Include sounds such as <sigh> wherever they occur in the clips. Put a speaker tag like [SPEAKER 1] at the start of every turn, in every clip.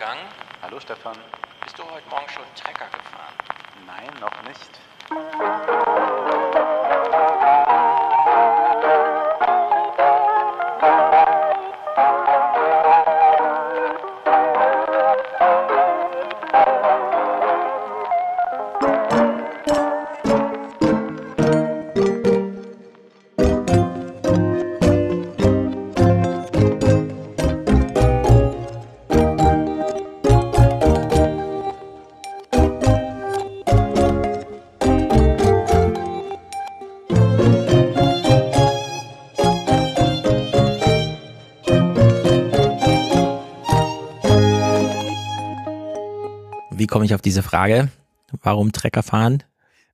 [SPEAKER 1] Wolfgang? Hallo Stefan. Bist du heute
[SPEAKER 2] Morgen schon Trecker
[SPEAKER 1] gefahren? Nein, noch nicht. komme ich auf diese Frage? Warum Trecker fahren?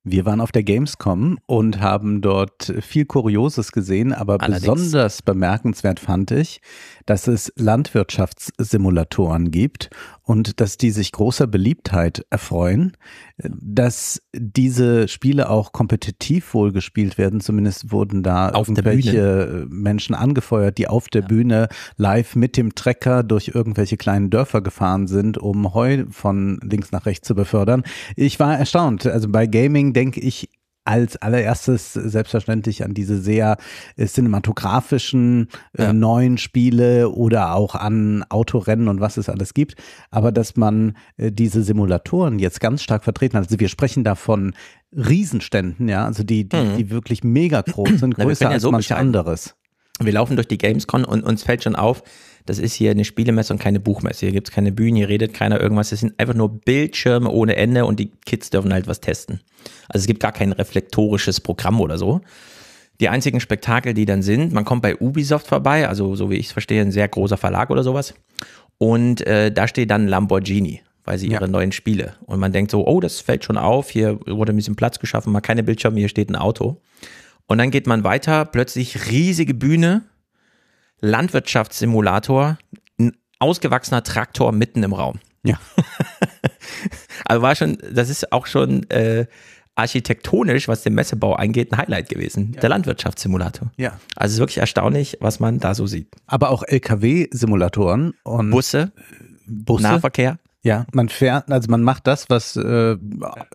[SPEAKER 1] Wir waren auf der Gamescom und haben dort viel Kurioses gesehen, aber Allerdings. besonders bemerkenswert fand ich, dass es Landwirtschaftssimulatoren gibt und dass die sich großer Beliebtheit erfreuen, äh, dass diese Spiele auch kompetitiv wohl gespielt werden. Zumindest wurden da auf irgendwelche äh, Menschen angefeuert, die auf der ja. Bühne live mit dem Trecker durch irgendwelche kleinen Dörfer gefahren sind, um Heu von links nach rechts zu befördern. Ich war erstaunt. Also bei Gaming denke ich als allererstes selbstverständlich an diese sehr äh, cinematografischen äh, ja. neuen Spiele oder auch an Autorennen und was es alles gibt. Aber dass man äh, diese Simulatoren jetzt ganz stark vertreten hat. Also wir sprechen davon Riesenständen, ja, also die, die, mhm. die wirklich mega groß sind, <clears throat> größer Na, ja als so manch
[SPEAKER 2] anderes. Wir laufen durch die Gamescon und uns fällt schon auf, das ist hier eine Spielemesse und keine Buchmesse. Hier gibt es keine Bühnen, hier redet keiner irgendwas. Es sind einfach nur Bildschirme ohne Ende und die Kids dürfen halt was testen. Also es gibt gar kein reflektorisches Programm oder so. Die einzigen Spektakel, die dann sind, man kommt bei Ubisoft vorbei, also so wie ich es verstehe, ein sehr großer Verlag oder sowas. Und äh, da steht dann Lamborghini, weil sie ja. ihre neuen Spiele. Und man denkt so, oh, das fällt schon auf, hier wurde ein bisschen Platz geschaffen, mal keine Bildschirme, hier steht ein Auto. Und dann geht man weiter, plötzlich riesige Bühne, Landwirtschaftssimulator, ein ausgewachsener Traktor mitten im Raum. Ja. <laughs> also war schon, das ist auch schon äh, architektonisch, was den Messebau angeht, ein Highlight gewesen. Ja. Der Landwirtschaftssimulator. Ja. Also
[SPEAKER 1] ist wirklich erstaunlich, was man da so sieht. Aber auch LKW-Simulatoren und Busse, äh, Busse, Nahverkehr. Ja, man fährt, also man macht das, was äh,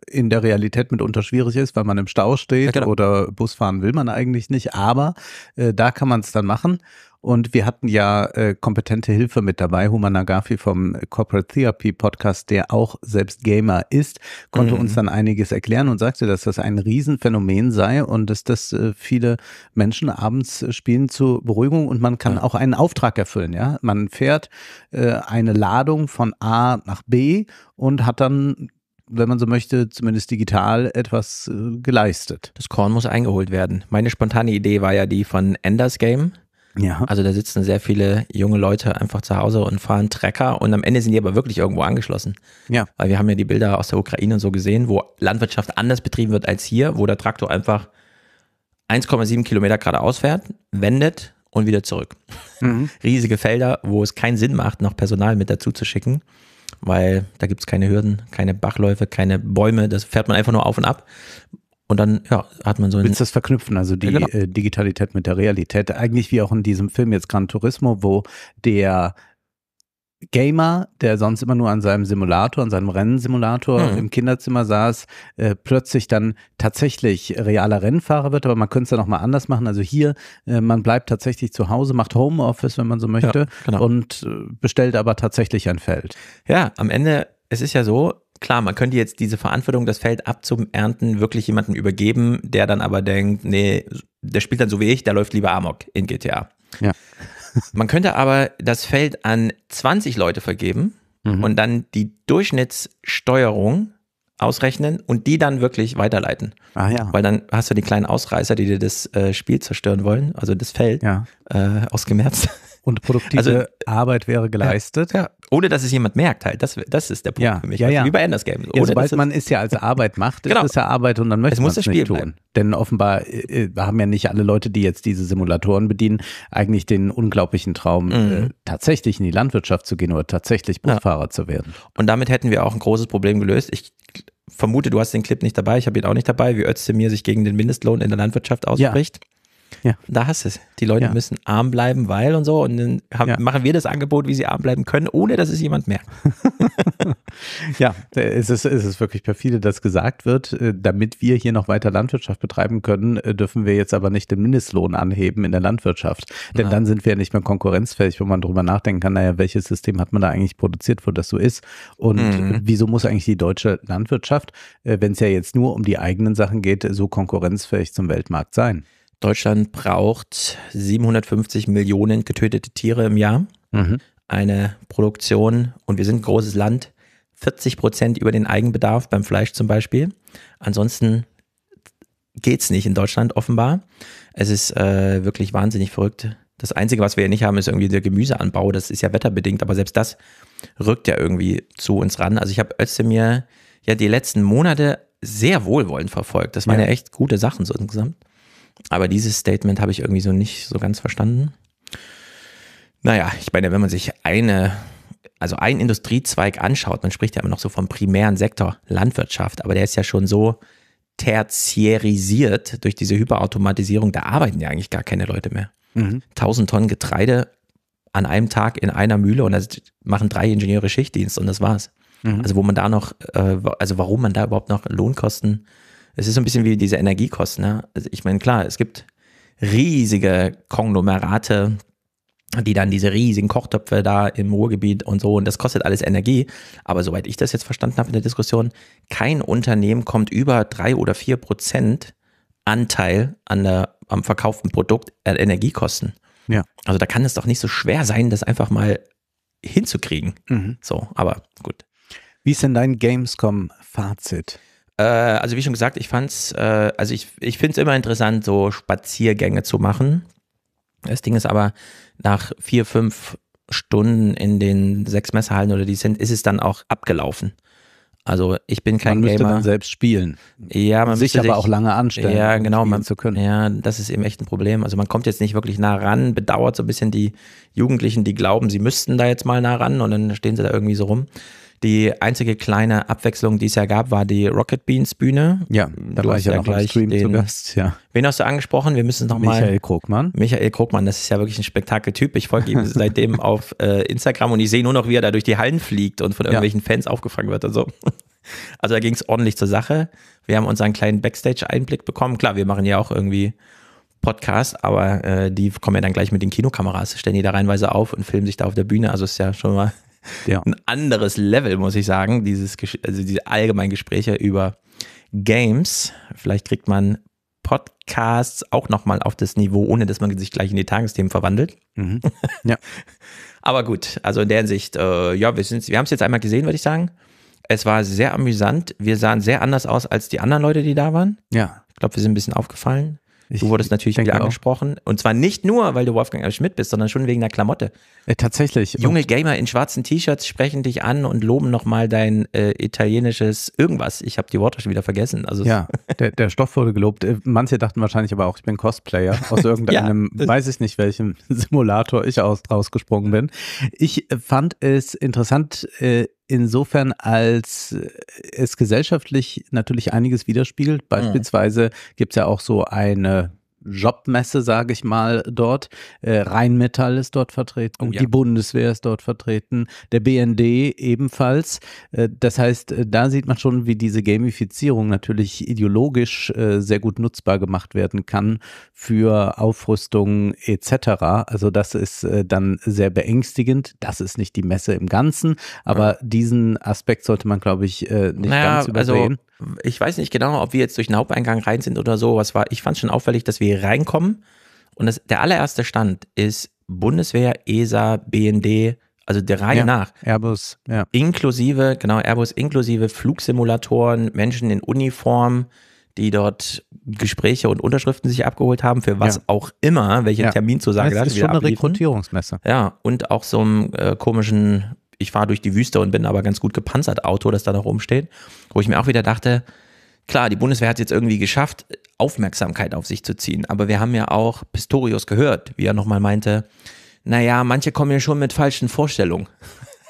[SPEAKER 1] in der Realität mitunter schwierig ist, weil man im Stau steht ja, genau. oder Bus fahren will man eigentlich nicht, aber äh, da kann man es dann machen. Und wir hatten ja äh, kompetente Hilfe mit dabei. Human Nagafi vom Corporate Therapy Podcast, der auch selbst Gamer ist, konnte mhm. uns dann einiges erklären und sagte, dass das ein Riesenphänomen sei und dass das äh, viele Menschen abends äh, spielen zur Beruhigung und man kann ja. auch einen Auftrag erfüllen. Ja, man fährt äh, eine Ladung von A nach B und hat dann wenn man so möchte, zumindest digital etwas äh, geleistet. Das Korn muss eingeholt werden. Meine spontane Idee war ja die von
[SPEAKER 2] Enders Game, ja. Also da sitzen sehr viele junge Leute einfach zu Hause und fahren Trecker und am Ende sind die aber wirklich irgendwo angeschlossen. Ja. Weil wir haben ja die Bilder aus der Ukraine und so gesehen, wo Landwirtschaft anders betrieben wird als hier, wo der Traktor einfach 1,7 Kilometer geradeaus fährt, wendet und wieder zurück. Mhm. <laughs> Riesige Felder, wo es keinen Sinn macht, noch Personal mit dazu zu schicken, weil da gibt es keine Hürden, keine Bachläufe, keine Bäume, das fährt man einfach nur auf
[SPEAKER 1] und ab. Und dann ja, hat man so ein. Willst du das verknüpfen, also die ja, genau. Äh, Digitalität mit der Realität? Eigentlich wie auch in diesem Film jetzt Gran Turismo, wo der Gamer, der sonst immer nur an seinem Simulator, an seinem Rennsimulator mhm. im Kinderzimmer saß, äh, plötzlich dann tatsächlich realer Rennfahrer wird, aber man könnte es dann auch mal anders machen. Also hier, äh, man bleibt tatsächlich zu Hause, macht Homeoffice, wenn man so möchte, ja, genau. und äh, bestellt aber tatsächlich ein Feld. Ja, am Ende, es ist ja so, klar, man könnte jetzt diese Verantwortung, das Feld
[SPEAKER 2] abzuernten, wirklich jemandem übergeben, der dann aber denkt, nee, der spielt dann so wie ich, der läuft lieber Amok in GTA. Ja. <laughs> man könnte aber das Feld an 20 Leute vergeben mhm. und dann die Durchschnittssteuerung ausrechnen und die dann wirklich
[SPEAKER 1] weiterleiten. Ah ja.
[SPEAKER 2] Weil dann hast du die kleinen Ausreißer, die dir das äh, Spiel zerstören wollen, also das Feld ja. äh, ausgemerzt. <laughs> und produktive also,
[SPEAKER 1] Arbeit wäre geleistet. Ja, ja. Ohne
[SPEAKER 2] dass es jemand merkt, halt. Das, das ist der Punkt ja, für mich. Ja, also ja. Wie bei Enders Game. Ohne, sobald man es ja als Arbeit macht, <laughs> genau. ist es
[SPEAKER 1] ja Arbeit und dann möchte man es nicht Spiel tun. Denn offenbar äh, äh, haben ja nicht alle Leute, die jetzt diese Simulatoren bedienen, eigentlich den unglaublichen Traum, äh, mhm. äh, tatsächlich in die Landwirtschaft zu gehen oder tatsächlich Busfahrer zu werden. Und damit hätten wir auch ein großes Problem gelöst. Ich vermute, du hast den Clip nicht
[SPEAKER 2] dabei, ich habe ihn auch nicht dabei, wie Özdemir sich gegen den Mindestlohn in der Landwirtschaft ausspricht. Ja. Ja. Da hast du es. Die Leute ja. müssen arm bleiben, weil und so. Und dann haben, ja. machen wir das Angebot, wie sie arm bleiben können, ohne dass es jemand merkt.
[SPEAKER 1] <laughs> ja, es ist, es ist wirklich perfide, dass gesagt wird, äh, damit wir hier noch weiter Landwirtschaft betreiben können, äh, dürfen wir jetzt aber nicht den Mindestlohn anheben in der Landwirtschaft. Denn ja. dann sind wir ja nicht mehr konkurrenzfähig, wo man darüber nachdenken kann, naja, welches System hat man da eigentlich produziert, wo das so ist? Und mhm. wieso muss eigentlich die deutsche Landwirtschaft, äh, wenn es ja jetzt nur um die eigenen Sachen geht, so konkurrenzfähig zum Weltmarkt sein? Deutschland braucht
[SPEAKER 2] 750 Millionen getötete Tiere im Jahr. Mhm. Eine Produktion, und wir sind ein großes Land, 40 Prozent über den Eigenbedarf beim Fleisch zum Beispiel. Ansonsten geht es nicht in Deutschland offenbar. Es ist äh, wirklich wahnsinnig verrückt. Das Einzige, was wir ja nicht haben, ist irgendwie der Gemüseanbau. Das ist ja wetterbedingt, aber selbst das rückt ja irgendwie zu uns ran. Also ich habe Özdemir ja die letzten Monate sehr wohlwollend verfolgt. Das waren ja, ja echt gute Sachen so insgesamt. Aber dieses Statement habe ich irgendwie so nicht so ganz verstanden. Naja, ich meine, wenn man sich eine, also einen Industriezweig anschaut, man spricht ja immer noch so vom primären Sektor Landwirtschaft, aber der ist ja schon so tertiärisiert durch diese Hyperautomatisierung, da arbeiten ja eigentlich gar keine Leute mehr. Mhm. 1000 Tonnen Getreide an einem Tag in einer Mühle und da machen drei Ingenieure Schichtdienst und das war's. Mhm. Also wo man da noch, äh, also warum man da überhaupt noch Lohnkosten äh, es ist so ein bisschen wie diese Energiekosten. Ne? Also ich meine, klar, es gibt riesige Konglomerate, die dann diese riesigen Kochtöpfe da im Ruhrgebiet und so, und das kostet alles Energie. Aber soweit ich das jetzt verstanden habe in der Diskussion, kein Unternehmen kommt über drei oder vier Prozent Anteil an der, am verkauften Produkt an äh, Energiekosten. Ja. Also da kann es doch nicht so schwer sein, das einfach mal hinzukriegen. Mhm.
[SPEAKER 1] So, aber gut. Wie ist denn dein Gamescom-Fazit?
[SPEAKER 2] Äh, also wie schon gesagt, ich fand's, äh, also ich, ich finde es immer interessant, so Spaziergänge zu machen. Das Ding ist aber, nach vier, fünf Stunden in den sechs Messerhallen oder die sind, ist es dann auch abgelaufen. Also ich bin kein man Gamer. Man müsste dann selbst spielen. Ja, man sich, sich aber auch lange anstellen. Ja, um genau, man zu können. Ja, das ist eben echt ein Problem. Also man kommt jetzt nicht wirklich nah ran. Bedauert so ein bisschen die Jugendlichen, die glauben, sie müssten da jetzt mal nah ran und dann stehen sie da irgendwie so rum. Die einzige kleine Abwechslung, die es ja gab, war die Rocket Beans Bühne.
[SPEAKER 1] Ja, da war ich ja, noch gleich Stream den, zu Gast. Ja.
[SPEAKER 2] Wen hast du angesprochen? Wir müssen nochmal. Michael Krogmann. Michael Krogmann, das ist ja wirklich ein Spektakeltyp. Ich folge ihm <laughs> seitdem auf äh, Instagram und ich sehe nur noch, wie er da durch die Hallen fliegt und von irgendwelchen ja. Fans aufgefangen wird und so. <laughs> Also da ging es ordentlich zur Sache. Wir haben unseren kleinen Backstage-Einblick bekommen. Klar, wir machen ja auch irgendwie Podcast, aber äh, die kommen ja dann gleich mit den Kinokameras, stellen die da reinweise auf und filmen sich da auf der Bühne. Also ist ja schon mal ja. ein anderes Level, muss ich sagen. Dieses, also diese allgemeinen Gespräche über Games. Vielleicht kriegt man Podcasts auch nochmal auf das Niveau, ohne dass man sich gleich in die Tagesthemen verwandelt. Mhm. <laughs> Ja. Aber gut, also in der Hinsicht, äh, ja, wir, wir haben es jetzt einmal gesehen, würde ich sagen. Es war sehr amüsant. Wir sahen sehr anders aus als die anderen Leute, die da waren. Ja. Ich glaube, wir sind ein bisschen aufgefallen du wurdest natürlich wieder angesprochen. Auch. Und zwar nicht nur, weil du Wolfgang L. Schmidt bist, sondern schon wegen der Klamotte. Äh, tatsächlich. Junge und Gamer in schwarzen T-Shirts sprechen dich an und loben nochmal dein äh, italienisches irgendwas. Ich habe die Worte schon wieder vergessen. Also ja,
[SPEAKER 1] <laughs> der, der, Stoff wurde gelobt. Äh, manche dachten wahrscheinlich aber auch, ich bin Cosplayer aus <laughs> irgendeinem, ja. weiß ich nicht welchem <laughs> Simulator ich aus, rausgesprungen bin. Ich fand es interessant, äh, insofern, als äh, es gesellschaftlich natürlich einiges widerspiegelt. Mhm. Beispielsweise mhm. gibt es ja auch so eine Jobmesse, sage ich mal, dort. Äh, Rheinmetall ist dort vertreten, oh, ja. die Bundeswehr ist dort vertreten, der BND ebenfalls. Äh, das heißt, äh, da sieht man schon, wie diese Gamifizierung natürlich ideologisch äh, sehr gut nutzbar gemacht werden kann für Aufrüstung etc. Also das ist äh, dann sehr beängstigend. Das ist nicht die Messe im Ganzen, aber ja. diesen Aspekt sollte man, glaube ich, äh, nicht naja, ganz also übersehen.
[SPEAKER 2] Also ich weiß nicht genau, ob wir jetzt durch den Haupteingang rein sind oder so. Was war? Ich fand es schon auffällig, dass wir reinkommen. Und das, der allererste Stand ist Bundeswehr, ESA, BND, also der Reihe ja, nach. Airbus, ja. Inklusive, genau, Airbus, inklusive Flugsimulatoren, Menschen in Uniform, die dort Gespräche und Unterschriften sich abgeholt haben, für was ja. auch immer, welchen ja. Termin zu sagen. Das ist schon eine
[SPEAKER 1] Rekrutierungsmesse.
[SPEAKER 2] Ja, und auch so einem äh, komischen, ich fahre durch die Wüste und bin aber ganz gut gepanzert Auto, das da noch rumsteht, wo ich mir auch wieder dachte, klar, die Bundeswehr hat es jetzt irgendwie geschafft, Aufmerksamkeit auf sich zu ziehen. Aber wir haben ja auch Pistorius gehört, wie er nochmal meinte, naja, manche kommen ja schon mit falschen Vorstellungen.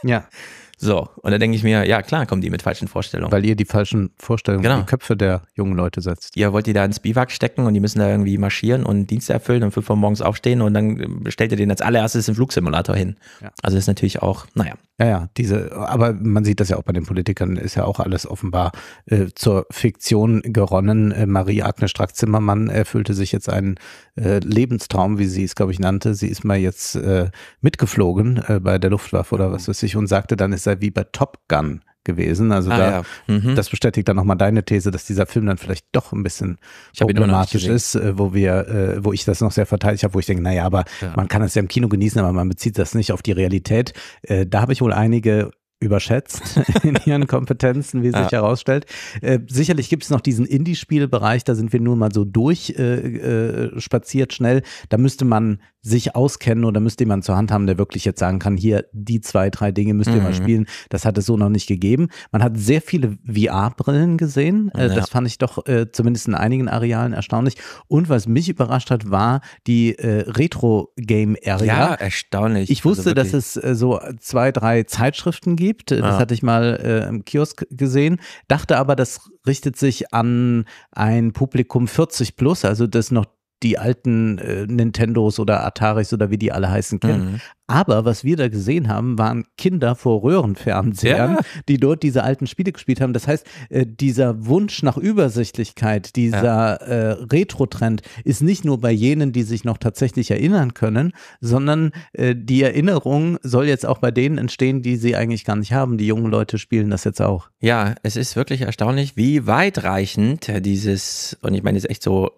[SPEAKER 2] Ja. <laughs> So, und da denke ich mir, ja klar, kommen die mit falschen
[SPEAKER 1] Vorstellungen. Weil ihr die falschen Vorstellungen genau. in die Köpfe der
[SPEAKER 2] jungen Leute setzt. Ihr wollt die da ins Biwak stecken und die müssen da irgendwie marschieren und Dienste erfüllen und fünf Uhr morgens aufstehen und dann äh, stellt ihr den als allererstes im Flugsimulator hin. Ja. Also ist natürlich auch,
[SPEAKER 1] naja. Ja, ja, diese, aber man sieht das ja auch bei den Politikern, ist ja auch alles offenbar äh, zur Fiktion geronnen. Äh, Marie-Agne Strack-Zimmermann erfüllte sich jetzt einen äh, Lebenstraum, wie sie es, glaube ich, nannte. Sie ist mal jetzt äh, mitgeflogen äh, bei der Luftwaffe oder was mhm. weiß ich und sagte dann, ist sei wie bei Top Gun gewesen. Also ah, da, ja. mhm. das bestätigt dann nochmal deine These, dass dieser Film dann vielleicht doch ein bisschen problematisch ist, äh, wo wir, äh, wo ich das noch sehr verteidigt habe, wo ich denke, naja, aber ja. man kann es ja im Kino genießen, aber man bezieht das nicht auf die Realität. Äh, da habe ich wohl einige überschätzt <laughs> in ihren Kompetenzen, wie es ja. sich herausstellt. Äh, sicherlich gibt es noch diesen Indie-Spielbereich, da sind wir nun mal so durchspaziert äh, äh, schnell. Da müsste man sich auskennen oder müsste jemand zur Hand haben, der wirklich jetzt sagen kann, hier die zwei, drei Dinge müsst ihr mhm. mal spielen. Das hat es so noch nicht gegeben. Man hat sehr viele VR-Brillen gesehen. Äh, ja. Das fand ich doch äh, zumindest in einigen Arealen erstaunlich. Und was mich überrascht hat, war die äh, Retro-Game-Area. Ja, erstaunlich. Ich wusste, also dass es so zwei, drei Zeitschriften gibt erlebt. Das ja. Ah. hatte ich mal äh, im Kiosk gesehen. Dachte aber, das richtet sich an ein Publikum 40 plus, also das noch die alten äh, Nintendos oder Ataris oder wie die alle heißen kennen. Mhm. Aber was wir da gesehen haben, waren Kinder vor Röhrenfernsehern, ja. die dort diese alten Spiele gespielt haben. Das heißt, äh, dieser Wunsch nach Übersichtlichkeit, dieser ja. äh, Retro-Trend ist nicht nur bei jenen, die sich noch tatsächlich erinnern können, sondern äh, die Erinnerung soll jetzt auch bei denen entstehen, die sie eigentlich gar nicht haben. Die jungen Leute spielen das jetzt auch.
[SPEAKER 2] Ja, es ist wirklich erstaunlich, wie weitreichend äh, dieses, und ich meine, es ist echt so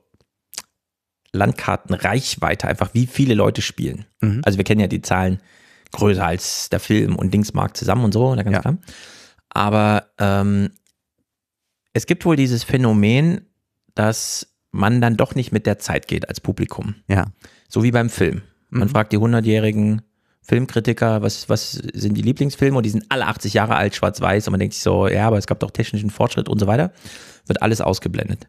[SPEAKER 2] Landkartenreichweite, einfach wie viele Leute spielen. Mhm. Also wir kennen ja die Zahlen größer als der Film und Dingsmarkt zusammen und so, der ganze ja. Aber ähm, es gibt wohl dieses Phänomen, dass man dann doch nicht mit der Zeit geht als Publikum. Ja. So wie beim Film. Man mhm. fragt die 100-jährigen Filmkritiker, was, was sind die Lieblingsfilme? Und die sind alle 80 Jahre alt, schwarz-weiß. Und man denkt sich so, ja, aber es gab doch technischen Fortschritt und so weiter. Wird alles ausgeblendet.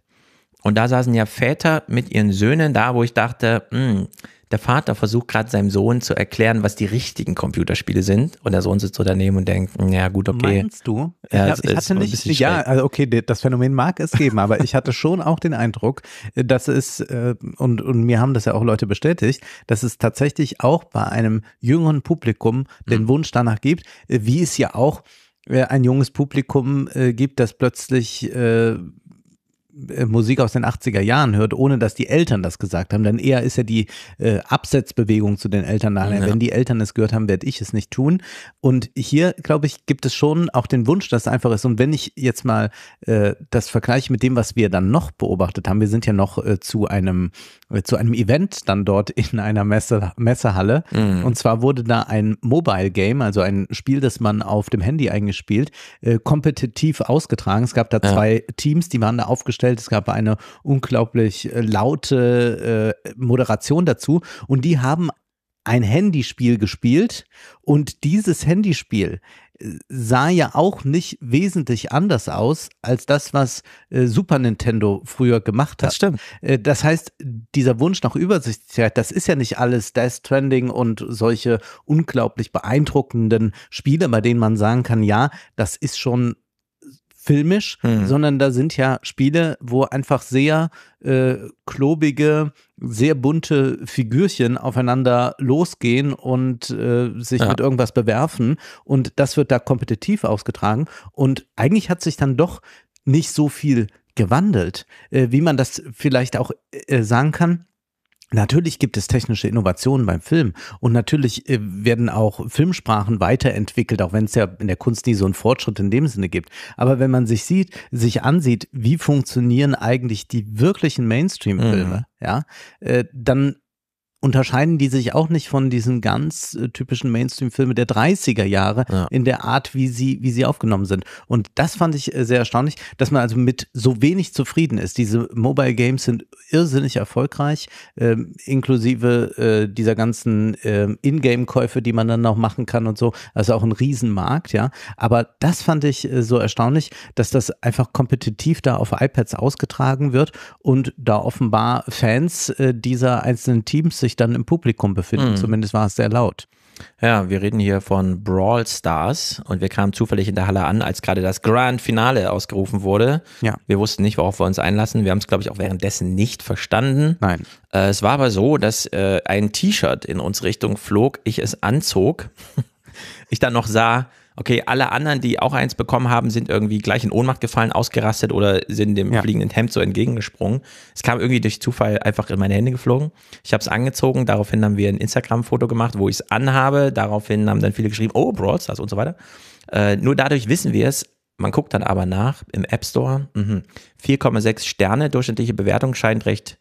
[SPEAKER 2] Und da saßen ja Väter mit ihren Söhnen da, wo ich dachte, mh, hm, der Vater versucht gerade seinem Sohn zu erklären, was die richtigen Computerspiele sind. Und der Sohn sitzt so daneben und denkt, hm, ja gut, okay. Meinst du? Ja, ich, ich hatte nicht, ja,
[SPEAKER 1] also okay, das Phänomen mag es geben, aber ich hatte schon auch den Eindruck, dass es, äh, und, und mir haben das ja auch Leute bestätigt, dass es tatsächlich auch bei einem jüngeren Publikum den mhm. Wunsch danach gibt, äh, wie es ja auch äh, ein junges Publikum gibt, das plötzlich äh, äh, Musik aus den 80er Jahren hört, ohne dass die Eltern das gesagt haben. Denn eher ist ja die äh, Absetzbewegung zu den Eltern da. Ja. Wenn die Eltern es gehört haben, werde ich es nicht tun. Und hier, glaube ich, gibt es schon auch den Wunsch, dass es einfach ist. Und wenn ich jetzt mal äh, das vergleiche mit dem, was wir dann noch beobachtet haben, wir sind ja noch äh, zu einem äh, zu einem Event dann dort in einer Messe, Messehalle. Mhm. Und zwar wurde da ein Mobile Game, also ein Spiel, das man auf dem Handy eingespielt, äh, kompetitiv ausgetragen. Es gab da ja. zwei Teams, die waren da aufgestellt gestellt. Es gab eine unglaublich äh, laute äh, Moderation dazu. Und die haben ein Handyspiel gespielt und dieses Handyspiel äh, sah ja auch nicht wesentlich anders aus als das, was äh, Super Nintendo früher gemacht hat. Das stimmt. Äh, das heißt, dieser Wunsch nach Übersichtlichkeit, das ist ja nicht alles Death Trending und solche unglaublich beeindruckenden Spiele, bei denen man sagen kann, ja, das ist schon filmisch, mhm. sondern da sind ja Spiele, wo einfach sehr äh, klobige, sehr bunte Figürchen aufeinander losgehen und äh, sich ja. mit irgendwas bewerfen. Und das wird da kompetitiv ausgetragen. Und eigentlich hat sich dann doch nicht so viel gewandelt, äh, wie man das vielleicht auch äh, sagen kann Natürlich gibt es technische Innovationen beim Film und natürlich äh, werden auch Filmsprachen weiterentwickelt, auch wenn es ja in der Kunst nie so einen Fortschritt in dem Sinne gibt. Aber wenn man sich sieht, sich ansieht, wie funktionieren eigentlich die wirklichen Mainstream-Filme, mhm. ja, äh, dann unterscheiden die sich auch nicht von diesen ganz äh, typischen Mainstream-Filmen der 30er Jahre ja. in der Art, wie sie, wie sie aufgenommen sind. Und das fand ich äh, sehr erstaunlich, dass man also mit so wenig zufrieden ist. Diese Mobile Games sind irrsinnig erfolgreich, äh, inklusive äh, dieser ganzen äh, Ingame-Käufe, die man dann noch machen kann und so. Also auch ein Riesenmarkt, ja. Aber das fand ich äh, so erstaunlich, dass das einfach kompetitiv da auf iPads ausgetragen wird und da offenbar Fans dieser einzelnen Teams sich sich dann im Publikum befinden. Mhm. Zumindest war es sehr laut.
[SPEAKER 2] Ja, wir reden hier von Brawl Stars und wir kamen zufällig in der Halle an, als gerade das Grand Finale ausgerufen wurde. Ja. Wir wussten nicht, worauf wir uns einlassen. Wir haben es, glaube ich, auch währenddessen nicht verstanden. Nein. Äh, es war aber so, dass äh, ein T-Shirt in uns Richtung flog, ich es anzog, <laughs> ich dann noch sah, okay, alle anderen, die auch eins bekommen haben, sind irgendwie gleich in Ohnmacht gefallen, ausgerastet oder sind dem ja. fliegenden Hemd so entgegengesprungen. Es kam irgendwie durch Zufall einfach in meine Hände geflogen. Ich habe es angezogen, daraufhin haben wir ein Instagram-Foto gemacht, wo ich es anhabe. Daraufhin haben dann viele geschrieben, oh, Broadstars also und so weiter. Äh, nur dadurch wissen wir es. Man guckt dann aber nach im App Store. 4,6 mhm. Sterne, durchschnittliche Bewertung scheint recht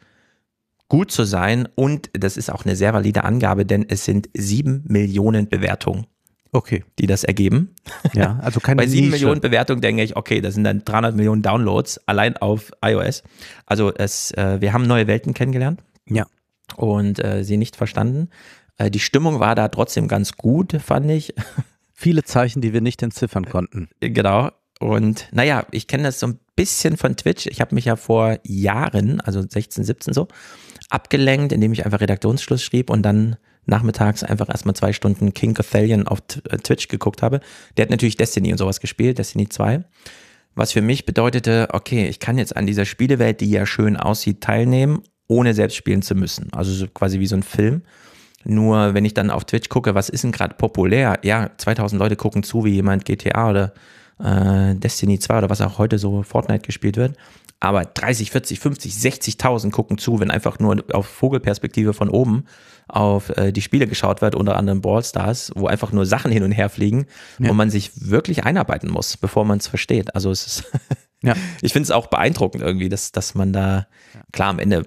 [SPEAKER 2] gut zu sein. Und das ist auch eine sehr valide Angabe, denn es sind 7 Millionen Bewertungen Okay. Die das ergeben. Ja, also keine <laughs> Bei 7 Millionen Bewertungen denke ich, okay, das sind dann 300 Millionen Downloads allein auf iOS. Also es, äh, wir haben neue Welten kennengelernt. Ja. Und äh, sie nicht verstanden. Äh, die Stimmung war da trotzdem ganz gut, fand ich. <laughs> Viele Zeichen, die wir nicht entziffern konnten. Äh, genau. Und naja, ich kenne das so ein bisschen von Twitch. Ich habe mich ja vor Jahren, also 16, 17 so, abgelenkt, indem ich einfach Redaktionsschluss schrieb und dann nachmittags einfach erstmal zwei Stunden King Cathalion auf äh, Twitch geguckt habe. Der hat natürlich Destiny und sowas gespielt, Destiny 2. Was für mich bedeutete, okay, ich kann jetzt an dieser Spielewelt, die ja schön aussieht, teilnehmen, ohne selbst spielen zu müssen. Also so quasi wie so ein Film. Nur wenn ich dann auf Twitch gucke, was ist denn gerade populär? Ja, 2000 Leute gucken zu, wie jemand GTA oder äh, Destiny 2 oder was auch heute so Fortnite gespielt wird. Aber 30, 40, 50, 60.000 gucken zu, wenn einfach nur auf Vogelperspektive von oben auf äh, die Spiele geschaut wird, unter anderem Brawl Stars, wo einfach nur Sachen hin und her fliegen ja. und man sich wirklich einarbeiten muss, bevor man es versteht. Also es ist, ja. <laughs> ich finde es auch beeindruckend irgendwie, dass, dass man da, klar, am Ende,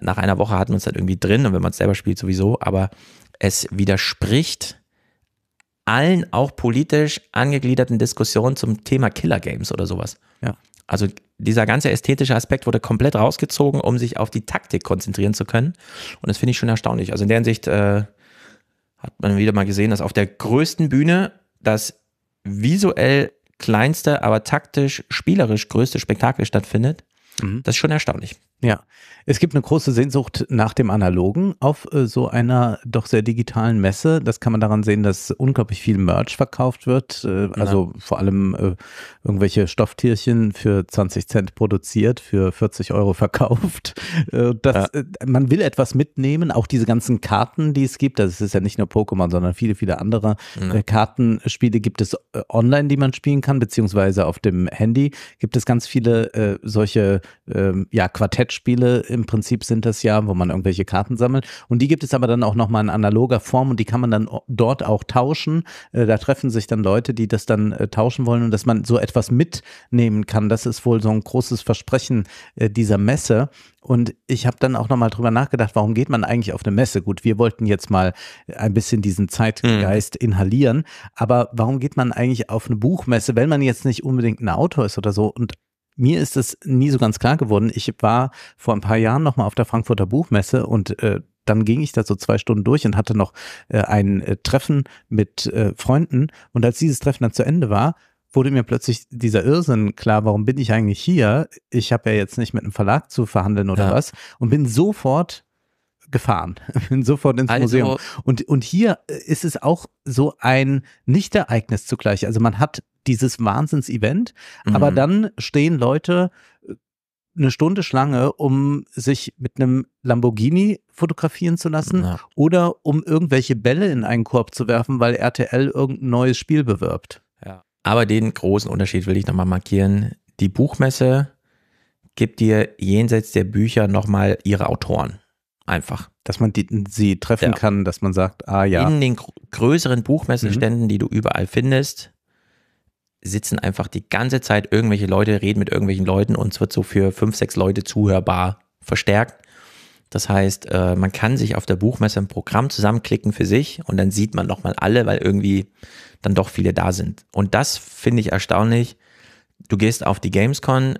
[SPEAKER 2] nach einer Woche hat man es dann halt irgendwie drin und wenn man es selber spielt sowieso, aber es widerspricht allen auch politisch angegliederten Diskussionen zum Thema Killer Games oder sowas. Ja. Also dieser ganze ästhetische Aspekt wurde komplett rausgezogen, um sich auf die Taktik konzentrieren zu können. Und das finde ich schon erstaunlich. Also in der Hinsicht äh, hat man wieder mal gesehen, dass auf der größten Bühne das visuell kleinste, aber taktisch, spielerisch größte Spektakel stattfindet. Mhm. Das ist schon erstaunlich.
[SPEAKER 1] Ja, es gibt eine große Sehnsucht nach dem Analogen auf äh, so einer doch sehr digitalen Messe. Das kann man daran sehen, dass unglaublich viel Merch verkauft wird. Äh, also ja. vor allem äh, irgendwelche Stofftierchen für 20 Cent produziert, für 40 Euro verkauft. <laughs> Äh, das, ja. Äh, man will etwas mitnehmen. Auch diese ganzen Karten, die es gibt. Das ist ja nicht nur Pokémon, sondern viele, viele andere mhm. Kartenspiele gibt es online, die man spielen kann, beziehungsweise auf dem Handy gibt es ganz viele solche ähm, ja, Quartettspiele im Prinzip sind das ja, wo man irgendwelche Karten sammelt. Und die gibt es aber dann auch nochmal in analoger Form und die kann man dann dort auch tauschen. Äh, da treffen sich dann Leute, die das dann äh, tauschen wollen und dass man so etwas mitnehmen kann. Das ist wohl so ein großes Versprechen äh, dieser Messe. Und ich habe dann auch nochmal drüber nachgedacht, warum geht man eigentlich auf eine Messe? Gut, wir wollten jetzt mal ein bisschen diesen Zeitgeist mhm. inhalieren, aber warum geht man eigentlich auf eine Buchmesse, wenn man jetzt nicht unbedingt ein Autor ist oder so? Und mir ist das nie so ganz klar geworden. Ich war vor ein paar Jahren nochmal auf der Frankfurter Buchmesse und äh, dann ging ich da so zwei Stunden durch und hatte noch äh, ein äh, Treffen mit äh, Freunden. Und als dieses Treffen dann zu Ende war, wurde mir plötzlich dieser Irrsinn klar, warum bin ich eigentlich hier? Ich habe ja jetzt nicht mit einem Verlag zu verhandeln oder ja. was und bin sofort gefahren, <laughs> bin sofort ins also, Museum. Und, und hier äh, ist es auch so ein Nichtereignis zugleich. Also man hat dieses Wahnsinns-Event. Mhm. Aber dann stehen Leute äh, eine Stunde Schlange, um sich mit einem Lamborghini fotografieren zu lassen ja. oder um irgendwelche Bälle in einen Korb zu werfen, weil RTL irgendein neues Spiel bewirbt. Ja.
[SPEAKER 2] Aber den großen Unterschied will ich nochmal markieren. Die Buchmesse gibt dir jenseits der Bücher nochmal ihre Autoren. Einfach. Dass man die, sie treffen ja. kann, dass man sagt, ah ja. In den größeren Buchmesseständen, mhm. die du überall findest, sitzen einfach die ganze Zeit irgendwelche Leute, reden mit irgendwelchen Leuten und es wird so für fünf, sechs Leute zuhörbar verstärkt. Das heißt, äh, man kann sich auf der Buchmesse ein Programm zusammenklicken für sich und dann sieht man nochmal alle, weil irgendwie dann doch viele da sind. Und das finde ich erstaunlich. Du gehst auf die Gamescon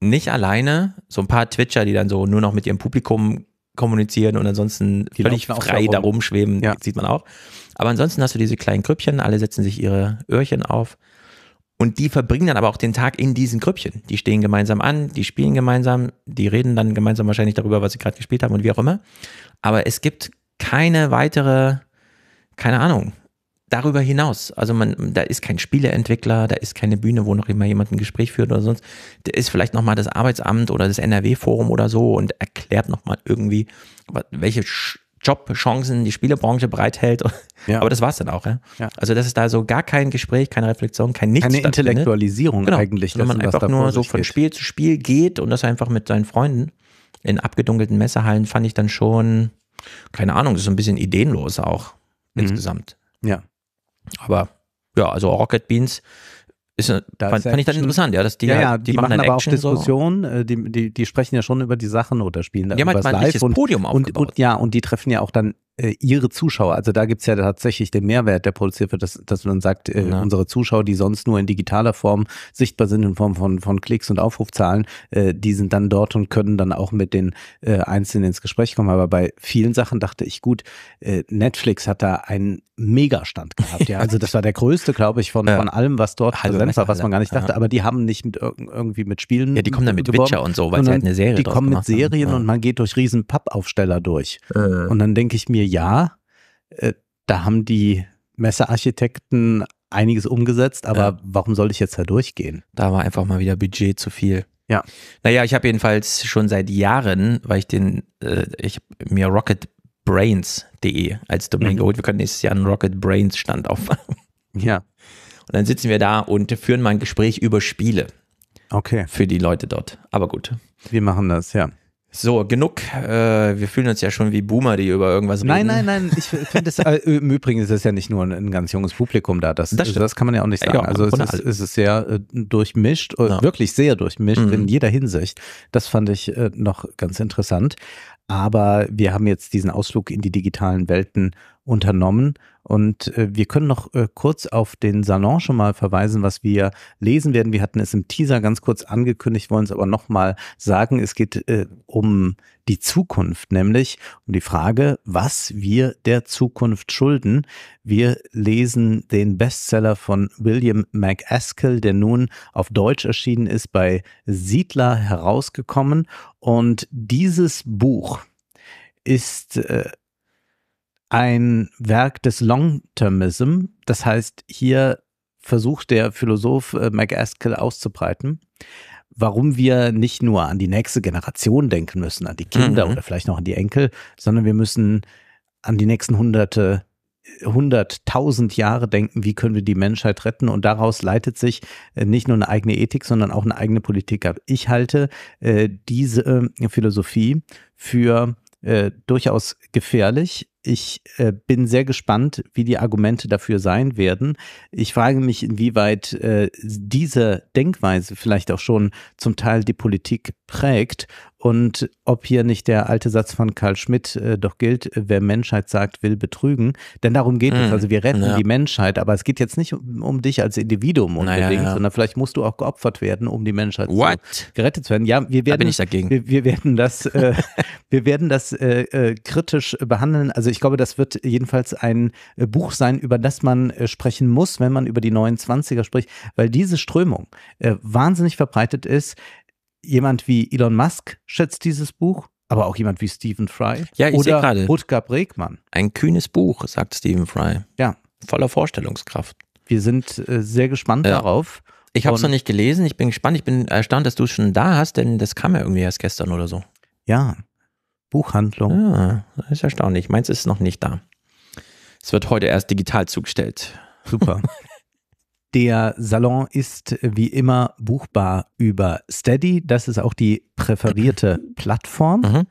[SPEAKER 2] nicht alleine, so ein paar Twitcher, die dann so nur noch mit ihrem Publikum kommunizieren und ansonsten die völlig frei da rumschweben, ja. sieht man auch. Aber ansonsten hast du diese kleinen Grüppchen, alle setzen sich ihre Öhrchen auf und die verbringen dann aber auch den Tag in diesen Grüppchen. Die stehen gemeinsam an, die spielen gemeinsam, die reden dann gemeinsam wahrscheinlich darüber, was sie gerade gespielt haben und wie auch immer. Aber es gibt keine weitere, keine Ahnung, darüber hinaus. Also man, da ist kein Spieleentwickler, da ist keine Bühne, wo noch immer jemand ein Gespräch führt oder sonst. Da ist vielleicht nochmal das Arbeitsamt oder das NRW-Forum oder so und erklärt nochmal irgendwie, welche Jobchancen die Spielebranche bereithält. <laughs> Ja. Aber das war es dann auch. Ja? ja? Also das ist da so gar kein Gespräch, keine Reflexion, kein nichts. Keine Intellektualisierung genau. eigentlich. Wenn man einfach nur so von Spiel zu Spiel geht und das einfach mit seinen Freunden in abgedunkelten Messehallen, fand ich dann schon, keine Ahnung, so ein bisschen ideenlos auch mhm. insgesamt. Ja. Aber ja, also Rocket Beans
[SPEAKER 1] ist, da fand, fand ich dann interessant, ja, dass die, ja, ja, die, die machen, machen aber Action auch Diskussionen, so. Äh, die, die, die sprechen ja schon über die Sachen oder spielen da ja, über das Live und, Podium und, und, ja, und die treffen ja auch dann äh, ihre Zuschauer, also da gibt es ja tatsächlich den Mehrwert, der produziert wird, dass, dass man sagt, äh, ja. unsere Zuschauer, die sonst nur in digitaler Form sichtbar sind in Form von, von Klicks und Aufrufzahlen, äh, die sind dann dort und können dann auch mit den äh, Einzelnen ins Gespräch kommen. Aber bei vielen Sachen dachte ich, gut, äh, Netflix hat da einen Megastand gehabt. Ja. <laughs> Also das war der größte, glaube ich, von, ja. von allem, was dort Hallo, präsent war, was man gar nicht dachte. Ja. Aber die haben nicht mit irg irgendwie mit Spielen. Ja, die kommen dann mit geworben, Witcher und so, weil es halt eine Serie Die kommen mit Serien und man geht durch riesen Pappaufsteller durch. Äh. Und dann denke ich mir, ja, äh, da haben die Messearchitekten einiges umgesetzt, aber ja. warum soll ich jetzt da durchgehen? Da war einfach mal wieder Budget zu viel. Ja.
[SPEAKER 2] Naja, ich habe jedenfalls schon seit Jahren, weil ich den, äh, ich habe mir rocketbrains.de als Domain mhm. geholt. Wir können nächstes Jahr einen Rocketbrains-Stand aufmachen. Ja. Und dann sitzen wir da und führen mal ein Gespräch über Spiele. Okay. Für die Leute dort. Aber gut.
[SPEAKER 1] Wir machen das, ja. So, genug. Äh, wir fühlen uns ja schon wie Boomer, die über irgendwas reden. Nein, nein, nein. Ich finde das <laughs> äh, im Übrigen ist es ja nicht nur ein, ein, ganz junges Publikum da. Das, das, das kann man ja auch nicht sagen. Ja, also es ist, halt. es ist, sehr äh, durchmischt, äh, ja. wirklich sehr durchmischt mhm. in jeder Hinsicht. Das fand ich äh, noch ganz interessant. Aber wir haben jetzt diesen Ausflug in die digitalen Welten unternommen. Und äh, wir können noch äh, kurz auf den Salon schon mal verweisen, was wir lesen werden. Wir hatten es im Teaser ganz kurz angekündigt, wollen es aber nochmal sagen. Es geht äh, um die Zukunft, nämlich um die Frage, was wir der Zukunft schulden. Wir lesen den Bestseller von William MacAskill, der nun auf Deutsch erschienen ist, bei Siedler herausgekommen. Und dieses Buch ist äh, ein Werk des Long-Termism. Das heißt, hier versucht der Philosoph äh, McAskill auszubreiten, warum wir nicht nur an die nächste Generation denken müssen, an die Kinder mhm. oder vielleicht noch an die Enkel, sondern wir müssen an die nächsten Hunderte, hunderttausend Jahre denken, wie können wir die Menschheit retten. Und daraus leitet sich äh, nicht nur eine eigene Ethik, sondern auch eine eigene Politik ab. Ich halte äh, diese äh, Philosophie für äh, durchaus gefährlich, ich äh, bin sehr gespannt, wie die Argumente dafür sein werden. Ich frage mich, inwieweit äh, diese Denkweise vielleicht auch schon zum Teil die Politik prägt und ob hier nicht der alte Satz von Karl Schmidt äh, doch gilt, äh, wer Menschheit sagt, will betrügen. Denn darum geht mhm. es. Hm, also wir retten ja. die Menschheit, aber es geht jetzt nicht um, um dich als Individuum unbedingt, naja, ja. sondern vielleicht musst du auch geopfert werden, um die Menschheit What? Zu, gerettet zu werden. Ja, wir werden, da bin ich dagegen. Wir, wir werden das, äh, <laughs> wir werden das äh, kritisch behandeln. Also also ich glaube, das wird jedenfalls ein äh, Buch sein, über das man äh, sprechen muss, wenn man über die neuen Zwanziger spricht, weil diese Strömung äh, wahnsinnig verbreitet ist. Jemand wie Elon Musk schätzt dieses Buch, aber auch jemand wie Stephen Fry ja, ich oder gerade. Rutger Bregmann.
[SPEAKER 2] Ein kühnes Buch, sagt Stephen Fry.
[SPEAKER 1] Ja. Voller Vorstellungskraft. Wir sind sehr
[SPEAKER 2] gespannt ja. darauf. Ich habe es noch nicht gelesen. Ich bin gespannt. Ich bin erstaunt, dass du es schon da hast, denn das kam ja irgendwie erst gestern oder so. Ja, Buchhandlung. Ja, ah, das ist erstaunlich. Meins ist noch nicht
[SPEAKER 1] da. Es wird heute erst digital zugestellt. Super. <laughs> Der Salon ist wie immer buchbar über Steady. Das ist auch die präferierte <laughs> Plattform. Mhm.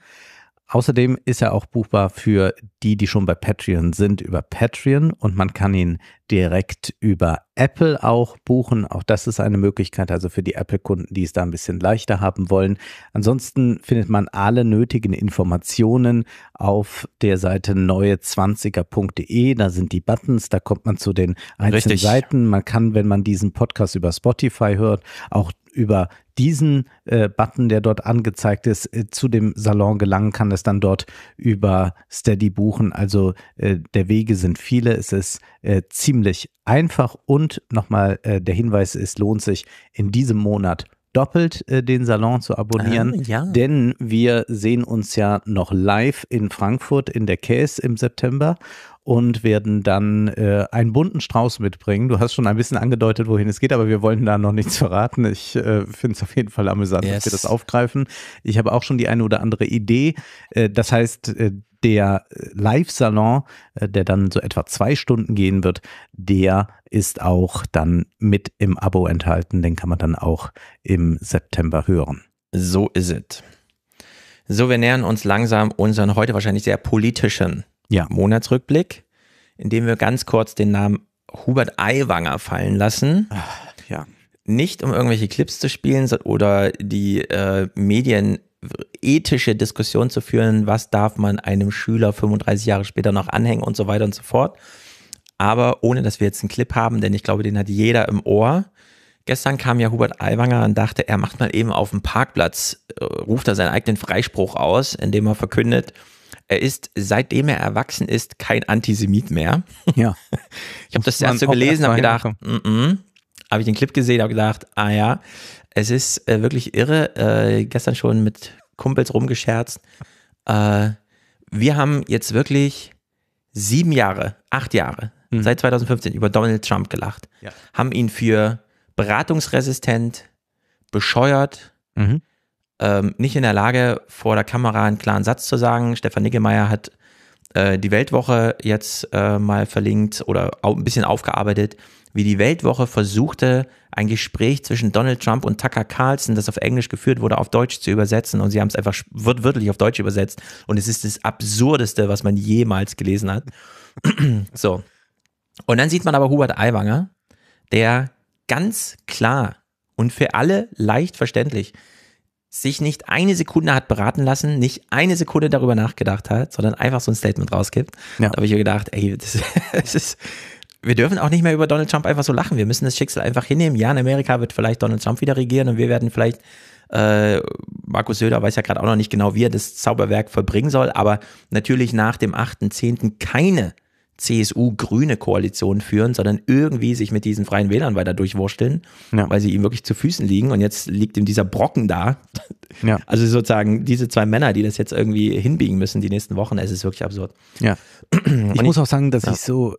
[SPEAKER 1] Außerdem ist er auch buchbar für die, die schon bei Patreon sind, über Patreon und man kann ihn direkt über Apple auch buchen. Auch das ist eine Möglichkeit, also für die Apple-Kunden, die es da ein bisschen leichter haben wollen. Ansonsten findet man alle nötigen Informationen auf der Seite neue20er.de. Da sind die Buttons, da kommt man zu den einzelnen Richtig. Seiten. Man kann, wenn man diesen Podcast über Spotify hört, auch über diesen äh, Button, der dort angezeigt ist, äh, zu dem Salon gelangen kann, es dann dort über Steady buchen. Also äh, der Wege sind viele, es ist äh, ziemlich einfach und nochmal äh, der Hinweis, es lohnt sich in diesem Monat doppelt äh, den Salon zu abonnieren, ah, ja. denn wir sehen uns ja noch live in Frankfurt in der Case im September und werden dann äh, einen bunten Strauß mitbringen. Du hast schon ein bisschen angedeutet, wohin es geht, aber wir wollen da noch nichts verraten. Ich äh, finde es auf jeden Fall amüsant, yes. dass wir das aufgreifen. Ich habe auch schon die eine oder andere Idee. Äh, das heißt, äh, der äh, Live-Salon, äh, der dann so etwa zwei Stunden gehen wird, der ist auch dann mit im Abo enthalten. Den kann man dann auch im September hören. So ist es.
[SPEAKER 2] So, wir nähern uns langsam unseren heute wahrscheinlich sehr politischen ja. Monatsrückblick, indem wir ganz kurz den Namen Hubert Aiwanger fallen lassen. Ach, ja. Nicht um irgendwelche Clips zu spielen oder die äh, Medien ethische Diskussion zu führen, was darf man einem Schüler 35 Jahre später noch anhängen und so weiter und so fort. Aber ohne, dass wir jetzt einen Clip haben, denn ich glaube, den hat jeder im Ohr. Gestern kam ja Hubert Aiwanger und dachte, er macht mal eben auf dem Parkplatz, äh, ruft er seinen eigenen Freispruch aus, indem er verkündet, er ist, seitdem er erwachsen ist, kein Antisemit mehr. Ja. <laughs> ich habe das so gelesen, habe gedacht, mm -mm. habe ich den Clip gesehen, habe gedacht, ah ja, es ist äh, wirklich irre. Äh, gestern schon mit Kumpels rumgescherzt. Äh, wir haben jetzt wirklich sieben Jahre, acht Jahre, mhm. seit 2015 über Donald Trump gelacht. Ja. Haben ihn für beratungsresistent, bescheuert, mhm. ähm, nicht in der Lage, vor der Kamera einen klaren Satz zu sagen. Stefan Niggemeier hat äh, die Weltwoche jetzt äh, mal verlinkt oder auch ein bisschen aufgearbeitet wie die Weltwoche versuchte, ein Gespräch zwischen Donald Trump und Tucker Carlson, das auf Englisch geführt wurde, auf Deutsch zu übersetzen. Und sie haben es einfach wört wörtlich auf Deutsch übersetzt. Und es ist das Absurdeste, was man jemals gelesen hat. <clears throat> so. Und dann sieht man aber Hubert Aiwanger, der ganz klar und für alle leicht verständlich sich nicht eine Sekunde hat beraten lassen, nicht eine Sekunde darüber nachgedacht hat, sondern einfach so ein Statement rausgibt. Ja. Da habe ich mir gedacht, ey, das, das <laughs> ist wir dürfen auch nicht mehr über Donald Trump einfach so lachen. Wir müssen das Schicksal einfach hinnehmen. Ja, in Amerika wird vielleicht Donald Trump wieder regieren und wir werden vielleicht, äh, Markus Söder weiß ja gerade auch noch nicht genau, wie er das Zauberwerk vollbringen soll, aber natürlich nach dem 8.10. keine CSU-grüne Koalition führen, sondern irgendwie sich mit diesen freien Wählern weiter durchwurschteln, ja. weil sie ihm wirklich zu Füßen liegen und jetzt liegt ihm dieser Brocken da. Ja. <laughs> Also sozusagen diese zwei Männer, die das jetzt irgendwie hinbiegen müssen die nächsten Wochen, es ist wirklich absurd.
[SPEAKER 1] Ja. <clears throat> Ich, ich muss auch sagen, dass ich so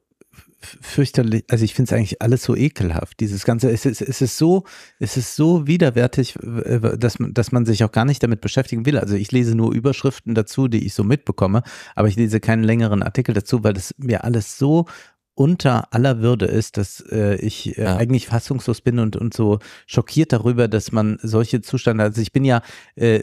[SPEAKER 1] fürchterlich, also ich finde es eigentlich alles so ekelhaft. Dieses ganze, es ist, es ist so, es ist so widerwärtig, äh, dass man, dass man sich auch gar nicht damit beschäftigen will. Also ich lese nur Überschriften dazu, die ich so mitbekomme, aber ich lese keinen längeren Artikel dazu, weil das mir alles so unter aller Würde ist, dass äh, ich äh, ja. eigentlich fassungslos bin und, und so schockiert darüber, dass man solche Zustände, also ich bin ja äh,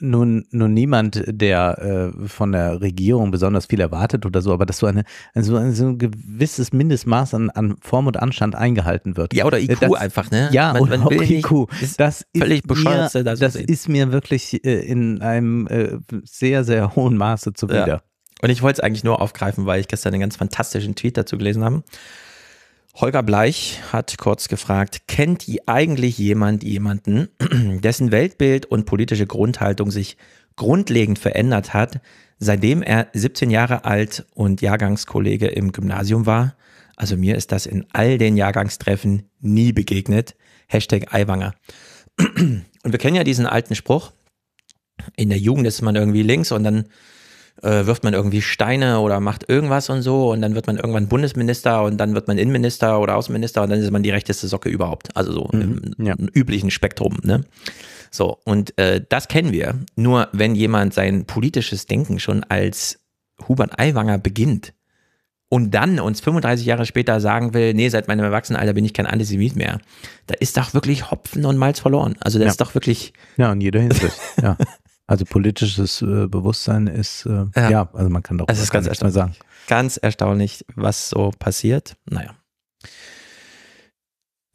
[SPEAKER 1] nun, nun niemand, der äh, von der Regierung besonders viel erwartet oder so, aber dass so, eine, so, ein, so ein gewisses Mindestmaß an, an Form und Anstand eingehalten wird. Ja, oder äh, IQ das, einfach, ne? Ja, man, oder man auch IQ. Ist das völlig ist mir, das, das ist mir wirklich äh, in einem äh, sehr, sehr hohen Maße zuwider. Ja. Und ich wollte es eigentlich nur aufgreifen,
[SPEAKER 2] weil ich gestern einen ganz fantastischen Tweet dazu gelesen habe. Holger Bleich hat kurz gefragt, kennt ihr eigentlich jemand jemanden, <clears throat> dessen Weltbild und politische Grundhaltung sich grundlegend verändert hat, seitdem er 17 Jahre alt und Jahrgangskollege im Gymnasium war? Also mir ist das in all den Jahrgangstreffen nie begegnet. Hashtag Eiwanger. <clears throat> Und wir kennen ja diesen alten Spruch, in der Jugend ist man irgendwie links und dann äh, wirft man irgendwie Steine oder macht irgendwas und so und dann wird man irgendwann Bundesminister und dann wird man Innenminister oder Außenminister und dann ist man die rechteste Socke überhaupt. Also so mhm, im, ja. im, üblichen Spektrum. Ne? So, und äh, das kennen wir. Nur wenn jemand sein politisches Denken schon als Hubert Aiwanger beginnt und dann uns 35 Jahre später sagen will, nee, seit meinem Erwachsenenalter bin ich kein Antisemit mehr, da ist doch wirklich Hopfen und Malz verloren. Also das ja. ist doch wirklich... Ja, in jeder Hinsicht,
[SPEAKER 1] ja. <laughs> Also politisches äh, Bewusstsein ist, äh, ja. ja. also man kann doch also ganz nicht mehr sagen.
[SPEAKER 2] Ganz erstaunlich, was so passiert. Naja.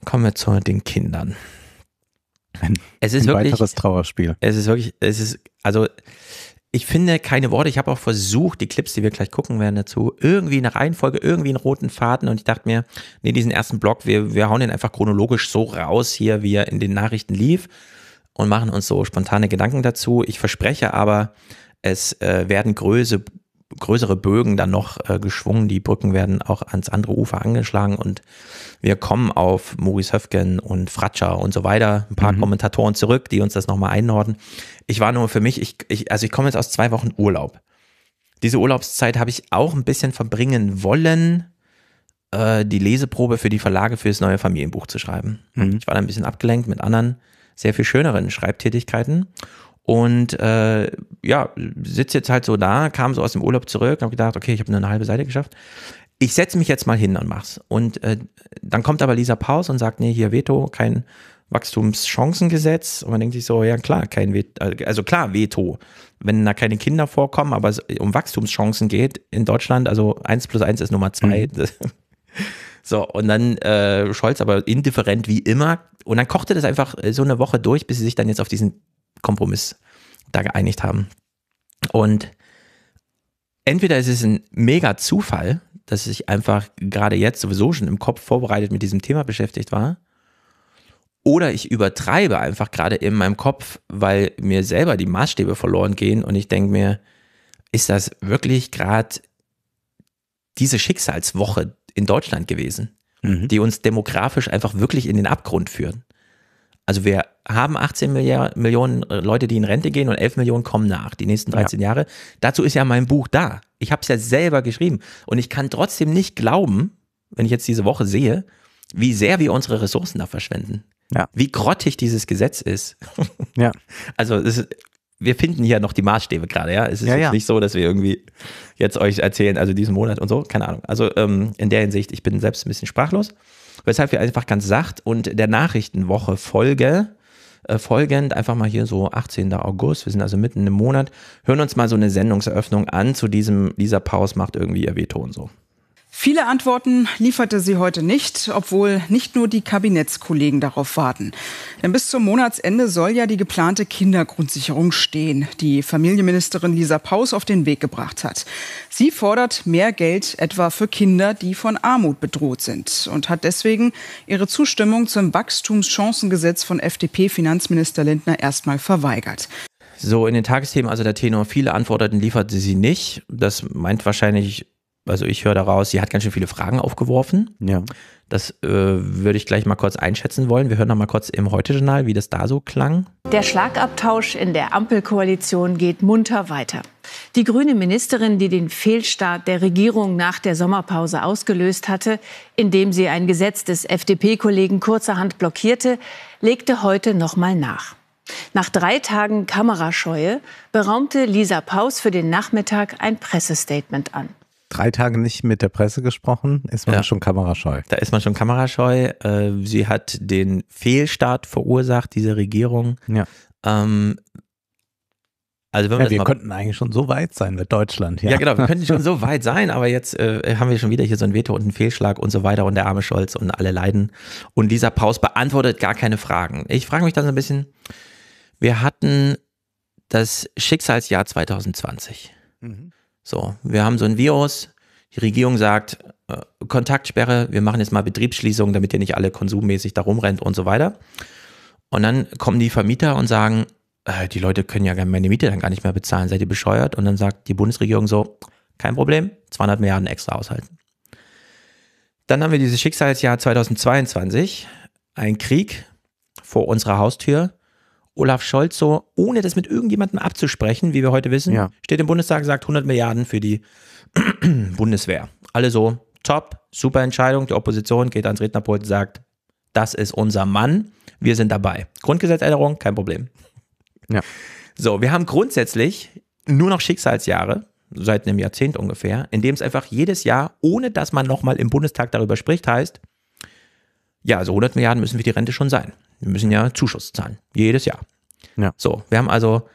[SPEAKER 2] Kommen wir zu den Kindern. Ein, es ist ein wirklich, weiteres Trauerspiel. Es ist wirklich, es ist, also ich finde keine Worte. Ich habe auch versucht, die Clips, die wir gleich gucken werden dazu, irgendwie eine Reihenfolge, irgendwie einen roten Faden. Und ich dachte mir, nee, diesen ersten Block, wir, wir hauen den einfach chronologisch so raus hier, wie er in den Nachrichten lief und machen uns so spontane Gedanken dazu. Ich verspreche aber, es äh, werden Größe, größere Bögen dann noch äh, geschwungen. Die Brücken werden auch ans andere Ufer angeschlagen und wir kommen auf Maurice Höfgen und Fratscher und so weiter. Ein paar mhm. Kommentatoren zurück, die uns das nochmal einordnen. Ich war nur für mich, ich, ich, also ich komme jetzt aus zwei Wochen Urlaub. Diese Urlaubszeit habe ich auch ein bisschen verbringen wollen, äh, die Leseprobe für die Verlage für das neue Familienbuch zu schreiben. Mhm. Ich war da ein bisschen abgelenkt mit anderen sehr viel schöneren Schreibtätigkeiten. Und äh, ja, sitze jetzt halt so da, kam so aus dem Urlaub zurück, habe gedacht, okay, ich habe nur eine halbe Seite geschafft. Ich setze mich jetzt mal hin und mach's. Und äh, dann kommt aber Lisa Paus und sagt, nee, hier Veto, kein Wachstumschancengesetz. Und man denkt sich so, ja klar, kein Veto, also klar, Veto. Wenn da keine Kinder vorkommen, aber es um Wachstumschancen geht in Deutschland, also eins plus eins ist Nummer zwei. Mhm. <laughs> So, und dann äh, Scholz aber indifferent wie immer. Und dann kochte das einfach äh, so eine Woche durch, bis sie sich dann jetzt auf diesen Kompromiss da geeinigt haben. Und entweder ist es ein mega Zufall, dass ich einfach gerade jetzt sowieso schon im Kopf vorbereitet mit diesem Thema beschäftigt war. Oder ich übertreibe einfach gerade in meinem Kopf, weil mir selber die Maßstäbe verloren gehen und ich denke mir, ist das wirklich gerade diese Schicksalswoche, in Deutschland gewesen, mhm. die uns demografisch einfach wirklich in den Abgrund führen. Also wir haben 18 Milliard, Millionen äh, Leute, die in Rente gehen und 11 Millionen kommen nach, die nächsten 13 ja. Jahre. Dazu ist ja mein Buch da. Ich habe es ja selber geschrieben. Und ich kann trotzdem nicht glauben, wenn ich jetzt diese Woche sehe, wie sehr wir unsere Ressourcen da verschwenden. Ja. Wie grottig dieses Gesetz ist. ja. <laughs> Also es ist wir finden hier noch die Maßstäbe gerade, ja. Es ist ja, jetzt ja. nicht so, dass wir irgendwie jetzt euch erzählen, also diesen Monat und so, keine Ahnung. Also ähm, in der Hinsicht, ich bin selbst ein bisschen sprachlos, weshalb wir einfach ganz sacht und der Nachrichtenwoche Folge äh, folgend, einfach mal hier so 18. August, wir sind also mitten im Monat, hören uns mal so eine Sendungseröffnung an zu diesem, dieser Paus macht irgendwie ihr Veto
[SPEAKER 1] und so.
[SPEAKER 3] Viele Antworten lieferte sie heute nicht, obwohl nicht nur die Kabinettskollegen darauf warten. Denn bis zum Monatsende soll ja die geplante Kindergrundsicherung stehen, die Familienministerin Lisa Paus auf den Weg gebracht hat. Sie fordert mehr Geld etwa für Kinder, die von Armut bedroht sind und hat deswegen ihre Zustimmung zum Wachstumschancengesetz von FDP-Finanzminister Lindner erstmal verweigert.
[SPEAKER 2] So, in den Tagesthemen also der Tenor, viele Antworten lieferte sie nicht. Das meint wahrscheinlich also ich höre daraus, sie hat ganz schön viele Fragen aufgeworfen. Ja. Das äh, würde ich gleich mal kurz einschätzen wollen. Wir hören noch mal kurz im Heute-Journal, wie das da so klang.
[SPEAKER 4] Der Schlagabtausch in der Ampelkoalition geht munter weiter. Die grüne Ministerin, die den Fehlstart der Regierung nach der Sommerpause ausgelöst hatte, indem sie ein Gesetz des FDP-Kollegen kurzerhand blockierte, legte heute noch mal nach. Nach drei Tagen Kamerascheue beraumte Lisa Paus für den Nachmittag ein Pressestatement an
[SPEAKER 1] drei Tage nicht mit der Presse gesprochen, ist man ja. schon kamerascheu. Da ist man schon kamerascheu. Äh, sie hat
[SPEAKER 2] den Fehlstart verursacht, diese Regierung. Ja. Ähm, also wenn wir ja, wir könnten
[SPEAKER 1] eigentlich schon so weit sein mit Deutschland. Ja, ja genau, wir könnten
[SPEAKER 2] schon so weit sein, aber jetzt äh, haben wir schon wieder hier so ein Veto und einen Fehlschlag und so weiter und der arme Scholz und alle leiden. Und Lisa Paus beantwortet gar keine Fragen. Ich frage mich dann so ein bisschen, wir hatten das Schicksalsjahr 2020. Mhm. So, wir haben so ein Virus, die Regierung sagt, äh, Kontaktsperre, wir machen jetzt mal Betriebsschließungen, damit ihr nicht alle konsummäßig da rumrennt und so weiter. Und dann kommen die Vermieter und sagen, äh, die Leute können ja meine Miete dann gar nicht mehr bezahlen, seid ihr bescheuert? Und dann sagt die Bundesregierung so, kein Problem, 200 Milliarden extra aushalten. Dann haben wir dieses Schicksalsjahr 2022, ein Krieg vor unserer Haustür, Olaf Scholz so, ohne das mit irgendjemandem abzusprechen, wie wir heute wissen, ja. steht im Bundestag, sagt 100 Milliarden für die <clears throat> Bundeswehr. Alle so, top, super Entscheidung. Die Opposition geht ans Rednerpult und sagt, das ist unser Mann, wir sind dabei. Grundgesetzänderung, kein Problem. Ja. So, wir haben grundsätzlich nur noch Schicksalsjahre, seit einem Jahrzehnt ungefähr, in dem es einfach jedes Jahr, ohne dass man nochmal im Bundestag darüber spricht, heißt, ja, also 100 Milliarden müssen für die Rente schon sein. Wir müssen ja Zuschuss zahlen. Jedes Jahr. Ja. So, wir haben also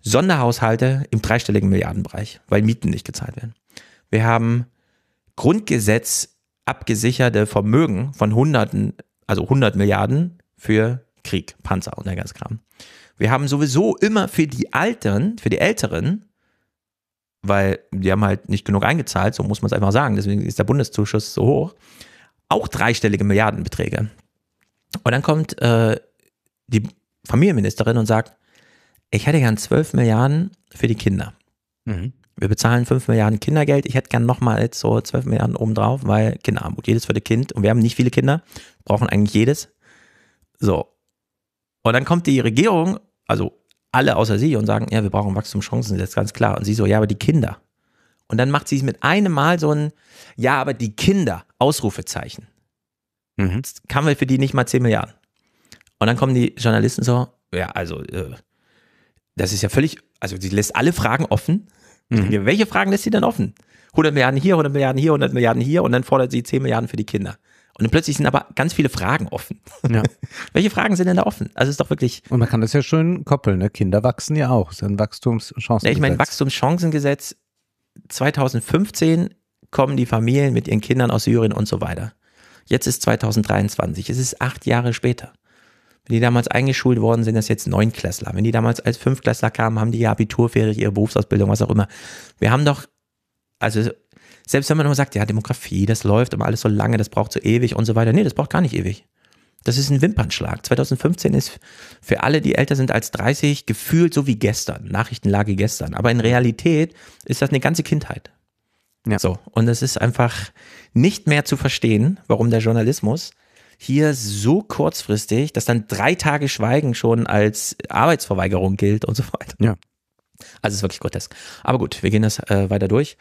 [SPEAKER 2] Sonderhaushalte im dreistelligen Milliardenbereich, weil Mieten nicht gezahlt werden. Wir haben Grundgesetz abgesicherte Vermögen von Hunderten, also 100 Milliarden für Krieg, Panzer und der ganze Kram. Wir haben sowieso immer für die Alten, für die Älteren, weil die haben halt nicht genug eingezahlt, so muss man es einfach sagen, deswegen ist der Bundeszuschuss so hoch, auch dreistellige Milliardenbeträge. Und dann kommt äh, die Familienministerin und sagt, ich hätte gern 12 Milliarden für die Kinder. Mhm. Wir bezahlen 5 Milliarden Kindergeld. Ich hätte gern nochmal so 12 Milliarden obendrauf, weil Kinderarmut, jedes für das Kind. Und wir haben nicht viele Kinder, brauchen eigentlich jedes. So. Und dann kommt die Regierung, also alle außer sie, und sagen, ja, wir brauchen Wachstumschancen, das ist ganz klar. Und sie so, ja, aber die Kinder. Und dann macht sie es mit einem Mal so ein, ja, aber die Kinder, Ausrufezeichen. Mhm. Jetzt kamen wir für die nicht mal 10 Milliarden. Und dann kommen die Journalisten so, ja, also, äh, das ist ja völlig, also sie lässt alle Fragen offen. Mhm. Welche Fragen lässt sie denn offen? 100 Milliarden hier, 100 Milliarden hier, 100 Milliarden hier und dann fordert sie 10 Milliarden für die Kinder. Und dann plötzlich sind aber ganz viele Fragen offen.
[SPEAKER 1] Ja. <laughs> Welche Fragen sind denn da offen? Also es ist doch wirklich. Und man kann das ja schön koppeln, ne? Kinder wachsen ja auch. Es ist
[SPEAKER 2] ein Wachstumschancengesetz. Ja, ich meine, Wachstumschancengesetz 2015 kommen die Familien mit ihren Kindern aus Syrien und so weiter. Jetzt ist 2023, es ist acht Jahre später. Wenn die damals eingeschult worden sind, das jetzt Neunklässler. Wenn die damals als Fünfklässler kamen, haben die ihr Abitur, fertig, ihre Berufsausbildung, was auch immer. Wir haben doch, also selbst wenn man immer sagt, ja, Demografie, das läuft aber alles so lange, das braucht so ewig und so weiter. Nee, das braucht gar nicht ewig. Das ist ein Wimpernschlag. 2015 ist für alle, die älter sind als 30, gefühlt so wie gestern, Nachrichtenlage gestern. Aber in Realität ist das eine ganze Kindheit. Ja. So, und das ist einfach, nicht mehr zu verstehen, warum der Journalismus hier so kurzfristig, dass dann drei Tage Schweigen schon als Arbeitsverweigerung gilt und so weiter. Ja. Also es ist wirklich grotesk. Aber gut, wir gehen das äh, weiter durch.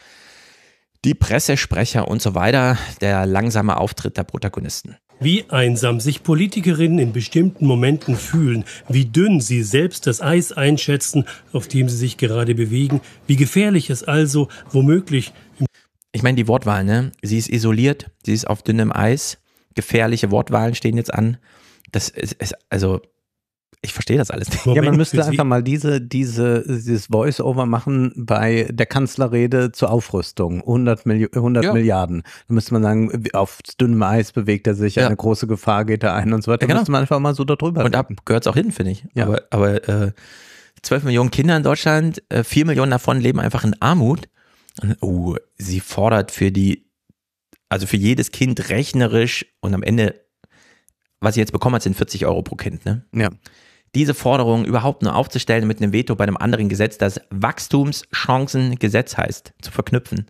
[SPEAKER 2] Die Pressesprecher und so weiter, der langsame Auftritt der Protagonisten.
[SPEAKER 5] Wie einsam sich Politikerinnen in bestimmten Momenten fühlen, wie dünn sie selbst das Eis einschätzen, auf
[SPEAKER 2] dem sie sich gerade bewegen, wie gefährlich es also womöglich ich meine, die Wortwahl, ne? Sie ist isoliert, sie ist auf dünnem Eis. Gefährliche Wortwahlen stehen jetzt an. Das ist, ist also, ich verstehe das alles nicht. ja, man müsste einfach
[SPEAKER 1] mal diese, diese, dieses Voice-Over machen bei der Kanzlerrede zur Aufrüstung. 100, Milli 100 ja. Milliarden. Da müsste man sagen, auf dünnem Eis bewegt er sich, ja. eine große Gefahr geht da ein und so weiter. Ja, genau. Da müsste man einfach mal so darüber Und da gehört es auch hin, finde ich. Ja. Aber, aber äh, 12 Millionen Kinder in
[SPEAKER 2] Deutschland, 4 äh, Millionen davon leben einfach in Armut. Oh, sie fordert für die, also für jedes Kind rechnerisch und am Ende, was sie jetzt bekommen hat, sind 40 Euro pro Kind, ne? Ja. Diese Forderung überhaupt nur aufzustellen mit einem Veto bei einem anderen Gesetz, das Wachstumschancengesetz heißt, zu verknüpfen,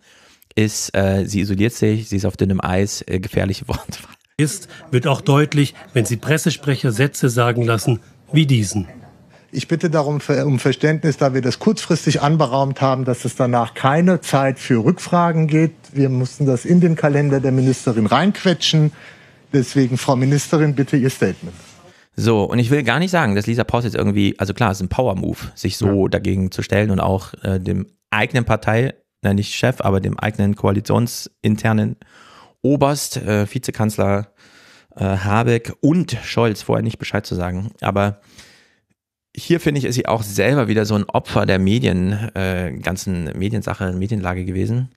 [SPEAKER 2] ist, äh, sie isoliert sich, sie ist auf dünnem Eis, äh, gefährliche <laughs> Wortwahl.
[SPEAKER 5] Ist, wird auch deutlich, wenn sie Pressesprecher Sätze sagen lassen wie diesen. Ich bitte darum um Verständnis, da wir das kurzfristig anberaumt haben, dass es danach keine Zeit für Rückfragen geht. Wir mussten das in den Kalender der Ministerin reinquetschen. Deswegen, Frau Ministerin, bitte Ihr Statement.
[SPEAKER 2] So, und ich will gar nicht sagen, dass Lisa Paus jetzt irgendwie, also klar, es ist ein Power-Move, sich so ja. dagegen zu stellen und auch äh, dem eigenen Partei, nein, nicht Chef, aber dem eigenen koalitionsinternen Oberst, äh, Vizekanzler äh, Habeck und Scholz vorher nicht Bescheid zu sagen. Aber hier finde ich, ist sie auch selber wieder so ein Opfer der Medien, äh, ganzen Mediensache, Medienlage gewesen.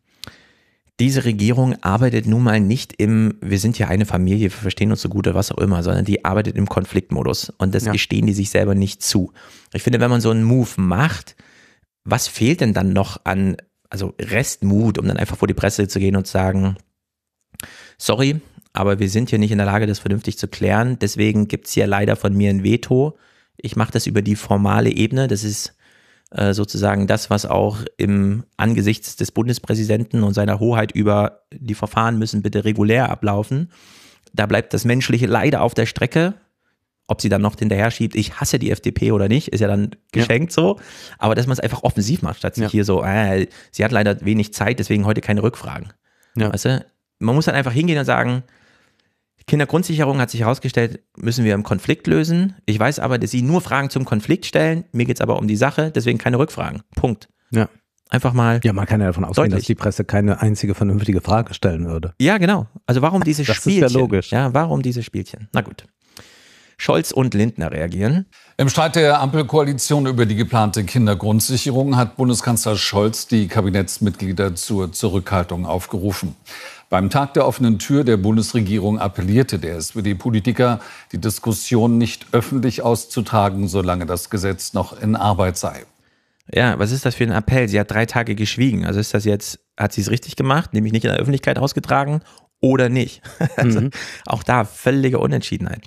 [SPEAKER 2] Diese Regierung arbeitet nun mal nicht im, wir sind ja eine Familie, wir verstehen uns so gut oder was auch immer, sondern die arbeitet im Konfliktmodus. Und das ja. gestehen die sich selber nicht zu. Ich finde, wenn man so einen Move macht, was fehlt denn dann noch an, also Restmut, um dann einfach vor die Presse zu gehen und zu sagen, sorry, aber wir sind hier nicht in der Lage, das vernünftig zu klären. Deswegen gibt's hier leider von mir ein Veto ich mache das über die formale Ebene. Das ist äh, sozusagen das, was auch im angesichts des Bundespräsidenten und seiner Hoheit über die Verfahren müssen bitte regulär ablaufen. Da bleibt das Menschliche leider auf der Strecke. Ob sie dann noch hinterher schiebt, ich hasse die FDP oder nicht, ist ja dann geschenkt ja. so. Aber dass man es einfach offensiv macht, statt ja. sich hier so, äh, sie hat leider wenig Zeit, deswegen heute keine Rückfragen. Ja. Weißt du? Man muss dann einfach hingehen und sagen, Kindergrundsicherung hat sich herausgestellt, müssen wir im Konflikt lösen. Ich weiß aber, dass Sie nur Fragen zum Konflikt stellen. Mir geht es aber um die Sache, deswegen keine Rückfragen.
[SPEAKER 1] Punkt. Ja. Einfach mal. Ja, man kann ja davon ausgehen, deutlich. dass die Presse keine einzige vernünftige Frage stellen würde.
[SPEAKER 2] Ja, genau. Also warum dieses <laughs> das Spielchen? Das ist ja logisch. Ja, warum dieses Spielchen? Na gut. Scholz und Lindner reagieren. Im Streit der Ampelkoalition über die geplante
[SPEAKER 6] Kindergrundsicherung hat Bundeskanzler Scholz die Kabinettsmitglieder zur Zurückhaltung aufgerufen. Beim Tag der offenen Tür der Bundesregierung appellierte der SPD-Politiker, die
[SPEAKER 2] Diskussion nicht öffentlich auszutragen, solange das Gesetz noch in Arbeit sei. Ja, was ist das für ein Appell? Sie hat drei Tage geschwiegen. Also ist das jetzt, hat sie es richtig gemacht, nämlich nicht in der Öffentlichkeit ausgetragen oder nicht? <laughs> Also mhm. Auch da völlige Unentschiedenheit.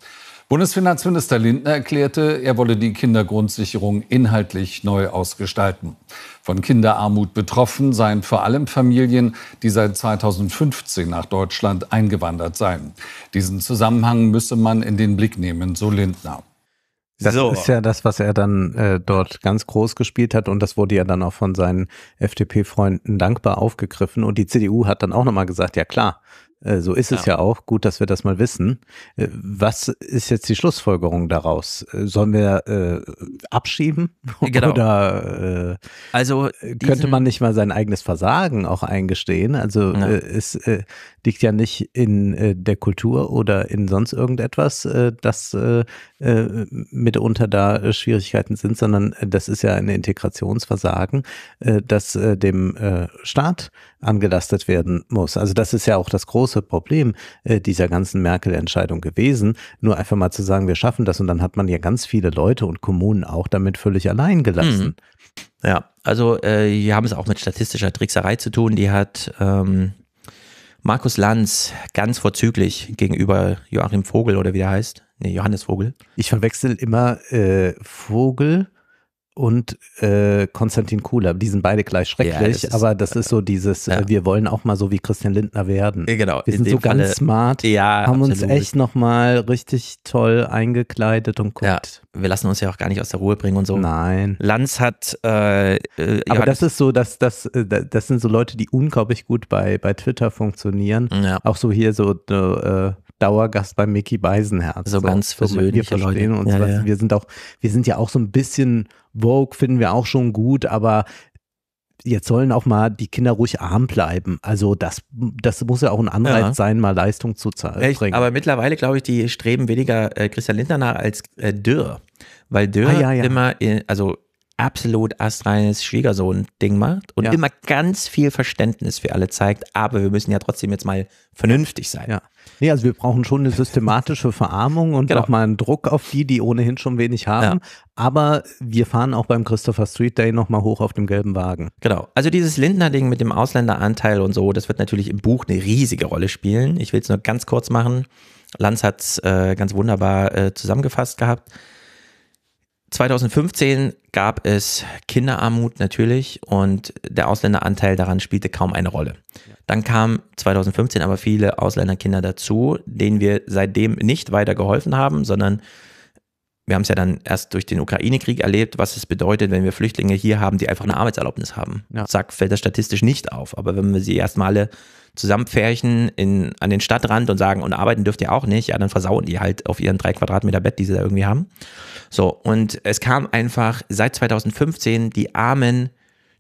[SPEAKER 7] Bundesfinanzminister Lindner erklärte, er wolle die Kindergrundsicherung inhaltlich neu
[SPEAKER 6] ausgestalten. Von Kinderarmut betroffen seien vor allem Familien, die seit 2015 nach Deutschland eingewandert seien. Diesen Zusammenhang müsse man in den Blick
[SPEAKER 1] nehmen, so Lindner. Das so. ist ja das, was er dann äh, dort ganz groß gespielt hat und das wurde ja dann auch von seinen FDP-Freunden dankbar aufgegriffen und die CDU hat dann auch nochmal gesagt, ja klar, äh, so ist es ja. ja auch. Gut, dass wir das mal wissen. Äh, was ist jetzt die Schlussfolgerung daraus? Äh, sollen wir äh, abschieben? <laughs> Genau. Oder äh, also könnte man nicht mal sein eigenes Versagen auch eingestehen? Also ja. äh, ist, liegt ja nicht in äh, der Kultur oder in sonst irgendetwas, äh, dass äh, äh mitunter da äh, Schwierigkeiten sind, sondern äh, das ist ja ein Integrationsversagen, das dem Staat angelastet werden muss. Also das ist ja auch das große Problem dieser ganzen Merkel-Entscheidung gewesen. Nur einfach mal zu sagen, wir schaffen das und dann hat man ja ganz viele Leute und Kommunen auch damit völlig allein gelassen.
[SPEAKER 2] Mhm. Ja, also äh, wir haben es auch mit statistischer Trickserei zu tun. Die hat ähm, Markus Lanz ganz vorzüglich gegenüber Joachim Vogel oder wie der heißt. Nee, Johannes
[SPEAKER 1] Vogel. Ich verwechsel immer äh, Vogel und äh, Konstantin Kuhler. Die sind beide gleich schrecklich, ja, das ist, aber das äh, ist so dieses, äh, ja. äh, wir wollen auch mal so wie Christian Lindner werden. Äh, genau. Wir sind so Falle, ganz smart, ja, haben absolut. uns echt nochmal richtig toll
[SPEAKER 2] eingekleidet und guckt. Ja, wir lassen uns ja auch gar nicht aus der Ruhe bringen und so. Nein. Lanz hat äh,
[SPEAKER 1] Aber das ist so, dass das, das sind so Leute, die unglaublich gut bei, bei Twitter funktionieren. Auch so hier so Dauergast bei Mickey Beisenherz. So, so ganz persönliche so, wir Leute. Ja, was, ja. Wir sind auch, wir sind ja auch so ein bisschen woke, finden wir auch schon gut, aber jetzt sollen auch mal die Kinder ruhig arm bleiben. Also das, das muss ja auch ein Anreiz ja. sein, mal Leistung zu zeigen. Aber
[SPEAKER 2] mittlerweile glaube ich, die streben weniger äh, Christian Lindner nach als äh, Dürr. Weil Dürr ah, ja, ja. immer, in, äh, also absolut astreines Schwiegersohn-Ding macht und ja. immer ganz viel Verständnis für alle zeigt, aber wir müssen ja trotzdem
[SPEAKER 1] jetzt mal vernünftig sein. Ja. Nee, also wir brauchen schon eine systematische Verarmung und genau. nochmal einen Druck auf die, die ohnehin schon wenig haben. Ja. Aber wir fahren auch beim Christopher Street Day nochmal
[SPEAKER 2] hoch auf dem gelben Wagen. Genau. Also dieses Lindner-Ding mit dem Ausländeranteil und so, das wird natürlich im Buch eine riesige Rolle spielen. Ich will es nur ganz kurz machen. Lanz hat es äh, ganz wunderbar äh, zusammengefasst gehabt. 2015 gab es Kinderarmut natürlich und der Ausländeranteil daran spielte kaum eine Rolle. Dann kamen 2015 aber viele Ausländerkinder dazu, denen wir seitdem nicht weiter geholfen haben, sondern wir haben es ja dann erst durch den Ukraine-Krieg erlebt, was es bedeutet, wenn wir Flüchtlinge hier haben, die einfach eine Arbeitserlaubnis haben. Ja. Zack, fällt das statistisch nicht auf. Aber wenn wir sie erstmal alle zusammenpferchen in, an den Stadtrand und sagen, und arbeiten dürft ihr auch nicht, ja, dann versauen die halt auf ihren drei Quadratmeter Bett, die sie da irgendwie haben. So, und es kam einfach seit 2015 die armen,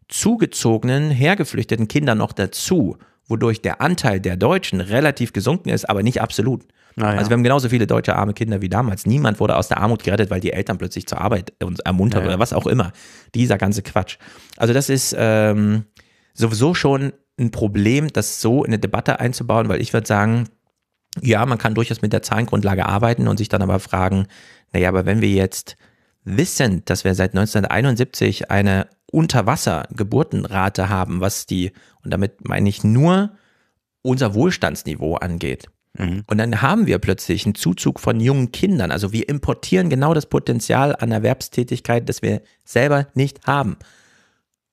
[SPEAKER 2] zugezogenen, hergeflüchteten Kinder noch dazu, wodurch der Anteil der Deutschen relativ gesunken ist, aber nicht absolut. Naja. Also wir haben genauso viele deutsche arme Kinder wie damals. Niemand wurde aus der Armut gerettet, weil die Eltern plötzlich zur Arbeit uns ermuntern naja. oder was auch immer. Dieser ganze Quatsch. Also das ist ähm, sowieso schon ein Problem, das so in eine Debatte einzubauen, weil ich würde sagen, ja, man kann durchaus mit der Zahlengrundlage arbeiten und sich dann aber fragen, naja, aber wenn wir jetzt wissen, dass wir seit 1971 eine Unterwassergeburtenrate haben, was die, und damit meine ich nur unser Wohlstandsniveau angeht, Mhm. Und dann haben wir plötzlich einen Zuzug von jungen Kindern. Also wir importieren genau das Potenzial an Erwerbstätigkeit, das wir selber nicht haben.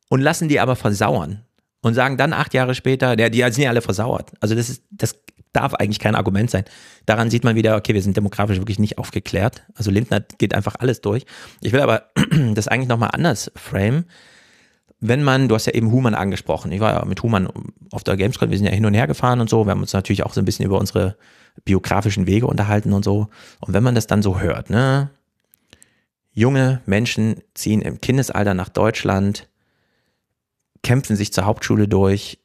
[SPEAKER 2] Und lassen die aber versauern. Und sagen dann acht Jahre später, ja, die sind ja alle versauert. Also das ist, das darf eigentlich kein Argument sein. Daran sieht man wieder, okay, wir sind demografisch wirklich nicht aufgeklärt. Also Lindner geht einfach alles durch. Ich will aber <clears throat> das eigentlich nochmal anders frame wenn man, du hast ja eben Human angesprochen, ich war ja mit Human auf der Gamescom, wir sind ja hin und her gefahren und so, wir haben uns natürlich auch so ein bisschen über unsere biografischen Wege unterhalten und so. Und wenn man das dann so hört, ne? Junge Menschen ziehen im Kindesalter nach Deutschland, kämpfen sich zur Hauptschule durch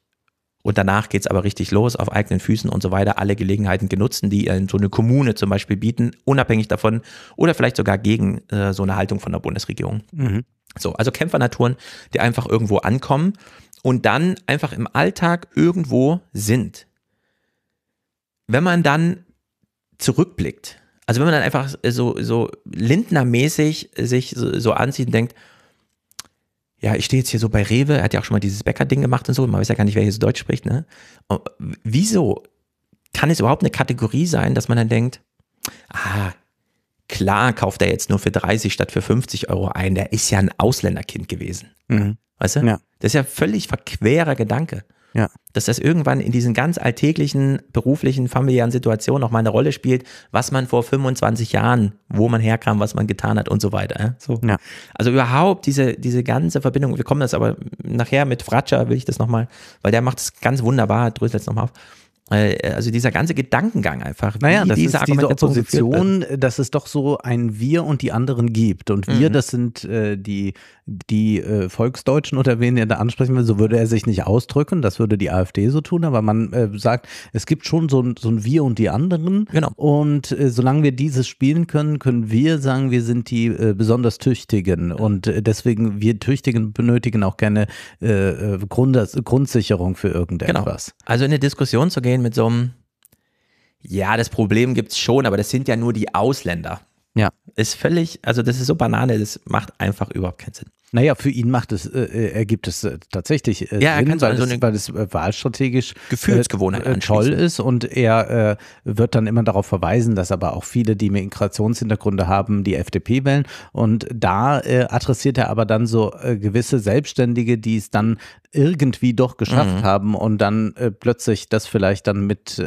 [SPEAKER 2] und danach geht es aber richtig los auf eigenen Füßen und so weiter. Alle Gelegenheiten genutzen, die so eine Kommune zum Beispiel bieten, unabhängig davon oder vielleicht sogar gegen äh, so eine Haltung von der Bundesregierung. Mhm. So, also Kämpfernaturen, die einfach irgendwo ankommen und dann einfach im Alltag irgendwo sind. Wenn man dann zurückblickt, also wenn man dann einfach so, so Lindner-mäßig sich so, so anzieht und denkt, ja, ich stehe jetzt hier so bei Rewe, er hat ja auch schon mal dieses Bäcker-Ding gemacht und so, man weiß ja gar nicht, wer hier so Deutsch spricht, ne? Äh, wieso kann es überhaupt eine Kategorie sein, dass man dann denkt, ah, klar kauft er jetzt nur für 30 statt für 50 Euro ein. Der ist ja ein Ausländerkind gewesen. Mhm. Weißt du? Ja. Das ist ja völlig verquerer Gedanke. Ja. Dass das irgendwann in diesen ganz alltäglichen, beruflichen, familiären Situationen nochmal eine Rolle spielt, was man vor 25 Jahren, wo man herkam, was man getan hat und so weiter. Ja? So. Ja. Also überhaupt diese, diese ganze Verbindung, wir kommen das aber nachher mit Fratscher, will ich das nochmal, weil der macht es ganz wunderbar, dröselt es nochmal auf äh, also dieser ganze Gedankengang einfach. Naja, das diese ist diese Opposition,
[SPEAKER 1] dass es doch so ein Wir und die anderen gibt. Und wir, mhm. das sind äh, die, die äh, Volksdeutschen oder wen er da ansprechen will, so würde er sich nicht ausdrücken, das würde die AfD so tun, aber man äh, sagt, es gibt schon so, so, ein Wir und die anderen. Genau. Und äh, solange wir dieses spielen können, können wir sagen, wir sind die äh, besonders Tüchtigen. Ja. Und deswegen, wir Tüchtigen benötigen auch keine Grund, Grundsicherung für genau. irgendetwas.
[SPEAKER 2] Genau. Also in eine Diskussion zu gehen, reingehen mit so einem, ja, das Problem gibt es schon, aber das sind ja nur die Ausländer. Ja.
[SPEAKER 1] Ist völlig, also das ist so Banane, das macht einfach überhaupt keinen Sinn. Naja, für ihn macht es, äh, äh ergibt es äh, tatsächlich äh, ja, Sinn, er weil, also es, weil es äh, wahlstrategisch äh, Gefühlsgewohnheit äh, toll ist und er äh, wird dann immer darauf verweisen, dass aber auch viele, die Migrationshintergründe haben, die FDP wählen und da adressiert er aber dann so gewisse Selbstständige, die es dann irgendwie doch geschafft mhm. haben und dann plötzlich das vielleicht dann mit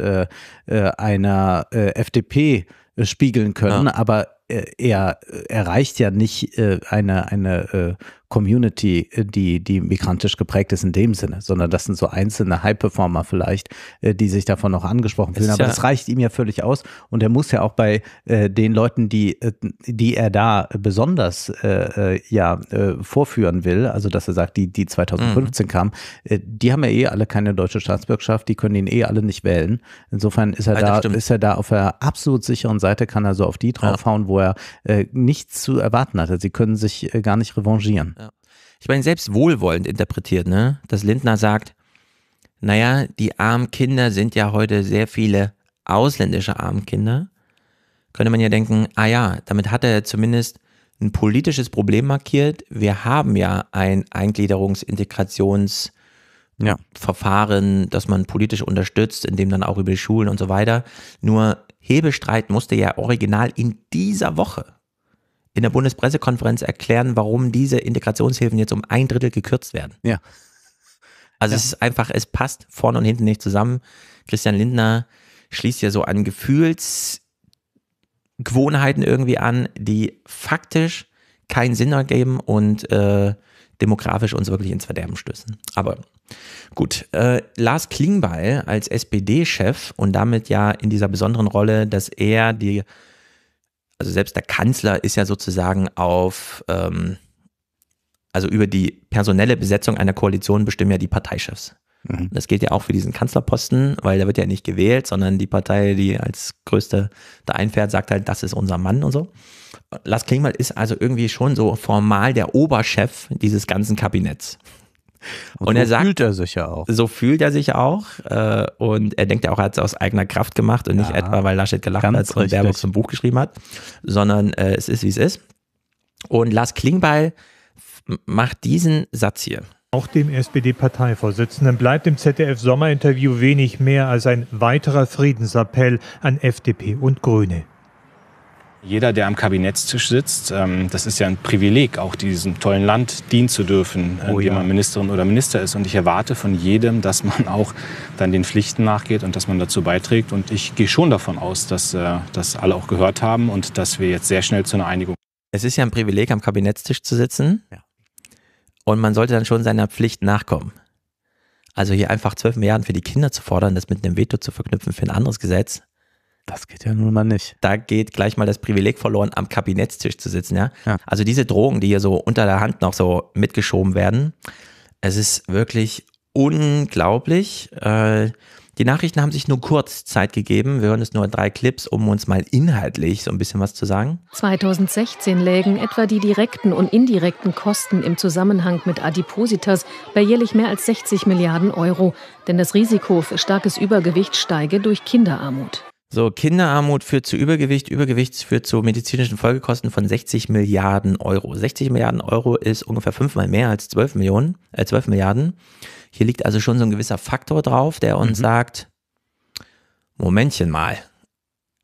[SPEAKER 1] einer FDP äh, spiegeln können, ja. aber äh, er erreicht ja nicht äh, eine, eine äh, Community, äh, die, die migrantisch geprägt ist in dem Sinne, sondern das sind so einzelne High-Performer vielleicht, äh, die sich davon noch angesprochen fühlen. Aber ja das reicht ihm ja völlig aus und er muss ja auch bei äh, den Leuten, die, äh, die er da besonders äh, ja äh, vorführen will, also dass er sagt, die, die 2015 mhm. kamen, die haben ja eh alle keine deutsche Staatsbürgerschaft, die können ihn eh alle nicht wählen. Insofern ist er da, ist er da auf der absolut sicheren Seite, kann er so auf die draufhauen, ja. wo er äh, nichts zu erwarten hatte. Also sie können sich äh, gar nicht revanchieren ich meine, selbst
[SPEAKER 2] wohlwollend interpretiert, ne? Dass Lindner sagt, naja, die armen Kinder sind ja heute sehr viele ausländische armen Kinder. Könnte man ja denken, ah ja, damit hat er zumindest ein politisches Problem markiert. Wir haben ja ein Eingliederungsintegrationsverfahren, ja. das man politisch unterstützt, indem dann auch über die Schulen und so weiter. Nur Hebestreit musste ja original in dieser Woche in der Bundespressekonferenz erklären, warum diese Integrationshilfen jetzt um ein Drittel gekürzt werden. Ja. Also ja. es ist einfach, es passt vorne und hinten nicht zusammen. Christian Lindner schließt ja so an Gefühlsgewohnheiten irgendwie an, die faktisch keinen Sinn ergeben und äh, demografisch uns wirklich ins Verderben stößen. Aber gut, äh, Lars Klingbeil als SPD-Chef und damit ja in dieser besonderen Rolle, dass er die also selbst der Kanzler ist ja sozusagen auf, ähm, also über die personelle Besetzung einer Koalition bestimmen ja die Parteichefs. Mhm. Das gilt ja auch für diesen Kanzlerposten, weil der wird ja nicht gewählt, sondern die Partei, die als größte da einfährt, sagt halt, das ist unser Mann und so. Lars Klingmann ist also irgendwie schon so formal der Oberchef dieses ganzen Kabinetts. Und, und so er sagt, fühlt er sich ja auch. So fühlt er sich auch. Äh, und er denkt ja auch, er hat es aus eigener Kraft gemacht und ja, nicht etwa, weil Laschet gelacht hat richtig. und Baerbock zum Buch geschrieben hat, sondern äh, es ist, wie es ist. Und Lars Klingbeil macht diesen Satz hier.
[SPEAKER 8] Auch dem SPD-Parteivorsitzenden bleibt im ZDF-Sommerinterview wenig mehr als ein weiterer Friedensappell an FDP und Grüne.
[SPEAKER 9] Jeder, der am Kabinettstisch sitzt, ähm, das ist ja ein Privileg, auch diesem tollen Land dienen zu dürfen, äh, oh, indem ja. man
[SPEAKER 8] Ministerin oder Minister ist. Und ich erwarte von jedem, dass man <laughs> auch dann den Pflichten nachgeht und
[SPEAKER 2] dass man dazu beiträgt. Und ich gehe schon davon aus, dass äh, das alle auch gehört haben und dass wir jetzt sehr schnell zu einer Einigung. Es ist ja ein Privileg, am Kabinettstisch zu sitzen. Ja. Und man sollte dann schon seiner Pflicht nachkommen. Also hier einfach 12 Milliarden für die Kinder zu fordern, das mit einem Veto zu verknüpfen für ein anderes Gesetz, das geht ja nun mal nicht. Da geht gleich mal das Privileg verloren, am Kabinettstisch zu sitzen, ja? ja. Also diese Drogen, die hier so unter der Hand noch so mitgeschoben werden, es ist wirklich unglaublich. Äh, die Nachrichten haben sich nur kurz Zeit gegeben. Wir hören es nur in drei Clips, um uns mal inhaltlich so ein bisschen was zu sagen.
[SPEAKER 4] 2016 lägen etwa die direkten und indirekten Kosten im Zusammenhang mit Adipositas bei jährlich mehr als 60 Milliarden Euro. Denn das Risiko für starkes Übergewicht steige durch Kinderarmut.
[SPEAKER 2] So, Kinderarmut führt zu Übergewicht, Übergewicht führt zu medizinischen Folgekosten von 60 Milliarden Euro. 60 Milliarden Euro ist ungefähr fünfmal mehr als 12 Millionen, äh 12 Milliarden. Hier liegt also schon so ein gewisser Faktor drauf, der uns mhm. sagt, Momentchen mal,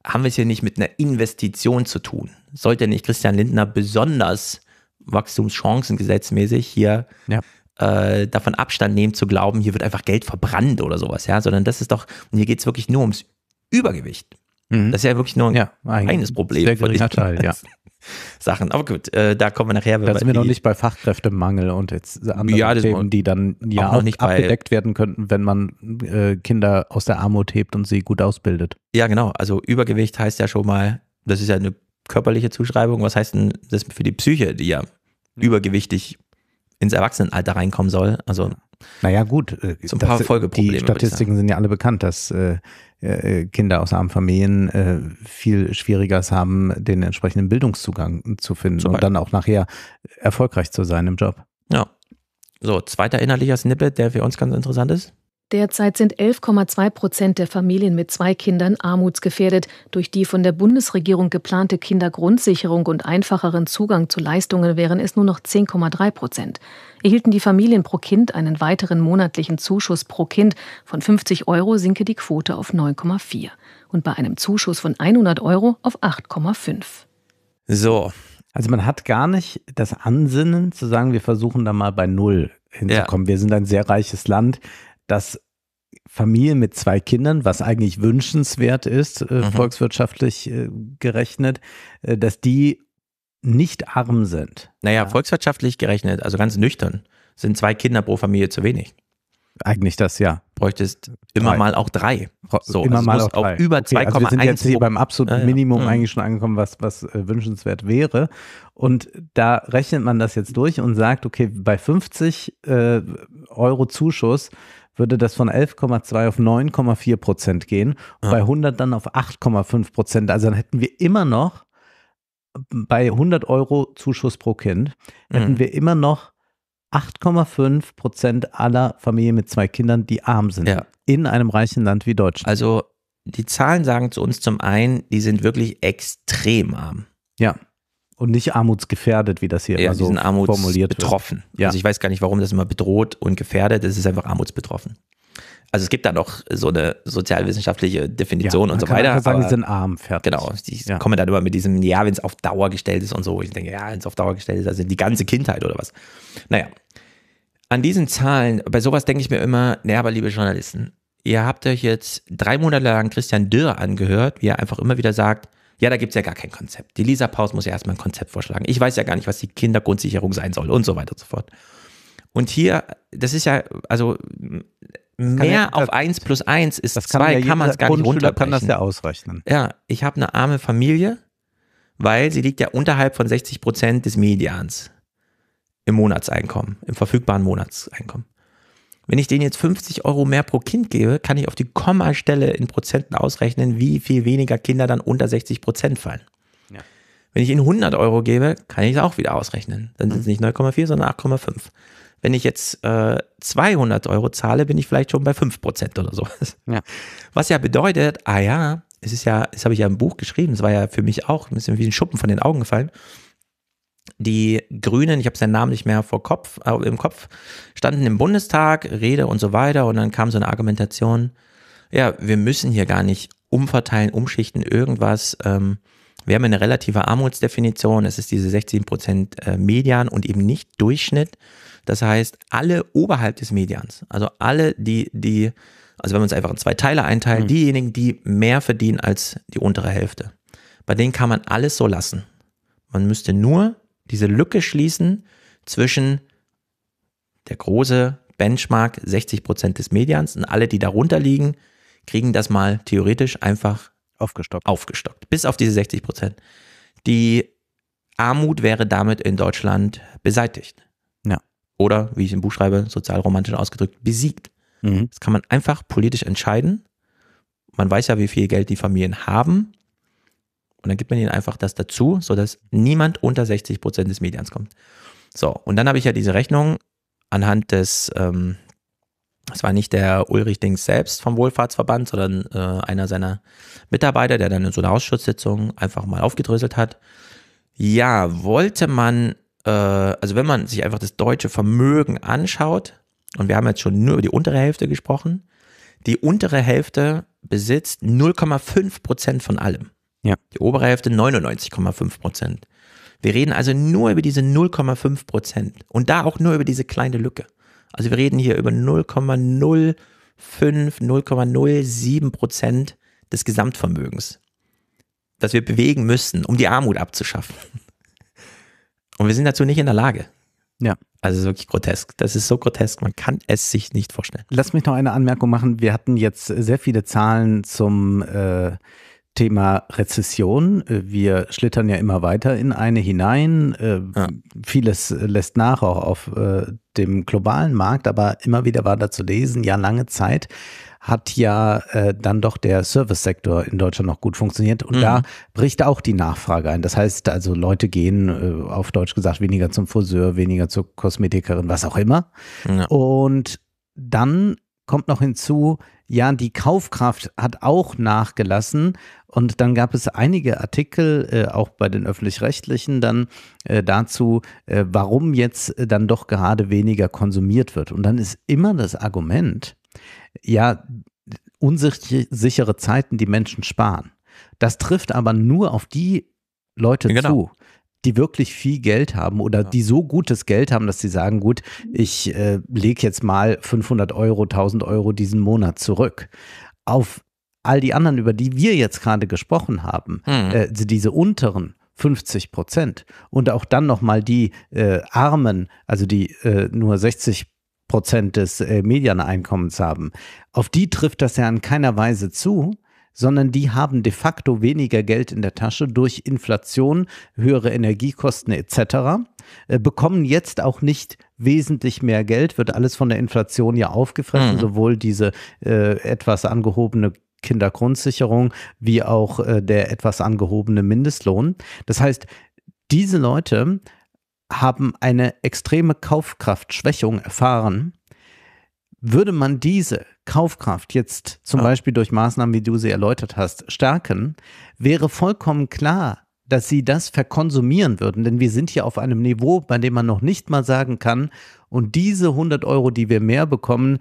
[SPEAKER 2] haben wir es hier nicht mit einer Investition zu tun? Sollte nicht Christian Lindner besonders wachstumschancengesetzmäßig hier ja. äh, davon Abstand nehmen zu glauben, hier wird einfach Geld verbrannt oder sowas, ja, sondern das ist doch, und hier geht es wirklich nur ums Übergewicht. Mhm. Das ist ja wirklich nur ein ja, ein Problem. Sehr geringer Teil, ja. <laughs> Sachen. Aber gut, äh, da kommen wir nachher. Da sind wir noch nicht
[SPEAKER 1] bei Fachkräftemangel und jetzt andere ja, Themen, die dann ja auch noch nicht abgedeckt werden könnten, wenn man äh, Kinder aus der Armut hebt und sie gut ausbildet.
[SPEAKER 2] Ja, genau. Also Übergewicht heißt ja schon mal, das ist ja eine körperliche Zuschreibung. Was heißt denn das für die Psyche, die ja mhm. übergewichtig ins Erwachsenenalter reinkommen soll? Also
[SPEAKER 1] naja, gut. Äh, so ein paar Folgeprobleme. Die Statistiken sind ja alle bekannt, dass äh, äh, Kinder aus armen Familien äh, viel schwieriger es haben, den entsprechenden Bildungszugang zu finden Super. und dann auch nachher erfolgreich zu sein im Job. Ja. So, zweiter inhaltlicher Snippet, der für uns ganz interessant ist.
[SPEAKER 4] Derzeit sind 11,2 Prozent der Familien mit zwei Kindern armutsgefährdet. Durch die von der Bundesregierung geplante Kindergrundsicherung und einfacheren Zugang zu Leistungen wären es nur noch 10,3 Prozent erhielten die Familien pro Kind einen weiteren monatlichen Zuschuss pro Kind. Von 50 Euro sinke die Quote auf 9,4 und bei einem Zuschuss von 100 Euro auf 8,5.
[SPEAKER 1] So. Also man hat gar nicht das Ansinnen zu sagen, wir versuchen da mal bei Null hinzukommen. Ja. Wir sind ein sehr reiches Land, das Familien mit zwei Kindern, was eigentlich wünschenswert ist, äh, mhm. volkswirtschaftlich äh, gerechnet, äh, dass die nicht arm sind.
[SPEAKER 2] Naja, ja. volkswirtschaftlich gerechnet, also ganz nüchtern, sind zwei Kinder pro Familie zu wenig. Eigentlich das, ja. Bräuchtest immer drei. mal auch drei.
[SPEAKER 1] So, immer also mal auch drei. auf über okay, 2,1. Also wir sind jetzt hier beim absoluten ja, ja. Minimum mhm. eigentlich schon angekommen, was, was äh, wünschenswert wäre. Und da rechnet man das jetzt durch und sagt, okay, bei 50 äh, Euro Zuschuss würde das von 11,2 auf 9,4 Prozent gehen ja. bei 100 dann auf 8,5 Prozent. Also dann hätten wir immer noch bei 100 Euro Zuschuss pro Kind hätten mhm. wir immer noch 8,5 Prozent aller Familien mit zwei Kindern, die arm sind. Ja. In einem reichen Land wie Deutschland. Also die Zahlen sagen zu uns zum einen, die sind wirklich extrem arm.
[SPEAKER 2] Ja. Und nicht armutsgefährdet, wie das hier ja, immer so formuliert wird. Also, ja, sind Armutsbetroffen. Also ich weiß gar nicht, warum das immer bedroht und gefährdet. Es ist einfach armutsbetroffen also es gibt da noch so eine sozialwissenschaftliche Definition ja, und so weiter. Man kann sagen, die sind arm, fertig. Genau, die ja. kommen dann immer mit diesem, ja, wenn es auf Dauer gestellt ist und so. Ich denke, ja, wenn es auf Dauer gestellt ist, also die ganze Kindheit oder was. Naja, an diesen Zahlen, bei sowas denke ich mir immer, naja, aber liebe Journalisten, ihr habt euch jetzt drei Monate lang Christian Dürr angehört, wie er einfach immer wieder sagt, ja, da gibt es ja gar kein Konzept. Die Lisa Paus muss ja erstmal ein Konzept vorschlagen. Ich weiß ja gar nicht, was die Kindergrundsicherung sein soll und so weiter und so fort. Und hier, das ist ja, also mehr ja, auf 1 plus 1 ist 2, kann, man es gar nicht runterbrechen. kann das ja ausrechnen. Ja, ich habe eine arme Familie, weil sie liegt ja unterhalb von 60 Prozent des Medians im Monatseinkommen, im verfügbaren Monatseinkommen. Wenn ich denen jetzt 50 Euro mehr pro Kind gebe, kann ich auf die Kommastelle in Prozenten ausrechnen, wie viel weniger Kinder dann unter 60 Prozent fallen. Ja. Wenn ich ihnen 100 Euro gebe, kann ich es auch wieder ausrechnen. Dann sind es mhm. nicht 9,4, sondern 8,5. Wenn ich jetzt äh, 200 Euro zahle, bin ich vielleicht schon bei 5% oder sowas. Ja. Was ja bedeutet, ah ja, es ist ja, das habe ich ja im Buch geschrieben, es war ja für mich auch ein bisschen wie ein Schuppen von den Augen gefallen. Die Grünen, ich habe seinen Namen nicht mehr vor Kopf, äh, im Kopf, standen im Bundestag, Rede und so weiter und dann kam so eine Argumentation, ja, wir müssen hier gar nicht umverteilen, umschichten, irgendwas. Ähm, wir haben eine relative Armutsdefinition. Es ist diese 16% äh, Median und eben nicht Durchschnitt. Das heißt, alle oberhalb des Medians, also alle, die, die, also wenn man es einfach in zwei Teile einteilt, mhm. diejenigen, die mehr verdienen als die untere Hälfte, bei denen kann man alles so lassen. Man müsste nur diese Lücke schließen zwischen der große Benchmark 60 Prozent des Medians und alle, die darunter liegen, kriegen das mal theoretisch einfach aufgestockt. Aufgestockt. Bis auf diese 60 Prozent. Die Armut wäre damit in Deutschland beseitigt oder, wie ich im Buch schreibe, sozialromantisch ausgedrückt, besiegt. Mhm. Das kann man einfach politisch entscheiden. Man weiß ja, wie viel Geld die Familien haben. Und dann gibt man ihnen einfach das dazu, sodass niemand unter 60 Prozent des Medians kommt. So, und dann habe ich ja diese Rechnung anhand des, ähm, das war nicht der Ulrich Dings selbst vom Wohlfahrtsverband, sondern äh, einer seiner Mitarbeiter, der dann in so einer Ausschusssitzung einfach mal aufgedröselt hat. Ja, wollte man äh, also wenn man sich einfach das deutsche Vermögen anschaut, und wir haben jetzt schon nur über die untere Hälfte gesprochen, die untere Hälfte besitzt 0,5 Prozent von allem. Ja. Die obere Hälfte 99,5 Prozent. Wir reden also nur über diese 0,5 Prozent und da auch nur über diese kleine Lücke. Also wir reden hier über 0,05, 0,07 Prozent des Gesamtvermögens, das wir bewegen müssen, um die Armut abzuschaffen.
[SPEAKER 1] Und wir sind dazu nicht in der Lage.
[SPEAKER 2] Ja. Also wirklich grotesk. Das ist so grotesk, man kann es sich nicht vorstellen.
[SPEAKER 1] Lass mich noch eine Anmerkung machen. Wir hatten jetzt sehr viele Zahlen zum äh, Thema Rezession. Wir schlittern ja immer weiter in eine hinein. Äh, ja. Vieles lässt nach, auch auf äh, dem globalen Markt, aber immer wieder war da zu lesen, ja, lange Zeit hat ja äh, dann doch der Service-Sektor in Deutschland noch gut funktioniert und mhm. da bricht auch die Nachfrage ein. Das heißt also, Leute gehen äh, auf Deutsch gesagt weniger zum Friseur, weniger zur Kosmetikerin, was auch immer. Ja. Und dann kommt noch hinzu, ja, die Kaufkraft hat auch nachgelassen und dann gab es einige Artikel, äh, auch bei den öffentlich-rechtlichen, dann äh, dazu, äh, warum jetzt äh, dann doch gerade weniger konsumiert wird. Und dann ist immer das Argument, ja unsichere Zeiten die Menschen sparen. Das trifft aber nur auf die Leute genau. zu, die wirklich viel Geld haben oder ja. die so gutes Geld haben, dass sie sagen, gut, mhm. ich äh, lege jetzt mal 500 Euro, 1000 Euro diesen Monat zurück. Auf all die anderen, über die wir jetzt gerade gesprochen haben, hm. äh, diese unteren 50 Prozent und auch dann nochmal die äh, Armen, also die äh, nur 60 Prozent. Prozent des äh, Medianeinkommens haben. Auf die trifft das ja in keiner Weise zu, sondern die haben de facto weniger Geld in der Tasche durch Inflation, höhere Energiekosten etc. Äh, bekommen jetzt auch nicht wesentlich mehr Geld, wird alles von der Inflation ja aufgefressen, mhm. sowohl diese äh, etwas angehobene Kindergrundsicherung wie auch äh, der etwas angehobene Mindestlohn. Das heißt, diese Leute haben eine extreme Kaufkraftschwächung erfahren. Würde man diese Kaufkraft jetzt zum ja. Beispiel durch Maßnahmen, wie du sie erläutert hast, stärken, wäre vollkommen klar, dass sie das verkonsumieren würden. Denn wir sind hier auf einem Niveau, bei dem man noch nicht mal sagen kann, und diese 100 Euro, die wir mehr bekommen,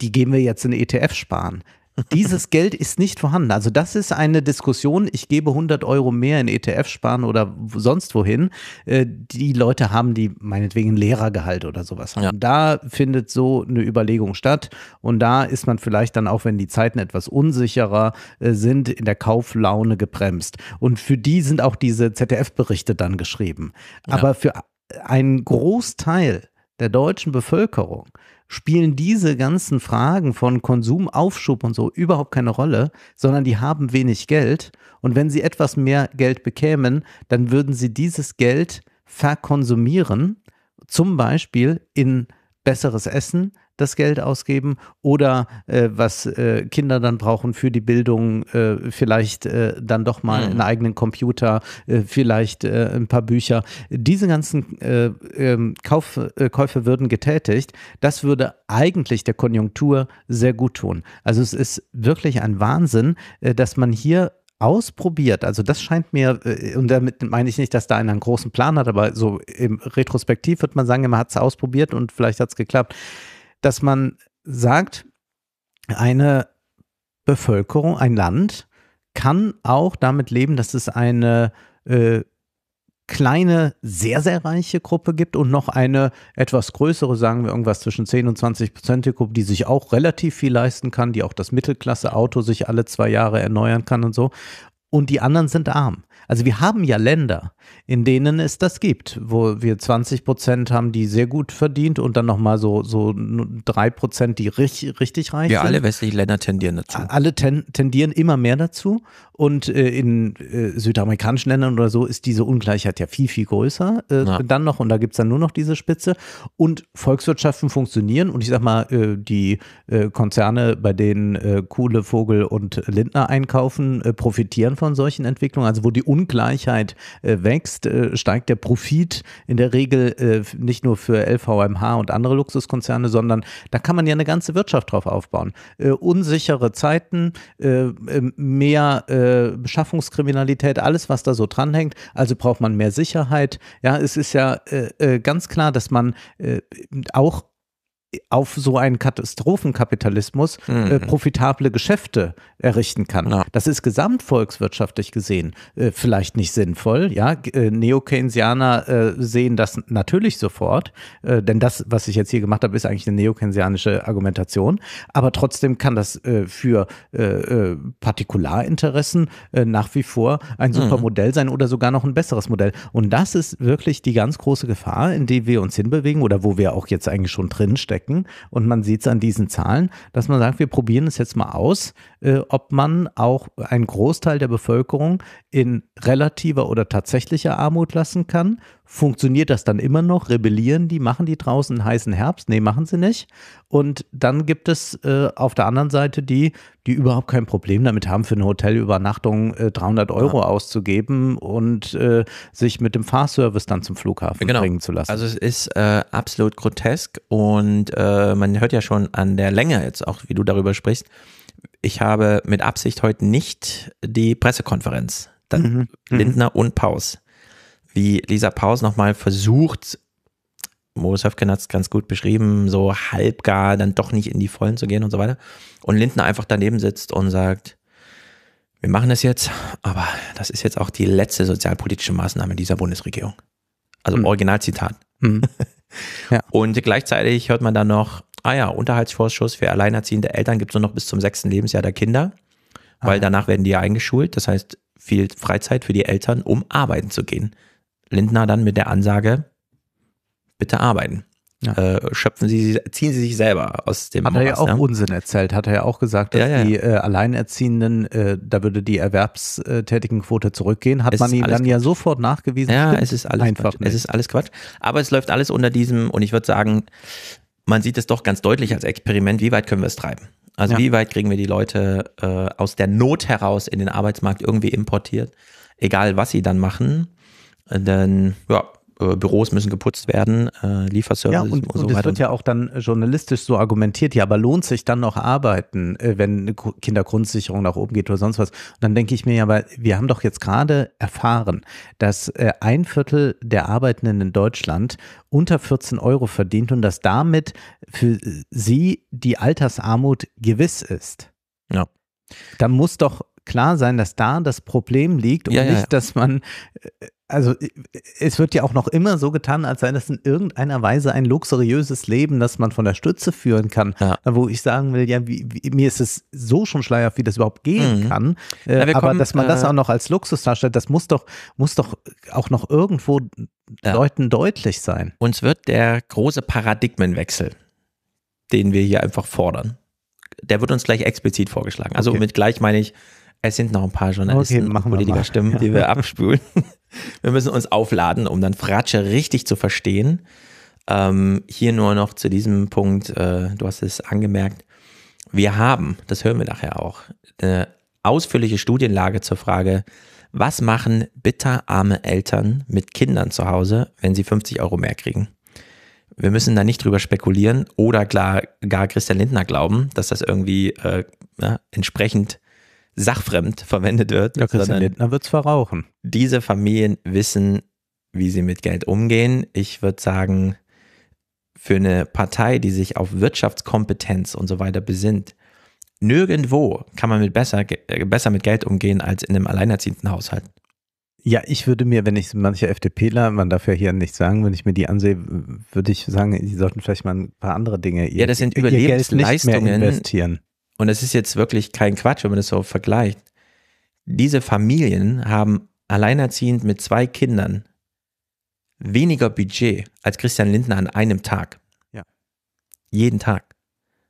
[SPEAKER 1] die gehen wir jetzt in ETF sparen. Dieses Geld ist nicht vorhanden. Also das ist eine Diskussion, ich gebe 100 Euro mehr in ETF sparen oder sonst wohin. Äh, die Leute haben die meinetwegen Lehrergehalt oder sowas. Ja. Da findet so eine Überlegung statt und da ist man vielleicht dann auch, wenn die Zeiten etwas unsicherer äh, sind, in der Kauflaune gebremst. Und für die sind auch diese ZDF-Berichte dann geschrieben. Ja. Aber für einen Großteil der deutschen Bevölkerung spielen diese ganzen Fragen von Konsum, Aufschub und so überhaupt keine Rolle, sondern die haben wenig Geld. Und wenn sie etwas mehr Geld bekämen, dann würden sie dieses Geld verkonsumieren, zum Beispiel in besseres Essen, das Geld ausgeben oder äh, was äh, Kinder dann brauchen für die Bildung, äh, vielleicht äh, dann doch mal mhm. einen eigenen Computer, äh, vielleicht äh, ein paar Bücher. Diese ganzen ähm, Kauf, Käufe würden getätigt. Das würde eigentlich der Konjunktur sehr gut tun. Also es ist wirklich ein Wahnsinn, dass man hier ausprobiert, also das scheint mir, und damit meine ich nicht, dass da einer einen großen Plan hat, aber so im Retrospektiv wird man sagen, man hat es ausprobiert und vielleicht hat es geklappt dass man sagt, eine Bevölkerung, ein Land kann auch damit leben, dass es eine äh, kleine, sehr, sehr reiche Gruppe gibt und noch eine etwas größere, sagen wir irgendwas zwischen 10 und 20 Prozent der Gruppe, die sich auch relativ viel leisten kann, die auch das Mittelklasse-Auto sich alle zwei Jahre erneuern kann und so und die anderen sind arm. Also wir haben ja Länder, in denen es das gibt, wo wir 20 Prozent haben, die sehr gut verdient und dann nochmal so, so 3 Prozent, die richtig, richtig reich ja, sind. Ja, alle
[SPEAKER 2] westlichen Länder tendieren dazu.
[SPEAKER 1] Alle ten, tendieren immer mehr dazu und äh, in äh, südamerikanischen Ländern oder so ist diese Ungleichheit ja viel, viel größer äh, ja. dann noch und da gibt es dann nur noch diese Spitze und Volkswirtschaften funktionieren und ich sag mal, äh, die äh, Konzerne, bei denen äh, Kuhle, Vogel und Lindner einkaufen, profitieren von von solchen Entwicklungen? Also wo die Ungleichheit äh, wächst, äh, steigt der Profit in der Regel äh, nicht nur für LVMH und andere Luxuskonzerne, sondern da kann man ja eine ganze Wirtschaft drauf aufbauen. Äh, unsichere Zeiten, äh, ähm, mehr äh, Beschaffungskriminalität, alles, was da so dranhängt. Also braucht man mehr Sicherheit. Ja, es ist ja ganz klar, dass man auch auf so einen Katastrophenkapitalismus mhm. äh, profitable Geschäfte errichten kann. Ja. Das ist gesamtvolkswirtschaftlich gesehen äh, vielleicht nicht sinnvoll. Ja, äh, Neo-Keynesianer äh, sehen das natürlich sofort, äh, denn das, was ich jetzt hier gemacht habe, ist eigentlich eine neo-keynesianische Argumentation. Aber trotzdem kann das äh, für Partikularinteressen nach wie vor ein super mhm. Modell sein oder sogar noch ein besseres Modell. Und das ist wirklich die ganz große Gefahr, in die wir uns hinbewegen oder wo wir auch jetzt eigentlich schon drinstecken stecken. Und man sieht es an diesen Zahlen, dass man sagt, wir probieren es jetzt mal aus, äh, ob man auch einen Großteil der Bevölkerung in relativer oder tatsächlicher Armut lassen kann funktioniert das dann immer noch? Rebellieren die? Machen die draußen einen heißen Herbst? Nee, machen sie nicht. Und dann gibt es äh, auf der anderen Seite die, die überhaupt kein Problem damit haben, für eine Hotelübernachtung äh, 300 Euro ja. auszugeben und äh, sich mit dem Fahrservice dann zum Flughafen genau. bringen zu lassen. Also es
[SPEAKER 2] ist äh, absolut grotesk und äh, man hört ja schon an der Länge jetzt auch, wie du darüber sprichst. Ich habe mit Absicht heute nicht die Pressekonferenz. Dann mhm. mhm. Lindner und Paus wie Lisa Paus nochmal versucht, Modus Höfgen hat es ganz gut beschrieben, so halbgar dann doch nicht in die Vollen zu gehen und so weiter. Und Lindner einfach daneben sitzt und sagt, wir machen das jetzt, aber das ist jetzt auch die letzte sozialpolitische Maßnahme dieser Bundesregierung. Also mhm. Originalzitat. Mhm. <laughs> Ja. Und gleichzeitig hört man dann noch, ah ja, Unterhaltsvorschuss für alleinerziehende Eltern gibt es nur noch bis zum sechsten Lebensjahr der Kinder, weil ah. danach werden die ja eingeschult. Das heißt, viel Freizeit für die Eltern, um arbeiten zu gehen. Lindner dann mit der Ansage, bitte arbeiten. Ja. Äh, schöpfen
[SPEAKER 1] Sie, ziehen Sie sich selber aus dem. Hat Morass, er ja auch ne? Unsinn erzählt, hat er ja auch gesagt, dass ja, ja, die äh, Alleinerziehenden, äh, da würde die Erwerbstätigenquote zurückgehen, hat es man ihm dann Quatsch. ja sofort nachgewiesen.
[SPEAKER 2] Ja, es ist alles einfach. Quatsch. Es ist alles Quatsch. Aber es läuft alles unter diesem, und ich würde sagen, man sieht es doch ganz deutlich als Experiment, wie weit können wir es treiben? Also wie weit kriegen wir die Leute äh, aus der Not heraus in den Arbeitsmarkt irgendwie importiert, egal was sie dann machen. Denn ja, äh, Büros müssen geputzt werden, äh, Lieferservices ja, und, und, so und es wird ja auch
[SPEAKER 1] dann journalistisch so argumentiert, ja, aber lohnt sich dann noch arbeiten, äh, wenn eine Kindergrundsicherung nach oben geht oder sonst was? Und dann denke ich mir ja, aber wir haben doch jetzt gerade erfahren, dass äh, ein Viertel der Arbeitenden in Deutschland unter 14 Euro verdient und dass damit für sie die Altersarmut gewiss ist. Ja. Dann muss doch klar sein, dass da das Problem liegt und ja, nicht, ja, ja. dass man, äh, also äh, es wird ja auch noch immer so getan, als sei das in irgendeiner Weise ein luxuriöses Leben, das man von der Stütze führen kann, wo ich sagen will, ja, wie, wie, mir ist es so schon schleierhaft, wie das überhaupt gehen mhm. kann, äh, aber kommen, dass man das auch noch als Luxus darstellt, das muss doch, muss doch auch noch irgendwo
[SPEAKER 2] Leuten deutlich sein. Uns wird der große Paradigmenwechsel, den wir hier einfach fordern, der wird uns gleich explizit vorgeschlagen. Also okay. mit gleich meine ich, es sind noch ein paar Journalisten okay, machen Politiker Stimmen, die wir abspülen. <laughs> wir müssen uns aufladen, um dann Fratsche richtig zu verstehen. Ähm, hier nur noch zu diesem Punkt, äh, du hast es angemerkt. Wir haben, das hören wir nachher auch, eine ausführliche Studienlage zur Frage, was machen bitterarme Eltern mit Kindern zu Hause, wenn sie 50 Euro mehr kriegen? Wir müssen da nicht drüber spekulieren oder klar, gar Christian Lindner glauben, dass das irgendwie äh, ja, ne, entsprechend sachfremd <laughs> verwendet wird. Ja, Christian Lindner wird es verrauchen. Diese Familien wissen, wie sie mit Geld umgehen. Ich würde sagen, für eine Partei, die sich auf Wirtschaftskompetenz und so weiter besinnt, nirgendwo kann man mit besser, äh, besser mit Geld umgehen als in einem alleinerziehenden Haushalt.
[SPEAKER 1] Ja, ich würde mir, wenn ich manche FDPler, man darf ja hier nichts sagen, wenn ich mir die ansehe, würde ich sagen, die sollten vielleicht mal ein paar andere Dinge ihr, ja, das sind ihr Geld nicht mehr investieren
[SPEAKER 2] und es ist jetzt wirklich kein Quatsch, wenn man das so vergleicht, diese Familien haben alleinerziehend mit zwei Kindern weniger Budget als Christian Lindner an einem Tag. Ja. Jeden Tag.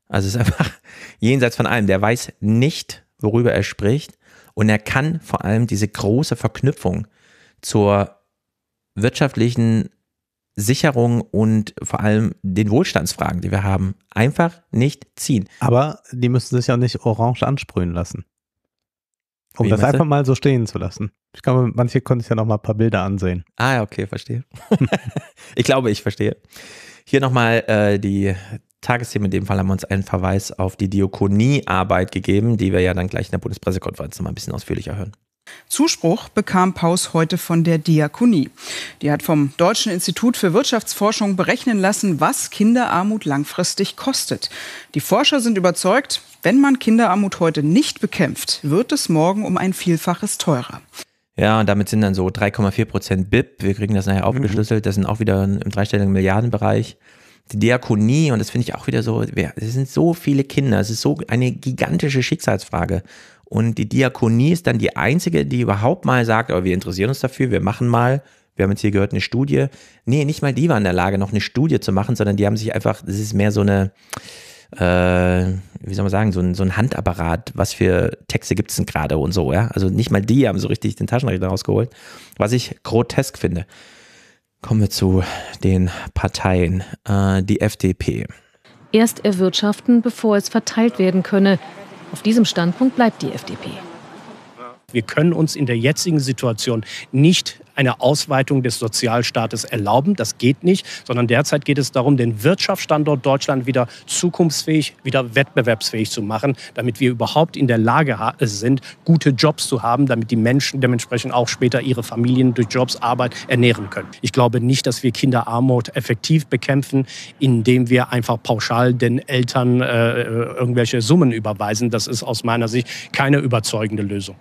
[SPEAKER 2] Also es ist einfach <laughs> jenseits von allem. Der weiß nicht, worüber er spricht. Und er kann vor allem diese große Verknüpfung zur wirtschaftlichen Sicherung und vor allem den Wohlstandsfragen,
[SPEAKER 1] die wir haben, einfach nicht ziehen. Aber die müssen sich ja nicht orange ansprühen lassen. Um das einfach mal so stehen zu lassen. Ich glaube, manche können sich ja noch mal ein paar Bilder ansehen.
[SPEAKER 2] Ah, okay, verstehe. <laughs> ich glaube, ich verstehe. Hier nochmal äh, die Tagesthemen. In dem Fall haben wir uns einen Verweis auf die Diakoniearbeit gegeben, die wir ja dann gleich in der Bundespressekonferenz nochmal ein bisschen ausführlicher hören.
[SPEAKER 3] Zuspruch bekam Paus heute von der Diakonie. Die hat vom Deutschen Institut für Wirtschaftsforschung berechnen lassen, was Kinderarmut langfristig kostet. Die Forscher sind überzeugt, wenn man Kinderarmut heute nicht bekämpft, wird es morgen um ein Vielfaches teurer.
[SPEAKER 2] Ja, und damit sind dann so 3,4 Prozent BIP. Wir kriegen das nachher aufgeschlüsselt. Mhm. Das sind auch wieder im dreistelligen Milliardenbereich die Diakonie, und das finde ich auch wieder so, es sind so viele Kinder, es ist so eine gigantische Schicksalsfrage. Und die Diakonie ist dann die einzige, die überhaupt mal sagt, aber wir interessieren uns dafür, wir machen mal. Wir haben jetzt hier gehört, eine Studie. Nee, nicht mal die waren in der Lage, noch eine Studie zu machen, sondern die haben sich einfach, das ist mehr so eine, äh, wie soll man sagen, so ein, so ein Handapparat, was für Texte gibt es denn gerade und so, ja. Also nicht mal die haben so richtig den Taschenrechner rausgeholt, was ich grotesk finde. Kommen wir zu den Parteien. Äh, die FDP.
[SPEAKER 4] Erst erwirtschaften, bevor es verteilt werden könne. Auf diesem Standpunkt bleibt die FDP.
[SPEAKER 9] Wir können uns in der jetzigen Situation nicht eine Ausweitung des Sozialstaates erlauben. Das geht nicht, sondern derzeit geht es darum, den Wirtschaftsstandort Deutschland wieder zukunftsfähig, wieder wettbewerbsfähig zu machen, damit wir überhaupt in der Lage äh, sind, gute Jobs zu haben, damit die Menschen dementsprechend auch später ihre Familien durch Jobs, Arbeit ernähren können. Ich glaube nicht, dass wir Kinderarmut effektiv bekämpfen, indem wir einfach pauschal den Eltern äh, äh irgendwelche Summen überweisen. Das ist aus meiner Sicht keine überzeugende Lösung.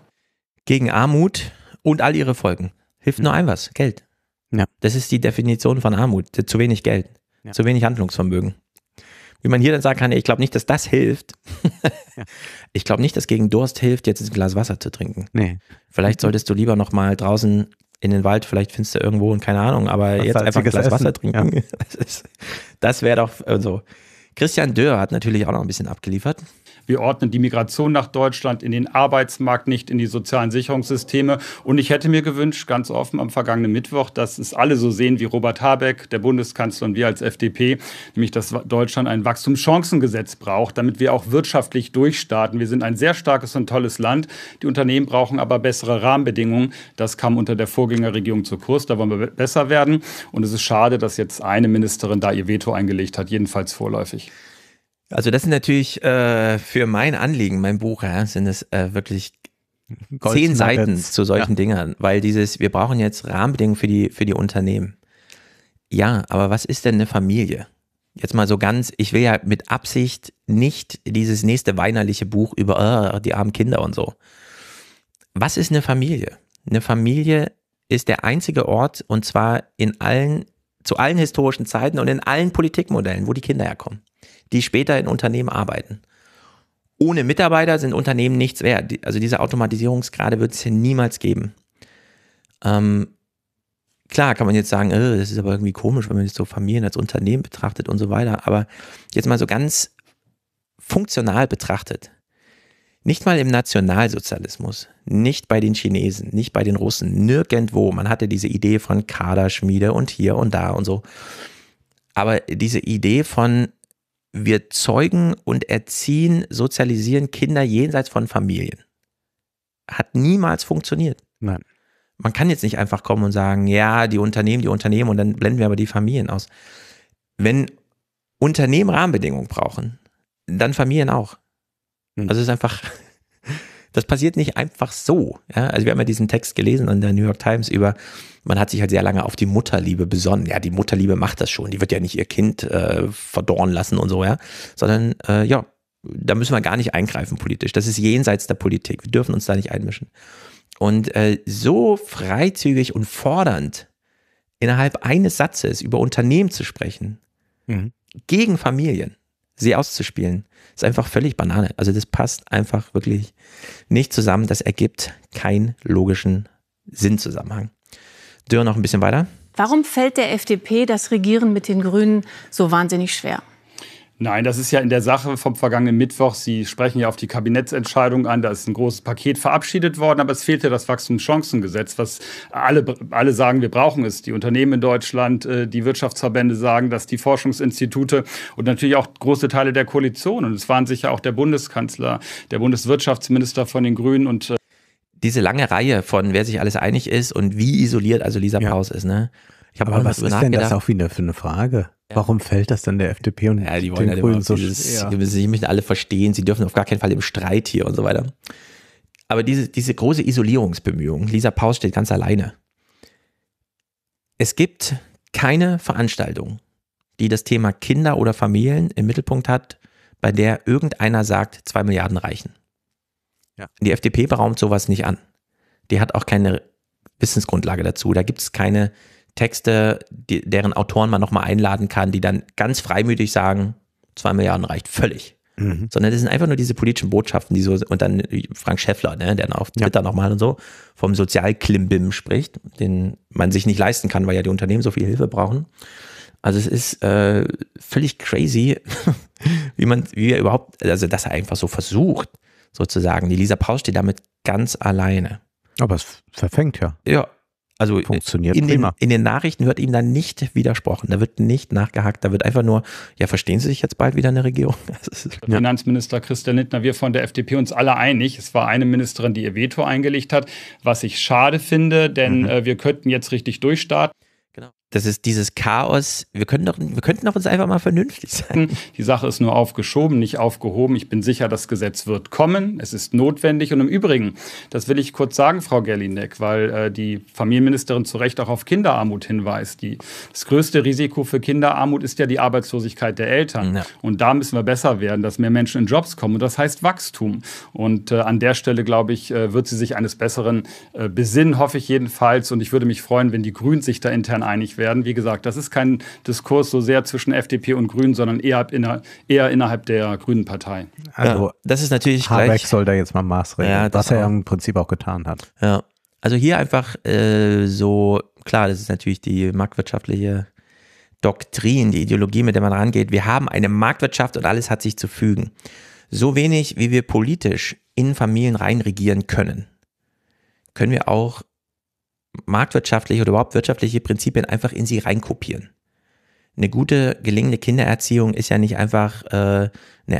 [SPEAKER 2] Gegen Armut und all ihre Folgen Hilft nur ein was, Geld. Ja. Das ist die Definition von Armut. Zu wenig Geld, ja. zu wenig Handlungsvermögen. Wie man hier dann sagen kann, ich glaube nicht, dass das hilft. <laughs> ja. Ich glaube nicht, dass gegen Durst hilft, jetzt ein Glas Wasser zu trinken. Nee. Vielleicht solltest du lieber noch mal draußen in den Wald, vielleicht findest du irgendwo und keine Ahnung, aber Was jetzt einfach ein Glas Essen. Wasser trinken. Ja. <laughs> Das, das wäre doch so. Also, Christian Dörr hat natürlich auch noch ein bisschen abgeliefert. Wir ordnen die Migration nach Deutschland in den
[SPEAKER 8] Arbeitsmarkt, nicht in die sozialen Sicherungssysteme. Und ich hätte mir gewünscht, ganz offen am vergangenen Mittwoch, dass es alle so sehen wie Robert Habeck, der Bundeskanzler und wir als FDP, nämlich dass Deutschland ein Wachstumschancengesetz braucht, damit wir auch wirtschaftlich durchstarten. Wir sind ein sehr starkes und tolles Land. Die Unternehmen brauchen aber bessere Rahmenbedingungen. Das kam unter der Vorgängerregierung zu Kurs. Da wollen wir besser werden. Und es ist schade, dass jetzt eine Ministerin da ihr Veto eingelegt hat, jedenfalls vorläufig.
[SPEAKER 2] Also das sind natürlich äh, für mein Anliegen, mein Buch, ja, sind es äh, wirklich Gold zehn Seiten zu solchen ja. Dingern, weil dieses, wir brauchen jetzt Rahmenbedingungen für die, für die Unternehmen. Ja, aber was ist denn eine Familie? Jetzt mal so ganz, ich will ja mit Absicht nicht dieses nächste weinerliche Buch über oh, die armen Kinder und so. Was ist eine Familie? Eine Familie ist der einzige Ort und zwar in allen, zu allen historischen Zeiten und in allen Politikmodellen, wo die Kinder herkommen die später in Unternehmen arbeiten. Ohne Mitarbeiter sind Unternehmen nichts wert. Also diese Automatisierungsgrade wird es hier niemals geben. Ähm, klar kann man jetzt sagen, äh, das ist aber irgendwie komisch, wenn man jetzt so Familien als Unternehmen betrachtet und so weiter. Aber jetzt mal so ganz funktional betrachtet. Nicht mal im Nationalsozialismus, nicht bei den Chinesen, nicht bei den Russen, nirgendwo. Man hatte diese Idee von Kaderschmiede und hier und da und so. Aber diese Idee von wir zeugen und erziehen, sozialisieren Kinder jenseits von Familien. Hat niemals funktioniert. Nein. Man kann jetzt nicht einfach kommen und sagen, ja, die Unternehmen, die Unternehmen und dann blenden wir aber die Familien aus. Wenn Unternehmen Rahmenbedingungen brauchen, dann Familien auch. Mhm. Also es ist einfach das passiert nicht einfach so. Ja? Also wir haben ja diesen Text gelesen in der New York Times über, man hat sich halt sehr lange auf die Mutterliebe besonnen. Ja, die Mutterliebe macht das schon. Die wird ja nicht ihr Kind äh, verdorren lassen und so, ja. Sondern, äh, ja, da müssen wir gar nicht eingreifen politisch. Das ist jenseits der Politik. Wir dürfen uns da nicht einmischen. Und äh, so freizügig und fordernd innerhalb eines Satzes über Unternehmen zu sprechen, mhm. gegen Familien, sie auszuspielen. Ist einfach völlig Banane. Also das passt einfach wirklich nicht zusammen. Das ergibt keinen logischen Sinnzusammenhang. Dürr noch ein bisschen weiter.
[SPEAKER 4] Warum fällt der FDP das Regieren mit den Grünen so wahnsinnig schwer?
[SPEAKER 8] Nein, das ist ja in der Sache vom vergangenen Mittwoch. Sie sprechen ja auf die Kabinettsentscheidung an. Da ist ein großes Paket verabschiedet worden, aber es fehlte das Wachstumschancengesetz, was alle, alle sagen, wir brauchen es. Die Unternehmen in Deutschland, äh, die Wirtschaftsverbände sagen dass die Forschungsinstitute und natürlich auch große Teile der Koalition. Und es waren sicher auch der Bundeskanzler, der Bundeswirtschaftsminister von den
[SPEAKER 2] Grünen und. Äh, Diese lange Reihe von, wer sich alles einig ist und wie isoliert also Lisa ja. Paus ist,
[SPEAKER 1] ne? Ich habe was, ist denn das auch wieder für eine Frage? Warum fällt das dann der FDP und ja, die wollen den Grünen halt so dieses, ja.
[SPEAKER 2] Sie müssen alle verstehen, sie dürfen auf gar keinen Fall im Streit hier und so weiter. Aber diese, diese große Isolierungsbemühung, Lisa Paus steht ganz alleine. Es gibt keine Veranstaltung, die das Thema Kinder oder Familien im Mittelpunkt hat, bei der irgendeiner sagt, zwei Milliarden reichen. Ja. Die FDP beraumt sowas nicht an. Die hat auch keine Wissensgrundlage dazu. Da gibt es keine Texte, die, deren Autoren man nochmal einladen kann, die dann ganz freimütig sagen, zwei Milliarden reicht völlig. Mhm. Sondern das sind einfach nur diese politischen Botschaften, die so, und dann Frank Schäffler, ne, der dann auf Twitter ja. nochmal und so vom Sozialklimbim spricht, den man sich nicht leisten kann, weil ja die Unternehmen so viel Hilfe brauchen. Also es ist äh, völlig crazy, <laughs> wie man, wie er überhaupt, also dass er einfach so versucht, sozusagen. Die Lisa Paus steht damit ganz alleine. Aber es verfängt ja. Ja, also äh, funktioniert in prima. Den, in den Nachrichten wird ihm dann nicht widersprochen, da wird nicht nachgehakt, da wird einfach nur, ja, verstehen Sie sich jetzt bald wieder in der Regierung? Ja.
[SPEAKER 8] <laughs> Finanzminister Christian Lindner, wir von der FDP uns alle einig. Es war eine Ministerin, die ihr Veto eingelegt hat, was ich schade finde, denn mhm. äh, wir könnten jetzt richtig durchstarten das ist dieses Chaos. Wir, können doch, wir
[SPEAKER 2] könnten doch uns einfach mal vernünftig sein. Hm,
[SPEAKER 8] die Sache ist nur aufgeschoben, nicht aufgehoben. Ich bin sicher, das Gesetz wird kommen. Es ist notwendig. Und im Übrigen, das will ich kurz sagen, Frau Gerlinek, weil äh, die Familienministerin zu Recht auch auf Kinderarmut hinweist. Die, das größte Risiko für Kinderarmut ist ja die Arbeitslosigkeit der Eltern. Ja. Und da müssen wir besser werden, dass mehr Menschen in Jobs kommen. Und das heißt Wachstum. Und äh, an der Stelle, glaube ich, äh, wird sie sich eines Besseren äh, besinnen, hoffe ich jedenfalls. Und ich würde mich freuen, wenn die Grünen sich da intern einig werden werden. Wie gesagt, das ist kein Diskurs so sehr zwischen FDP und Grünen, sondern eher, inner, eher innerhalb der Grünen Partei. Also, ja, das ist natürlich
[SPEAKER 1] Habeck gleich, soll da jetzt mal maßregeln, ja, was er auch. im Prinzip auch getan hat.
[SPEAKER 2] Ja, also hier einfach äh, so, klar, das ist natürlich die marktwirtschaftliche Doktrin, die Ideologie, mit der man rangeht. Wir haben eine Marktwirtschaft und alles hat sich zu fügen. So wenig, wie wir politisch in Familien reinregieren können, können wir auch marktwirtschaftliche oder überhaupt wirtschaftliche Prinzipien einfach in sie reinkopieren. Eine gute, gelingende Kindererziehung ist ja nicht einfach äh, eine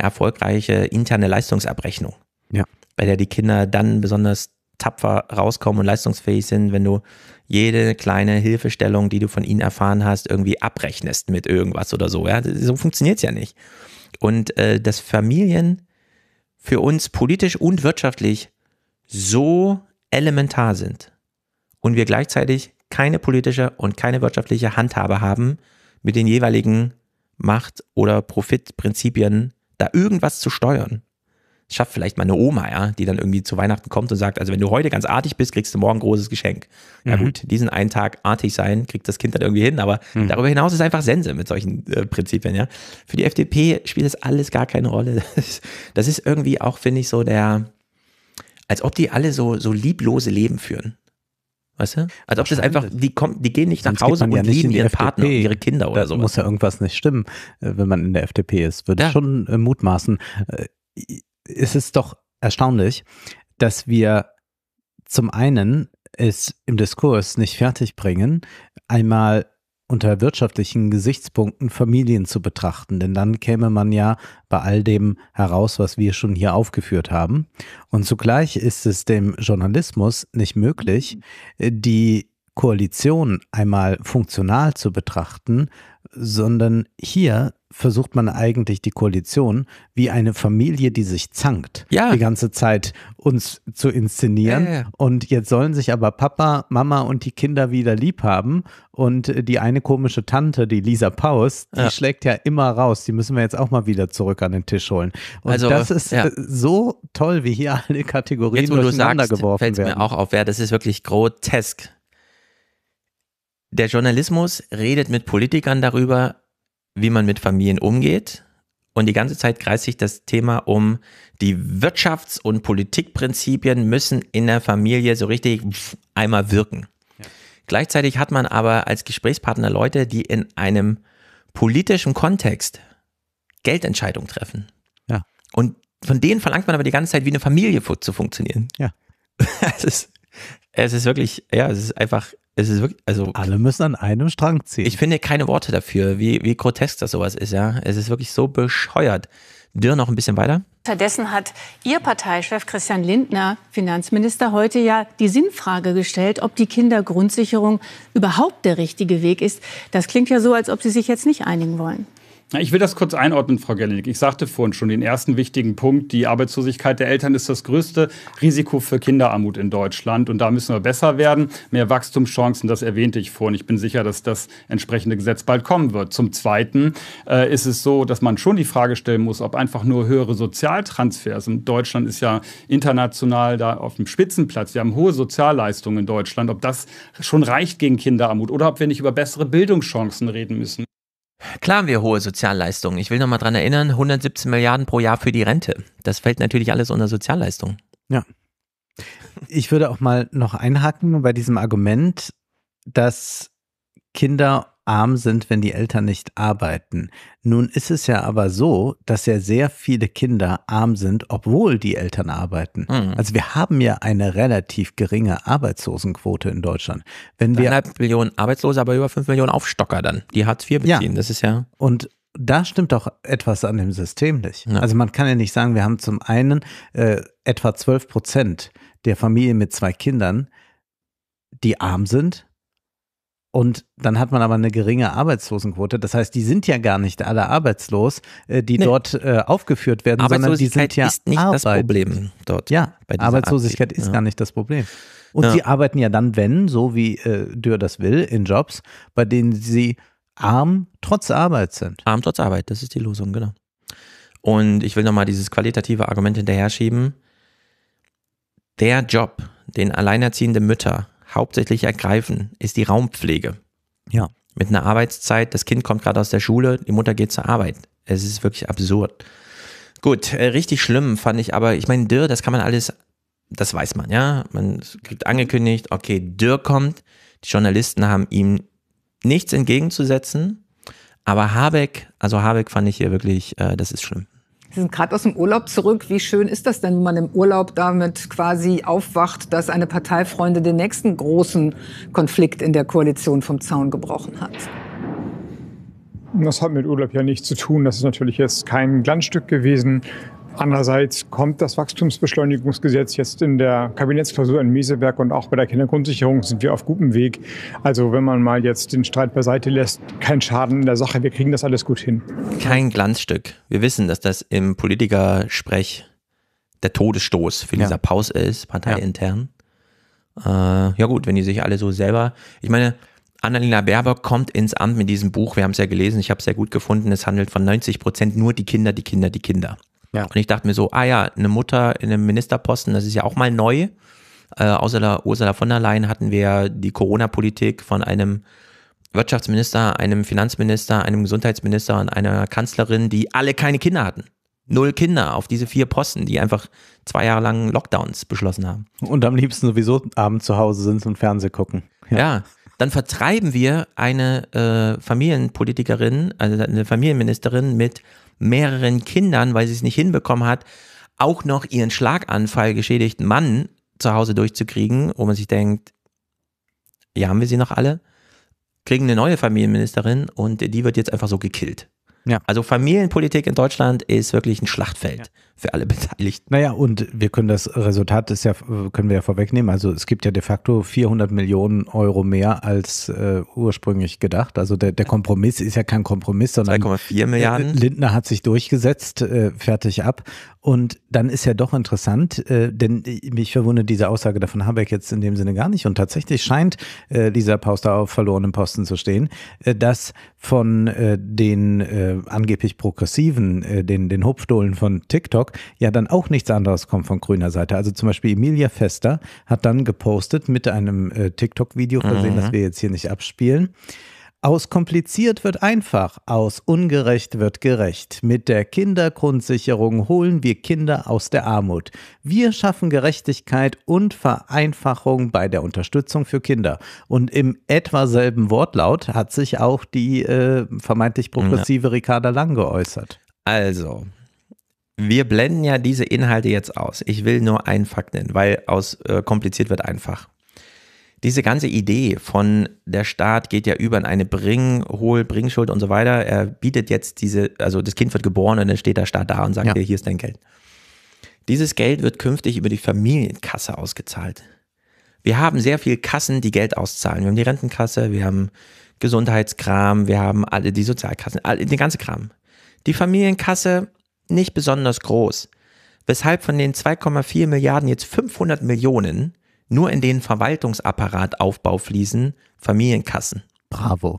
[SPEAKER 2] erfolgreiche interne Leistungsabrechnung, ja. bei der die Kinder dann besonders tapfer rauskommen und leistungsfähig sind, wenn du jede kleine Hilfestellung, die du von ihnen erfahren hast, irgendwie abrechnest mit irgendwas oder so. Ja? So funktioniert es ja nicht. Und äh, dass Familien für uns politisch und wirtschaftlich so elementar sind, und wir gleichzeitig keine politische und keine wirtschaftliche Handhabe haben, mit den jeweiligen Macht- oder Profitprinzipien da irgendwas zu steuern. Das schafft vielleicht meine Oma, ja, die dann irgendwie zu Weihnachten kommt und sagt, also wenn du heute ganz artig bist, kriegst du morgen ein großes Geschenk. Ja mhm. gut, diesen einen Tag artig sein, kriegt das Kind dann irgendwie hin, aber mhm. darüber hinaus ist einfach Sense mit solchen äh, Prinzipien, ja. Für die FDP spielt das alles gar keine Rolle. <laughs> Das ist irgendwie auch, finde ich, so der, als ob die alle so, so lieblose Leben führen. Weißt du? Als ob das einfach, die kommen, die gehen nicht Sonst nach Hause und ja lieben ihren FDP. Partner und ihre
[SPEAKER 1] Kinder oder so. muss ja irgendwas nicht stimmen, äh, wenn man in der FDP ist. Würde ja. schon äh, mutmaßen. Äh, es ist doch erstaunlich, dass wir zum einen es im Diskurs nicht fertig bringen, einmal unter wirtschaftlichen Gesichtspunkten Familien zu betrachten, denn dann käme man ja bei all dem heraus, was wir schon hier aufgeführt haben. Und zugleich ist es dem Journalismus nicht möglich, die Koalition einmal funktional zu betrachten, sondern hier versucht man eigentlich die Koalition wie eine Familie, die sich zankt, ja. die ganze Zeit uns zu inszenieren. Ja, ja, und jetzt sollen sich aber Papa, Mama und die Kinder wieder lieb haben. Und äh, die eine komische Tante, die Lisa Paus, die schlägt ja immer raus. Die müssen wir jetzt auch mal wieder zurück an den Tisch holen. Und also, das ist äh, so toll, wie hier alle Kategorien jetzt, durcheinander du sagst, geworfen werden. Fällt mir
[SPEAKER 2] auch auf, ja, das ist wirklich grotesk. Der Journalismus redet mit Politikern darüber, wie man mit Familien umgeht. Und die ganze Zeit kreist sich das Thema um, die Wirtschafts- und Politikprinzipien müssen in der Familie so richtig einmal wirken. Ja. Gleichzeitig hat man aber als Gesprächspartner Leute, die in einem politischen Kontext Geldentscheidungen treffen. Ja. Und von denen verlangt man aber die ganze Zeit, wie eine Familie zu funktionieren. Ja. <laughs> Das ist es ist wirklich, ja, es ist einfach, es ist wirklich, also. Alle müssen an einem Strang ziehen. Ich finde keine Worte dafür, wie, wie grotesk das sowas ist, ja. Es ist wirklich so bescheuert. Dürr noch ein bisschen weiter.
[SPEAKER 4] Stattdessen hat Ihr Parteichef Christian Lindner, Finanzminister, heute ja die Sinnfrage gestellt, ob die Kindergrundsicherung überhaupt der richtige Weg ist. Das klingt ja so, als ob Sie sich jetzt nicht einigen wollen.
[SPEAKER 8] Ich will das kurz einordnen, Frau Gellinig. Ich sagte vorhin schon den ersten wichtigen Punkt. Die Arbeitslosigkeit der Eltern ist das größte Risiko für Kinderarmut in Deutschland. Und da müssen wir besser werden. Mehr Wachstumschancen, das erwähnte ich vorhin. Ich bin sicher, dass das entsprechende Gesetz bald kommen wird. Zum Zweiten äh, ist es so, dass man schon die Frage stellen muss, ob einfach nur höhere Sozialtransfers, und Deutschland ist ja international da auf dem Spitzenplatz, wir haben hohe Sozialleistungen in Deutschland, ob das schon reicht gegen Kinderarmut oder ob wir nicht über bessere Bildungschancen reden müssen
[SPEAKER 2] Klar haben wir hohe Sozialleistungen. Ich will nochmal dran erinnern, 117 Milliarden pro Jahr für die Rente. Das fällt natürlich alles unter Sozialleistungen.
[SPEAKER 1] Ja. Ich würde auch mal noch einhaken bei diesem Argument, dass Kinder arm sind, wenn die Eltern nicht arbeiten. Nun ist es ja aber so, dass ja sehr viele Kinder arm sind, obwohl die Eltern arbeiten. Mhm. Also wir haben ja eine relativ geringe Arbeitslosenquote in Deutschland. Wenn wir eineinhalb Millionen Arbeitslose, aber über fünf Millionen Aufstocker dann, die Hartz IV beziehen. Ja. Das ist ja. Und da stimmt doch etwas an dem System nicht. Ja. Also man kann ja nicht sagen, wir haben zum einen äh, etwa zwölf Prozent der Familien mit zwei Kindern, die arm sind und dann hat man aber eine geringe Arbeitslosenquote. Das heißt, die sind ja gar nicht alle arbeitslos, äh, die nee. dort äh, aufgeführt werden, sondern die sind ja ist nicht Arbeit. das Problem dort. Ja, Arbeitslosigkeit Arbeit. ist ja. gar nicht das Problem. Und ja. sie arbeiten ja dann, wenn, so wie äh, Dürr das will, in Jobs, bei denen sie arm trotz Arbeit sind. Arm trotz Arbeit, das ist die Losung, genau.
[SPEAKER 2] Und ich will nochmal dieses qualitative Argument hinterher schieben. Der Job, den alleinerziehende Mütter hauptsächlich ergreifen, ist die Raumpflege. Ja. Mit einer Arbeitszeit, das Kind kommt gerade aus der Schule, die Mutter geht zur Arbeit. Es ist wirklich absurd. Gut, äh, richtig schlimm fand ich aber, ich meine, Dürr, das kann man alles, das weiß man, ja. Man kriegt angekündigt, okay, Dürr kommt. Die Journalisten haben ihm nichts entgegenzusetzen. Aber Habeck, also Habeck fand ich hier wirklich, äh, das ist schlimm.
[SPEAKER 10] Sie sind gerade aus dem Urlaub zurück. Wie schön ist das denn, wenn man im Urlaub damit quasi aufwacht, dass eine Parteifreunde den nächsten großen Konflikt in der Koalition vom Zaun gebrochen hat?
[SPEAKER 8] Das hat mit Urlaub ja nichts zu tun. Das ist natürlich jetzt kein Glanzstück gewesen. Andererseits kommt das Wachstumsbeschleunigungsgesetz jetzt in der Kabinettsklausur in Meseberg und auch bei der Kindergrundsicherung sind wir auf gutem Weg. Also wenn man mal jetzt den Streit beiseite lässt, kein Schaden in der Sache, wir kriegen das alles gut hin.
[SPEAKER 2] Kein Glanzstück. Wir wissen, dass das im Politikersprech der Todesstoß für ja. Pause ist, parteiintern. Ja. Äh, ja gut, wenn die sich alle so selber, ich meine, Annalena Baerbock kommt ins Amt mit diesem Buch. Wir haben es ja gelesen, ich habe es sehr gut gefunden. Es handelt von 90 Prozent nur die Kinder, die Kinder, die Kinder. Ja. Und ich dachte mir so, ah ja, eine Mutter in einem Ministerposten, das ist ja auch mal neu. Äh, außer der Ursula von der Leyen hatten wir die Corona-Politik von einem Wirtschaftsminister, einem Finanzminister, einem Gesundheitsminister und einer Kanzlerin, die alle keine Kinder hatten. Null Kinder auf diese vier Posten, die einfach zwei Jahre lang Lockdowns beschlossen haben.
[SPEAKER 1] Und am liebsten sowieso abends zu Hause sind und Fernseh gucken. ja. ja
[SPEAKER 2] dann vertreiben wir eine äh, Familienpolitikerin, also eine Familienministerin mit mehreren Kindern, weil sie es nicht hinbekommen hat, auch noch ihren Schlaganfall geschädigten Mann zu Hause durchzukriegen, wo man sich denkt, ja, haben wir sie noch alle? Kriegen eine neue Familienministerin und die wird jetzt einfach so gekillt. Ja. Also Familienpolitik in Deutschland
[SPEAKER 1] ist wirklich ein Schlachtfeld. Ja für alle <laughs> Beteiligten. Naja, und wir können das Resultat ist ja, können wir ja vorwegnehmen. Also es gibt ja de facto 400 Millionen Euro mehr als äh, ursprünglich gedacht. Also der, der, Kompromiss ist ja kein Kompromiss, sondern 2,4 Milliarden. Äh, Lindner hat sich durchgesetzt, äh, fertig ab. Und dann ist ja doch interessant, äh, denn mich verwundert diese Aussage davon Habeck jetzt in dem Sinne gar nicht. Und tatsächlich scheint äh, dieser Pauster auf verlorenem Posten zu stehen, äh, dass von den angeblich Progressiven, den, den Hupfdohlen von TikTok, TikTok ja dann auch nichts anderes kommt von grüner Seite. Also zum Beispiel Emilia Fester hat dann gepostet mit einem äh, TikTok-Video versehen, mhm. das wir jetzt hier nicht abspielen. Aus kompliziert wird einfach, aus ungerecht wird gerecht. Mit der Kindergrundsicherung holen wir Kinder aus der Armut. Wir schaffen Gerechtigkeit und Vereinfachung bei der Unterstützung für Kinder. Und im etwa selben Wortlaut hat sich auch die äh, vermeintlich progressive Ricarda Lang geäußert. Also,
[SPEAKER 2] wir blenden ja diese Inhalte jetzt aus. Ich will nur einen Fakt nennen, weil aus äh, kompliziert wird einfach. Diese ganze Idee von der Staat geht ja über in eine Bring, Hol, Bringschuld und so weiter. Er bietet jetzt diese, also das Kind wird geboren und dann steht der Staat da und sagt ja. dir, hier ist dein Geld. Dieses Geld wird künftig über die Familienkasse ausgezahlt. Wir haben sehr viel Kassen, die Geld auszahlen. Wir haben die Rentenkasse, wir haben Gesundheitskram, wir haben alle die Sozialkassen, all, den ganzen Kram. Die Familienkasse nicht besonders groß, weshalb von den 2,4 Milliarden jetzt 500 Millionen nur in den Verwaltungsapparateaufbau fließen, Familienkassen. Bravo.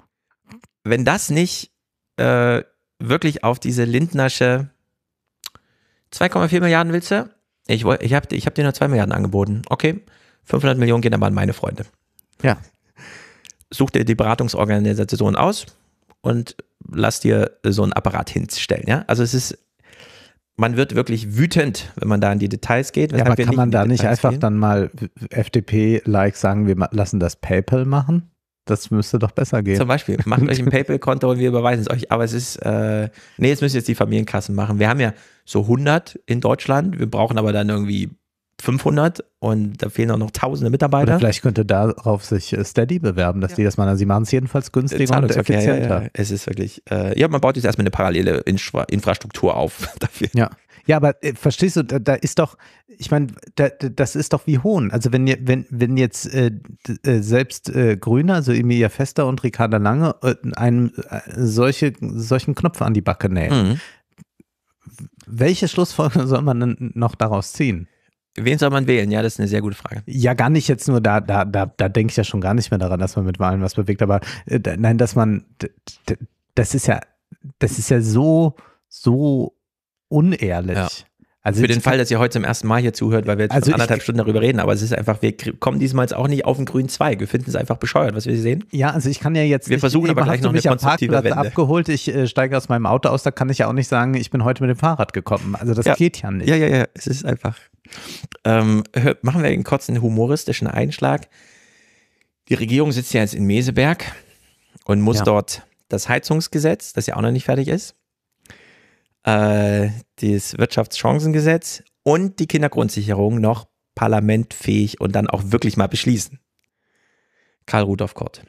[SPEAKER 2] Wenn das nicht äh, wirklich auf diese Lindnersche 2,4 Milliarden willst du? Ich, ich habe ich hab dir nur 2 Milliarden angeboten. Okay, 500 Millionen gehen aber an meine Freunde. Ja. Such dir die Beratungsorganisation aus und lass dir so einen Apparat hinstellen. Ja? Also es ist man wird wirklich wütend, wenn man da in die Details geht. Ja, aber kann man da nicht einfach
[SPEAKER 1] gehen? dann mal FDP-like sagen, wir lassen das PayPal machen? Das müsste doch besser gehen. Zum
[SPEAKER 2] Beispiel, macht euch ein <laughs> PayPal-Konto und wir überweisen es euch. Aber es ist, äh, nee, es müssen jetzt die Familienkassen machen. Wir haben ja so 100 in Deutschland. Wir brauchen aber dann irgendwie 500 und
[SPEAKER 1] da fehlen auch noch tausende Mitarbeiter. Oder vielleicht könnte darauf sich äh, Steady bewerben, dass ja. die das machen. sie machen es jedenfalls günstiger und effizienter. Ja, ja, es ist
[SPEAKER 2] wirklich, äh, ja, man baut jetzt erstmal eine parallele Infra Infrastruktur
[SPEAKER 1] auf <laughs> dafür. Ja. Ja, aber äh, verstehst du, da, da, ist doch, ich meine, da, das ist doch wie Hohn. Also wenn, wenn, wenn jetzt äh, äh selbst äh, Grüne, also Emilia Fester und Ricarda Lange, einem solche, solchen Knopf an die Backe nähen, mhm. welche Schlussfolgerung soll man denn noch daraus ziehen? Wen soll man wählen? Ja, das ist eine sehr gute Frage. Ja, gar nicht jetzt nur, da, da, da, da denke ich ja schon gar nicht mehr daran, dass man mit Wahlen was bewegt, aber äh, nein, dass man, das ist ja, das ist ja so, so unehrlich.
[SPEAKER 2] Ja. Also Für den Fall, dass ihr heute zum ersten Mal hier zuhört, weil wir jetzt also anderthalb Stunden darüber reden, aber es ist einfach, wir kommen diesmal jetzt auch nicht auf den grünen Zweig. Wir finden es einfach bescheuert, was wir sehen.
[SPEAKER 1] Ja, also ich kann ja jetzt. Wir versuchen aber gleich noch eine mich eine konstruktive am Parkplatz Wende. abgeholt, ich äh, steige aus meinem Auto aus, da kann ich ja auch nicht sagen, ich bin heute mit dem Fahrrad gekommen. Also das ja. geht ja nicht. Ja, ja, ja, es ist einfach. Ähm, hör, machen wir einen
[SPEAKER 2] kurzen humoristischen Einschlag. Die Regierung sitzt ja jetzt in Meseberg und muss ja. dort das Heizungsgesetz, das ja auch noch nicht fertig ist, äh, das Wirtschaftschancengesetz und die Kindergrundsicherung noch parlamentfähig und dann auch wirklich mal beschließen. Karl Rudolf Kort.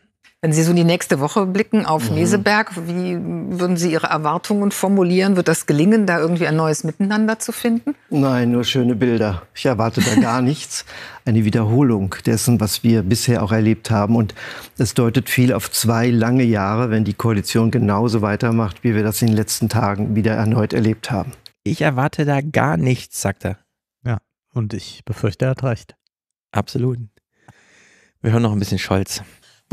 [SPEAKER 10] Wenn Sie so in die nächste Woche blicken auf mhm. Meseberg, wie würden Sie Ihre Erwartungen formulieren? Wird das gelingen, da irgendwie ein neues Miteinander zu finden?
[SPEAKER 5] Nein, nur schöne Bilder. Ich erwarte da gar <laughs> nichts. Eine Wiederholung dessen, was wir bisher auch erlebt haben. Und es deutet viel auf zwei lange Jahre, wenn die Koalition genauso weitermacht, wie wir das in den letzten Tagen wieder erneut erlebt
[SPEAKER 2] haben. Ich erwarte da gar nichts, sagt er. Ja, und ich befürchte, er hat recht. Absolut. Wir hören noch ein bisschen Scholz.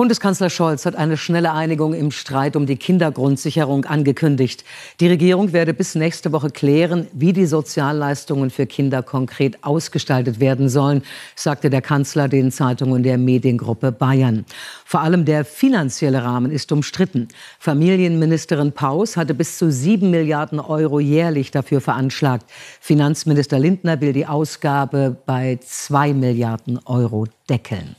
[SPEAKER 3] Bundeskanzler Scholz hat eine schnelle Einigung im Streit um die Kindergrundsicherung angekündigt. Die Regierung werde bis nächste
[SPEAKER 4] Woche klären, wie die Sozialleistungen für Kinder konkret ausgestaltet werden sollen, sagte der Kanzler den Zeitungen der Mediengruppe Bayern. Vor allem der finanzielle Rahmen ist umstritten. Familienministerin Paus hatte bis zu sieben Milliarden Euro jährlich dafür veranschlagt. Finanzminister Lindner will die Ausgabe bei zwei Milliarden Euro deckeln.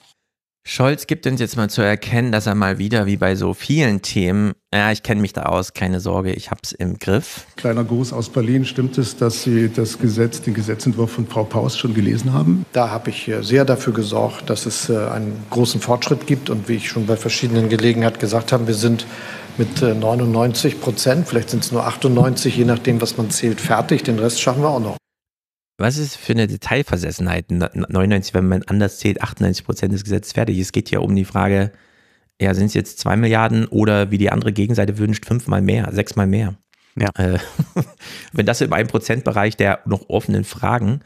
[SPEAKER 2] Scholz gibt uns jetzt mal zu erkennen, dass er mal wieder wie bei so vielen Themen, ja, ich kenne mich da aus, keine Sorge, ich hab's im Griff.
[SPEAKER 5] Kleiner Gruß aus Berlin, stimmt es, dass Sie das Gesetz, den Gesetzentwurf von Frau Paus schon gelesen haben? Da habe ich äh, sehr dafür gesorgt, dass es äh, einen großen Fortschritt gibt und wie ich schon bei verschiedenen Gelegenheiten gesagt habe, wir sind mit 99 äh, Prozent, vielleicht sind es nur 98, je nachdem, was man zählt, fertig. Den Rest schaffen wir auch noch.
[SPEAKER 2] Was ist für eine Detailversessenheit? 99, wenn man anders zählt, 98 Prozent des Gesetzes fertig. Es geht ja um die Frage, ja, sind es jetzt 2 Milliarden oder wie die andere Gegenseite wünscht, fünfmal mehr, sechsmal mehr. Ja. Äh, <laughs> wenn das im 1%-Bereich der noch offenen Fragen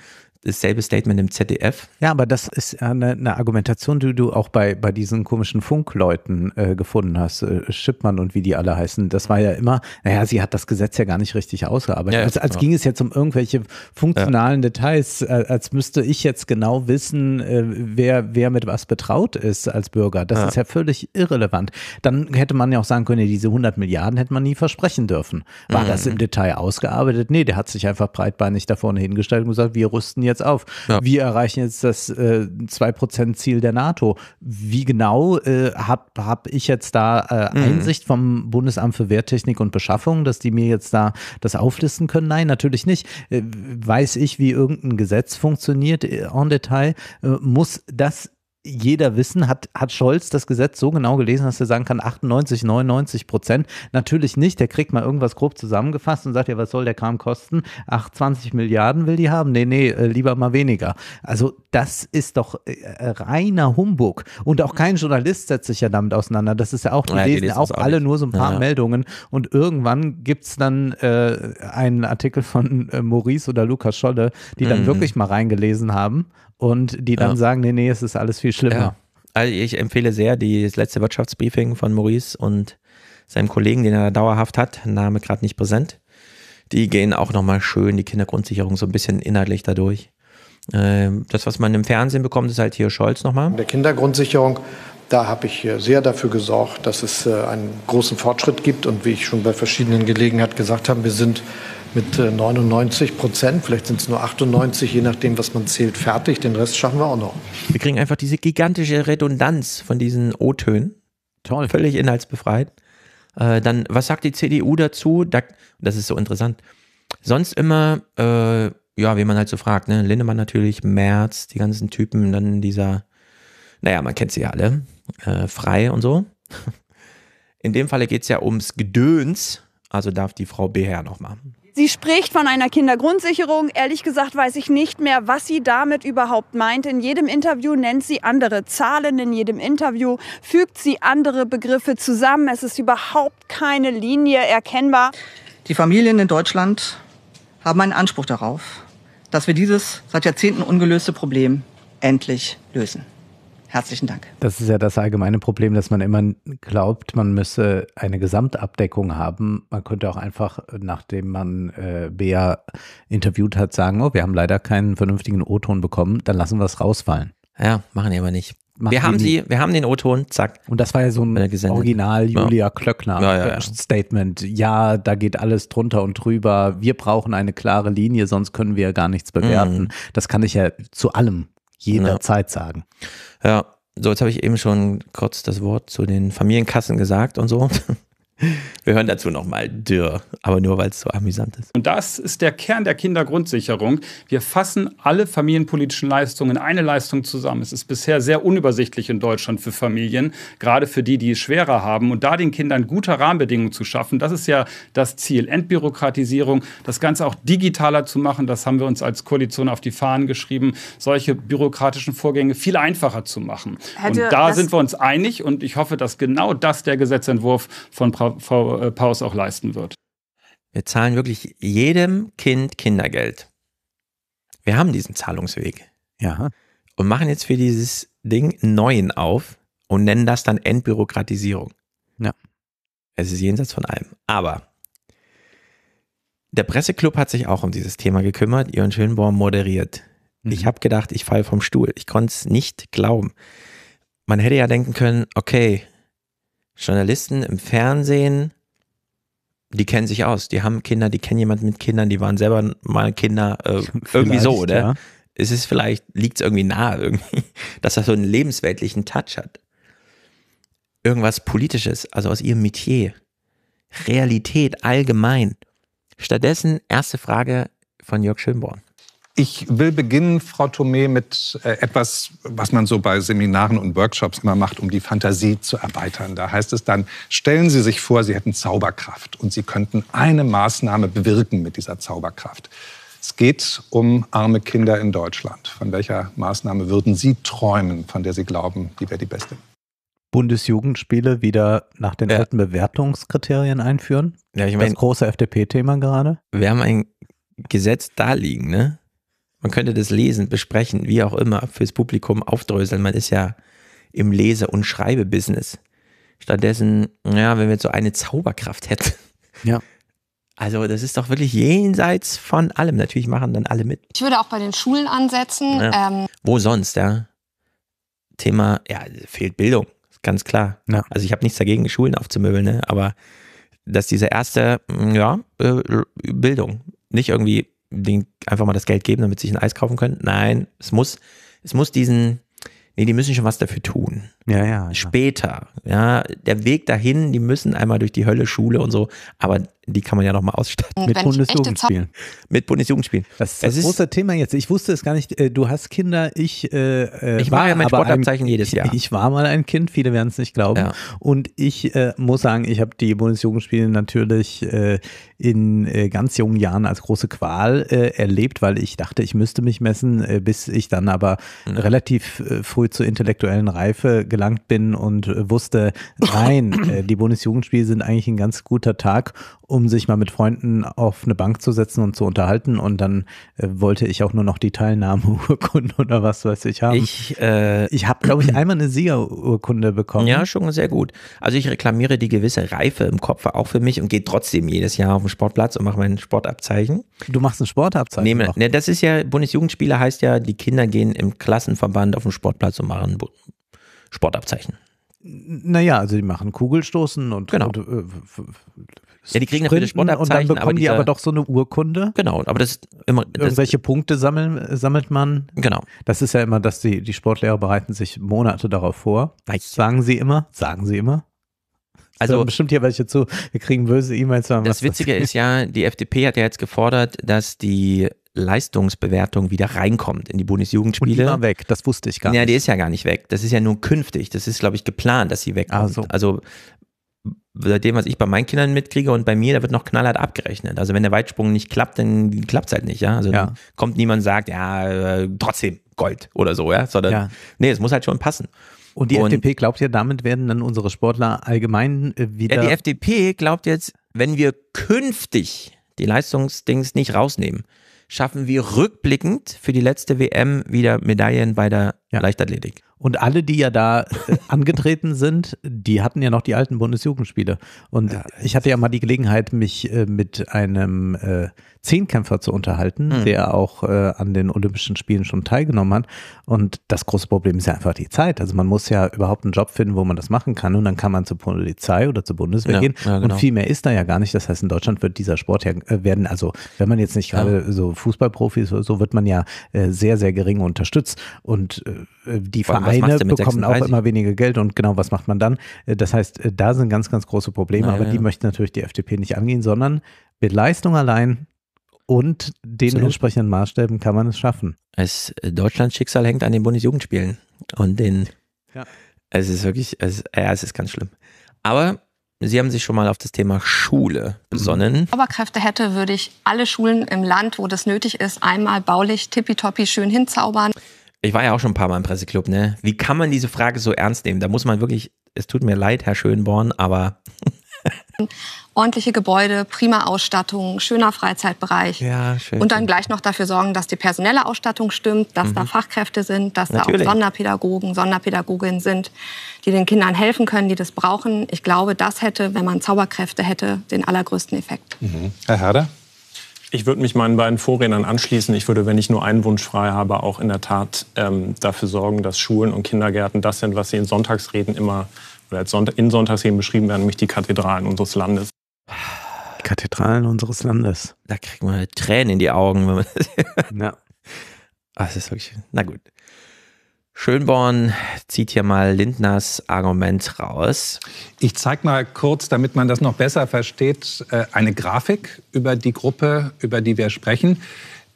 [SPEAKER 2] dasselbe Statement im ZDF.
[SPEAKER 1] Ja, aber das ist eine, eine Argumentation, die du auch bei, bei diesen komischen Funkleuten äh, gefunden hast, äh, Schippmann und wie die alle heißen. Das war ja immer, naja, sie hat das Gesetz ja gar nicht richtig ausgearbeitet. Ja, also, als als ging es jetzt um irgendwelche funktionalen ja. Details, äh, als müsste ich jetzt genau wissen, äh, wer, wer mit was betraut ist als Bürger. Das ist ja völlig irrelevant. Dann hätte man ja auch sagen können, diese 100 Milliarden hätte man nie versprechen dürfen. War mhm. das im Detail ausgearbeitet? Nee, der hat sich einfach breitbeinig da vorne hingestellt und gesagt, wir rüsten jetzt jetzt auf. Ja. Wir erreichen jetzt das äh, 2%-Ziel der NATO. Wie genau äh, habe hab ich jetzt da äh, mhm. Einsicht vom Bundesamt für Wehrtechnik und Beschaffung, dass die mir jetzt da das auflisten können? Nein, natürlich nicht. Äh, weiß ich, wie irgendein Gesetz funktioniert äh, en Detail? Äh, muss das jeder wissen. Hat, hat Scholz das Gesetz so genau gelesen, dass er sagen kann, 98, 99 Prozent? Natürlich nicht. Der kriegt mal irgendwas grob zusammengefasst und sagt, ja, was soll der Kram kosten? Ach, 20 Milliarden will die haben? Nee, nee, äh, lieber mal weniger. Also das ist doch äh, reiner Humbug. Und auch kein Journalist setzt sich ja damit auseinander. Das ist ja auch, die, ja, die lesen, lesen auch alle nicht. nur so ein paar ja, ja. Meldungen. Und irgendwann gibt es dann äh, einen Artikel von äh, Maurice oder Lukas Scholle, die dann mhm. wirklich mal reingelesen haben und die dann ja. sagen, nee, nee, es ist alles viel schlimmer. Ja. Also ich empfehle sehr das letzte Wirtschaftsbriefing von Maurice
[SPEAKER 2] und seinem Kollegen, den er dauerhaft hat, Name gerade nicht präsent. Die gehen auch nochmal schön die Kindergrundsicherung so ein bisschen inhaltlich dadurch. Ähm, das, was man im Fernsehen bekommt, ist halt hier Scholz nochmal. In
[SPEAKER 5] der Kindergrundsicherung, da habe ich äh, sehr dafür gesorgt, dass es äh, einen großen Fortschritt gibt. Und wie ich schon bei verschiedenen Gelegenheiten gesagt habe, wir sind mit 99 äh, Prozent, vielleicht sind es nur 98, je nachdem, was man zählt, fertig. Den Rest schaffen wir auch noch.
[SPEAKER 2] Wir kriegen einfach diese gigantische Redundanz von diesen O-Tönen. Toll. Völlig inhaltsbefreit. Äh, dann, was sagt die CDU dazu? Da, das ist so interessant. Sonst immer, äh, ja, wie man halt so fragt, ne? Lindemann natürlich, Merz, die ganzen Typen, dann dieser, naja, man kennt sie ja alle, äh, frei und so. <laughs> In dem Falle geht es ja ums Gedöns, also darf die Frau Beher noch mal.
[SPEAKER 10] Sie spricht von einer Kindergrundsicherung. Ehrlich gesagt weiß ich nicht mehr, was sie damit überhaupt meint. In jedem Interview nennt sie andere Zahlen, in jedem Interview fügt sie andere Begriffe zusammen. Es ist überhaupt keine Linie erkennbar. Die Familien in Deutschland haben einen Anspruch darauf, dass wir dieses seit Jahrzehnten ungelöste Problem endlich
[SPEAKER 3] lösen. Herzlichen Dank.
[SPEAKER 1] Das ist ja das allgemeine Problem, dass man immer glaubt, man müsse eine Gesamtabdeckung haben. Man könnte auch einfach, nachdem man äh, Bea interviewt hat, sagen, oh, wir haben leider keinen vernünftigen O-Ton bekommen, dann lassen wir es rausfallen. Ja, machen wir aber nicht. Macht wir haben sie, wir
[SPEAKER 2] haben den O-Ton, zack.
[SPEAKER 1] Und das war ja so ein Original Julia ja. Klöckner ja, ja, Statement. Ja, da geht alles drunter und drüber. Wir brauchen eine klare Linie, sonst können wir ja gar nichts bewerten. Mhm. Das kann ich ja zu allem jederzeit
[SPEAKER 2] ja. sagen. Ja, so jetzt habe ich eben schon kurz das Wort zu den Familienkassen gesagt und so. Wir hören dazu nochmal Dürr, aber nur weil es so amüsant ist. Und das ist
[SPEAKER 8] der Kern der Kindergrundsicherung. Wir fassen alle familienpolitischen Leistungen in eine Leistung zusammen. Es ist bisher sehr unübersichtlich in Deutschland für Familien, gerade für die, die es schwerer haben. Und da den Kindern gute Rahmenbedingungen zu schaffen, das ist ja das Ziel. Entbürokratisierung, das Ganze auch digitaler zu machen, das haben wir uns als Koalition auf die Fahnen geschrieben, solche bürokratischen Vorgänge viel einfacher zu machen. Hätte und da sind wir uns einig und ich hoffe, dass genau das der Gesetzentwurf
[SPEAKER 2] von Frau VPAUS äh, auch leisten wird. Wir zahlen wirklich jedem Kind Kindergeld. Wir haben diesen Zahlungsweg. Ja. Und machen jetzt für dieses Ding einen neuen auf und nennen das dann Entbürokratisierung. Ja. Es ist jenseits von allem. Aber der Presseclub hat sich auch um dieses Thema gekümmert. Jörn Schönborn moderiert. Mhm. Ich habe gedacht, ich falle vom Stuhl. Ich konnte es nicht glauben. Man hätte ja denken können, okay, Journalisten im Fernsehen, die kennen sich aus. Die haben Kinder, die kennen jemanden mit Kindern, die waren selber mal Kinder. Äh, <laughs> irgendwie so, oder? Ja. Es ist vielleicht, liegt es irgendwie nahe, irgendwie, <laughs> dass das so einen lebensweltlichen Touch hat. Irgendwas Politisches, also aus ihrem Metier. Realität allgemein. Stattdessen erste Frage von Jörg Schönborn. Ich
[SPEAKER 7] will beginnen, Frau Thomé, mit äh, etwas, was man so bei Seminaren und Workshops immer macht, um die Fantasie zu erweitern. Da heißt es dann, stellen Sie sich vor, Sie hätten Zauberkraft und Sie könnten eine Maßnahme bewirken mit dieser Zauberkraft. Es geht um arme Kinder in Deutschland. Von welcher Maßnahme würden Sie träumen, von der Sie glauben, die wäre die beste?
[SPEAKER 1] Bundesjugendspiele wieder nach den ja. alten Bewertungskriterien einführen? Ja, ich meine, das große FDP-Thema gerade.
[SPEAKER 2] Wir haben ein Gesetz da liegen, ne? man könnte das lesen, besprechen, wie auch immer, fürs Publikum aufdröseln. Man ist ja im Lese- und Schreibe-Business. Stattdessen, ja, wenn wir jetzt so eine Zauberkraft hätten. Ja. Also das ist doch wirklich jenseits von allem. Natürlich machen dann alle mit.
[SPEAKER 10] Ich würde auch bei den Schulen ansetzen. Ja. Ähm
[SPEAKER 2] Wo sonst, ja? Thema, ja, fehlt Bildung, ganz klar. Ja. Also ich habe nichts dagegen, Schulen aufzumöbeln, ne? aber dass diese erste, ja, äh, Bildung, nicht irgendwie denen einfach mal das Geld geben, damit sie sich ein Eis kaufen können. Nein, es muss, es muss diesen, nee, die müssen schon was dafür tun. Ja, ja, Später. Ja, der Weg dahin, die müssen einmal durch die Hölle, Schule und so, aber die kann man ja nochmal ausstatten. Äh, Mit Bundesjugendspielen. Mit Bundesjugendspielen. Das ist das, das große
[SPEAKER 1] Thema jetzt. Ich wusste es gar nicht. Äh, du hast Kinder, ich. Äh, äh ich war ja mein Sportabzeichen ein, jedes Jahr. Ich, ich, war mal ein Kind, viele werden es nicht glauben. Ja. Und ich äh, muss sagen, ich habe die Bundesjugendspiele natürlich äh, in äh, ganz jungen Jahren als große Qual erlebt, weil ich dachte, ich müsste mich messen, bis ich dann aber mhm. relativ früh zur intellektuellen Reife gelangt bin und äh, wusste, <coughs> nein, äh, die Bundesjugendspiele sind eigentlich ein ganz guter Tag, um sich mal mit Freunden auf eine Bank zu setzen und zu unterhalten. Und dann äh, wollte ich auch nur noch die Teilnahmeurkunde <laughs> oder was weiß ich haben. Ich, äh, ich habe, glaube ich, <coughs> einmal eine Siegerurkunde bekommen. Ja, schon sehr gut. Also ich reklamiere die
[SPEAKER 2] gewisse Reife im Kopf auch für mich und gehe trotzdem jedes Jahr auf den Sportplatz und mache mein Sportabzeichen.
[SPEAKER 1] Du machst ein Sportabzeichen? Nee,
[SPEAKER 2] ne, das ist ja, Bundesjugendspiele heißt ja, die Kinder gehen im Klassenverband auf den Sportplatz und machen Sportabzeichen.
[SPEAKER 1] Naja, also die machen Kugelstoßen und. Genau. Und, äh, ja, die kriegen natürlich Sportabzeichen. Und dann bekommen aber dieser, die aber doch so eine Urkunde. Genau, aber das ist immer. Das irgendwelche Punkte sammeln, sammelt man. Genau. Das ist ja immer, dass die, die Sportlehrer bereiten sich Monate darauf vor. Weiß. Sagen sie immer, sagen sie immer. Also bestimmt hier welche zu, wir kriegen böse E-Mails. Das Witzige das ist ja, die FDP hat ja jetzt gefordert,
[SPEAKER 2] dass die Leistungsbewertung wieder reinkommt in die Bundesjugendspiele. Und die war weg, das wusste ich gar nicht. Ja, die ist ja gar nicht weg. Das ist ja nur künftig. Das ist, glaube ich, geplant, dass sie wegkommt. Also, also seitdem, was ich bei meinen Kindern mitkriege und bei mir, da wird noch knallhart abgerechnet. Also wenn der Weitsprung nicht klappt, dann klappt es halt nicht, ja. Also ja. kommt niemand und sagt, ja, äh, trotzdem Gold oder so, ja. Sondern ja. nee, es muss halt schon passen. Und die und, FDP glaubt ja, damit werden dann unsere Sportler allgemein äh, wieder. Ja, die FDP glaubt jetzt, wenn wir künftig die Leistungsdings nicht rausnehmen, schaffen wir rückblickend für die letzte WM wieder Medaillen bei der ja.
[SPEAKER 1] Leichtathletik. Und alle, die ja da äh, angetreten sind, die hatten ja noch die alten Bundesjugendspiele. Und ja, ich hatte ja mal die Gelegenheit, mich äh, mit einem äh, Zehnkämpfer zu unterhalten, mhm. der auch äh, an den Olympischen Spielen schon teilgenommen hat. Und das große Problem ist ja einfach die Zeit. Also man muss ja überhaupt einen Job finden, wo man das machen kann. Und dann kann man zur Polizei oder zur Bundeswehr ja, gehen. Ja, genau. Und viel mehr ist da ja gar nicht. Das heißt, in Deutschland wird dieser Sport ja äh, werden, also wenn man jetzt nicht gerade ja. so Fußballprofi ist, so wird man ja äh, sehr, sehr gering unterstützt. Und äh, die Vor Vereine bekommen 36? auch immer weniger Geld. Und genau, was macht man dann? Äh, das heißt, äh, da sind ganz, ganz große Probleme. Na, aber die möchte natürlich die FDP nicht angehen, sondern mit Leistung allein und den Absolut. entsprechenden Maßstäben kann man es schaffen. Es, äh, Deutschlands Schicksal hängt an den Bundesjugendspielen
[SPEAKER 2] und den. Ja. Es ist wirklich, es, ja, es ist ganz schlimm. Aber Sie haben sich schon mal auf das Thema Schule besonnen. Wenn mhm. ich
[SPEAKER 10] Zauberkräfte hätte, würde ich alle Schulen im Land, wo das nötig ist, einmal baulich tippitoppi schön hinzaubern.
[SPEAKER 2] Ich war ja auch schon ein paar Mal im Presseclub, ne? Wie kann man diese Frage so ernst nehmen? Da muss man wirklich, es tut mir leid, Herr Schönborn, aber
[SPEAKER 10] ordentliche Gebäude, prima Ausstattung, schöner Freizeitbereich. Ja, schön. Und dann gleich noch dafür sorgen, dass die personelle Ausstattung stimmt, dass mhm. da Fachkräfte sind, dass Natürlich. da auch Sonderpädagogen, Sonderpädagoginnen sind, die den Kindern helfen können, die das brauchen. Ich glaube, das hätte, wenn man Zauberkräfte hätte, den allergrößten Effekt.
[SPEAKER 8] Mhm. Herr Herder? Ich würde mich meinen beiden Vorrednern anschließen. Ich würde, wenn ich nur einen Wunsch frei habe, auch in der Tat ähm, dafür sorgen, dass Schulen und Kindergärten das sind, was sie in Sonntagsreden immer in Sonntagsthemen beschrieben werden, nämlich die Kathedralen unseres Landes.
[SPEAKER 1] Die Kathedralen unseres Landes. Da kriegt man halt Tränen
[SPEAKER 2] in die Augen, wenn man <laughs> ja. das ist wirklich. Na gut. Schönborn zieht hier mal Lindners Argument raus. Ich zeige mal kurz,
[SPEAKER 7] damit man das noch besser versteht, äh, eine Grafik über die Gruppe, über die wir sprechen.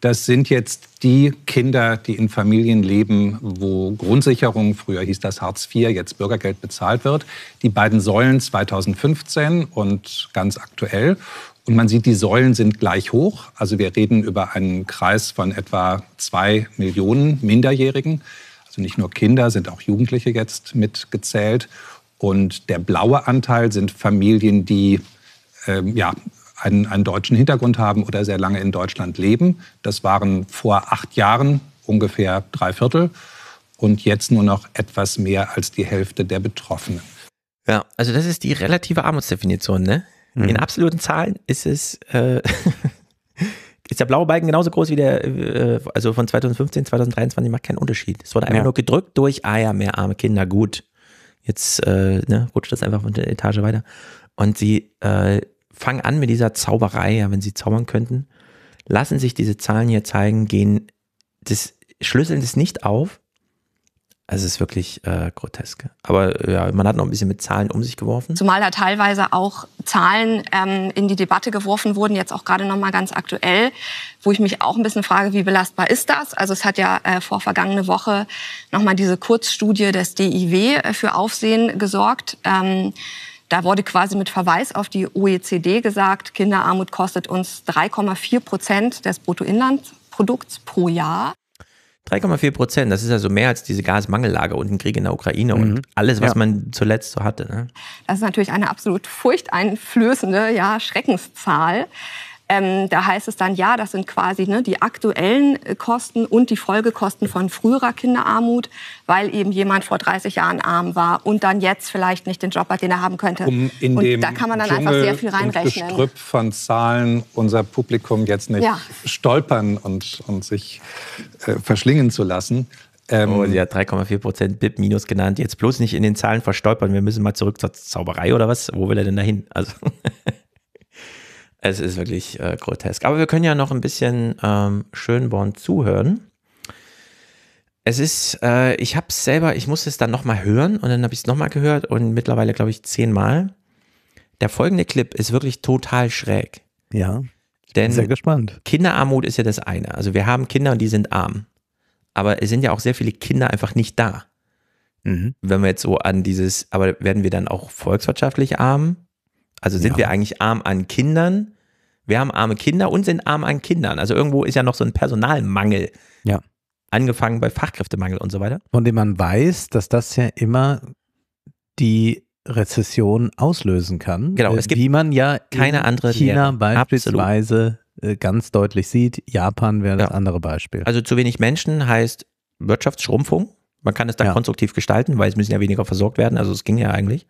[SPEAKER 7] Das sind jetzt die Kinder, die in Familien leben, wo Grundsicherung, früher hieß das Hartz IV, jetzt Bürgergeld bezahlt wird. Die beiden Säulen 2015 und ganz aktuell. Und man sieht, die Säulen sind gleich hoch. Also wir reden über einen Kreis von etwa zwei Millionen Minderjährigen. Also nicht nur Kinder, sind auch Jugendliche jetzt mitgezählt. Und der blaue Anteil sind Familien, die ähm, ja, einen, einen deutschen Hintergrund haben oder sehr lange in Deutschland leben. Das waren vor acht Jahren ungefähr drei Viertel und jetzt
[SPEAKER 2] nur noch etwas mehr
[SPEAKER 7] als die Hälfte der Betroffenen.
[SPEAKER 2] Ja, also das ist die relative Armutsdefinition, ne? Mhm. In absoluten Zahlen ist es äh, <laughs> ist der blaue Balken genauso groß wie der, äh, also von 2015, 2023 macht keinen Unterschied. Es wurde einfach ja. nur gedrückt durch, ah ja, mehr arme Kinder, gut. Jetzt äh, ne, rutscht das einfach von der Etage weiter. Und sie, äh, fangen an mit dieser Zauberei, ja, wenn sie zaubern könnten, lassen sich diese Zahlen hier zeigen, gehen das, schlüsseln das nicht auf. Also es ist wirklich äh, grotesk. Aber ja, man hat noch ein bisschen mit Zahlen um sich geworfen.
[SPEAKER 10] Zumal da teilweise auch Zahlen ähm, in die Debatte geworfen wurden, jetzt auch gerade nochmal ganz aktuell, wo ich mich auch ein bisschen frage, wie belastbar ist das? Also es hat ja äh, vor vergangene Woche nochmal diese Kurzstudie des DIW äh, für Aufsehen gesorgt. Ähm, da wurde quasi mit Verweis auf die OECD gesagt, Kinderarmut kostet uns 3,4 Prozent des Bruttoinlandsprodukts pro Jahr.
[SPEAKER 2] 3,4 Prozent, das ist also mehr als diese Gasmangellage und den Krieg in der Ukraine mhm. und alles, was ja. man zuletzt so hatte. Ne?
[SPEAKER 10] Das ist natürlich eine absolut furchteinflößende ja, Schreckenszahl. Ähm, da heißt es dann, ja, das sind quasi ne, die aktuellen äh, Kosten und die Folgekosten von früherer Kinderarmut, weil eben jemand vor 30 Jahren arm war und dann jetzt vielleicht nicht den Job hat, den er haben könnte. Um in und dem da kann man dann Dschungel einfach sehr viel reinrechnen. Und Gestrüpp
[SPEAKER 7] von Zahlen unser Publikum jetzt nicht ja.
[SPEAKER 2] stolpern und, und sich äh, verschlingen zu lassen. Ähm, oh, sie hat 3,4 Prozent BIP-Minus genannt. Jetzt bloß nicht in den Zahlen verstolpern. Wir müssen mal zurück zur Zauberei oder was? Wo will er denn dahin? Also. <laughs> Es ist wirklich äh, grotesk. Aber wir können ja noch ein bisschen ähm, Schönborn zuhören. Es ist, äh, ich habe es selber, ich musste es dann nochmal hören und dann habe ich es nochmal gehört und mittlerweile, glaube ich, zehnmal. Der folgende Clip ist wirklich total schräg. Ja. Denn sehr gespannt. Kinderarmut ist ja das eine. Also wir haben Kinder und die sind arm. Aber es sind ja auch sehr viele Kinder einfach nicht da. Mhm. Wenn wir jetzt so an dieses, aber werden wir dann auch volkswirtschaftlich arm? Also sind ja. wir eigentlich arm an Kindern? Wir haben arme Kinder und sind arm an Kindern. Also irgendwo ist ja noch so ein Personalmangel. Ja. Angefangen bei Fachkräftemangel und so weiter.
[SPEAKER 1] Von dem man weiß, dass das ja immer die Rezession auslösen kann. Genau, äh, es gibt wie man ja keine andere China Lehre. beispielsweise Absolut. Äh, ganz deutlich sieht.
[SPEAKER 2] Japan wäre das ja. andere Beispiel. Also zu wenig Menschen heißt Wirtschaftsschrumpfung. Man kann es da ja. konstruktiv gestalten, weil es müssen ja weniger versorgt werden. Also es ging ja eigentlich.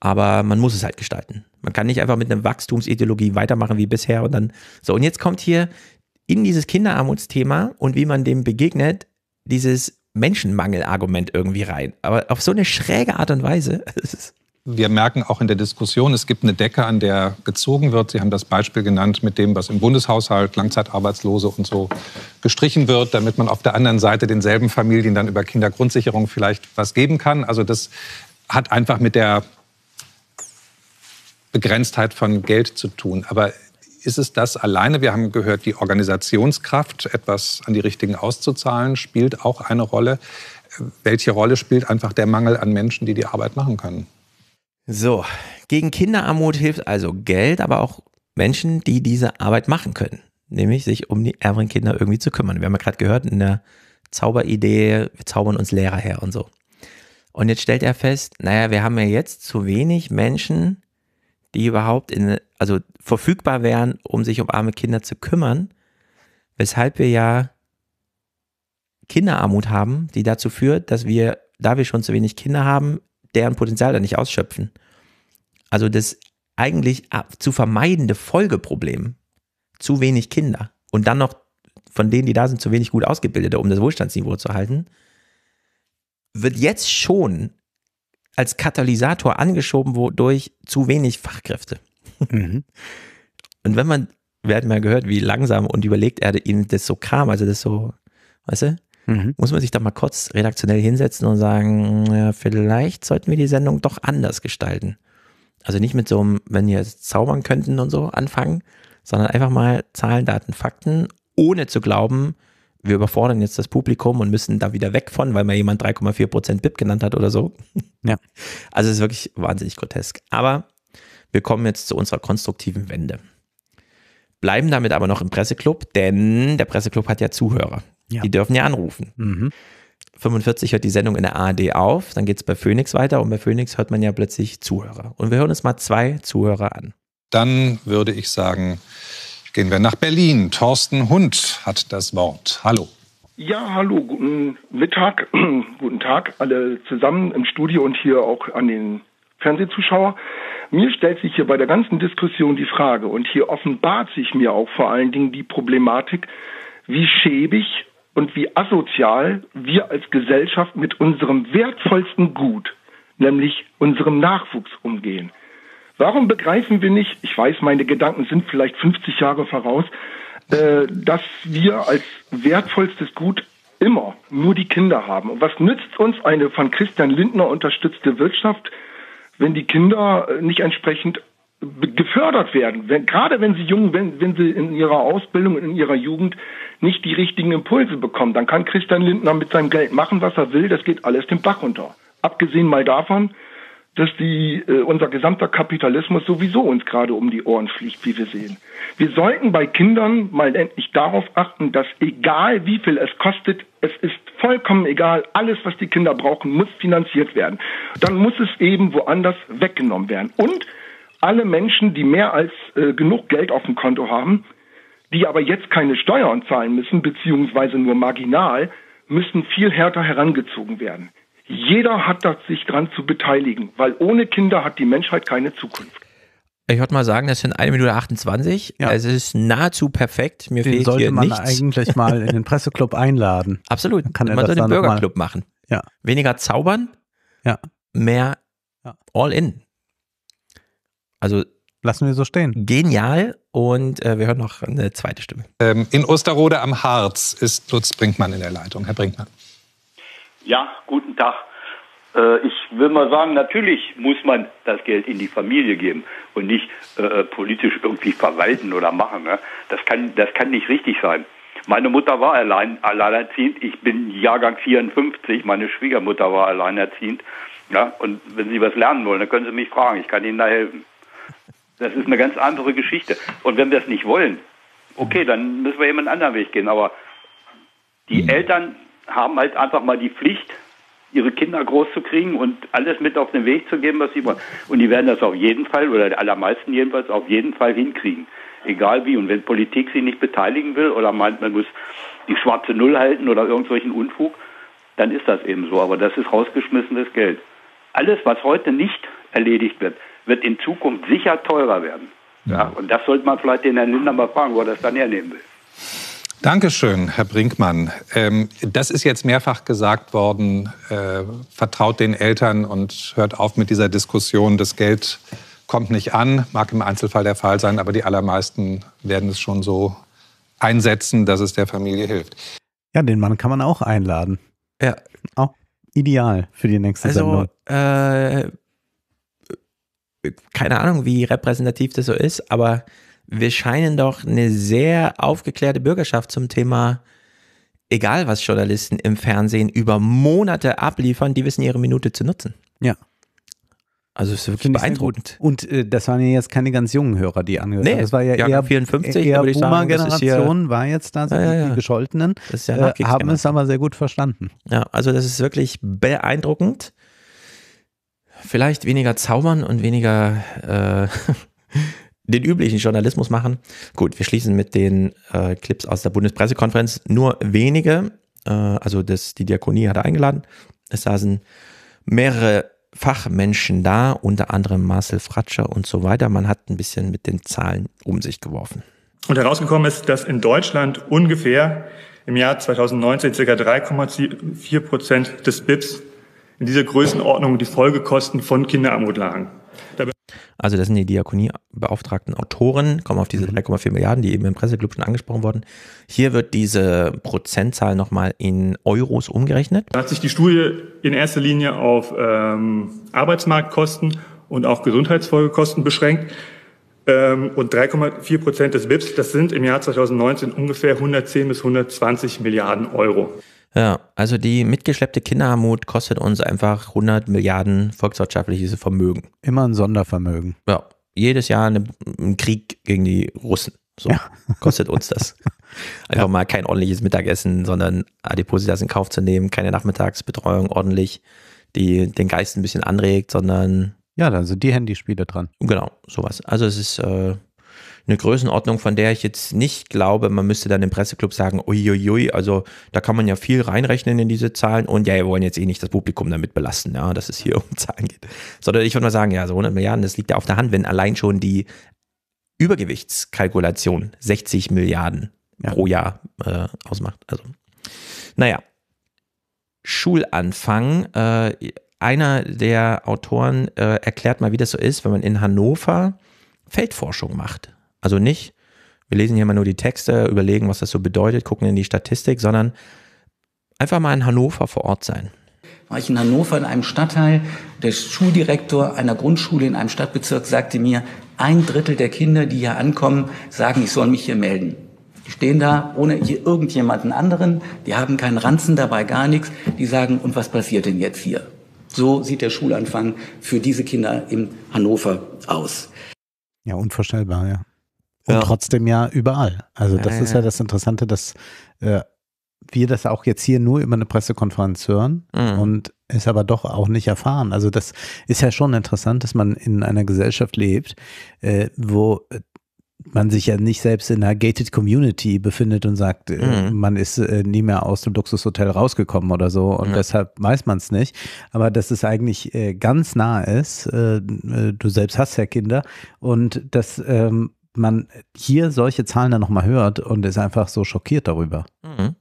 [SPEAKER 2] Aber man muss es halt gestalten. Man kann nicht einfach mit einer Wachstumsideologie weitermachen wie bisher und dann so. Und jetzt kommt hier in dieses Kinderarmutsthema und wie man dem begegnet, dieses Menschenmangelargument irgendwie rein. Aber auf so eine schräge Art und Weise. <laughs>
[SPEAKER 7] Wir merken auch in der Diskussion, es gibt eine Decke, an der gezogen wird. Sie haben das Beispiel genannt mit dem, was im Bundeshaushalt Langzeitarbeitslose und so gestrichen wird, damit man auf der anderen Seite denselben Familien dann über Kindergrundsicherung vielleicht was geben kann. Also das hat einfach mit der Begrenztheit von Geld zu tun. Aber ist es das alleine? Wir haben gehört, die Organisationskraft, etwas an die Richtigen auszuzahlen, spielt auch eine Rolle. Welche Rolle spielt einfach der Mangel an Menschen, die die Arbeit machen können?
[SPEAKER 2] So, gegen Kinderarmut hilft also Geld, aber auch Menschen, die diese Arbeit machen können, nämlich sich um die ärmeren Kinder irgendwie zu kümmern. Wir haben ja gerade gehört in der Zauberidee, wir zaubern uns Lehrer her und so. Und jetzt stellt er fest, naja, wir haben ja jetzt zu wenig Menschen, die überhaupt in, also verfügbar wären, um sich um arme Kinder zu kümmern, weshalb wir ja Kinderarmut haben, die dazu führt, dass wir, da wir schon zu wenig Kinder haben, deren Potenzial dann nicht ausschöpfen. Also das eigentlich zu vermeidende Folgeproblem, zu wenig Kinder und dann noch von denen, die da sind, zu wenig gut ausgebildete, um das Wohlstandsniveau zu halten, wird jetzt schon als Katalysator angeschoben, durch zu wenig Fachkräfte. Mhm. Und wenn man, wir hatten mal gehört, wie langsam und überlegt er ihnen das so kam, also das so, weißt du,
[SPEAKER 11] mhm. muss man sich
[SPEAKER 2] da mal kurz redaktionell hinsetzen und sagen, ja, vielleicht sollten wir die Sendung doch anders gestalten. Also nicht mit so einem, wenn wir zaubern könnten und so anfangen, sondern einfach mal Zahlen, Daten, Fakten, ohne zu glauben, wir überfordern jetzt das Publikum und müssen da wieder weg von, weil mal jemand 3,4 BIP genannt hat oder so. Ja. <laughs> Also es ist wirklich wahnsinnig grotesk. Aber wir kommen jetzt zu unserer konstruktiven Wende. Bleiben damit aber noch im Presseclub, denn der Presseclub hat ja Zuhörer. Ja. Die dürfen ja anrufen. Mhm. 45 hört die Sendung in der ARD auf, dann geht es bei Phoenix weiter und bei Phoenix hört man ja plötzlich Zuhörer. Und wir hören uns mal zwei Zuhörer an.
[SPEAKER 7] Dann würde ich sagen, Gehen wir nach Berlin. Thorsten Hund hat das Wort. Hallo.
[SPEAKER 12] Ja, hallo, guten Mittag, <clears throat> guten Tag alle zusammen im Studio und hier auch an den Fernsehzuschauer. Mir stellt sich hier bei der ganzen Diskussion die Frage und hier offenbart sich mir auch vor allen Dingen die Problematik, wie schäbig und wie asozial wir als Gesellschaft mit unserem wertvollsten Gut, nämlich unserem Nachwuchs umgehen. Warum begreifen wir nicht, ich weiß, meine Gedanken sind vielleicht 50 Jahre voraus, äh, dass wir als wertvollstes Gut immer nur die Kinder haben. Und was nützt uns eine von Christian Lindner unterstützte Wirtschaft, wenn die Kinder äh, nicht entsprechend gefördert werden, wenn, gerade wenn sie jung, wenn, wenn sie in ihrer Ausbildung, in ihrer Jugend nicht die richtigen Impulse bekommen, dann kann Christian Lindner mit seinem Geld machen, was er will, das geht alles den Bach runter. Abgesehen mal davon, dass die, äh, unser gesamter Kapitalismus sowieso uns gerade um die Ohren fliegt, wie wir sehen. Wir sollten bei Kindern mal endlich darauf achten, dass egal wie viel es kostet, es ist vollkommen egal, alles, was die Kinder brauchen, muss finanziert werden. Dann muss es eben woanders weggenommen werden. Und alle Menschen, die mehr als äh, genug Geld auf dem Konto haben, die aber jetzt keine Steuern zahlen müssen, beziehungsweise nur marginal, müssen viel härter herangezogen werden. Jeder hat da sich daran zu beteiligen, weil ohne Kinder hat die Menschheit keine Zukunft.
[SPEAKER 2] Ich würde mal sagen, das sind 1 Minute 28. Ja. Also es ist nahezu perfekt. Mir den fehlt sollte hier man nichts. eigentlich mal in den
[SPEAKER 1] Presseclub <laughs> einladen. Absolut. Dann kann man sollte den Bürgerclub machen. Ja. Weniger
[SPEAKER 2] zaubern, ja. mehr ja. all in. Also Lassen wir so stehen. Genial. Und äh, wir hören noch eine zweite Stimme.
[SPEAKER 7] Ähm, in Osterode am Harz ist Lutz Brinkmann in der Leitung. Herr Brinkmann. Ja,
[SPEAKER 13] guten Tag. Äh, ich will mal sagen, natürlich muss man das Geld in die Familie geben und nicht äh, äh, politisch irgendwie verwalten oder machen. Ne? Das, kann, das kann nicht richtig sein. Meine Mutter war allein, alleinerziehend. Ich bin Jahrgang 54. Meine Schwiegermutter war alleinerziehend. Ja, und wenn Sie was lernen wollen, dann können Sie mich fragen. Ich kann Ihnen da helfen. Das ist eine ganz andere Geschichte. Und wenn wir es nicht wollen, okay, dann müssen wir eben einen anderen Weg gehen. Aber die hm. Eltern haben halt einfach mal die Pflicht, ihre Kinder groß zu kriegen und alles mit auf den Weg zu geben, was sie wollen. Und die werden das auf jeden Fall, oder die allermeisten jedenfalls, auf jeden Fall hinkriegen. Egal wie. Und wenn Politik sie nicht beteiligen will oder meint, man muss die schwarze Null halten oder irgendwelchen Unfug, dann ist das eben so. Aber das ist rausgeschmissenes Geld. Alles, was heute nicht erledigt wird, wird in Zukunft sicher teurer werden. Ja. Und das sollte man vielleicht den Herrn Lindner mal fragen, wo er das dann hernehmen will.
[SPEAKER 7] Dankeschön, Herr Brinkmann. Ähm, das ist jetzt mehrfach gesagt worden. Äh, vertraut den Eltern und hört auf mit dieser Diskussion. Das Geld kommt nicht an, mag im Einzelfall der Fall sein, aber die allermeisten werden es schon so einsetzen, dass es der Familie hilft.
[SPEAKER 1] Ja, den Mann kann man auch einladen. Ja. Auch ideal für die nächste also, Sendung. Äh, keine Ahnung, wie
[SPEAKER 2] repräsentativ das so ist, aber wir scheinen doch eine sehr aufgeklärte Bürgerschaft zum Thema, egal was Journalisten im Fernsehen über Monate abliefern, die wissen ihre Minute zu nutzen.
[SPEAKER 1] Ja. Also es ist wirklich Find beeindruckend. Und äh, das waren ja jetzt keine ganz jungen Hörer, die angehört haben. Nee, das war ja, ja eher 54, eher Boomer-Generation war jetzt da, so ja, ja, die Gescholtenen, ja äh, haben es aber sehr gut verstanden. Ja, also das ist wirklich
[SPEAKER 2] beeindruckend. Vielleicht weniger zaubern und weniger äh, <laughs> den üblichen Journalismus machen. Gut, wir schließen mit den äh, Clips aus der Bundespressekonferenz. Nur wenige, äh, also das, die Diakonie hat eingeladen. Es saßen mehrere Fachmenschen da, unter anderem Marcel Fratscher und so weiter. Man hat ein bisschen mit den Zahlen um sich geworfen.
[SPEAKER 8] Und herausgekommen ist, dass in Deutschland ungefähr im Jahr 2019 ca. 3,4 Prozent des BIPs in dieser Größenordnung die Folgekosten von Kinderarmut lagen.
[SPEAKER 2] Also das sind die Diakoniebeauftragten Autoren, kommen auf diese 3,4 mhm. Milliarden, die eben im Presseclub schon angesprochen wurden. Hier wird diese Prozentzahl nochmal in Euros umgerechnet.
[SPEAKER 8] Da hat sich die Studie in erster Linie auf ähm, Arbeitsmarktkosten und auch Gesundheitsfolgekosten beschränkt. Ähm, und 3,4 Prozent des BIPs, das sind im Jahr 2019 ungefähr 110 bis 120 Milliarden Euro.
[SPEAKER 2] Ja, also die mitgeschleppte Kinderarmut kostet uns einfach 100 Milliarden volkswirtschaftliches Vermögen. Immer ein Sondervermögen. Ja, jedes Jahr ein Krieg gegen die Russen. So ja. <laughs> kostet uns das. <laughs> Einfach ja. mal kein ordentliches Mittagessen, sondern Adipositas in Kauf zu nehmen, keine Nachmittagsbetreuung ordentlich, die den Geist ein bisschen anregt, sondern. Ja, dann sind die Handyspiele dran. Genau, sowas. Also es ist äh, eine Größenordnung, von der ich jetzt nicht glaube, man müsste dann im Presseclub sagen, uiuiui, also da kann man ja viel reinrechnen in diese Zahlen und ja, wir wollen jetzt eh nicht das Publikum damit belasten, ja, dass es hier <laughs> um Zahlen geht. Sondern ich würde mal sagen, ja, so 100 Milliarden, das liegt ja auf der Hand, wenn allein schon die Übergewichtskalkulation 60 Milliarden ja. pro Jahr äh, ausmacht. Also, naja. Schulanfang. Äh, einer der Autoren äh, erklärt mal, wie das so ist, wenn man in Hannover Feldforschung macht. Also nicht, wir lesen hier mal nur die Texte, überlegen, was das so bedeutet, gucken in die Statistik, sondern einfach mal in Hannover vor Ort sein.
[SPEAKER 1] War ich in Hannover in einem Stadtteil, der Schuldirektor einer Grundschule in einem Stadtbezirk sagte mir, ein Drittel der Kinder, die hier ankommen, sagen, ich soll mich hier melden. Die stehen da ohne irgendjemanden anderen, die haben keinen Ranzen dabei, gar nichts. Die sagen, und was passiert denn jetzt hier? So sieht der Schulanfang für diese Kinder in Hannover aus. Ja, unvorstellbar, ja. Und ja. trotzdem ja überall. Also das ja, ist ja, das Interessante, dass äh, wir das auch jetzt hier nur über eine Pressekonferenz hören mhm. und es aber doch auch nicht erfahren. Also das ist ja schon interessant, dass man in einer Gesellschaft lebt, äh, wo äh, man sich ja nicht selbst in einer gated Community befindet und sagt, äh, mhm. man ist äh, nie mehr aus dem Luxushotel rausgekommen oder so und ja. deshalb weiß man es nicht. Aber dass es eigentlich ganz nah ist, du selbst hast ja Kinder und dass ähm, man hier solche Zahlen dann nochmal hört und ist einfach so schockiert darüber.
[SPEAKER 11] Mhm.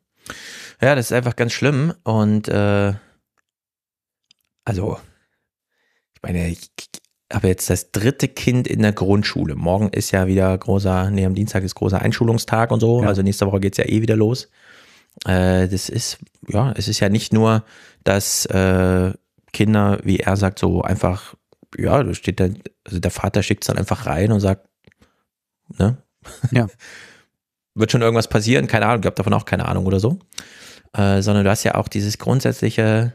[SPEAKER 2] Ja, das ist einfach ganz schlimm. Und äh, also, ich meine, ich habe jetzt das dritte Kind in der Grundschule. Morgen ist ja wieder großer, nee, am Dienstag ist großer Einschulungstag und so. Ja. Also nächste Woche geht es ja eh wieder los. Äh, das ist, ja, es ist ja nicht nur, dass äh, Kinder, wie er sagt, so einfach, ja, da steht dann, also der Vater schickt es dann einfach rein und sagt, ne? Ja. <laughs> Wird schon irgendwas passieren, keine Ahnung, ich habe davon auch keine Ahnung oder so. Äh, sondern du hast ja auch dieses grundsätzliche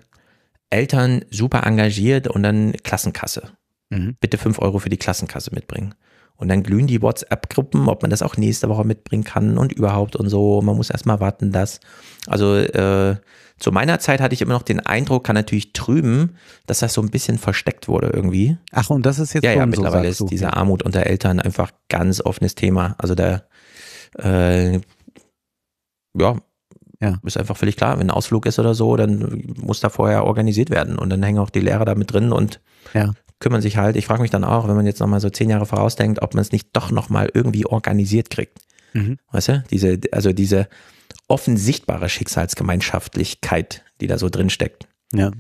[SPEAKER 2] Eltern super engagiert und dann Klassenkasse. Mhm. Bitte 5 Euro für die Klassenkasse mitbringen. Und dann glühen die WhatsApp-Gruppen, ob man das auch nächste Woche mitbringen kann und überhaupt und so. Man muss erstmal warten, dass. Also äh, zu meiner Zeit hatte ich immer noch den Eindruck, kann natürlich trüben, dass das so ein bisschen versteckt wurde irgendwie.
[SPEAKER 1] Ach, und das ist jetzt ja, ja, mittlerweile so, ist
[SPEAKER 2] diese Armut unter Eltern einfach ganz offenes Thema. Also da, äh, ja, ja. Ist einfach völlig klar, wenn ein Ausflug ist oder so, dann muss da vorher organisiert werden und dann hängen auch die Lehrer damit drin und ja kümmern sich halt, ich frage mich dann auch, wenn man jetzt nochmal so zehn Jahre vorausdenkt, ob man es nicht doch nochmal irgendwie organisiert kriegt. Mhm. Weißt du? Diese, also diese offensichtbare Schicksalsgemeinschaftlichkeit, die da so drin steckt. Ja.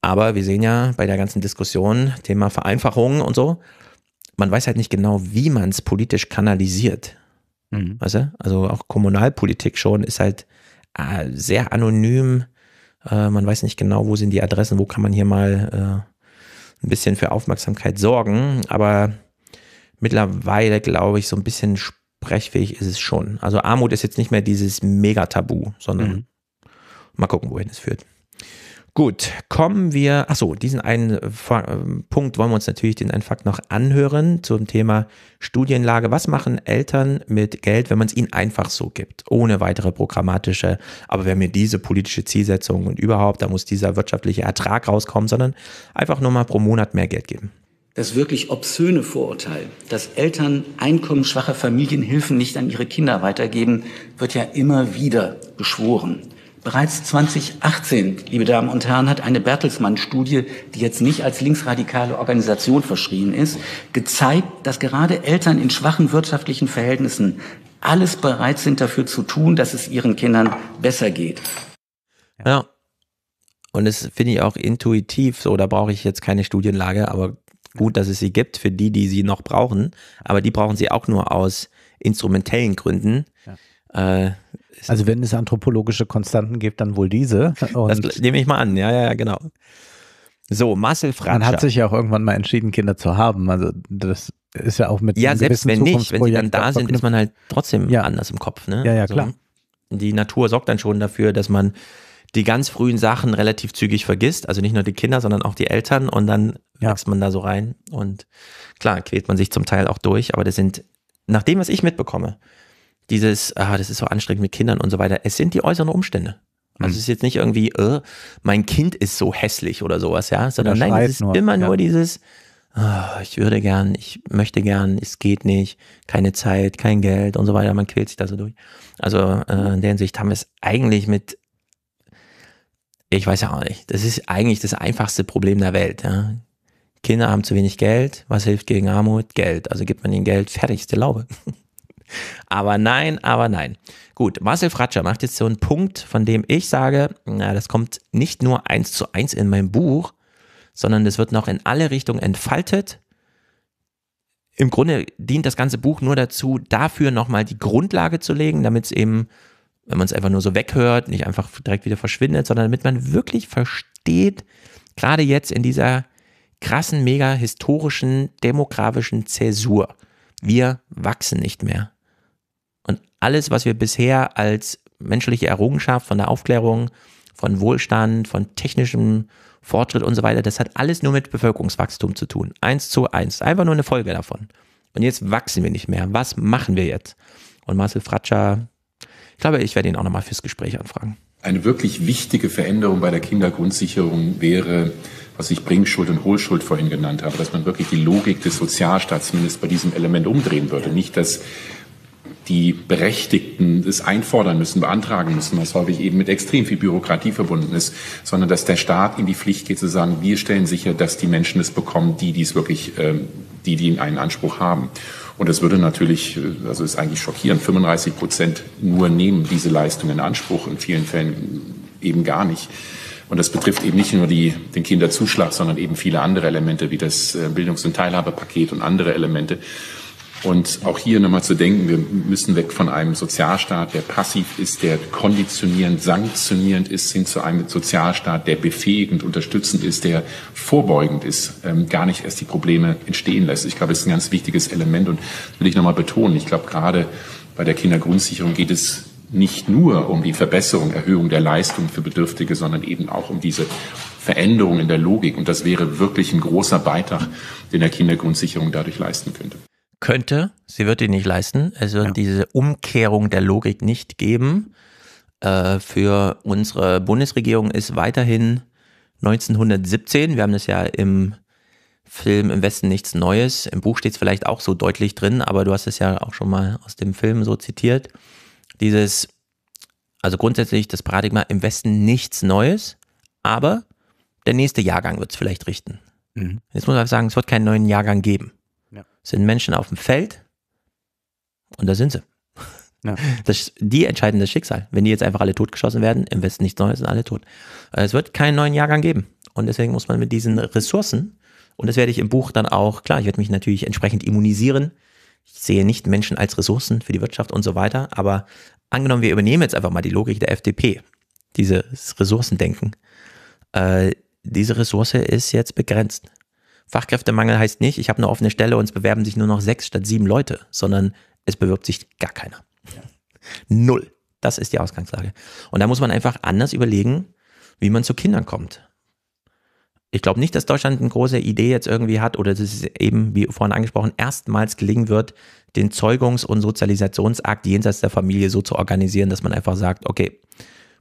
[SPEAKER 2] Aber wir sehen ja bei der ganzen Diskussion, Thema Vereinfachung und so, man weiß halt nicht genau, wie man es politisch kanalisiert. Mhm. Weißt du? Also auch Kommunalpolitik schon ist halt äh, sehr anonym. Äh, man weiß nicht genau, wo sind die Adressen, wo kann man hier mal äh, ein bisschen für Aufmerksamkeit sorgen, aber mittlerweile glaube ich, so ein bisschen sprechfähig ist es schon. Also Armut ist jetzt nicht mehr dieses Mega-Tabu, sondern mhm. mal gucken, wohin es führt. Gut, kommen wir, achso, diesen einen äh, ähm, Punkt wollen wir uns natürlich, den einen Fakt noch anhören zum Thema Studienlage. Was machen Eltern mit Geld, wenn man es ihnen einfach so gibt, ohne weitere programmatische, aber wir haben hier diese politische Zielsetzung und überhaupt, da muss dieser wirtschaftliche Ertrag rauskommen, sondern einfach nur mal pro Monat mehr Geld geben?
[SPEAKER 1] Das wirklich obszöne Vorurteil, dass Eltern einkommensschwache Familienhilfen nicht an ihre Kinder weitergeben, wird ja immer wieder beschworen. Bereits 2018, liebe Damen und Herren, hat eine Bertelsmann-Studie, die jetzt nicht als linksradikale Organisation verschrien ist, gezeigt, dass
[SPEAKER 2] gerade Eltern in schwachen wirtschaftlichen Verhältnissen alles bereit sind dafür zu tun, dass es
[SPEAKER 14] ihren Kindern besser geht.
[SPEAKER 2] Ja. Und das finde ich auch intuitiv so, da brauche ich jetzt keine Studienlage, aber gut, dass es sie gibt für die, die sie noch brauchen. Aber die brauchen sie auch nur aus instrumentellen Gründen. Ja. Äh,
[SPEAKER 1] also wenn es anthropologische Konstanten gibt, dann wohl diese. Und das
[SPEAKER 2] nehme ich mal an, ja, ja, ja, genau. So, Marcel Fratscher. Man hat sich
[SPEAKER 1] ja auch irgendwann mal entschieden, Kinder zu haben. Also das ist ja auch mit Ja, selbst wenn nicht, wenn sie dann da sind, ist man halt trotzdem ja. anders im Kopf. Ne? Ja, ja, klar.
[SPEAKER 2] die Natur sorgt dann schon dafür, dass man die ganz frühen Sachen relativ zügig vergisst. Also nicht nur die Kinder, sondern auch die Eltern. Und dann ja. wächst man da so rein. Und klar, quält man sich zum Teil auch durch. Aber das sind, nach dem, was ich mitbekomme, dieses, ah, das ist so anstrengend mit Kindern und so weiter. Es sind die äußeren Umstände. Also mhm. es ist jetzt nicht irgendwie, äh, mein Kind ist so hässlich oder sowas, ja, sondern nein, es ist nur. immer ja. nur dieses, oh, ich würde gern, ich möchte gern, es geht nicht, keine Zeit, kein Geld und so weiter, man quält sich da so durch. Also äh, mhm. in der Hinsicht haben wir es eigentlich mit, ich weiß ja auch nicht, das ist eigentlich das einfachste Problem der Welt, ja. Kinder haben zu wenig Geld, was hilft gegen Armut? Geld. Also gibt man ihnen Geld, fertigste Laube. <laughs> Aber nein, aber nein. Gut, Marcel Fratscher macht jetzt so einen Punkt, von dem ich sage, na, das kommt nicht nur eins zu eins in mein Buch, sondern es wird noch in alle Richtungen entfaltet. Im Grunde dient das ganze Buch nur dazu, dafür nochmal die Grundlage zu legen, damit es eben, wenn man es einfach nur so weghört, nicht einfach direkt wieder verschwindet, sondern damit man wirklich versteht, gerade jetzt in dieser krassen, mega historischen, demografischen Zäsur. Wir wachsen nicht mehr alles, was wir bisher als menschliche Errungenschaft von der Aufklärung, von Wohlstand, von technischem Fortschritt und so weiter, das hat alles nur mit Bevölkerungswachstum zu tun. Eins zu eins. Einfach nur eine Folge davon. Und jetzt wachsen wir nicht mehr. Was machen wir jetzt? Und Marcel Fratscher, ich glaube, ich werde ihn auch nochmal fürs Gespräch anfragen.
[SPEAKER 15] Eine wirklich wichtige Veränderung bei der Kindergrundsicherung wäre, was ich Bringschuld und Hohlschuld vorhin genannt habe, dass man wirklich die Logik des Sozialstaats zumindest bei diesem Element umdrehen würde. Nicht, dass die Berechtigten es einfordern müssen, beantragen müssen, was häufig eben mit extrem viel Bürokratie verbunden ist, sondern dass der Staat in die Pflicht geht zu sagen, wir stellen sicher, dass die Menschen es bekommen, die dies wirklich, ähm, die, die einen Anspruch haben. Und es würde natürlich, äh, also ist eigentlich schockierend, 35 Prozent nur nehmen diese Leistung in Anspruch, in vielen Fällen eben gar nicht. Und das betrifft eben nicht nur die, den Kinderzuschlag, sondern eben viele andere Elemente wie das äh, Bildungs- und Teilhabepaket und andere Elemente. Und auch hier nochmal zu denken, wir müssen weg von einem Sozialstaat, der passiv ist, der konditionierend, sanktionierend ist, hin zu einem Sozialstaat, der befähigend, unterstützend ist, der vorbeugend ist, ähm, gar nicht erst die Probleme entstehen lässt. Ich glaube, das ist ein ganz wichtiges Element und will ich nochmal betonen. Ich glaube, gerade bei der Kindergrundsicherung geht es nicht nur um die Verbesserung, Erhöhung der Leistung für Bedürftige, sondern eben auch um diese Veränderung in der Logik. Und das wäre wirklich ein großer Beitrag, den der Kindergrundsicherung dadurch leisten könnte
[SPEAKER 2] könnte, sie wird ihn nicht leisten. Es wird ja. diese Umkehrung der Logik nicht geben. Äh, für unsere Bundesregierung ist weiterhin 1917, wir haben das ja im Film Im Westen nichts Neues, im Buch steht es vielleicht auch so deutlich drin, aber du hast es ja auch schon mal aus dem Film so zitiert. Dieses, also grundsätzlich das Paradigma im Westen nichts Neues, aber der nächste Jahrgang wird es vielleicht richten. Mhm. Jetzt muss man sagen, es wird keinen neuen Jahrgang geben sind Menschen auf dem Feld und da sind sie. Ja. <laughs> Das, die entscheiden das Schicksal. Wenn die jetzt einfach alle totgeschossen werden, im Westen nichts Neues, sind alle tot. Äh, es wird keinen neuen Jahrgang geben. Und deswegen muss man mit diesen Ressourcen, und das werde ich im Buch dann auch, klar, ich werde mich natürlich entsprechend immunisieren. Ich sehe nicht Menschen als Ressourcen für die Wirtschaft und so weiter. Aber angenommen, wir übernehmen jetzt einfach mal die Logik der FDP, dieses Ressourcendenken. Äh, diese Ressource ist jetzt begrenzt. Fachkräftemangel heißt nicht, ich habe eine offene Stelle und es bewerben sich nur noch sechs statt sieben Leute, sondern es bewirbt sich gar keiner. Ja. Null. Das ist die Ausgangslage. Und da muss man einfach anders überlegen, wie man zu Kindern kommt. Ich glaube nicht, dass Deutschland eine große Idee jetzt irgendwie hat oder dass es eben, wie vorhin angesprochen, erstmals gelingen wird, den Zeugungs- und Sozialisationsakt jenseits der Familie so zu organisieren, dass man einfach sagt, okay,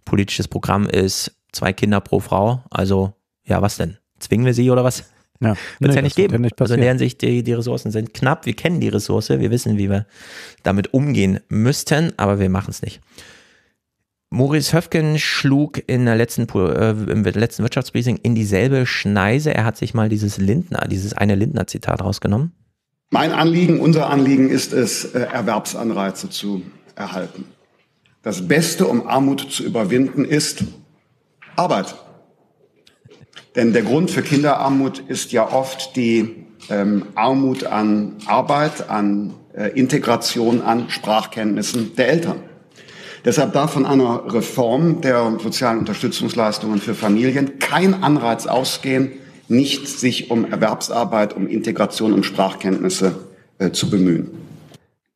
[SPEAKER 2] politisches Programm ist zwei Kinder pro Frau, also ja, was denn? Zwingen wir sie oder was? Ja. Wird es nee, ja nicht geben. Nicht also in der Hinsicht, die, die Ressourcen sind knapp. Wir kennen die Ressource. Wir wissen, wie wir damit umgehen müssten, aber wir machen es nicht. Maurice Höfgen schlug in der letzten, äh, im letzten Wirtschaftsbriefing in dieselbe Schneise. Er hat sich mal dieses Lindner, dieses eine Lindner-Zitat rausgenommen.
[SPEAKER 6] Mein Anliegen, unser Anliegen ist es, äh, Erwerbsanreize zu erhalten. Das Beste, um Armut zu überwinden, ist Arbeit. Denn der Grund für Kinderarmut ist ja oft die ähm, Armut an Arbeit, an äh, Integration, an Sprachkenntnissen der Eltern. Deshalb darf von einer Reform der sozialen Unterstützungsleistungen für Familien kein Anreiz ausgehen, nicht sich um Erwerbsarbeit, um Integration, um Sprachkenntnisse äh,
[SPEAKER 16] zu bemühen.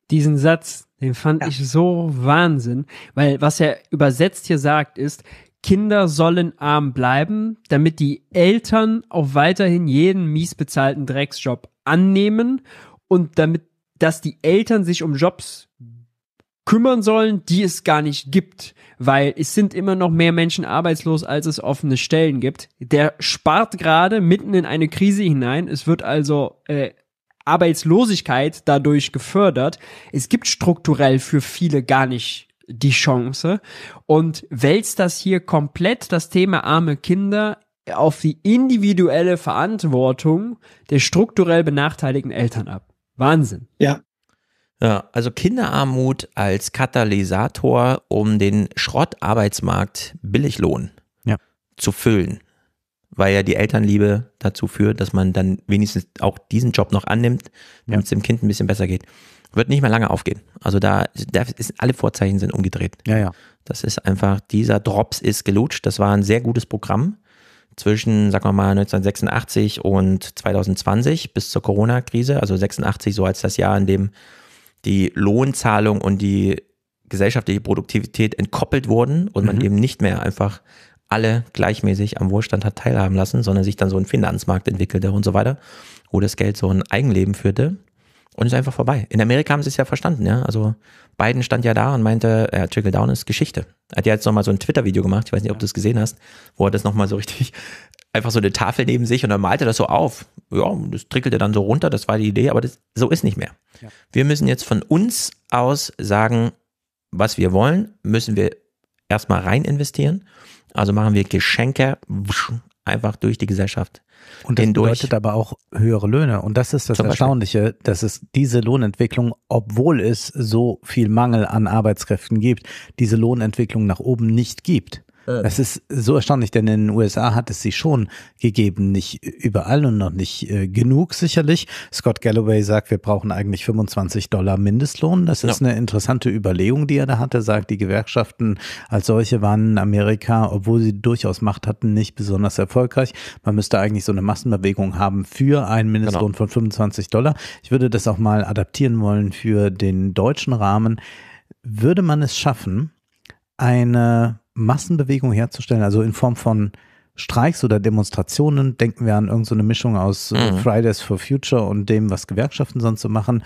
[SPEAKER 14] Diesen Satz, den fand ja. ich so Wahnsinn, weil was er übersetzt hier sagt, ist, Kinder sollen arm bleiben, damit die Eltern auch weiterhin jeden mies bezahlten Drecksjob annehmen und damit, dass die Eltern sich um Jobs kümmern sollen, die es gar nicht gibt, weil es sind immer noch mehr Menschen arbeitslos, als es offene Stellen gibt. Der spart gerade mitten in eine Krise hinein. Es wird also äh, Arbeitslosigkeit dadurch gefördert. Es gibt strukturell für viele gar nicht die Chance und wälzt das hier komplett das Thema arme Kinder auf die individuelle Verantwortung der strukturell benachteiligten Eltern ab. Wahnsinn.
[SPEAKER 2] Ja, ja, also Kinderarmut als Katalysator, um den Schrottarbeitsmarkt Billiglohn ja. zu füllen. Weil ja die Elternliebe dazu führt, dass man dann wenigstens auch diesen Job noch annimmt, damit ja. es dem Kind ein bisschen besser geht wird nicht mehr lange aufgehen. Also da, da ist, alle Vorzeichen sind umgedreht. Ja, ja. Das ist einfach, dieser Drops ist gelutscht. Das war ein sehr gutes Programm zwischen, sagen wir mal, 1986 und 2020 bis zur Corona-Krise. Also 86 so als das Jahr, in dem die Lohnzahlung und die gesellschaftliche Produktivität entkoppelt wurden und man mhm. eben nicht mehr einfach alle gleichmäßig am Wohlstand hat teilhaben lassen, sondern sich dann so ein Finanzmarkt entwickelte und so weiter, wo das Geld so ein Eigenleben führte und ist einfach vorbei. In Amerika haben sie es ja verstanden, ja. Also Biden stand ja da und meinte, äh, ja, Trickle Down ist Geschichte. Hat ja jetzt nochmal so ein Twitter-Video gemacht, ich weiß nicht, ob du es gesehen hast, wo er das nochmal so richtig, <laughs> einfach so eine Tafel neben sich und dann malte das so auf. Ja, das trickelte dann so runter, das war die Idee, aber das, so ist nicht mehr. Ja. Wir müssen jetzt von uns aus sagen, was wir wollen, müssen wir erstmal rein investieren. Also machen wir Geschenke einfach durch die
[SPEAKER 1] Gesellschaft und das hindurch. bedeutet aber auch höhere Löhne. Und das ist das Zum Erstaunliche, Beispiel. dass es diese Lohnentwicklung, obwohl es so viel Mangel an Arbeitskräften gibt, diese Lohnentwicklung nach oben nicht gibt. Äh. Das ist so erstaunlich, denn in den USA hat es sie schon gegeben. Nicht überall und noch nicht äh, genug sicherlich. Scott Galloway sagt, wir brauchen eigentlich 25 Dollar Mindestlohn. Das ist ja. eine interessante Überlegung, die er da hatte. Sagt, die Gewerkschaften als solche waren in Amerika, obwohl sie durchaus Macht hatten, nicht besonders erfolgreich. Man müsste eigentlich so eine Massenbewegung haben für einen Mindestlohn genau. von 25 Dollar. Ich würde das auch mal adaptieren wollen für den deutschen Rahmen. Würde man es schaffen, eine Massenbewegung herzustellen, also in Form von Streiks oder Demonstrationen, denken wir an irgendeine so Mischung aus äh, mhm. Fridays for Future und dem, was Gewerkschaften sonst so machen,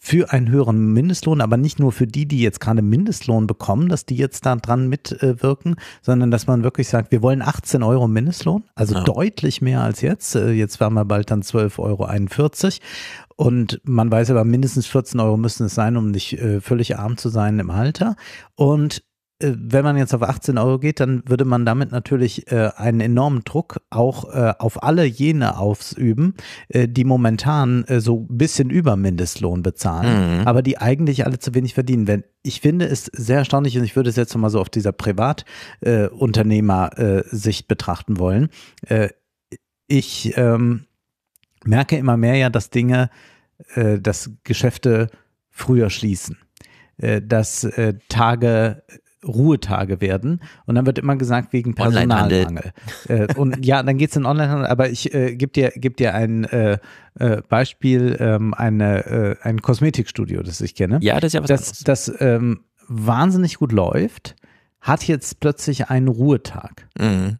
[SPEAKER 1] für einen höheren Mindestlohn, aber nicht nur für die, die jetzt gerade Mindestlohn bekommen, dass die jetzt da dran mitwirken, sondern dass man wirklich sagt, wir wollen 18 Euro Mindestlohn, also ja. deutlich mehr als jetzt. Äh, jetzt waren wir bald dann 12,41 Euro. Und man weiß aber, mindestens 14 Euro müssen es sein, um nicht äh, völlig arm zu sein im Alter. Und äh, wenn man jetzt auf 18 Euro geht, dann würde man damit natürlich äh, einen enormen Druck auch äh, auf alle jene ausüben, äh, die momentan äh, so ein bisschen über Mindestlohn bezahlen, mhm. aber die eigentlich alle zu wenig verdienen. Wenn, ich finde es sehr erstaunlich und ich würde es jetzt mal so auf dieser Privatunternehmer-Sicht äh, betrachten wollen. ich ähm, merke immer mehr ja, dass Dinge, dass Geschäfte früher schließen dass äh, Tage Ruhetage werden. Und dann wird immer gesagt, wegen Personalmangel. Äh, und ja, dann geht es in Onlinehandel. Aber ich äh, gebe dir, geb dir ein äh, äh Beispiel, ähm, eine, äh, ein Kosmetikstudio, das ich kenne. Ja, das ist ja was Das, das ähm, wahnsinnig gut läuft, hat jetzt plötzlich einen Ruhetag. Mhm.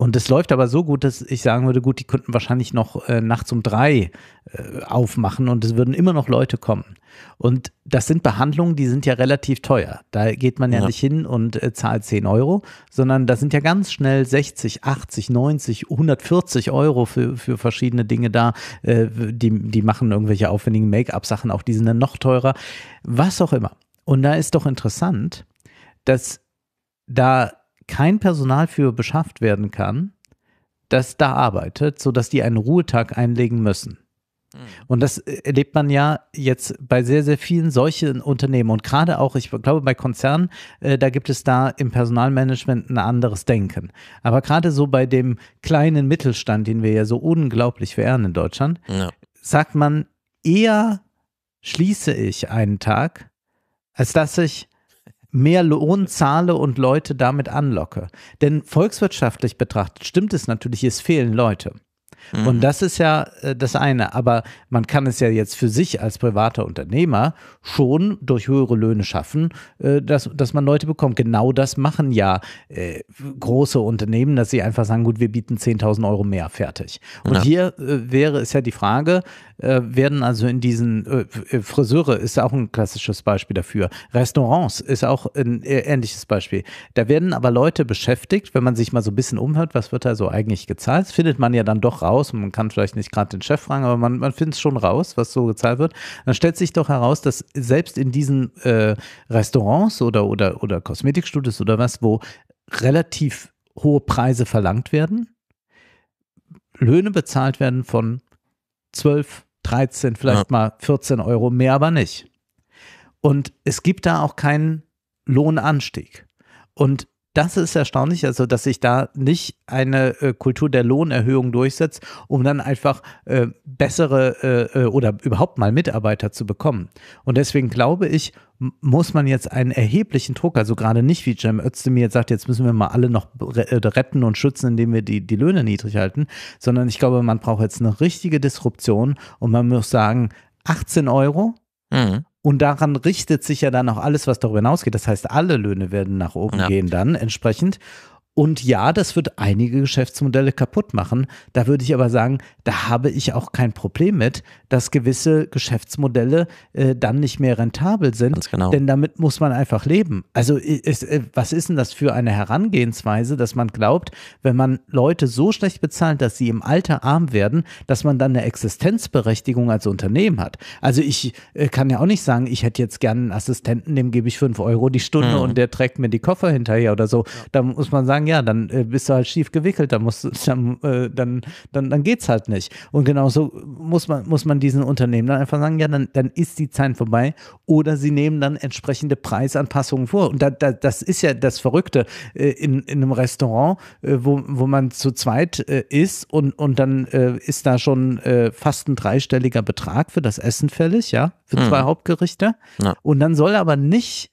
[SPEAKER 1] Und es läuft aber so gut, dass ich sagen würde, gut, die könnten wahrscheinlich noch äh, nachts um drei äh, aufmachen und es würden immer noch Leute kommen. Und das sind Behandlungen, die sind ja relativ teuer. Da geht man ja, ja. nicht hin und äh, zahlt 10 Euro, sondern da sind ja ganz schnell 60, 80, 90, 140 Euro für, für verschiedene Dinge da. Äh, die, die machen irgendwelche aufwendigen Make-up-Sachen, auch die sind dann noch teurer. Was auch immer. Und da ist doch interessant, dass da kein Personal für beschafft werden kann, das da arbeitet, sodass die einen Ruhetag einlegen müssen. Hm. Und das äh, erlebt man ja jetzt bei sehr, sehr vielen solchen Unternehmen und gerade auch, ich glaube, bei Konzernen, äh, da gibt es da im Personalmanagement ein anderes Denken. Aber gerade so bei dem kleinen Mittelstand, den wir ja so unglaublich verehren in Deutschland, ja. sagt man, eher schließe ich einen Tag, als dass ich mehr Lohn zahle und Leute damit anlocke. Denn volkswirtschaftlich betrachtet stimmt es natürlich, es fehlen Leute. Mhm. Und das ist ja äh, das eine. Aber man kann es ja jetzt für sich als privater Unternehmer schon durch höhere Löhne schaffen, äh, dass, dass man Leute bekommt. Genau das machen ja äh, große Unternehmen, dass sie einfach sagen, gut, wir bieten 10.000 Euro mehr, fertig. Und ja. hier äh, wäre es ja die Frage, äh, werden also in diesen äh, äh Friseure ist auch ein klassisches Beispiel dafür. Restaurants ist auch ein äh, ähnliches Beispiel. Da werden aber Leute beschäftigt, wenn man sich mal so ein bisschen umhört, was wird da so eigentlich gezahlt? Das findet man ja dann doch raus und man kann vielleicht nicht gerade den Chef fragen, aber man, man findet es schon raus, was so gezahlt wird. Dann stellt sich doch heraus, dass selbst in diesen äh, Restaurants oder, oder, oder Kosmetikstudios oder was, wo relativ hohe Preise verlangt werden, Löhne bezahlt werden von 12, 13, vielleicht ja. mal 14 Euro mehr, aber nicht. Und es gibt da auch keinen Lohnanstieg. Und das ist erstaunlich, also dass sich da nicht eine äh, Kultur der Lohnerhöhung durchsetzt, um dann einfach äh, bessere äh, äh oder überhaupt mal Mitarbeiter zu bekommen. Und deswegen glaube ich, muss man jetzt einen erheblichen Druck, also gerade nicht wie Cem Özdemir jetzt sagt, jetzt müssen wir mal alle noch äh, retten und schützen, indem wir die, die Löhne niedrig halten, sondern ich glaube, man braucht jetzt eine richtige Disruption und man muss sagen, 18 Euro mhm. Und daran richtet sich ja dann auch alles, was darüber hinausgeht. Das heißt, alle Löhne werden nach oben ja. gehen dann entsprechend. Und ja, das wird einige Geschäftsmodelle kaputt machen. Da würde ich aber sagen, da habe ich auch kein Problem mit, dass gewisse Geschäftsmodelle äh, dann nicht mehr rentabel sind. Ganz Genau. Denn damit muss man einfach leben. Also ist, äh, was ist denn das für eine Herangehensweise, dass man glaubt, wenn man Leute so schlecht bezahlt, dass sie im Alter arm werden, dass man dann eine Existenzberechtigung als Unternehmen hat? Also ich äh, kann ja auch nicht sagen, ich hätte jetzt gerne einen Assistenten, dem gebe ich 5 Euro die Stunde mhm. und der trägt mir die Koffer hinterher oder so. Da muss man sagen, sagen, ja, dann äh, bist du halt schief gewickelt, dann musst du, <laughs> dann, äh, dann, dann, dann geht's halt nicht. Und genauso muss man, muss man diesen Unternehmen dann einfach sagen, ja, dann, dann ist die Zeit vorbei oder sie nehmen dann entsprechende Preisanpassungen vor. Und da, da, das ist ja das Verrückte äh, in, in einem Restaurant, äh, wo, wo man zu zweit äh, ist und, und dann äh, ist da schon fast ein dreistelliger Betrag für das Essen fällig, ja, für hm. zwei Hauptgerichte. Ja. Und dann soll aber nicht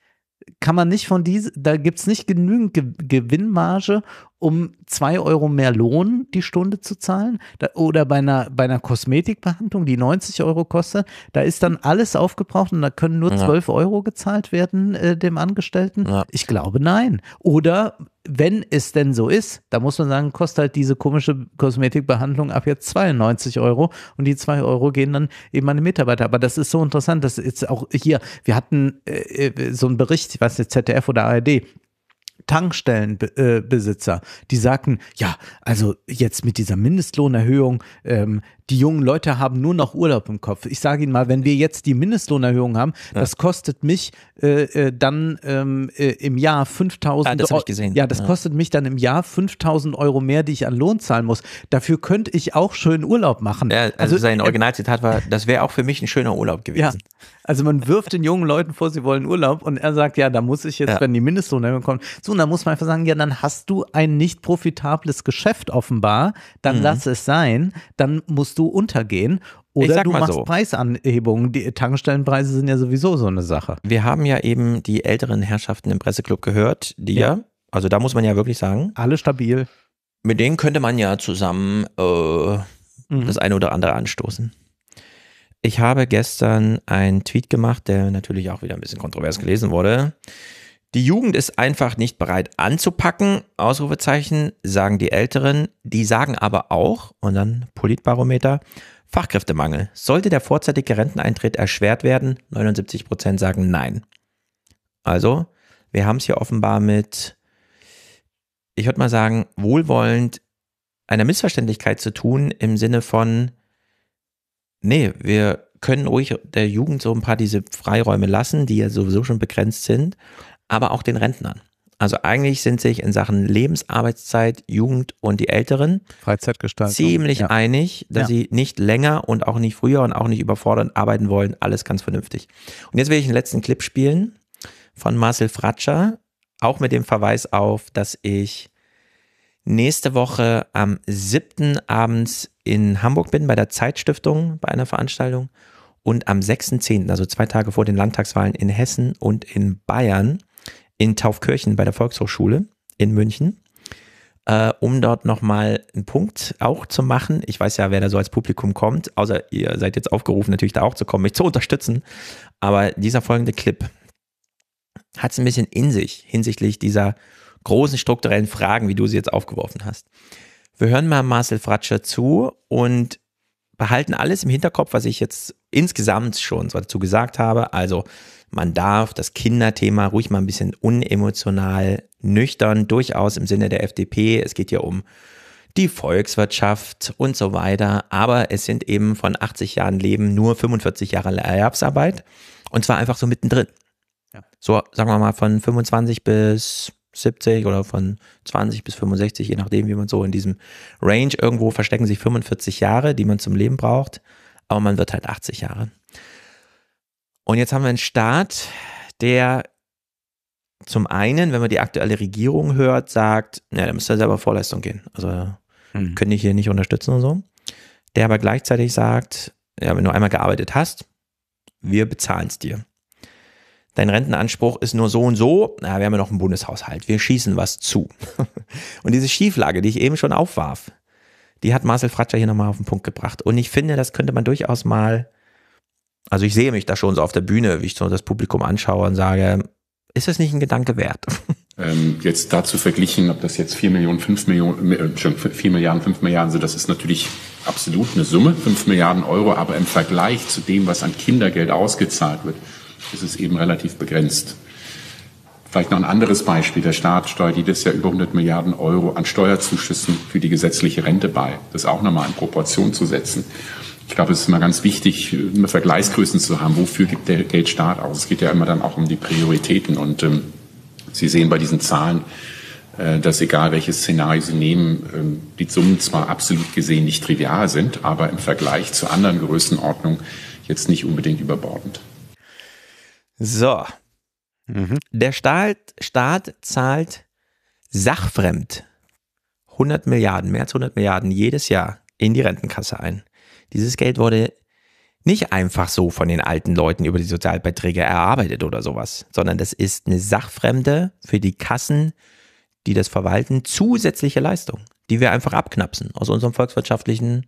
[SPEAKER 1] kann man nicht von diesen, da gibt es nicht genügend Ge Gewinnmarge, um zwei Euro mehr Lohn die Stunde zu zahlen da, oder bei einer, bei einer Kosmetikbehandlung, die 90 Euro kostet, da ist dann alles aufgebraucht und da können nur ja. 12 Euro gezahlt werden äh, dem Angestellten? Ja. Ich glaube nein. Oder wenn es denn so ist, da muss man sagen, kostet halt diese komische Kosmetikbehandlung ab jetzt 92 Euro und die 2 Euro gehen dann eben an die Mitarbeiter. Aber das ist so interessant, dass jetzt auch hier, wir hatten äh, äh, so einen Bericht, ich weiß nicht, ZDF oder ARD, Tankstellenbesitzer, äh, die sagten, ja, also jetzt mit dieser Mindestlohnerhöhung, ähm, die jungen Leute haben nur noch Urlaub im Kopf. Ich sage Ihnen mal, wenn wir jetzt die Mindestlohnerhöhung haben, ja. das kostet mich äh, äh, dann ähm, äh, im Jahr 5000 ah, das Euro. Ich gesehen. Ja, das ja. kostet mich dann im Jahr 5000 Euro mehr, die ich an Lohn zahlen muss. Dafür könnte ich auch schön Urlaub machen. Ja, also, also sein äh,
[SPEAKER 2] Originalzitat war, das wäre auch für mich ein schöner Urlaub <laughs> gewesen. Ja,
[SPEAKER 1] also man wirft den jungen Leuten vor, sie wollen Urlaub und er sagt, ja, da muss ich jetzt, wenn die Mindestlohnerhöhung kommt, so, und dann muss man einfach sagen, ja, dann hast du ein nicht profitables Geschäft offenbar, dann mhm. lass es sein, dann musst du untergehen. Oder du machst so. Preisanhebungen. Die Tankstellenpreise sind ja sowieso so eine Sache. Wir haben ja eben die älteren Herrschaften im Presseclub gehört, die
[SPEAKER 2] ja, also da muss man ja wirklich sagen. Alle stabil. Mit denen könnte man ja zusammen äh, mhm. das eine oder andere anstoßen. Ich habe gestern einen Tweet gemacht, der natürlich auch wieder ein bisschen kontrovers gelesen wurde. Die Jugend ist einfach nicht bereit anzupacken, Ausrufezeichen, sagen die Älteren. Die sagen aber auch, und dann Politbarometer, Fachkräftemangel. Sollte der vorzeitige Renteneintritt erschwert werden? 79 Prozent sagen nein. Also, wir haben es hier offenbar mit, ich würde mal sagen, wohlwollend einer Missverständlichkeit zu tun im Sinne von, nee, wir können ruhig der Jugend so ein paar diese Freiräume lassen, die ja sowieso schon begrenzt sind, aber auch den Rentnern. Also eigentlich sind sich in Sachen Lebensarbeitszeit, Jugend und die Älteren Freizeitgestaltung ziemlich ja. einig, dass ja. sie nicht länger und auch nicht früher und auch nicht überfordernd arbeiten wollen. Alles ganz vernünftig. Und jetzt will ich einen letzten Clip spielen von Marcel Fratscher, auch mit dem Verweis auf, dass ich nächste Woche am 7. abends in Hamburg bin bei der Zeitstiftung bei einer Veranstaltung und am 6.10., also zwei Tage vor den Landtagswahlen in Hessen und in Bayern in Taufkirchen bei der Volkshochschule in München, äh, um dort nochmal einen Punkt auch zu machen. Ich weiß ja, wer da so als Publikum kommt, außer ihr seid jetzt aufgerufen, natürlich da auch zu kommen, mich zu unterstützen. Aber dieser folgende Clip hat es ein bisschen in sich hinsichtlich dieser großen strukturellen Fragen, wie du sie jetzt aufgeworfen hast. Wir hören mal Marcel Fratscher zu und behalten alles im Hinterkopf, was ich jetzt insgesamt schon so dazu gesagt habe. Also man darf das Kinderthema ruhig mal ein bisschen unemotional, nüchtern, durchaus im Sinne der FDP. Es geht ja um die Volkswirtschaft und so weiter. Aber es sind eben von 80 Jahren Leben nur 45 Jahre Erwerbsarbeit. Und zwar einfach so mittendrin. Ja. So, sagen wir mal, von 25 bis 70 oder von 20 bis 65, je nachdem, wie man so in diesem Range irgendwo verstecken sich 45 Jahre, die man zum Leben braucht. Aber man wird halt 80 Jahre. Und jetzt haben wir einen Staat, der zum einen, wenn man die aktuelle Regierung hört, sagt, na, da müsst ihr selber Vorleistung gehen. Also hm. können dich hier nicht unterstützen und so. Der aber gleichzeitig sagt, ja, wenn du einmal gearbeitet hast, wir bezahlen es dir. Dein Rentenanspruch ist nur so und so, na, wir haben ja noch einen Bundeshaushalt, wir schießen was zu. <laughs> und diese Schieflage, die ich eben schon aufwarf, die hat Marcel Fratscher hier nochmal auf den Punkt gebracht. Und ich finde, das könnte man durchaus mal also ich sehe mich da schon so
[SPEAKER 15] auf der Bühne, wie ich so das Publikum anschaue und sage,
[SPEAKER 2] ist es nicht ein Gedanke wert? <laughs>
[SPEAKER 15] Ähm, jetzt dazu verglichen, ob das jetzt 4 Millionen, 5 Millionen, äh, 4 Milliarden, 5 Milliarden sind, das ist natürlich absolut eine Summe, 5 Milliarden Euro, aber im Vergleich zu dem, was an Kindergeld ausgezahlt wird, ist es eben relativ begrenzt. Vielleicht noch ein anderes Beispiel. Der Staat steuert jedes Jahr über 100 Milliarden Euro an Steuerzuschüssen für die gesetzliche Rente bei. Das auch nochmal in Proportion zu setzen ich glaube, es ist immer ganz wichtig, immer Vergleichsgrößen zu haben. Wofür gibt der Geldstaat aus? Es geht ja immer dann auch um die Prioritäten. Und ähm, Sie sehen bei diesen Zahlen, äh, dass egal welches Szenario Sie nehmen, ähm, die Summen zwar absolut gesehen nicht trivial sind, aber im Vergleich zu anderen Größenordnungen jetzt nicht unbedingt überbordend.
[SPEAKER 2] So. Mhm. Der Staat, Staat zahlt sachfremd 100 Milliarden, mehr als 100 Milliarden jedes Jahr in die Rentenkasse ein. Dieses Geld wurde nicht einfach so von den alten Leuten über die Sozialbeiträge erarbeitet oder sowas, sondern das ist eine sachfremde für die Kassen, die das verwalten, zusätzliche Leistung, die wir einfach abknapsen aus unserem volkswirtschaftlichen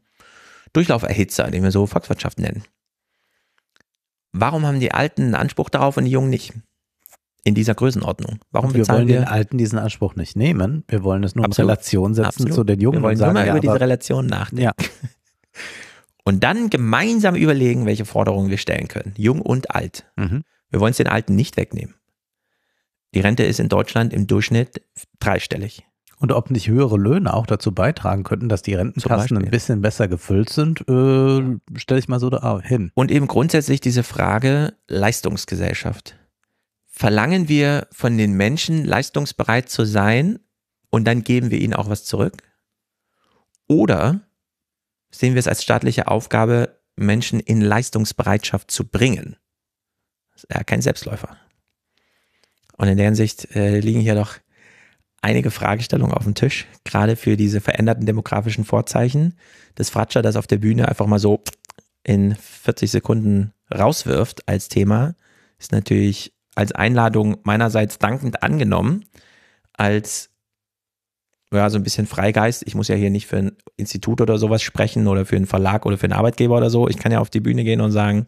[SPEAKER 2] Durchlauferhitzer, den wir so Volkswirtschaft nennen. Warum haben die Alten einen Anspruch darauf und die Jungen nicht? In dieser Größenordnung. Warum wir wollen wir den Alten
[SPEAKER 1] diesen Anspruch nicht nehmen? Wir wollen es nur absolut, in Relation setzen absolut. zu den Jungen. Wir wollen nur sagen, mal ja, über diese Relation
[SPEAKER 2] nachdenken. Ja. <laughs> und dann gemeinsam überlegen, welche Forderungen wir stellen können, jung und alt. Mhm. Wir wollen es den Alten nicht wegnehmen. Die Rente ist in Deutschland im Durchschnitt dreistellig.
[SPEAKER 1] Und ob nicht höhere Löhne auch dazu beitragen könnten, dass die Rentenkassen ein bisschen besser gefüllt sind, äh, stelle ich mal so da hin. Und eben grundsätzlich diese Frage
[SPEAKER 2] Leistungsgesellschaft. Verlangen wir von den Menschen, leistungsbereit zu sein und dann geben wir ihnen auch was zurück? Oder sehen wir es als staatliche Aufgabe, Menschen in Leistungsbereitschaft zu bringen. ja kein Selbstläufer. Und in der Hinsicht äh, liegen hier noch einige Fragestellungen auf dem Tisch, gerade für diese veränderten demografischen Vorzeichen, Das Fratscher das auf der Bühne einfach mal so in 40 Sekunden rauswirft als Thema, ist natürlich als Einladung meinerseits dankend angenommen, als ja, so ein bisschen Freigeist. Ich muss ja hier nicht für ein Institut oder sowas sprechen oder für einen Verlag oder für einen Arbeitgeber oder so. Ich kann ja auf die Bühne gehen und sagen,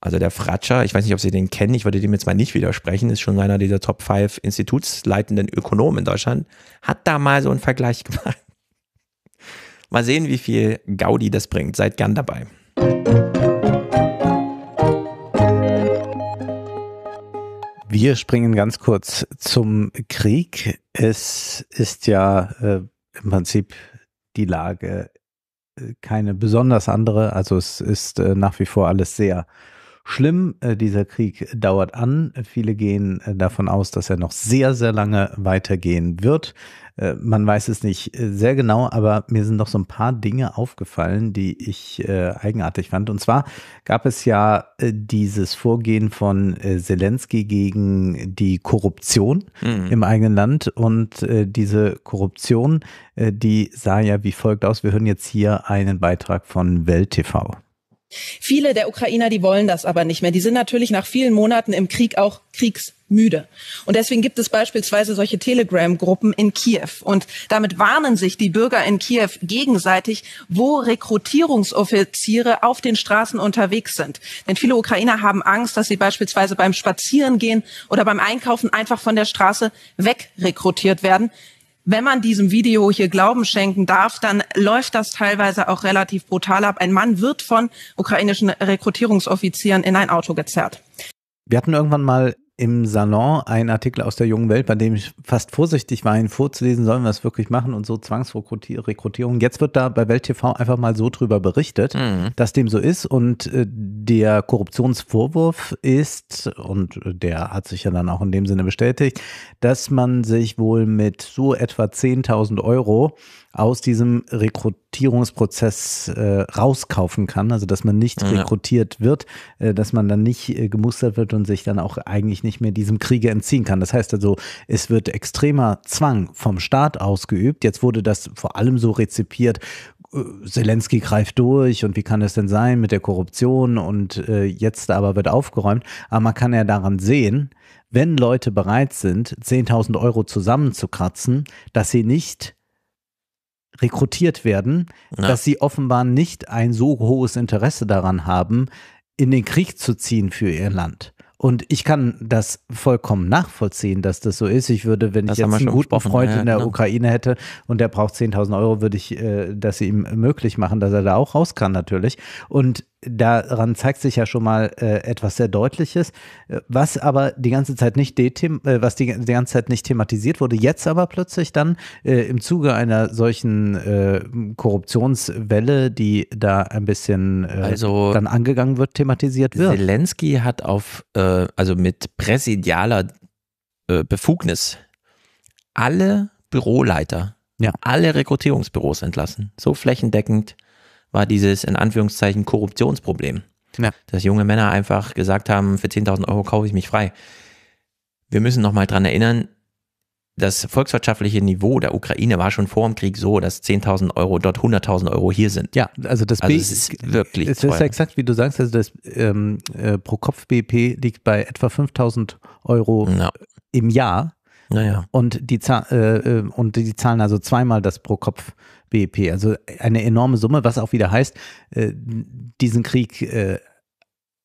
[SPEAKER 2] also der Fratscher, ich weiß nicht, ob Sie den kennen, ich würde dem jetzt mal nicht widersprechen, ist schon einer dieser Top 5 Institutsleitenden Ökonomen in Deutschland, hat da mal so einen Vergleich <laughs> gemacht. Mal sehen, wie viel Gaudi das bringt. Seid gern dabei.
[SPEAKER 1] Wir springen ganz kurz zum Krieg. Es ist ja äh, im Prinzip die Lage äh, keine besonders andere. Also es ist äh, nach wie vor alles sehr schlimm. Äh, dieser Krieg dauert an. Viele gehen äh, davon aus, dass er noch sehr, sehr lange weitergehen wird. Äh, man weiß es nicht äh, sehr genau, aber mir sind noch so ein paar Dinge aufgefallen, die ich äh, eigenartig fand. Und zwar gab es ja äh, dieses Vorgehen von äh, Zelensky gegen die Korruption mhm. im eigenen Land und äh, diese Korruption, die sah ja wie folgt aus. Wir hören jetzt hier einen Beitrag von Welt TV.
[SPEAKER 4] Viele der Ukrainer, die wollen das aber nicht mehr. Die sind natürlich nach vielen Monaten im Krieg auch kriegsmüde. Und deswegen gibt es beispielsweise solche Telegram-Gruppen in Kiew. Und damit warnen sich die Bürger in Kiew gegenseitig, wo Rekrutierungsoffiziere auf den Straßen unterwegs sind. Denn viele Ukrainer haben Angst, dass sie beispielsweise beim Spazierengehen oder beim Einkaufen einfach von der Straße wegrekrutiert werden wenn man diesem Video hier Glauben schenken darf, dann läuft das teilweise
[SPEAKER 3] auch relativ brutal ab. Ein Mann wird von ukrainischen Rekrutierungsoffizieren in ein Auto gezerrt.
[SPEAKER 1] Wir hatten irgendwann mal im Salon einen Artikel aus der jungen Welt, bei dem ich fast vorsichtig war, ihn vorzulesen, sollen wir es wirklich machen und so Zwangsrekrutierung. Jetzt wird da bei Welt TV einfach mal so drüber berichtet, mhm. dass dem so ist und äh, der Korruptionsvorwurf ist, und der hat sich ja dann auch in dem Sinne bestätigt, dass man sich wohl mit so etwa 10.000 Euro aus diesem Rekrutierungsprozess äh, rauskaufen kann, also dass man nicht ja. rekrutiert wird, äh, dass man dann nicht äh, gemustert wird und sich dann auch eigentlich nicht mehr diesem Kriege entziehen kann. Das heißt also, es wird extremer Zwang vom Staat ausgeübt. Jetzt wurde das vor allem so rezipiert, äh, Zelensky greift durch und wie kann es denn sein mit der Korruption und äh, jetzt aber wird aufgeräumt. Aber man kann ja daran sehen, wenn Leute bereit sind, 10.000 Euro zusammenzukratzen, dass sie nicht rekrutiert werden, ja. dass sie offenbar nicht ein so hohes Interesse daran haben, in den Krieg zu ziehen für ihr Land. Und ich kann das vollkommen nachvollziehen, dass das so ist. Ich würde, wenn das ich jetzt einen guten Freund in der genau. Ukraine hätte und der braucht 10.000 Euro, würde ich äh, das ihm möglich machen, dass er da auch raus kann natürlich. Und daran zeigt sich ja schon mal äh, etwas sehr Deutliches, äh, was aber die ganze Zeit nicht äh, was die, die, ganze Zeit nicht thematisiert wurde, jetzt aber plötzlich dann äh, im Zuge einer solchen äh, Korruptionswelle, die da ein bisschen äh, also, dann angegangen wird, thematisiert wird. Zelensky hat
[SPEAKER 2] auf, also mit präsidialer Befugnis alle Büroleiter, ja. alle Rekrutierungsbüros entlassen, so flächendeckend war dieses in Anführungszeichen Korruptionsproblem. Ja. Dass junge Männer einfach gesagt haben, für 10.000 Euro kaufe ich mich frei. Wir müssen nochmal dran erinnern, das volkswirtschaftliche Niveau der Ukraine war schon vor dem Krieg so, dass 10.000 Euro dort 100.000 Euro hier sind.
[SPEAKER 1] Ja, also das also es ist wirklich. Es ist ja exakt, wie du sagst, also das ähm, äh, Pro-Kopf-BP liegt bei etwa 5.000 Euro ja. im Jahr. Naja. Und die, äh, äh, und die zahlen also zweimal das pro Kopf bp BIP. Also eine enorme Summe, was auch wieder heißt, äh, diesen Krieg äh,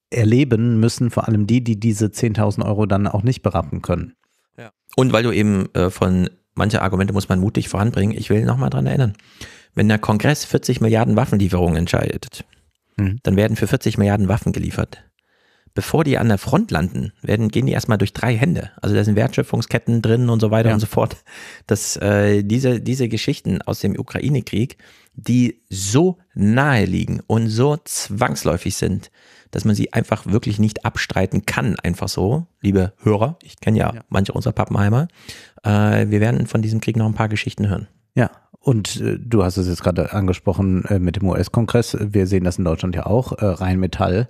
[SPEAKER 1] erleben müssen vor allem die, die diese 10.000 Euro dann auch nicht berappen können.
[SPEAKER 2] Ja. Und weil du eben äh, von manche Argumente muss man mutig voranbringen. Ich will nochmal dran erinnern. Wenn der Kongress 40 Milliarden Waffenlieferungen entscheidet, mhm. dann werden für 40 Milliarden Waffen geliefert bevor die an der Front landen, werden, gehen die erstmal durch drei Hände. Also da sind Wertschöpfungsketten drin und so weiter ja. und so fort. Dass äh, diese, diese Geschichten aus dem Ukraine-Krieg, die so nahe liegen und so zwangsläufig sind, dass man sie einfach wirklich nicht abstreiten kann, einfach so, liebe Hörer. Ich kenne ja, ja, manche unserer Pappenheimer. Äh, wir werden von diesem Krieg noch ein paar Geschichten hören.
[SPEAKER 1] Ja, und äh, du hast es jetzt gerade angesprochen äh, mit dem US-Kongress. Wir sehen das in Deutschland ja auch. Äh, Rheinmetall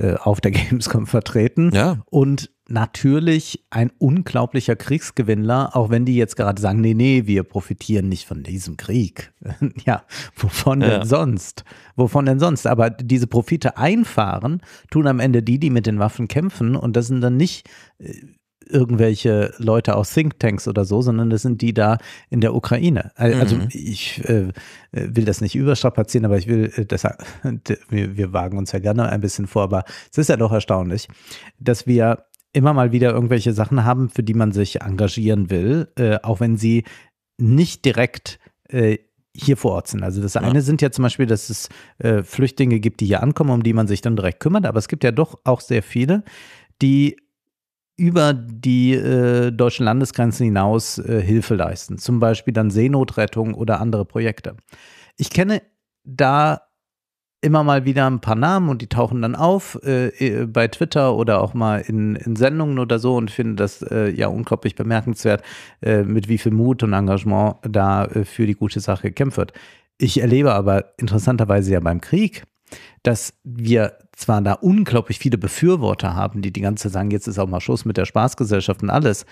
[SPEAKER 1] äh, auf der <laughs> Gamescom vertreten. Ja. Und natürlich ein unglaublicher Kriegsgewinnler, auch wenn die jetzt gerade sagen, nee, nee, wir profitieren nicht von diesem Krieg. <laughs> ja, wovon ja. denn sonst? Wovon denn sonst? Aber diese Profite einfahren, tun am Ende die, die mit den Waffen kämpfen und das sind dann nicht äh, irgendwelche Leute aus Thinktanks oder so, sondern das sind die da in der Ukraine. Also mhm. ich äh, will das nicht überstrapazieren, aber ich will, äh, das, <laughs> wir, wir wagen uns ja gerne ein bisschen vor, aber es ist ja doch erstaunlich, dass wir immer mal wieder irgendwelche Sachen haben, für die man sich engagieren will, äh, auch wenn sie nicht direkt äh, hier vor Ort sind. Also das eine sind ja zum Beispiel, dass es äh, Flüchtlinge gibt, die hier ankommen, um die man sich dann direkt kümmert, aber es gibt ja doch auch sehr viele, die über die äh, deutschen Landesgrenzen hinaus äh, Hilfe leisten, zum Beispiel dann Seenotrettung oder andere Projekte. Ich kenne da immer mal wieder ein paar Namen und die tauchen dann auf äh, äh bei Twitter oder auch mal in, in, Sendungen oder so und finde das äh, ja unglaublich bemerkenswert, äh, mit wie viel Mut und Engagement da für die gute Sache gekämpft wird. Ich erlebe aber interessanterweise ja beim Krieg, dass wir zwar da unglaublich viele Befürworter haben, die die ganze Zeit sagen, jetzt ist auch mal Schluss mit der Spaßgesellschaft und alles,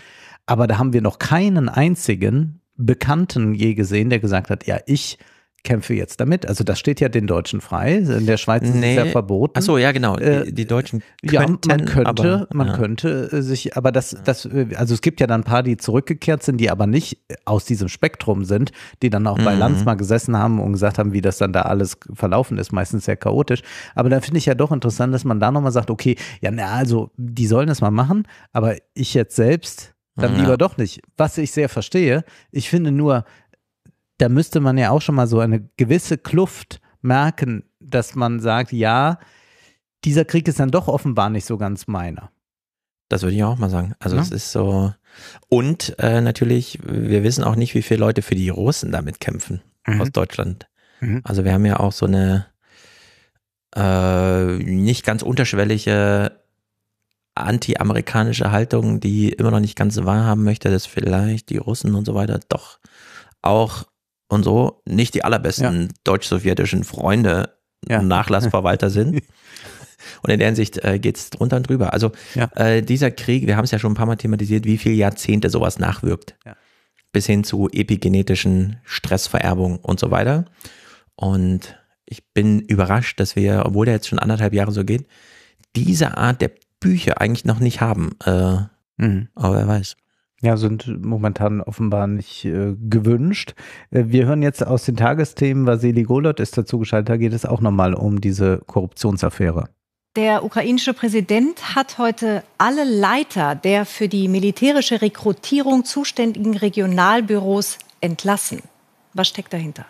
[SPEAKER 1] aber da haben wir noch keinen einzigen Bekannten je gesehen, der gesagt hat, ja, ich kämpfe jetzt damit. Also das steht ja den Deutschen frei. In der Schweiz ist es ja verboten. Achso, ja genau. Die, äh, die Deutschen könnten, ja, man könnte, aber, man ja. könnte äh, sich, aber das, das, äh, also es gibt ja dann ein paar, die zurückgekehrt sind, die aber nicht aus diesem Spektrum sind, die dann auch mhm. bei Lanz mal gesessen haben und gesagt haben, wie das dann da alles verlaufen ist, meistens sehr chaotisch. Aber da finde ich ja doch interessant, dass man da nochmal sagt, okay, ja, na, also die sollen das mal machen, aber ich jetzt selbst dann lieber ja. doch nicht. Was ich sehr verstehe, ich finde nur, da müsste man ja auch schon mal so eine gewisse Kluft merken, dass man sagt, ja, dieser Krieg ist dann doch offenbar nicht so ganz meiner.
[SPEAKER 2] Das würde ich auch mal sagen. Also ja. es ist so. Und äh, natürlich, wir wissen auch nicht, wie viele Leute für die Russen damit kämpfen mhm. aus Deutschland. Mhm. Also wir haben ja auch so eine äh, nicht ganz unterschwellige anti-amerikanische Haltung, die immer noch nicht ganz wahrhaben möchte, dass vielleicht die Russen und so weiter doch auch und so nicht die allerbesten ja. deutsch-sowjetischen Freunde ja. Nachlassverwalter sind. <laughs> Und in der Hinsicht äh, geht es drunter und drüber. Also ja. äh, dieser Krieg, wir haben es ja schon ein paar Mal thematisiert, wie viele Jahrzehnte sowas nachwirkt. Ja. Bis hin zu epigenetischen Stressvererbung und so weiter. Und ich bin überrascht, dass wir, obwohl der jetzt schon anderthalb Jahre so geht, diese Art der Bücher
[SPEAKER 1] eigentlich noch nicht haben. Äh, mhm. Aber wer weiß. Ja, sind momentan offenbar nicht äh, gewünscht. Äh, wir hören jetzt aus den Tagesthemen, Vasili Golot ist dazugeschaltet, da geht es auch nochmal um diese Korruptionsaffäre.
[SPEAKER 3] Der ukrainische Präsident hat heute alle Leiter der für die militärische Rekrutierung zuständigen Regionalbüros entlassen. Was steckt dahinter?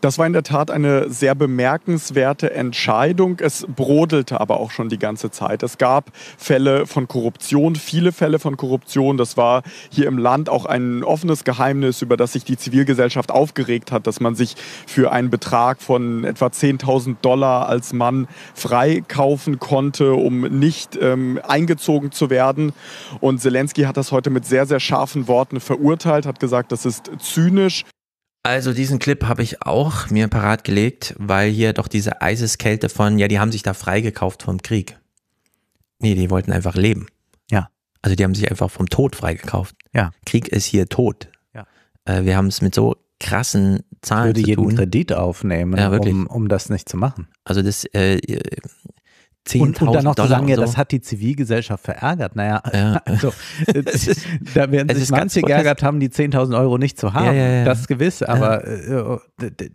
[SPEAKER 6] Das war in der Tat eine sehr bemerkenswerte Entscheidung. Es brodelte aber auch schon die ganze Zeit. Es gab Fälle von Korruption, viele Fälle von Korruption. Das war hier im Land auch ein offenes Geheimnis, über das sich die Zivilgesellschaft aufgeregt hat, dass man sich für einen Betrag von etwa 10.000 Dollar als Mann freikaufen konnte, um nicht ähm, eingezogen zu werden. Und Zelensky hat das heute mit sehr, sehr scharfen Worten verurteilt, hat gesagt, das ist zynisch.
[SPEAKER 2] Also diesen Clip habe ich auch mir parat gelegt, weil hier doch diese Eiseskälte von, ja, die haben sich da freigekauft vom Krieg. Nee, die wollten einfach leben. Ja. Also die haben sich einfach vom Tod freigekauft. Ja. Krieg ist hier tot. Ja. Äh, wir haben es mit so krassen Zahlen zu ich würde jeden Kredit aufnehmen, ja, um, um
[SPEAKER 1] das nicht zu machen. Also das, äh, 10.000 Und, und dann noch zu sagen, ja, das hat die Zivilgesellschaft verärgert. Naja, ja. <laughs> also, <laughs> ist, <laughs> da werden sich manche geärgert haben, die 10.000 Euro nicht zu haben. Ja, das ist gewiss, aber äh, oh,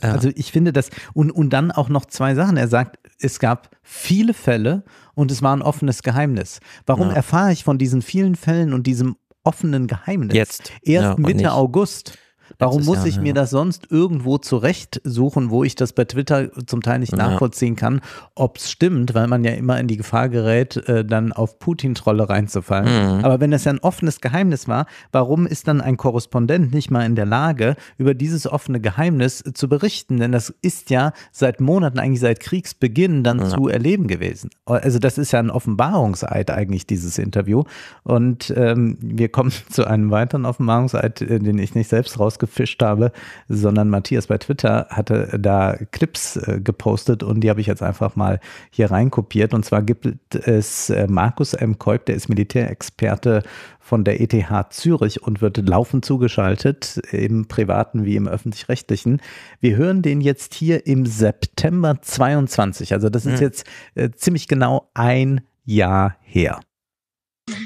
[SPEAKER 1] also ich finde das. Und, und dann auch noch zwei Sachen. Er sagt, es gab viele Fälle und es war ein offenes Geheimnis. Warum erfahre ich von diesen vielen Fällen und diesem offenen Geheimnis? Jetzt. Erst Mitte August. Warum muss ich mir das sonst irgendwo zurecht suchen, wo ich das bei Twitter zum Teil nicht nachvollziehen kann, ob es stimmt, weil man ja immer in die Gefahr gerät, äh, dann auf Putin-Trolle reinzufallen. Mhm. Aber wenn das ja ein offenes Geheimnis war, warum ist dann ein Korrespondent nicht mal in der Lage, über dieses offene Geheimnis zu berichten? Denn das ist ja seit Monaten, eigentlich seit Kriegsbeginn dann ja. zu erleben gewesen. Also das ist ja ein Offenbarungseid eigentlich, dieses Interview. Und ähm, wir kommen <laughs> zu einem weiteren Offenbarungseid, äh, den ich nicht selbst rausgefunden rausgefischt habe, sondern Matthias bei Twitter hatte da Clips äh, gepostet und die habe ich jetzt einfach mal hier reinkopiert. Und zwar gibt es äh, Markus M. Kolb, der ist Militärexperte von der ETH Zürich und wird laufend zugeschaltet, im privaten wie im öffentlich-rechtlichen. Wir hören den jetzt hier im September 22. Also das ist hm. jetzt äh, ziemlich genau ein Jahr her.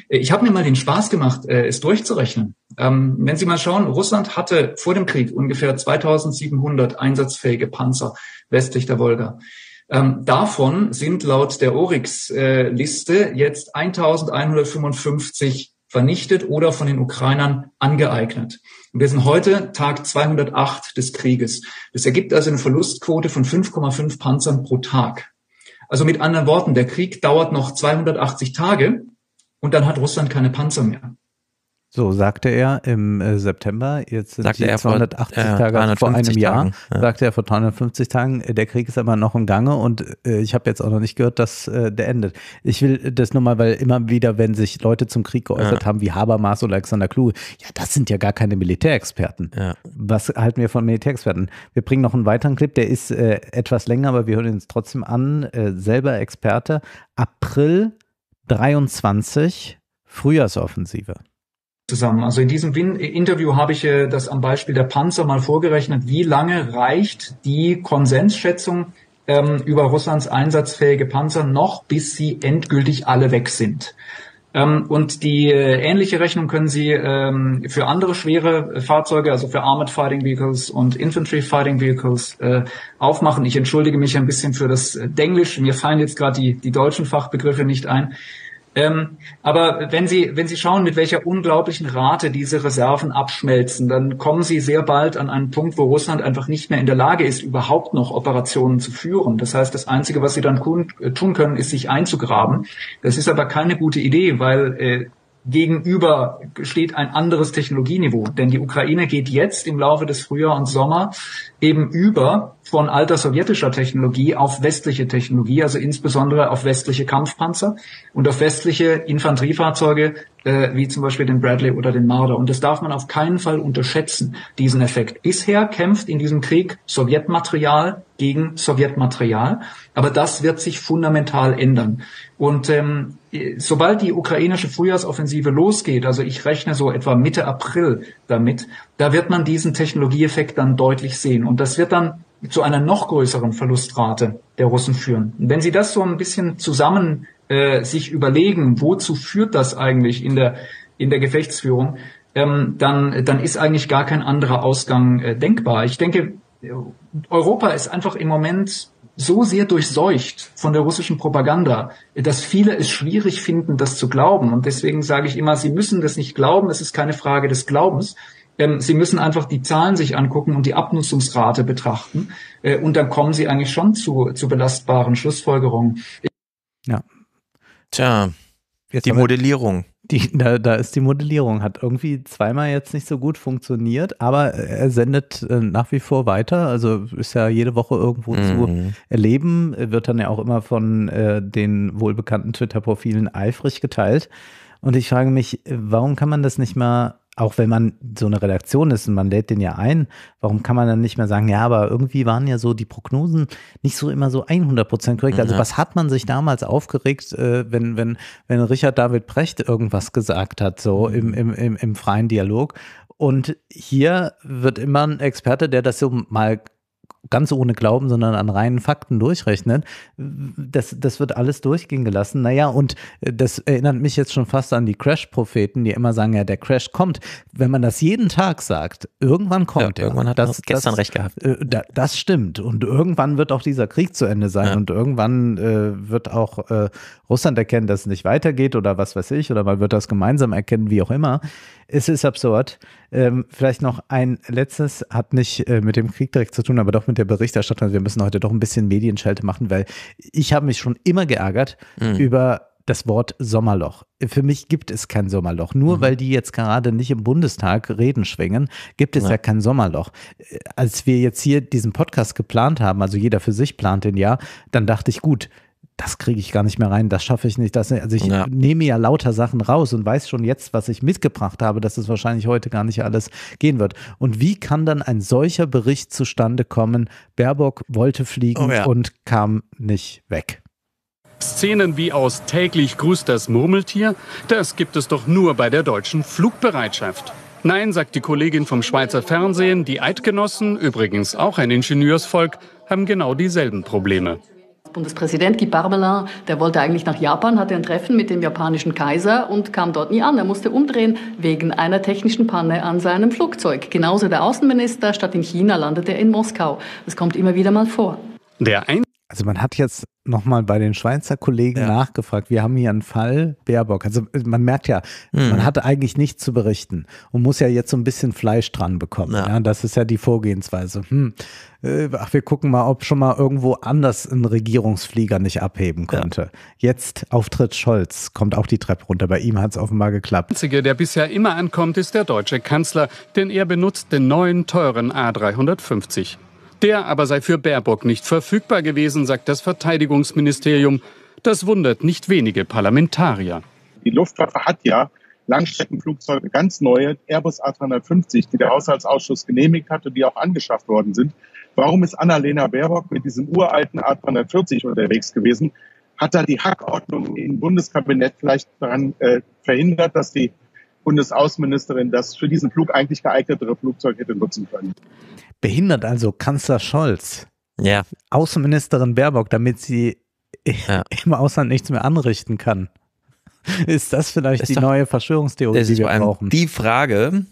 [SPEAKER 14] Äh, ich habe mir mal den Spaß gemacht, äh, es durchzurechnen. Ähm, wenn Sie mal schauen, Russland hatte vor dem Krieg ungefähr 2700 einsatzfähige Panzer westlich der Wolga. Ähm, davon sind laut der Oryx-Liste äh, jetzt 1155 vernichtet oder von den Ukrainern angeeignet. wir sind heute Tag 208 des Krieges. Das ergibt also eine Verlustquote von 5,5 Panzern pro Tag. Also mit anderen Worten, der Krieg dauert noch 280 Tage und dann hat Russland keine Panzer mehr.
[SPEAKER 1] So sagte er im äh, September, jetzt sind sagte die 280 vor, äh, Tage also vor einem Jahr, Tagen, ja. sagte er vor 350 Tagen, äh, der Krieg ist aber noch im Gange und äh, ich habe jetzt auch noch nicht gehört, dass äh, der endet. Ich will das nur mal, weil immer wieder, wenn sich Leute zum Krieg geäußert ja. haben, wie Habermas oder Alexander Kluge, ja, das sind ja gar keine Militärexperten. Ja. Was halten wir von Militärexperten? Wir bringen noch einen weiteren Clip, der ist äh, etwas länger, aber wir hören uns trotzdem an. selber Experte. April 23 Frühjahrsoffensive
[SPEAKER 14] zusammen. Also in diesem Interview habe ich äh, das am Beispiel der Panzer mal vorgerechnet, wie lange reicht die Konsensschätzung ähm, über Russlands einsatzfähige Panzer noch, bis sie endgültig alle weg sind. Ähm, und die äh, ähnliche Rechnung können Sie ähm, für andere schwere äh, Fahrzeuge, also für Armored Fighting Vehicles und Infantry Fighting Vehicles äh, aufmachen. Ich entschuldige mich ein bisschen für das Denglisch. Mir fallen jetzt gerade die, die deutschen Fachbegriffe nicht ein. Ähm, aber wenn Sie, wenn Sie schauen, mit welcher unglaublichen Rate diese Reserven abschmelzen, dann kommen Sie sehr bald an einen Punkt, wo Russland einfach nicht mehr in der Lage ist, überhaupt noch Operationen zu führen. Das heißt, das Einzige, was Sie dann äh, tun können, ist, sich einzugraben. Das ist aber keine gute Idee, weil äh, gegenüber steht ein anderes Technologieniveau. Denn die Ukraine geht jetzt im Laufe des Frühjahr und Sommer eben über von alter sowjetischer Technologie auf westliche Technologie, also insbesondere auf westliche Kampfpanzer und auf westliche Infanteriefahrzeuge, äh, wie zum Beispiel den Bradley oder den Marder. Und das darf man auf keinen Fall unterschätzen, diesen Effekt. Bisher kämpft in diesem Krieg Sowjetmaterial gegen Sowjetmaterial, aber das wird sich fundamental ändern. Und ähm, sobald die ukrainische Frühjahrsoffensive losgeht, also ich rechne so etwa Mitte April damit, da wird man diesen Technologieeffekt dann deutlich sehen. Und das wird dann zu einer noch größeren Verlustrate der Russen führen. Und wenn Sie das so ein bisschen zusammen äh, sich überlegen, wozu führt das eigentlich in der, in der Gefechtsführung, ähm, dann, dann ist eigentlich gar kein anderer Ausgang äh, denkbar. Ich denke, Europa ist einfach im Moment so sehr durchseucht von der russischen Propaganda, dass viele es schwierig finden, das zu glauben. Und deswegen sage ich immer, sie müssen das nicht glauben, es ist keine Frage des Glaubens, ähm, Sie müssen einfach die Zahlen sich angucken und die Abnutzungsrate betrachten. Äh, und dann kommen Sie eigentlich schon zu, zu belastbaren Schlussfolgerungen.
[SPEAKER 1] Ja. Tja, Jetzt die Modellierung. Die, da, da ist die Modellierung. Hat irgendwie zweimal jetzt nicht so gut funktioniert, aber er sendet äh, nach wie vor weiter. Also ist ja jede Woche irgendwo mhm. zu erleben. Wird dann ja auch immer von äh, den wohlbekannten Twitter-Profilen eifrig geteilt. Und ich frage mich, warum kann man das nicht mal auch wenn man so eine Redaktion ist und man lädt den ja ein, warum kann man dann nicht mehr sagen, ja, aber irgendwie waren ja so die Prognosen nicht so immer so 100% korrekt. Also ja. was hat man sich damals aufgeregt, äh, wenn, wenn, wenn Richard David Precht irgendwas gesagt hat, so im, mhm. im, im, im freien Dialog? Und hier wird immer ein Experte, der das so mal ganz ohne Glauben, sondern an reinen Fakten durchrechnen. Das, das wird alles durchgehen gelassen. Naja, und äh, das erinnert mich jetzt schon fast an die Crash-Propheten, die immer sagen, ja, der Crash kommt. Wenn man das jeden Tag sagt, irgendwann kommt ja, er. Irgendwann hat das, das gestern das, recht gehabt. Äh, da, das stimmt. Und irgendwann wird auch dieser Krieg zu Ende sein. Ja. Und irgendwann äh, wird auch äh, Russland erkennen, dass es nicht weitergeht oder was weiß ich. Oder man wird das gemeinsam erkennen, wie auch immer. Es ist absurd. Ähm, vielleicht noch ein letztes, hat nicht äh, mit dem Krieg direkt zu tun, aber doch mit der Berichterstattung, also wir müssen heute doch ein bisschen Medienschalte machen, weil ich habe mich schon immer geärgert mhm. über das Wort Sommerloch. Für mich gibt es kein Sommerloch. Nur mhm. weil die jetzt gerade nicht im Bundestag Reden schwingen, gibt es ja. ja. kein Sommerloch. Als wir jetzt hier diesen Podcast geplant haben, also jeder für sich plant den Jahr, dann dachte ich, gut, das kriege ich gar nicht mehr rein, das schaffe ich nicht. Das, also ich ja. nehme ja lauter Sachen raus und weiß schon jetzt, was ich mitgebracht habe, dass es wahrscheinlich heute gar nicht alles gehen wird. Und wie kann dann ein solcher Bericht zustande kommen? Baerbock wollte fliegen oh ja. und kam nicht weg.
[SPEAKER 6] Szenen wie aus täglich grüßt das Murmeltier, das gibt es doch nur bei der deutschen Flugbereitschaft. Nein, sagt die Kollegin vom Schweizer Fernsehen, die Eidgenossen, übrigens auch ein Ingenieursvolk, haben genau dieselben Probleme.
[SPEAKER 4] Bundespräsident Guy Parmelin, der wollte eigentlich nach Japan, hatte ein Treffen mit dem japanischen Kaiser und kam dort nie an. Er musste umdrehen wegen einer technischen Panne an seinem Flugzeug. Genauso der Außenminister, statt in China landete er in Moskau. Das kommt immer wieder mal vor.
[SPEAKER 1] Der ein also man hat jetzt nochmal bei den Schweizer Kollegen ja. nachgefragt. Wir haben hier einen Fall Baerbock. Also äh, man merkt ja, mhm. man hatte eigentlich nichts zu berichten und muss ja jetzt so ein bisschen Fleisch dran bekommen. Ja. ja das ist ja die Vorgehensweise. Hm. Äh, ach, wir gucken mal, ob schon mal irgendwo anders ein Regierungsflieger nicht abheben konnte. Ja. Jetzt Auftritt Scholz kommt auch die Treppe runter. Bei ihm hat es offenbar geklappt. Der
[SPEAKER 6] einzige, der bisher immer ankommt, ist der deutsche Kanzler, denn er benutzt den neuen teuren A350. Der aber sei für Baerbock nicht verfügbar gewesen, sagt das Verteidigungsministerium. Das wundert nicht wenige Parlamentarier. Die
[SPEAKER 12] Luftwaffe hat ja Langstreckenflugzeuge, ganz neue Airbus A350, die der Haushaltsausschuss genehmigt hat und die auch angeschafft worden sind. Warum ist Annalena Baerbock mit diesem uralten A340 unterwegs gewesen? Hat da die Hackordnung im Bundeskabinett vielleicht daran äh, verhindert, dass die Bundesaußenministerin das für diesen Flug eigentlich geeignetere Flugzeug
[SPEAKER 1] hätte nutzen können? Behindert also Kanzler Scholz, ja. Außenministerin Baerbock, damit sie ja. <laughs> im Ausland nichts mehr anrichten kann. Ist das vielleicht ist die doch, neue Verschwörungstheorie, die wir brauchen? Die Frage,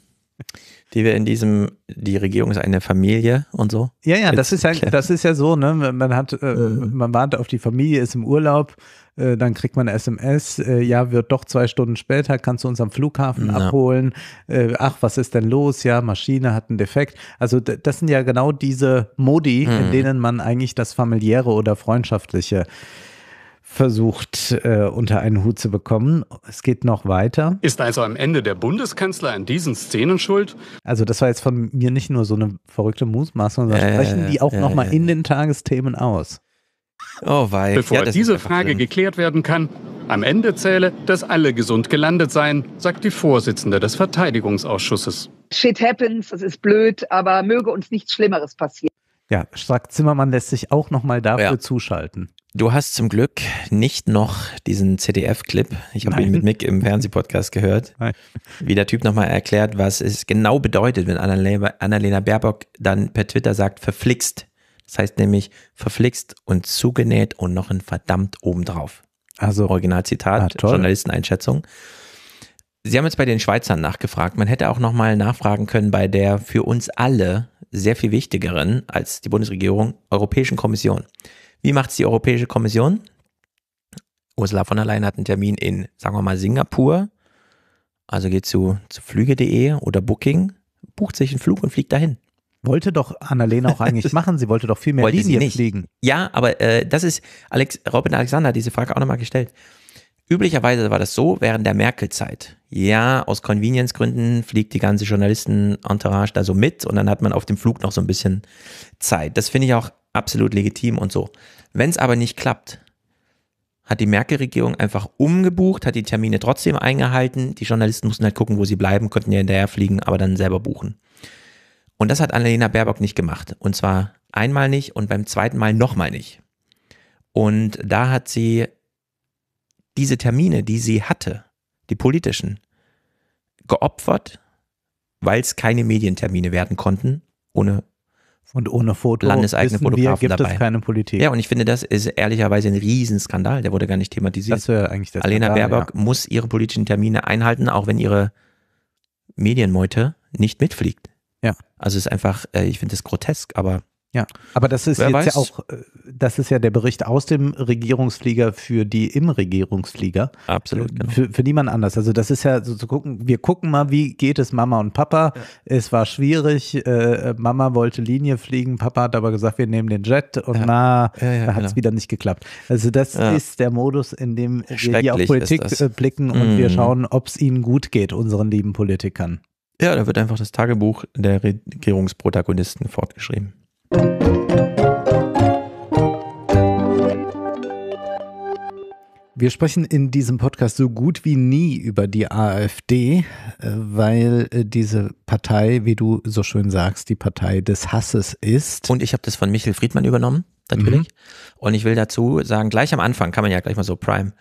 [SPEAKER 1] die wir in diesem,
[SPEAKER 2] die Regierung ist eine Familie
[SPEAKER 1] und so. Ja, ja, das ist ja, <laughs> das ist ja so, ne? Man hat, äh, äh, man wartet auf die Familie, ist im Urlaub, äh, dann kriegt man eine SMS, äh, ja, wird doch zwei Stunden später, kannst du uns am Flughafen ja. abholen, äh, ach, was ist denn los, ja, Maschine hat einen Defekt. Also das sind ja genau diese Modi, mhm. in denen man eigentlich das familiäre oder freundschaftliche versucht äh, unter einen Hut zu bekommen. Es geht noch weiter.
[SPEAKER 6] Ist also am Ende der Bundeskanzler in diesen Szenen schuld?
[SPEAKER 1] Also das war jetzt von mir nicht nur so eine verrückte Mutmaßung, sondern äh, sprechen die auch äh, nochmal in den Tagesthemen aus.
[SPEAKER 6] Oh wei. Bevor ja, diese Frage schlimm. geklärt werden kann, am Ende zähle, dass alle gesund gelandet seien, sagt die Vorsitzende des Verteidigungsausschusses.
[SPEAKER 10] Shit happens, das ist blöd, aber möge uns nichts Schlimmeres passieren.
[SPEAKER 1] Ja, sagt Zimmermann lässt sich auch nochmal dafür ja. zuschalten. Du hast zum Glück nicht noch diesen CDF-Clip. Ich habe ihn mit Mick
[SPEAKER 2] im Fernsehpodcast gehört, Nein. wie der Typ nochmal erklärt, was es genau bedeutet, wenn Annalena Baerbock dann per Twitter sagt, verflixt das heißt nämlich verflixt und zugenäht und noch ein verdammt obendrauf. Also Originalzitat, ah, Journalisteneinschätzung. Sie haben jetzt bei den Schweizern nachgefragt. Man hätte auch nochmal nachfragen können bei der für uns alle sehr viel wichtigeren als die Bundesregierung Europäischen Kommission. Wie macht es die Europäische Kommission? Ursula von der Leyen hat einen Termin in, sagen wir mal, Singapur. Also geht zu, zu flüge.de oder Booking, bucht sich einen Flug
[SPEAKER 1] und fliegt dahin. Wollte doch Annalena auch eigentlich machen. Sie wollte doch viel mehr <laughs> Linien fliegen.
[SPEAKER 2] Ja, aber äh, das ist Alex, Robin Alexander hat diese Frage auch nochmal gestellt. Üblicherweise war das so während der Merkel-Zeit. Ja, aus Convenience-Gründen fliegt die ganze Journalisten-Entourage da so mit und dann hat man auf dem Flug noch so ein bisschen Zeit. Das finde ich auch absolut legitim und so. Wenn es aber nicht klappt, hat die Merkel-Regierung einfach umgebucht, hat die Termine trotzdem eingehalten. Die Journalisten mussten halt gucken, wo sie bleiben, konnten ja hinterher fliegen, aber dann selber buchen. Und das hat Annalena Baerbock nicht gemacht. Und zwar einmal nicht und beim zweiten Mal nochmal nicht. Und da hat sie diese Termine, die sie hatte, die politischen, geopfert, weil es keine Medientermine werden konnten, ohne
[SPEAKER 1] und ohne Foto landeseigene Fotografen wir, gibt dabei. es keine Politik. Ja, und
[SPEAKER 2] ich finde, das ist ehrlicherweise ein Riesenskandal. Der wurde gar nicht thematisiert. Das wäre eigentlich der Alena Skandal, Baerbock ja. muss ihre politischen Termine einhalten, auch wenn ihre Medienmeute nicht mitfliegt. Ja. Also es ist einfach, äh, ich finde es grotesk, aber
[SPEAKER 1] ja, aber das ist jetzt weiß. ja auch, äh, das ist ja der Bericht aus dem Regierungsflieger für die im Regierungsflieger. Absolut. Genau. Für, für niemand anders. Also das ist ja so zu gucken, wir gucken mal, wie geht es Mama und Papa. Ja. Es war schwierig, äh, Mama wollte Linie fliegen, Papa hat aber gesagt, wir nehmen den Jet und ja. na, ja, da hat es genau. wieder nicht geklappt. Also das ist der Modus, in dem wir hier auf Politik äh, blicken und mm. wir mhm. schauen, ob es ihnen gut geht, unseren lieben Politikern.
[SPEAKER 2] Ja, da wird einfach das Tagebuch der Regierungsprotagonisten fortgeschrieben.
[SPEAKER 1] Wir sprechen in diesem Podcast so gut wie nie über die AfD, äh, weil äh, diese Partei, wie du so schön sagst, die Partei des Hasses ist. Und ich habe das von Michel Friedmann übernommen, natürlich. Mhm.
[SPEAKER 2] Und ich will dazu sagen, gleich am Anfang kann man ja gleich mal so prime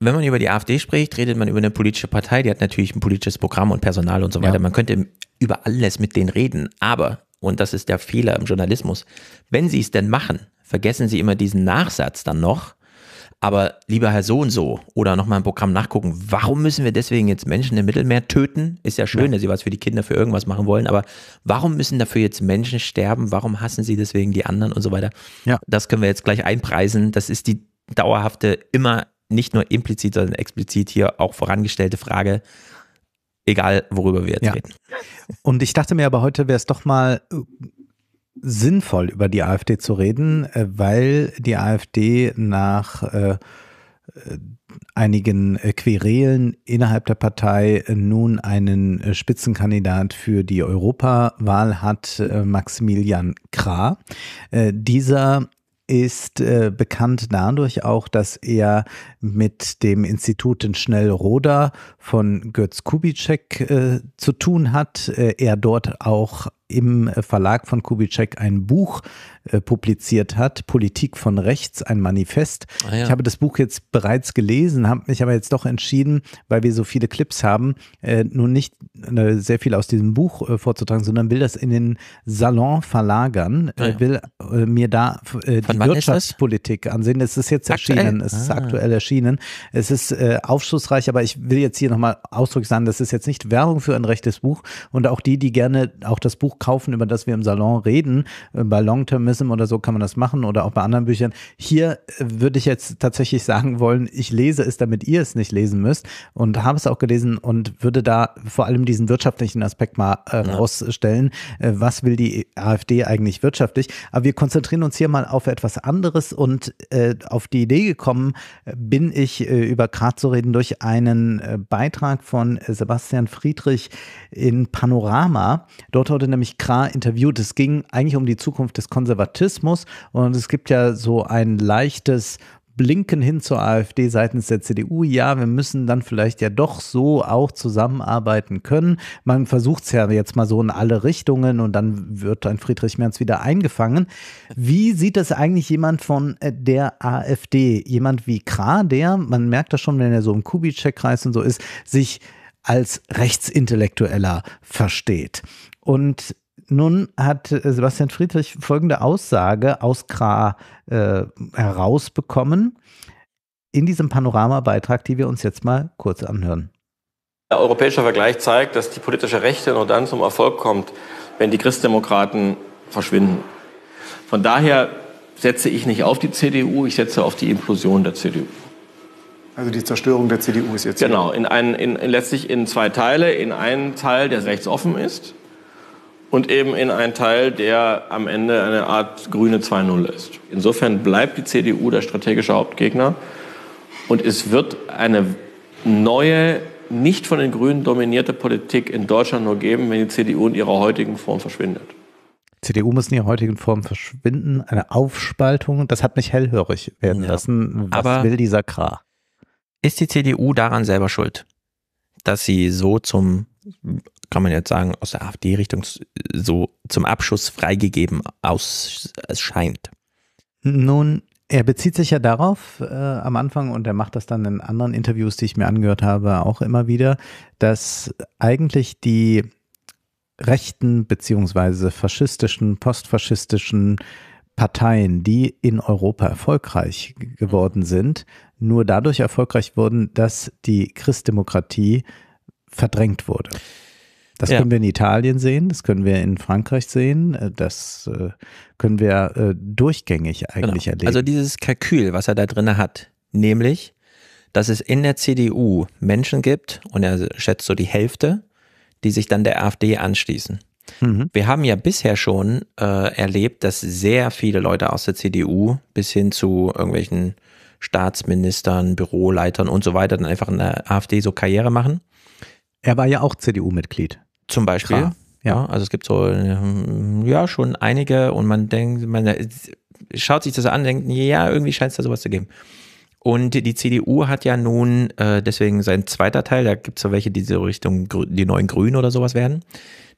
[SPEAKER 2] wenn man über die AfD spricht, redet man über eine politische Partei, die hat natürlich ein politisches Programm und Personal und so weiter. Ja. Man könnte über alles mit denen reden, aber, und das ist der Fehler im Journalismus, wenn sie es denn machen, vergessen sie immer diesen Nachsatz dann noch, aber lieber Herr so und so oder nochmal ein Programm nachgucken, warum müssen wir deswegen jetzt Menschen im Mittelmeer töten? Ist ja schön, ja. dass sie was für die Kinder, für irgendwas machen wollen, aber warum müssen dafür jetzt Menschen sterben? Warum hassen sie deswegen die anderen und so weiter? Ja. Das können wir jetzt gleich einpreisen. Das ist die dauerhafte, immer nicht nur implizit, sondern explizit hier auch vorangestellte Frage, egal worüber wir jetzt ja. reden.
[SPEAKER 1] Und ich dachte mir aber, heute wäre es doch mal äh, sinnvoll, über die AfD zu reden, äh, weil die AfD nach äh, einigen Querelen innerhalb der Partei nun einen Spitzenkandidat für die Europawahl hat, Maximilian Krah. Dieser ist äh, bekannt dadurch auch, dass er mit dem Institut in Schnellroda von Götz Kubitschek äh, zu tun hat. Äh, er dort auch im Verlag von Kubitschek ein Buch äh, publiziert hat, Politik von Rechts, ein Manifest. Ah, ja. Ich habe das Buch jetzt bereits gelesen, habe mich aber jetzt doch entschieden, weil wir so viele Clips haben, äh, nun nicht äh, sehr viel aus diesem Buch äh, vorzutragen, sondern will das in den Salon verlagern, äh, ah, ja. will äh, mir da die Wirtschaftspolitik ansehen. Es ist jetzt erschienen, aktuell? es ist ah. aktuell erschienen erschienen. Es ist äh, aufschlussreich, aber ich will jetzt hier nochmal ausdrücklich sagen, das ist jetzt nicht Werbung für ein rechtes Buch und auch die, die gerne auch das Buch kaufen, über das wir im Salon reden, äh, bei Long-Termism oder so kann man das machen oder auch bei anderen Büchern. Hier äh, würde ich jetzt tatsächlich sagen wollen, ich lese es, damit ihr es nicht lesen müsst und habe es auch gelesen und würde da vor allem diesen wirtschaftlichen Aspekt mal äh, ja. rausstellen. Äh, was will die AfD eigentlich wirtschaftlich? Aber wir konzentrieren uns hier mal auf etwas anderes und äh, auf die Idee gekommen, bin äh, bin ich äh, über Grad zu reden durch einen äh, Beitrag von Sebastian Friedrich in Panorama. Dort wurde nämlich Kra interviewt. Es ging eigentlich um die Zukunft des Konservatismus und es gibt ja so ein leichtes Blinken hin zur AfD seitens der CDU, ja, wir müssen dann vielleicht ja doch so auch zusammenarbeiten können. Man versucht es ja jetzt mal so in alle Richtungen und dann wird ein Friedrich Merz wieder eingefangen. Wie sieht das eigentlich jemand von äh, der AfD? Jemand wie Kra, der, man merkt das schon, wenn er so im Kubitschek-Kreis und so ist, sich als Rechtsintellektueller versteht. Und nun hat äh, Sebastian Friedrich folgende Aussage aus Kra äh, herausbekommen in diesem Panoramabeitrag, die wir uns jetzt mal kurz anhören.
[SPEAKER 9] Der europäische Vergleich zeigt, dass die politische Rechte nur dann zum Erfolg kommt, wenn die Christdemokraten verschwinden. Von daher setze ich nicht auf die CDU, ich setze auf die Implosion der CDU. Also die Zerstörung der CDU ist jetzt. Genau, in, ein, in, in letztlich in zwei Teile. In einen Teil, der rechtsoffen ist, und eben in einen Teil, der am Ende eine Art grüne 2-0 ist. Insofern bleibt die CDU der strategische Hauptgegner und es wird eine neue, nicht von den Grünen dominierte Politik in Deutschland nur geben, wenn die CDU in ihrer heutigen Form verschwindet.
[SPEAKER 1] CDU muss in ihrer heutigen Form verschwinden, eine Aufspaltung, das hat mich hellhörig werden ja. lassen. Was Aber will
[SPEAKER 2] dieser Kra? Ist die CDU daran selber schuld, dass sie so zum kann man jetzt sagen, aus der AfD-Richtung so zum Abschuss freigegeben aus, es scheint.
[SPEAKER 1] Nun, er bezieht sich ja darauf äh, am Anfang und er macht das dann in anderen Interviews, die ich mir angehört habe, auch immer wieder, dass eigentlich die rechten beziehungsweise faschistischen, postfaschistischen Parteien, die in Europa erfolgreich geworden mhm. sind, nur dadurch erfolgreich wurden, dass die Christdemokratie verdrängt wurde. Das ja. können wir in Italien sehen, das können wir in Frankreich sehen, äh, das äh, können wir äh, durchgängig genau. eigentlich genau. erleben. Also
[SPEAKER 2] dieses Kalkül, was er da drin hat, nämlich, dass es in der CDU Menschen gibt, und er schätzt so die Hälfte, die sich dann der AfD anschließen. Mhm. Wir haben ja bisher schon äh, erlebt, dass sehr viele Leute aus der CDU bis hin zu irgendwelchen Staatsministern, Büroleitern und so weiter dann einfach in der AfD so Karriere machen. Er war ja auch CDU-Mitglied. Zum Beispiel. Klar. Ja, also es gibt so, ähm, ja, schon einige und man denkt, man äh, schaut sich das an, denkt, ja, irgendwie scheint es da sowas zu geben. Und die CDU hat ja nun, äh, deswegen sein zweiter Teil, da gibt es ja welche, die so Richtung die neuen Grünen oder sowas werden.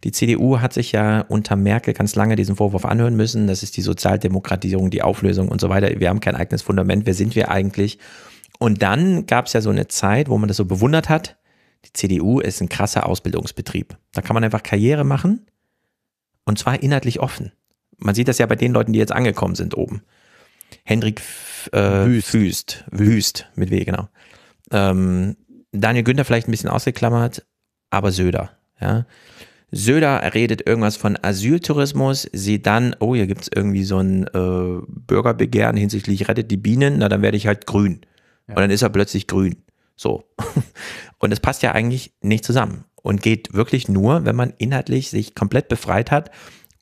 [SPEAKER 2] Die CDU hat sich ja unter Merkel ganz lange diesen Vorwurf anhören müssen. Das ist die Sozialdemokratisierung, die Auflösung und so weiter. Wir haben kein eigenes Fundament. Wer sind wir eigentlich? Und dann gab es ja so eine Zeit, wo man das so bewundert hat die CDU ist ein krasser Ausbildungsbetrieb. Da kann man einfach Karriere machen und zwar inhaltlich offen. Man sieht das ja bei den Leuten, die jetzt angekommen sind oben. Hendrik äh, Wüst. Wüst. Wüst, mit W, genau. Ähm, Daniel Günther vielleicht ein bisschen ausgeklammert, aber Söder. Ja. Söder redet irgendwas von Asyltourismus, sieht dann, oh, hier gibt es irgendwie so ein äh, Bürgerbegehren hinsichtlich rettet die Bienen, na dann werde ich halt grün. Ja. Und dann ist er plötzlich grün. So. <laughs> Und es passt ja eigentlich nicht zusammen und geht wirklich nur, wenn man inhaltlich sich komplett befreit hat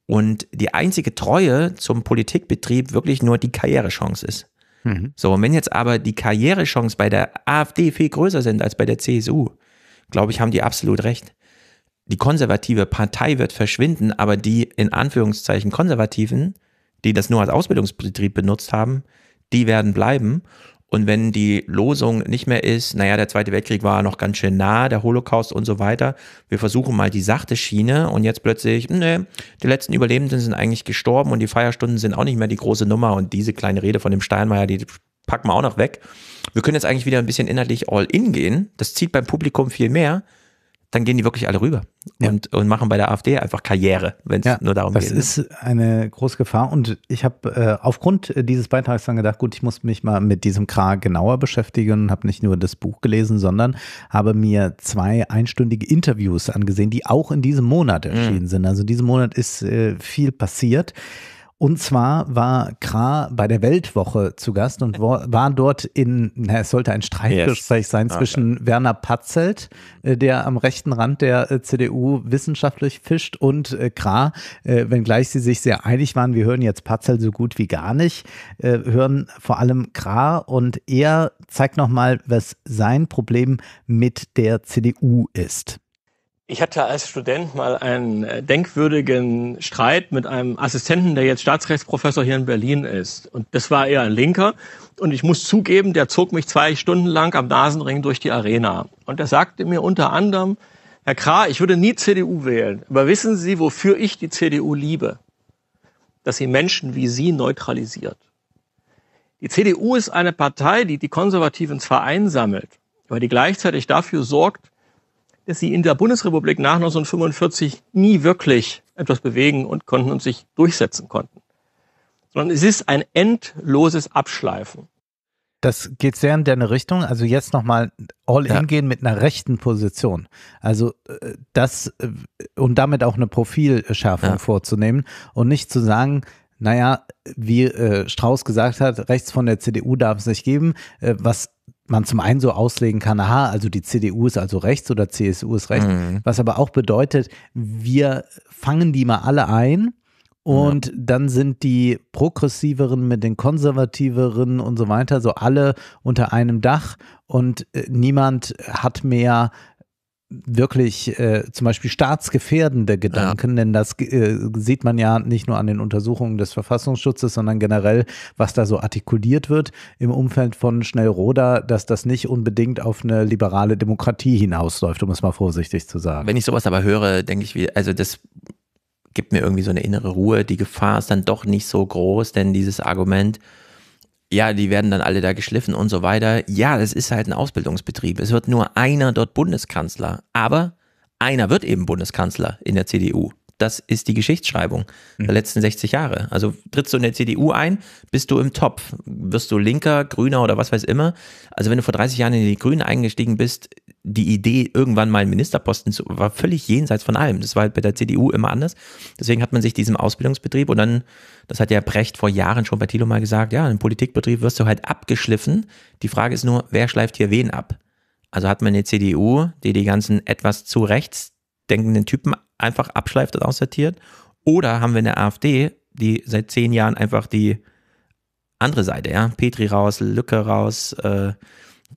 [SPEAKER 2] und die einzige Treue zum Politikbetrieb wirklich nur die Karrierechance ist. Mhm. So, und wenn jetzt aber die Karrierechance bei der AfD viel größer sind als bei der CSU, glaube ich, haben die absolut recht. Die konservative Partei wird verschwinden, aber die in Anführungszeichen Konservativen, die das nur als Ausbildungsbetrieb benutzt haben, die werden bleiben. Und wenn die Losung nicht mehr ist, naja, der Zweite Weltkrieg war noch ganz schön nah, der Holocaust und so weiter, wir versuchen mal die sachte Schiene und jetzt plötzlich, ne, die letzten Überlebenden sind eigentlich gestorben und die Feierstunden sind auch nicht mehr die große Nummer und diese kleine Rede von dem Steinmeier, die packen wir auch noch weg. Wir können jetzt eigentlich wieder ein bisschen inhaltlich all in gehen. Das zieht beim Publikum viel mehr dann gehen die wirklich alle rüber ja. und, und machen bei der AfD einfach Karriere, wenn es ja, nur darum das geht. Das ne?
[SPEAKER 1] ist eine große Gefahr und ich habe äh, aufgrund äh, dieses Beitrags dann gedacht, gut, ich muss mich mal mit diesem Kra genauer beschäftigen und habe nicht nur das Buch gelesen, sondern habe mir zwei einstündige Interviews angesehen, die auch in diesem Monat mhm. erschienen mhm. sind. Also diesen Monat ist äh, viel passiert. Und zwar war Kra bei der Weltwoche zu Gast und war dort in, na, es sollte ein Streitgespräch yes. sein ah, zwischen okay. Werner Patzelt, äh, der am rechten Rand der äh, CDU wissenschaftlich fischt, und äh, Kra, wenngleich sie sich sehr einig waren, wir hören jetzt Patzelt so gut wie gar nicht, hören vor allem Kra und er zeigt nochmal, was sein Problem mit der CDU ist.
[SPEAKER 9] Ich hatte als Student mal einen äh, denkwürdigen Streit mit einem Assistenten, der jetzt Staatsrechtsprofessor hier in Berlin ist. Und das war eher ein Linker. Und ich muss zugeben, der zog mich zwei Stunden lang am Nasenring durch die Arena. Und er sagte mir unter anderem, Herr Krah, ich würde nie CDU wählen. Aber wissen Sie, wofür ich die CDU liebe? Dass sie Menschen wie Sie neutralisiert. Die CDU ist eine Partei, die die Konservativen zwar einsammelt, aber die gleichzeitig dafür sorgt, dass sie in der Bundesrepublik nach 1945 nie wirklich etwas bewegen und konnten und sich durchsetzen konnten. Sondern es ist ein endloses Abschleifen.
[SPEAKER 1] Das geht sehr in deine Richtung. Also jetzt nochmal all ja. in gehen mit einer rechten Position. Also äh, das äh, und damit auch eine Profilschärfung ja. vorzunehmen und nicht zu sagen, naja, wie äh, Strauß gesagt hat, rechts von der CDU darf es nicht geben, äh, was man zum einen so auslegen kann, aha, also die CDU ist also rechts oder CSU ist rechts, mhm. was aber auch bedeutet, wir fangen die mal alle ein und ja. dann sind die progressiveren mit den konservativeren und so weiter, so alle unter einem Dach und äh, niemand hat mehr wirklich äh, zum Beispiel staatsgefährdende Gedanken, ja. denn das äh, sieht man ja nicht nur an den Untersuchungen des Verfassungsschutzes, sondern generell, was da so artikuliert wird im Umfeld von Schnellroda, dass das nicht unbedingt auf eine liberale Demokratie hinausläuft, um es mal vorsichtig zu sagen.
[SPEAKER 2] Wenn ich sowas aber höre, denke ich, wie, also das gibt mir irgendwie so eine innere Ruhe. Die Gefahr ist dann doch nicht so groß, denn dieses Argument, ja, die werden dann alle da geschliffen und so weiter. Ja, das ist halt ein Ausbildungsbetrieb. Es wird nur einer dort Bundeskanzler. Aber einer wird eben Bundeskanzler in der CDU. Das ist die Geschichtsschreibung der mhm. letzten 60 Jahre. Also trittst du in der CDU ein, bist du im Topf. Wirst du Linker, Grüner oder was weiß immer. Also wenn du vor 30 Jahren in die Grünen eingestiegen bist, die Idee, irgendwann mal einen Ministerposten zu, war völlig jenseits von allem. Das war halt bei der CDU immer anders. Deswegen hat man sich diesem Ausbildungsbetrieb und dann, das hat ja Brecht vor Jahren schon bei Thilo mal gesagt, ja, im Politikbetrieb wirst du halt abgeschliffen. Die Frage ist nur, wer schleift hier wen ab? Also hat man eine CDU, die die ganzen etwas zu rechts denkenden Typen einfach abschleift und aussortiert? Oder haben wir eine AfD, die seit zehn Jahren einfach die andere Seite, ja, Petri raus, Lücke raus, äh,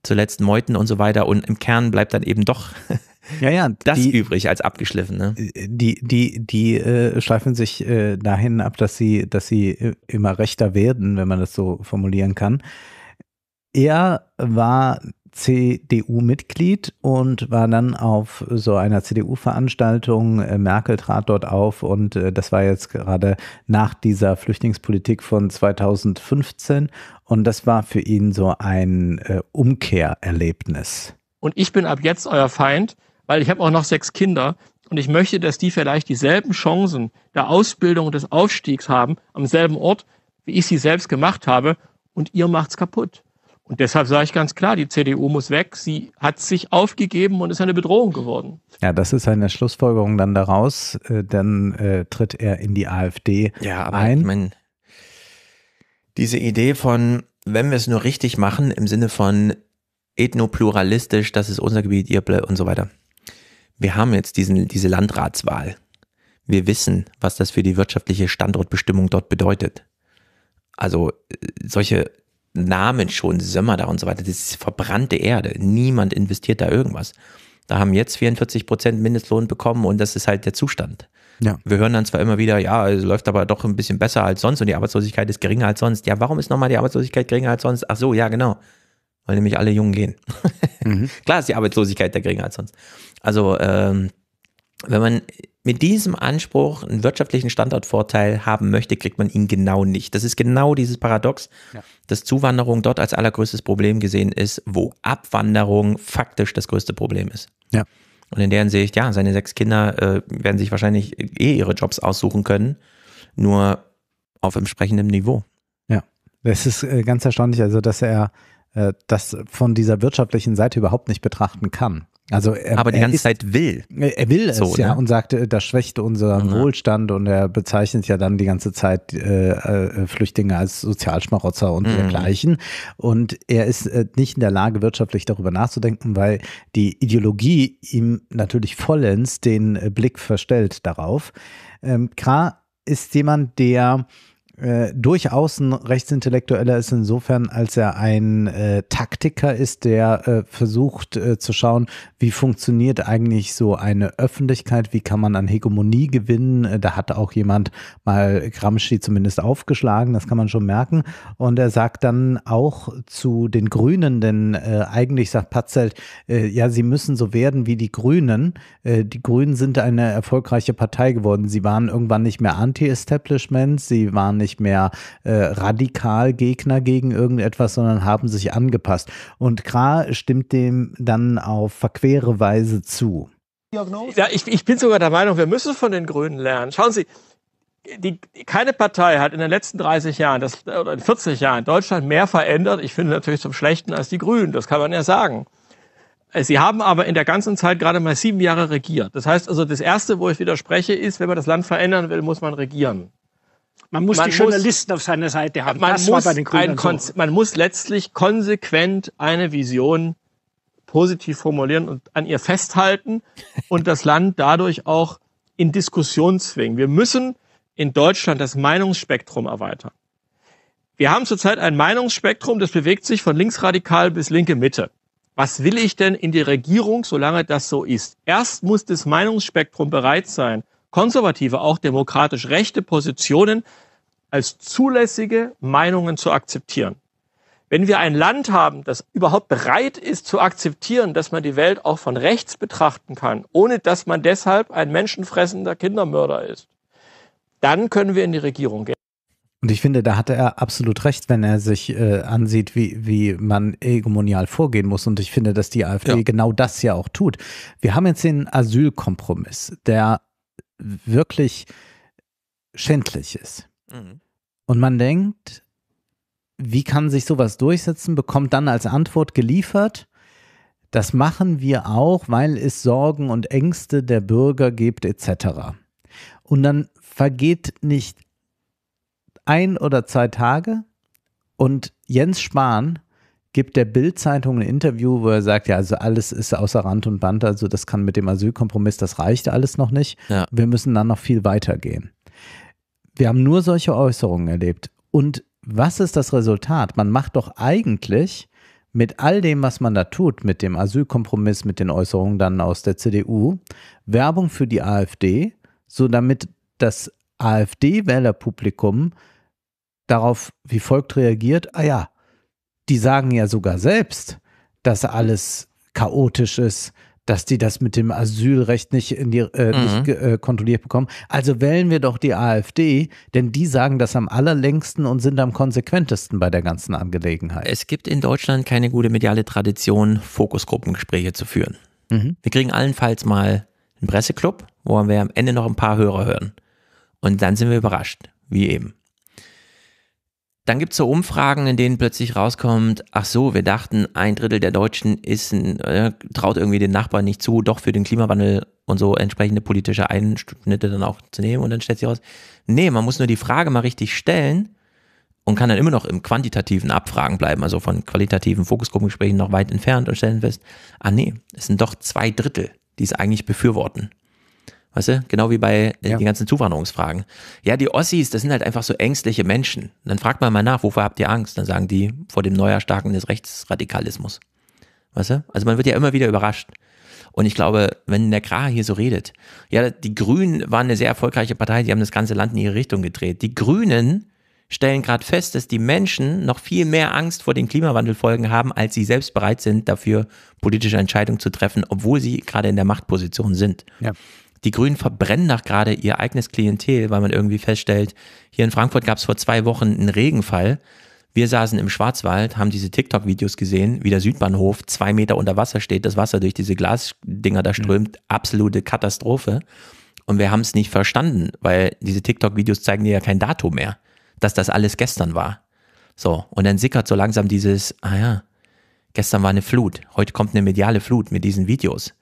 [SPEAKER 2] zuletzt Meuten und so weiter. Und im Kern bleibt dann eben doch <laughs> ja, ja, <laughs> das die, übrig als abgeschliffen. Ne?
[SPEAKER 1] Die, die, die äh, schleifen sich äh, dahin ab, dass sie, dass sie äh, immer rechter werden, wenn man das so formulieren kann. Er war CDU-Mitglied und war dann auf so einer CDU-Veranstaltung. Äh, Merkel trat dort auf und äh, das war jetzt gerade nach dieser Flüchtlingspolitik von 2015 und das war für ihn so ein äh, Umkehrerlebnis.
[SPEAKER 9] Und ich bin ab jetzt euer Feind, weil ich habe auch noch sechs Kinder und ich möchte, dass die vielleicht dieselben Chancen der Ausbildung und des Aufstiegs haben am selben Ort, wie ich sie selbst gemacht habe und ihr macht's kaputt. Und deshalb sage ich ganz klar, die CDU muss weg. Sie hat sich aufgegeben und ist eine Bedrohung geworden.
[SPEAKER 1] Ja, das ist eine Schlussfolgerung dann daraus. Äh, dann äh, tritt er in die AfD ja, aber ein. Ich mein, diese Idee
[SPEAKER 2] von, wenn wir es nur richtig machen, im Sinne von ethnopluralistisch, das ist unser Gebiet, ihr und so weiter. Wir haben jetzt diesen, diese Landratswahl. Wir wissen, was das für die wirtschaftliche Standortbestimmung dort bedeutet. Also äh, solche Namen schon, Sömmerda und so weiter, das ist verbrannte Erde. Niemand investiert da irgendwas. Da haben jetzt 44 Prozent Mindestlohn bekommen und das ist halt der Zustand. Ja. Wir hören dann zwar immer wieder, ja, es läuft aber doch ein bisschen besser als sonst und die Arbeitslosigkeit ist geringer als sonst. Ja, warum ist nochmal die Arbeitslosigkeit geringer als sonst? Ach so, ja, genau. Weil nämlich alle Jungen gehen. Mhm. <laughs> Klar ist die Arbeitslosigkeit da geringer als sonst. Also, ähm, wenn man mit diesem Anspruch einen wirtschaftlichen Standortvorteil haben möchte, kriegt man ihn genau nicht. Das ist genau dieses Paradox, ja. dass Zuwanderung dort als allergrößtes Problem gesehen ist, wo Abwanderung faktisch das größte Problem ist. Ja. Und in der Hinsicht, ja, seine sechs Kinder äh, werden sich wahrscheinlich eh ihre Jobs aussuchen können, nur auf entsprechendem Niveau.
[SPEAKER 1] Ja, das ist äh, ganz erstaunlich, also dass er äh, das von dieser wirtschaftlichen Seite überhaupt nicht betrachten kann. Also er, aber die ganze ist, Zeit will. Er will es so, ja ne? und sagt, das schwächt unseren ja. Wohlstand und er bezeichnet ja dann die ganze Zeit äh, äh, Flüchtlinge als Sozialschmarotzer und mhm. dergleichen. Und er ist äh, nicht in der Lage, wirtschaftlich darüber nachzudenken, weil die Ideologie ihm natürlich vollends den äh, Blick verstellt darauf. Ähm, K ist jemand, der äh, durchaus ein Rechtsintellektueller ist insofern, als er ein äh, Taktiker ist, der äh, versucht äh, zu schauen, wie funktioniert eigentlich so eine Öffentlichkeit, wie kann man an Hegemonie gewinnen. Äh, da hat auch jemand mal Gramsci zumindest aufgeschlagen, das kann man schon merken. Und er sagt dann auch zu den Grünen, denn eigentlich sagt Patzelt, ja, sie müssen so werden wie die Grünen. die Grünen sind eine erfolgreiche Partei geworden. Sie waren irgendwann nicht mehr Anti-Establishment, sie waren nicht nicht mehr äh, radikal Gegner gegen irgendetwas, sondern haben sich angepasst. Und Kra stimmt dem dann auf verquere Weise zu.
[SPEAKER 9] Ja, ich, ich bin sogar der Meinung, wir müssen von den Grünen lernen. Schauen Sie, die, keine Partei hat in den letzten 30 Jahren das, oder in 40 Jahren Deutschland mehr verändert, ich finde natürlich zum Schlechten, als die Grünen. Das kann man ja sagen. Äh, sie haben aber in der ganzen Zeit gerade mal sieben Jahre regiert. Das heißt also, das Erste, wo ich widerspreche, ist, wenn man das Land verändern will, muss man regieren. Man muss man die Journalisten
[SPEAKER 8] muss, auf seiner Seite haben. Man das muss, bei den Grünen so.
[SPEAKER 9] man muss letztlich konsequent eine Vision positiv formulieren und an ihr festhalten und das Land dadurch auch in Diskussion zwingen. Wir müssen in Deutschland das Meinungsspektrum erweitern. Wir haben zurzeit ein Meinungsspektrum, das bewegt sich von linksradikal bis linke Mitte. Was will ich denn in die Regierung, solange das so ist? Erst muss das Meinungsspektrum bereit sein, konservative, auch demokratisch rechte Positionen als zulässige Meinungen zu akzeptieren. Wenn wir ein Land haben, das überhaupt bereit ist zu akzeptieren, dass man die Welt auch von rechts betrachten kann, ohne dass man deshalb ein menschenfressender Kindermörder ist, dann können wir in die Regierung gehen.
[SPEAKER 1] Und ich finde, da hatte er absolut recht, wenn er sich äh, ansieht, wie, wie man hegemonial vorgehen muss. Und ich finde, dass die AfD ja. genau das ja auch tut. Wir haben jetzt den Asylkompromiss, der wirklich schändlich ist. Mhm. Und man denkt, wie kann sich sowas durchsetzen, bekommt dann als Antwort geliefert, das machen wir auch, weil es Sorgen und Ängste der Bürger gibt etc. Und dann vergeht nicht ein oder zwei Tage und Jens Spahn gibt der Bild-Zeitung ein Interview, wo er sagt, ja, also alles ist außer Rand und Band, also das kann mit dem Asylkompromiss, das reicht alles noch nicht. Ja. Wir müssen dann noch viel weitergehen. Wir haben nur solche Äußerungen erlebt. Und was ist das Resultat? Man macht doch eigentlich mit all dem, was man da tut, mit dem Asylkompromiss, mit den Äußerungen dann aus der CDU, Werbung für die AfD, so damit das AfD-Wählerpublikum darauf wie folgt reagiert, ah ja, die sagen ja sogar selbst, dass alles chaotisch ist, dass die das mit dem Asylrecht nicht, in die, äh, mhm. nicht äh, kontrolliert bekommen. Also wählen wir doch die AfD, denn die sagen das am allerlängsten und sind am konsequentesten bei der ganzen Angelegenheit. Es gibt in Deutschland keine gute mediale Tradition, Fokusgruppengespräche zu führen.
[SPEAKER 2] Mhm. Wir kriegen allenfalls mal einen Presseclub, wo wir am Ende noch ein paar Hörer hören. Und dann sind wir überrascht, wie eben. Dann gibt es so Umfragen, in denen plötzlich rauskommt, ach so, wir dachten, ein Drittel der Deutschen ist ein, äh, traut irgendwie den Nachbarn nicht zu, doch für den Klimawandel und so entsprechende politische Einschnitte dann auch zu nehmen. Und dann stellt sich raus, nee, man muss nur die Frage mal richtig stellen und kann dann immer noch im quantitativen Abfragen bleiben, also von qualitativen Fokusgruppengesprächen noch weit entfernt und stellen fest, ah nee, es sind doch zwei Drittel, die es eigentlich befürworten. Weißt du, genau wie bei äh, ja. den ganzen Zuwanderungsfragen. Ja, die Ossis, das sind halt einfach so ängstliche Menschen. Und dann fragt man mal nach, wovor habt ihr Angst? Dann sagen die vor dem Neuerstarken des Rechtsradikalismus. Weißt du? Also man wird ja immer wieder überrascht. Und ich glaube, wenn der Kraher hier so redet, ja, die Grünen waren eine sehr erfolgreiche Partei, die haben das ganze Land in ihre Richtung gedreht. Die Grünen stellen gerade fest, dass die Menschen noch viel mehr Angst vor den Klimawandelfolgen haben, als sie selbst bereit sind, dafür politische Entscheidungen zu treffen, obwohl sie gerade in der Machtposition sind. Ja. Die Grünen verbrennen doch gerade ihr eigenes Klientel, weil man irgendwie feststellt, hier in Frankfurt gab es vor zwei Wochen einen Regenfall. Wir saßen im Schwarzwald, haben diese TikTok-Videos gesehen, wie der Südbahnhof zwei Meter unter Wasser steht, das Wasser durch diese Glasdinger da mhm. strömt, absolute Katastrophe. Und wir haben es nicht verstanden, weil diese TikTok-Videos zeigen dir ja kein Datum mehr, dass das alles gestern war. So, und dann sickert so langsam dieses, ah ja, gestern war eine Flut, heute kommt eine mediale Flut mit diesen Videos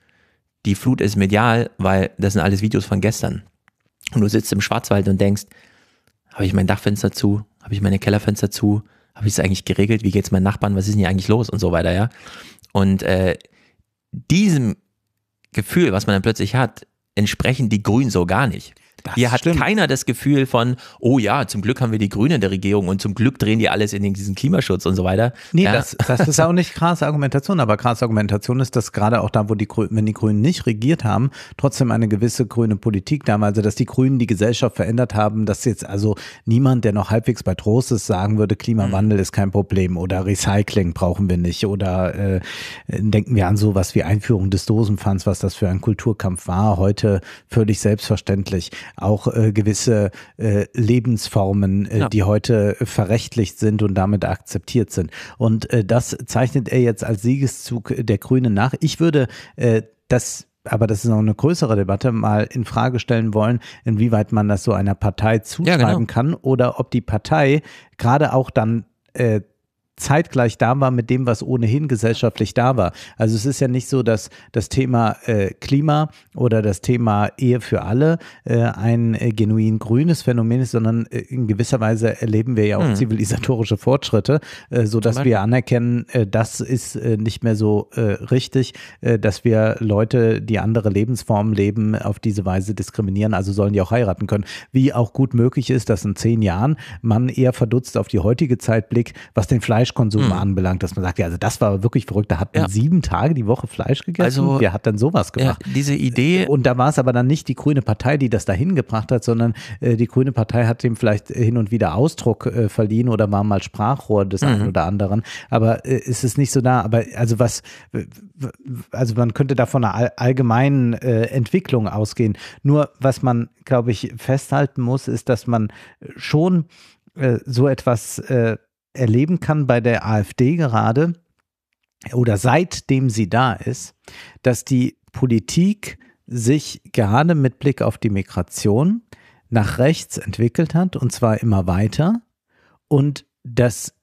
[SPEAKER 2] die Flut ist medial, weil das sind alles Videos von gestern. Und du sitzt im Schwarzwald und denkst, habe ich mein Dachfenster zu? Habe ich meine Kellerfenster zu? Habe ich es eigentlich geregelt? Wie geht es meinen Nachbarn? Was ist denn hier eigentlich los? Und so weiter, ja. Und äh, diesem Gefühl, was man dann plötzlich hat, entsprechen die Grünen so gar nicht. Das Hier hat stimmt. keiner das Gefühl von, oh ja, zum Glück haben wir die Grünen in der Regierung und zum Glück drehen die alles in diesen
[SPEAKER 1] Klimaschutz und so weiter. Nee, ja. das, das ist auch nicht krasse Argumentation, aber krasse Argumentation ist, dass gerade auch da, wo die Grünen, wenn die Grünen nicht regiert haben, trotzdem eine gewisse grüne Politik da war, also dass die Grünen die Gesellschaft verändert haben, dass jetzt also niemand, der noch halbwegs bei Trost ist, sagen würde, Klimawandel mhm. ist kein Problem oder Recycling brauchen wir nicht oder äh, denken wir an sowas wie Einführung des Dosenpfands, was das für ein Kulturkampf war, heute völlig selbstverständlich auch äh, gewisse äh, Lebensformen, äh, ja. die heute verrechtlicht sind und damit akzeptiert sind. Und äh, das zeichnet er jetzt als Siegeszug der Grünen nach. Ich würde äh, das aber das ist noch eine größere Debatte, mal in Frage stellen wollen, inwieweit man das so einer Partei zuschreiben ja, genau. kann oder ob die Partei gerade auch dann äh, zeitgleich da war mit dem, was ohnehin gesellschaftlich da war. Also es ist ja nicht so, dass das Thema äh, Klima oder das Thema Ehe für alle äh, ein äh, genuin grünes Phänomen ist, sondern äh, in gewisser Weise erleben wir ja auch hm. zivilisatorische Fortschritte, äh, sodass wir anerkennen, äh, das ist äh, nicht mehr so richtig, dass wir Leute, die andere Lebensformen leben, auf diese Weise diskriminieren, also sollen die auch heiraten können. Wie auch gut möglich ist, dass in zehn Jahren man eher verdutzt auf die heutige Zeit blickt, was den Fleisch Fleischkonsum mhm. anbelangt, dass man sagt, ja, also das war wirklich verrückt, da hat man ja. sieben Tage die Woche Fleisch gegessen, also, wer hat dann sowas gemacht? Ja, diese Idee. Äh, und da war es aber dann nicht die Grüne Partei, die das dahin gebracht hat, sondern äh, die Grüne Partei hat dem vielleicht hin und wieder Ausdruck äh, verliehen oder war mal Sprachrohr des mhm. einen oder anderen, aber äh, ist es nicht so da, aber also was, also man könnte da von einer allgemeinen äh, Entwicklung ausgehen. Nur was man, glaube ich, festhalten muss, ist, dass man schon äh, so etwas äh, erleben kann bei der AfD gerade oder seitdem sie da ist, dass die Politik sich gerade mit Blick auf die Migration nach rechts entwickelt hat und zwar immer weiter und dass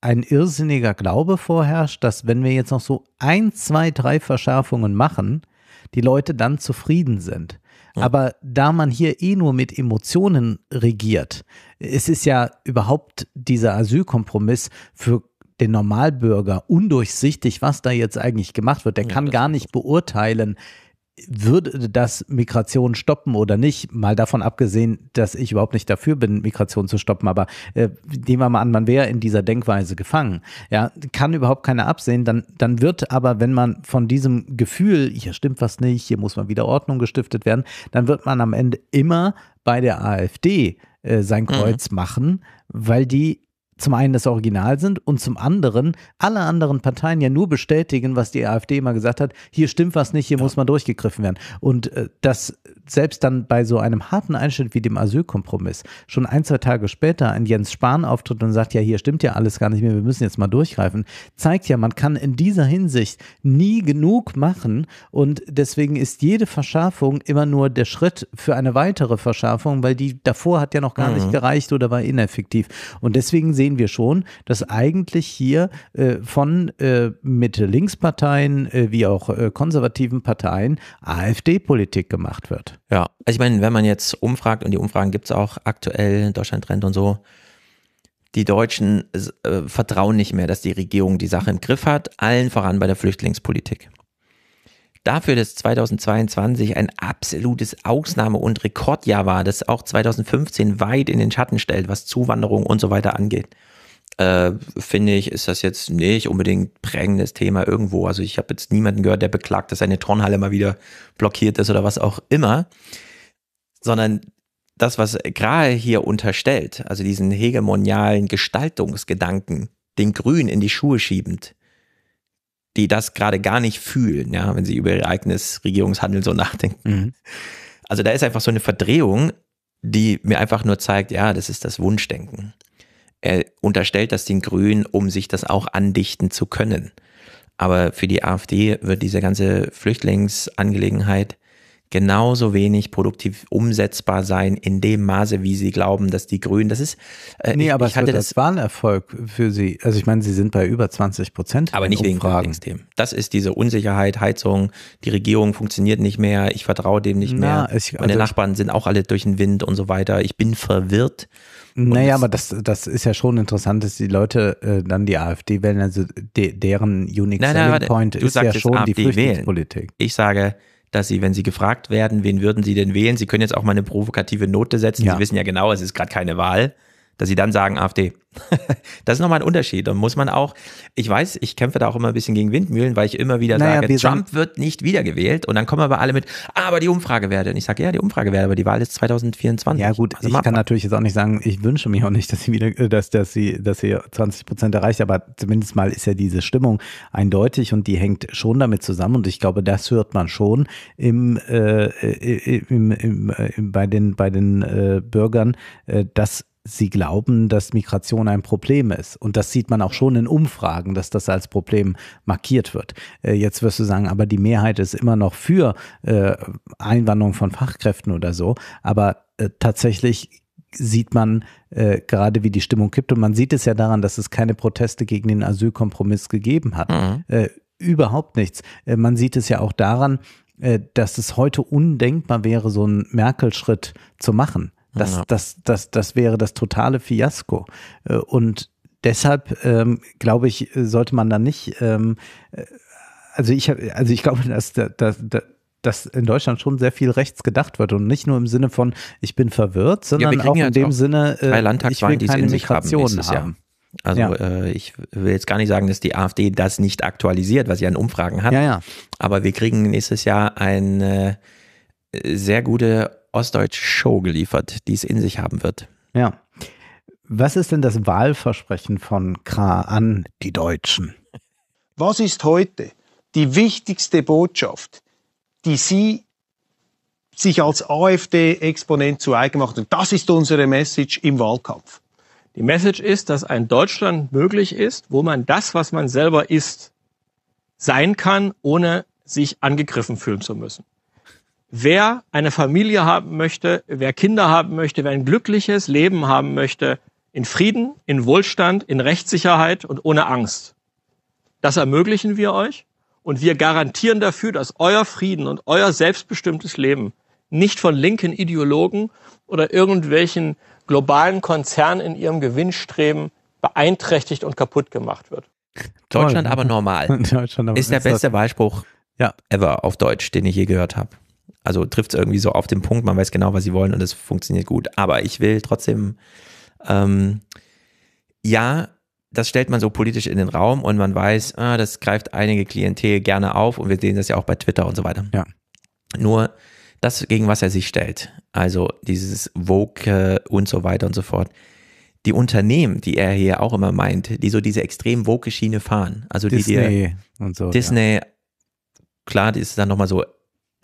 [SPEAKER 1] ein irrsinniger Glaube vorherrscht, dass wenn wir jetzt noch so ein, zwei, drei Verschärfungen machen, die Leute dann zufrieden sind. Aber da man hier eh nur mit Emotionen regiert, es ist ja überhaupt dieser Asylkompromiss für den Normalbürger undurchsichtig, was da jetzt eigentlich gemacht wird. Der ja, kann gar nicht beurteilen, würde das Migration stoppen oder nicht? Mal davon abgesehen, dass ich überhaupt nicht dafür bin, Migration zu stoppen, aber äh, nehmen wir mal an, man wäre in dieser Denkweise gefangen. Ja, kann überhaupt keiner absehen. Dann, dann wird aber, wenn man von diesem Gefühl, hier stimmt was nicht, hier muss mal wieder Ordnung gestiftet werden, dann wird man am Ende immer bei der AfD äh, sein mhm. Kreuz mhm. machen, weil die zum einen das Original sind und zum anderen alle anderen Parteien ja nur bestätigen, was die AfD immer gesagt hat, hier stimmt was nicht, hier ja. muss man durchgegriffen werden. Und äh, dass selbst dann bei so einem harten Einschnitt wie dem Asylkompromiss schon ein, zwei Tage später ein Jens Spahn auftritt und sagt, ja, hier stimmt ja alles gar nicht mehr, wir müssen jetzt mal durchgreifen, zeigt ja, man kann in dieser Hinsicht nie genug machen und deswegen ist jede Verschärfung immer nur der Schritt für eine weitere Verschärfung, weil die davor hat ja noch gar mhm. nicht gereicht oder war ineffektiv. Und deswegen sehen sehen wir schon, dass eigentlich hier äh, von äh, Mitte-Links-Parteien äh, wie auch äh, konservativen Parteien AfD-Politik gemacht wird.
[SPEAKER 2] Ja, also ich meine, wenn man jetzt umfragt, und die Umfragen gibt es auch aktuell, Deutschland Trend und so, die Deutschen äh, vertrauen nicht mehr, dass die Regierung die Sache im Griff hat, allen voran bei der Flüchtlingspolitik. Dafür, dass 2022 ein absolutes Ausnahme- und Rekordjahr war, das auch 2015 weit in den Schatten stellt, was Zuwanderung und so weiter angeht, äh, finde ich, ist das jetzt nicht unbedingt prägendes Thema irgendwo. Also ich habe jetzt niemanden gehört, der beklagt, dass seine Turnhalle mal wieder blockiert ist oder was auch immer, sondern das, was Grahe hier unterstellt, also diesen hegemonialen Gestaltungsgedanken, den Grün in die Schuhe schiebend, die das gerade gar nicht fühlen, ja, wenn sie über ihr eigenes Regierungshandeln so nachdenken. Mhm. Also da ist einfach so eine Verdrehung, die mir einfach nur zeigt, ja, das ist das Wunschdenken. Er unterstellt das den Grünen, um sich das auch andichten zu können. Aber für die AfD wird diese ganze Flüchtlingsangelegenheit genauso wenig produktiv umsetzbar sein in dem Maße, wie sie glauben, dass die Grünen, das ist... Äh, nee, ich, aber ich hatte das,
[SPEAKER 1] war ein Erfolg für sie. Also ich
[SPEAKER 2] meine, sie sind bei über 20 Prozent. Aber nicht wegen Themen. Das ist diese Unsicherheit, Heizung, die Regierung funktioniert nicht mehr, ich vertraue dem nicht Na, mehr. Ich, Meine also Nachbarn sind auch alle durch den Wind und so weiter.
[SPEAKER 1] Ich bin verwirrt. Naja, aber das, das ist ja schon interessant, dass die Leute äh, dann die AfD wählen, also de, deren unique nein, nein, Selling Point ist ja schon AfD die Flüchtlingspolitik. Wählen. Ich
[SPEAKER 2] sage, dass sie, wenn sie gefragt werden, wen würden sie denn wählen, sie können jetzt auch mal eine provokative Note setzen. Ja. Sie wissen ja genau, es ist gerade keine Wahl dass sie dann sagen AfD. <laughs> das ist nochmal ein Unterschied. Und muss man auch, ich weiß, ich kämpfe da auch immer ein bisschen gegen Windmühlen, weil ich immer wieder naja, sage, wir Trump wird nicht wiedergewählt. Und dann kommen aber alle mit, aber die Umfragewerte. Und ich sage, ja, die
[SPEAKER 1] Umfragewerte, aber die Wahl ist 2024. Ja, gut, also ich kann ab. natürlich jetzt auch nicht sagen, ich wünsche mir auch nicht, dass sie wieder, äh, dass, dass sie, dass sie 20 Prozent erreicht, aber zumindest mal ist ja diese Stimmung eindeutig und die hängt schon damit zusammen. Und ich glaube, das hört man schon im, äh, äh im, im, äh, im bei den, bei den äh, Bürgern, äh, dass sie glauben, dass Migration ein Problem ist. Und das sieht man auch schon in Umfragen, dass das als Problem markiert wird. Äh, jetzt wirst du sagen, aber die Mehrheit ist immer noch für äh, Einwanderung von Fachkräften oder so. Aber äh, tatsächlich sieht man äh, gerade, wie die Stimmung kippt. Und man sieht es ja daran, dass es keine Proteste gegen den Asylkompromiss gegeben hat. Mhm. Äh, überhaupt nichts. Äh, man sieht es ja auch daran, äh, dass es heute undenkbar wäre, so einen Merkel-Schritt zu machen. Das, ja. das, das, das wäre das totale Fiasko. Äh, und deshalb ähm, glaube ich, sollte man da nicht, ähm, äh, also ich also ich glaube, dass, dass, dass in Deutschland schon sehr viel rechts gedacht wird und nicht nur im Sinne von ich bin verwirrt, sondern ja, auch in dem auch Sinne äh, ich will keine Migration haben. haben.
[SPEAKER 2] Also ja. äh, ich will jetzt gar nicht sagen, dass die AfD das nicht aktualisiert, was sie an Umfragen hat. Ja, aber wir kriegen nächstes Jahr eine äh, sehr gute Ostdeutsch Show geliefert, die es in
[SPEAKER 1] sich haben wird. Ja. Was ist denn das Wahlversprechen von Kra an
[SPEAKER 16] die Deutschen? Was ist heute die wichtigste Botschaft, die Sie sich als AfD-Exponent zu eigen machen? Und das
[SPEAKER 9] ist unsere Message im Wahlkampf. Die Message ist, dass ein Deutschland möglich ist, wo man das, was man selber ist, sein kann, ohne sich angegriffen fühlen zu müssen. Wer eine Familie haben möchte, wer Kinder haben möchte, wer ein glückliches Leben haben möchte, in Frieden, in Wohlstand, in Rechtssicherheit und ohne Angst. Das ermöglichen wir euch und wir garantieren dafür, dass euer Frieden und euer selbstbestimmtes Leben nicht von linken Ideologen oder irgendwelchen globalen Konzernen in ihrem Gewinnstreben beeinträchtigt und kaputt gemacht wird. Deutschland aber normal
[SPEAKER 2] <laughs> Deutschland aber ist der beste Wahlspruch ja. ever auf Deutsch, den ich je gehört habe. Also trifft es irgendwie so auf den Punkt, man weiß genau, was sie wollen und es funktioniert gut. Aber ich will trotzdem, ähm, ja, das stellt man so politisch in den Raum und man weiß, ah, das greift einige Klientel gerne auf und wir sehen das ja auch bei Twitter und so weiter. Ja. Nur das, gegen was er sich stellt, also dieses Woke äh, und so weiter und so fort, die Unternehmen, die er hier auch immer meint, die so diese extrem woke Schiene fahren, also Disney die, die und so, Disney, ja. klar, die ist dann nochmal so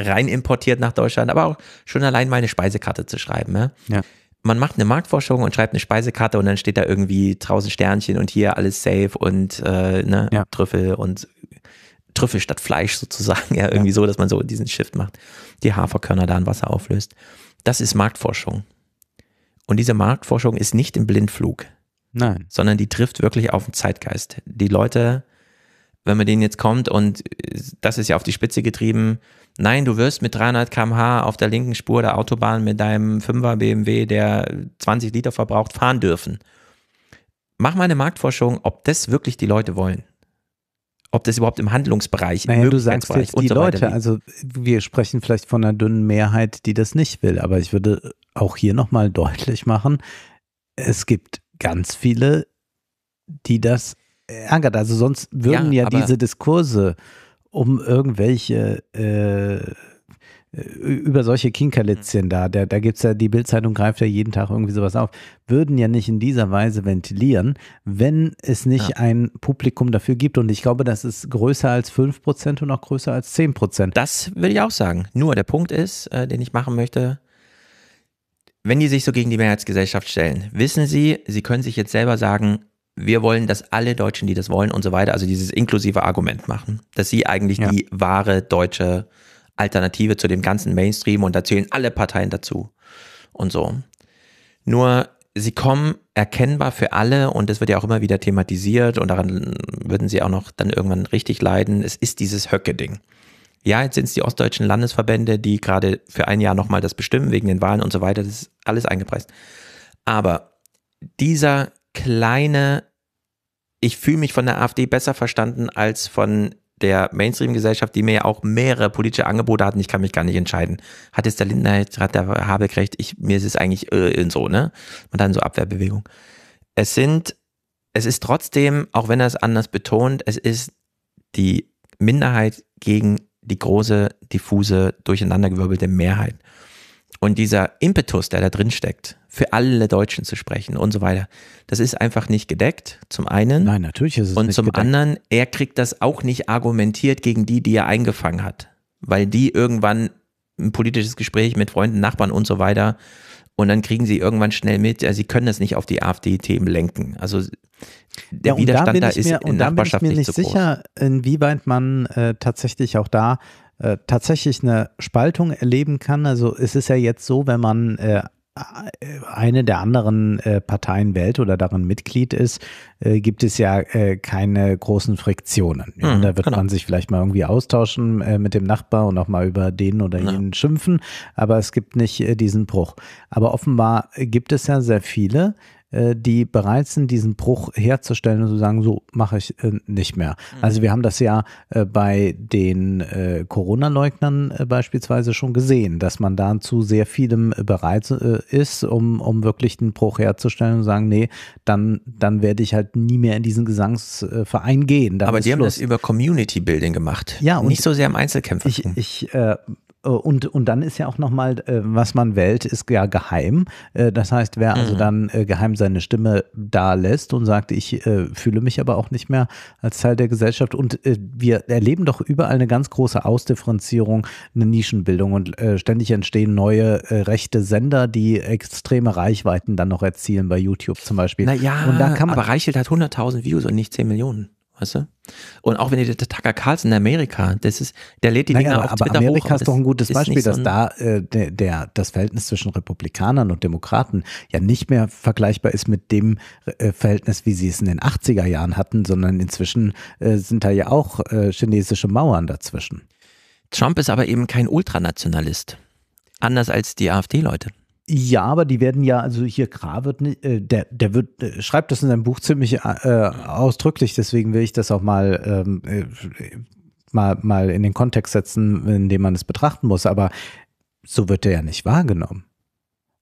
[SPEAKER 2] rein importiert nach Deutschland, aber auch schon allein mal eine Speisekarte zu schreiben. Ja? ja. Man macht eine Marktforschung und schreibt eine Speisekarte und dann steht da irgendwie draußen Sternchen und hier alles safe und äh, ne, ja. Trüffel und Trüffel statt Fleisch sozusagen, <laughs> ja, irgendwie ja. so, dass man so diesen Shift macht, die Haferkörner da in Wasser auflöst. Das ist Marktforschung. Und diese Marktforschung ist nicht im Blindflug. Nein. Sondern die trifft wirklich auf den Zeitgeist. Die Leute, wenn man denen jetzt kommt und äh, das ist ja auf die Spitze getrieben, Nein, du wirst mit 300 km/h auf der linken Spur der Autobahn mit deinem 5er BMW, der 20 Liter verbraucht, fahren dürfen. Mach mal eine Marktforschung, ob das wirklich die Leute wollen. Ob das überhaupt im Handlungsbereich, ist. naja, du sagst jetzt die so Leute, liegt. also
[SPEAKER 1] wir sprechen vielleicht von einer dünnen Mehrheit, die das nicht will, aber ich würde auch hier nochmal deutlich machen, es gibt ganz viele, die das ärgert. Also sonst würden ja, ja diese Diskurse um irgendwelche äh, über solche Kinkerlitzchen mhm. da, da, da gibt es ja, die Bildzeitung greift ja jeden Tag irgendwie sowas auf, würden ja nicht in dieser Weise ventilieren, wenn es nicht ja. ein Publikum dafür gibt. Und ich glaube, das ist größer als 5% und auch größer als 10%. Das würde ich auch sagen. Nur der Punkt ist, äh, den ich machen möchte, wenn die sich so gegen
[SPEAKER 2] die Mehrheitsgesellschaft stellen, wissen sie, sie können sich jetzt selber sagen, wir wollen, dass alle Deutschen, die das wollen und so weiter, also dieses inklusive Argument machen, dass sie eigentlich ja. die wahre deutsche Alternative zu dem ganzen Mainstream und da zählen alle Parteien dazu und so. Nur sie kommen erkennbar für alle und das wird ja auch immer wieder thematisiert und daran würden sie auch noch dann irgendwann richtig leiden. Es ist dieses Höcke-Ding. Ja, jetzt sind es die ostdeutschen Landesverbände, die gerade für ein Jahr nochmal das bestimmen wegen den Wahlen und so weiter. Das ist alles eingepreist. Aber dieser kleine ich fühle mich von der AfD besser verstanden als von der Mainstream-Gesellschaft, die mir ja auch mehrere politische Angebote hatten. Ich kann mich gar nicht entscheiden. Hat jetzt der Lindner, hat der Habeck recht? Ich, mir ist es eigentlich äh, so, ne? Und dann so Abwehrbewegung. Es sind, es ist trotzdem, auch wenn er es anders betont, es ist die Minderheit gegen die große, diffuse, durcheinandergewirbelte Mehrheit. Und dieser Impetus, der da drin steckt, für alle Deutschen zu sprechen und so weiter. Das ist einfach nicht gedeckt, zum einen. Nein, natürlich ist es Und nicht zum gedeckt. anderen, er kriegt das auch nicht argumentiert gegen die, die er eingefangen hat, weil die irgendwann ein politisches Gespräch mit Freunden, Nachbarn und so weiter und dann kriegen sie irgendwann schnell mit, sie können das nicht auf die AfD-Themen lenken. Also der ja, Widerstand da ist mir, in Nachbarschaft nicht Ich bin mir nicht sicher,
[SPEAKER 1] groß. inwieweit man äh, tatsächlich auch da äh, tatsächlich eine Spaltung erleben kann. Also es ist ja jetzt so, wenn man äh, eine der anderen äh, Parteien wählt oder darin Mitglied ist, äh, gibt es ja äh, keine großen Friktionen. mhm, da wird genau. man sich vielleicht mal irgendwie austauschen mit dem Nachbar und auch mal über den oder jenen ja. schimpfen, aber es gibt nicht diesen Bruch. Aber offenbar gibt es ja sehr viele, äh, die bereit sind, diesen Bruch herzustellen und zu sagen, so mache ich äh, nicht mehr. Mhm. Also wir haben das ja äh, bei den äh, Corona-Leugnern äh, beispielsweise schon gesehen, dass man da zu sehr vielem äh, bereit ist, um, um wirklich den Bruch herzustellen und zu sagen, nee, dann, dann werde ich halt nie mehr in diesen Gesangsverein gehen. Dann Aber die Schluss. haben das
[SPEAKER 2] über Community-Building gemacht. Ja, und nicht
[SPEAKER 1] so sehr im Einzelkämpfer. Ich, ich äh, und, und dann ist ja auch nochmal, äh, was man wählt, ist ja geheim. Äh, das heißt, wer also mhm. also dann äh, geheim seine Stimme da lässt und sagt, ich fühle mich aber auch nicht mehr als Teil der Gesellschaft. Und wir erleben doch überall eine ganz große Ausdifferenzierung, eine Nischenbildung und ständig entstehen neue rechte Sender, die extreme Reichweiten dann noch erzielen bei YouTube zum Beispiel. Naja, aber
[SPEAKER 2] Reichelt hat 100.000 Views und nicht 10 Millionen weißt du? Und auch wenn ihr der Tucker Carlson in Amerika, das ist, der lädt die naja, Dinger aber, auf Twitter aber Amerika hoch, ist doch ein gutes Beispiel, dass da
[SPEAKER 1] äh, der, der, das Verhältnis zwischen Republikanern und Demokraten ja nicht mehr vergleichbar ist mit dem äh, Verhältnis, wie sie es in den 80er Jahren hatten, sondern inzwischen äh, sind da ja auch äh, chinesische Mauern dazwischen.
[SPEAKER 2] Trump ist aber eben kein Ultranationalist. Anders als die AfD-Leute.
[SPEAKER 1] Ja, aber die werden ja, also hier Gra wird, äh, der, der wird, äh, schreibt das in seinem Buch ziemlich äh, ausdrücklich, deswegen will ich das auch mal, ähm, äh, mal, mal in den Kontext setzen, in dem man es betrachten muss. Aber so wird er ja nicht wahrgenommen.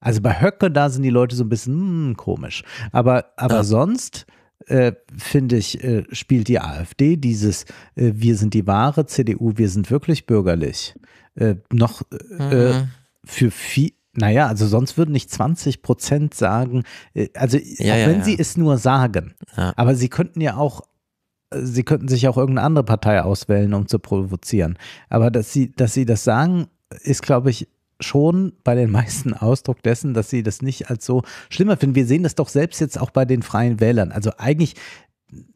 [SPEAKER 1] Also bei Höcke, da sind die Leute so ein bisschen mh, hm, komisch. Aber, aber ja. sonst, äh, finde ich, äh, spielt die AfD dieses äh, Wir sind die wahre CDU, wir sind wirklich bürgerlich äh, noch äh, mhm. für viel, naja, also sonst würden nicht 20 Prozent sagen, äh, also äh, ja, auch ja, wenn ja. sie es nur sagen, aber sie könnten ja auch, äh, sie könnten sich auch irgendeine andere Partei auswählen, um zu provozieren. Aber dass sie, dass sie das sagen, ist, glaube ich, schon bei den <laughs> meisten Ausdruck dessen, dass sie das nicht als so schlimmer finden. Wir sehen das doch selbst jetzt auch bei den freien Wählern. Also eigentlich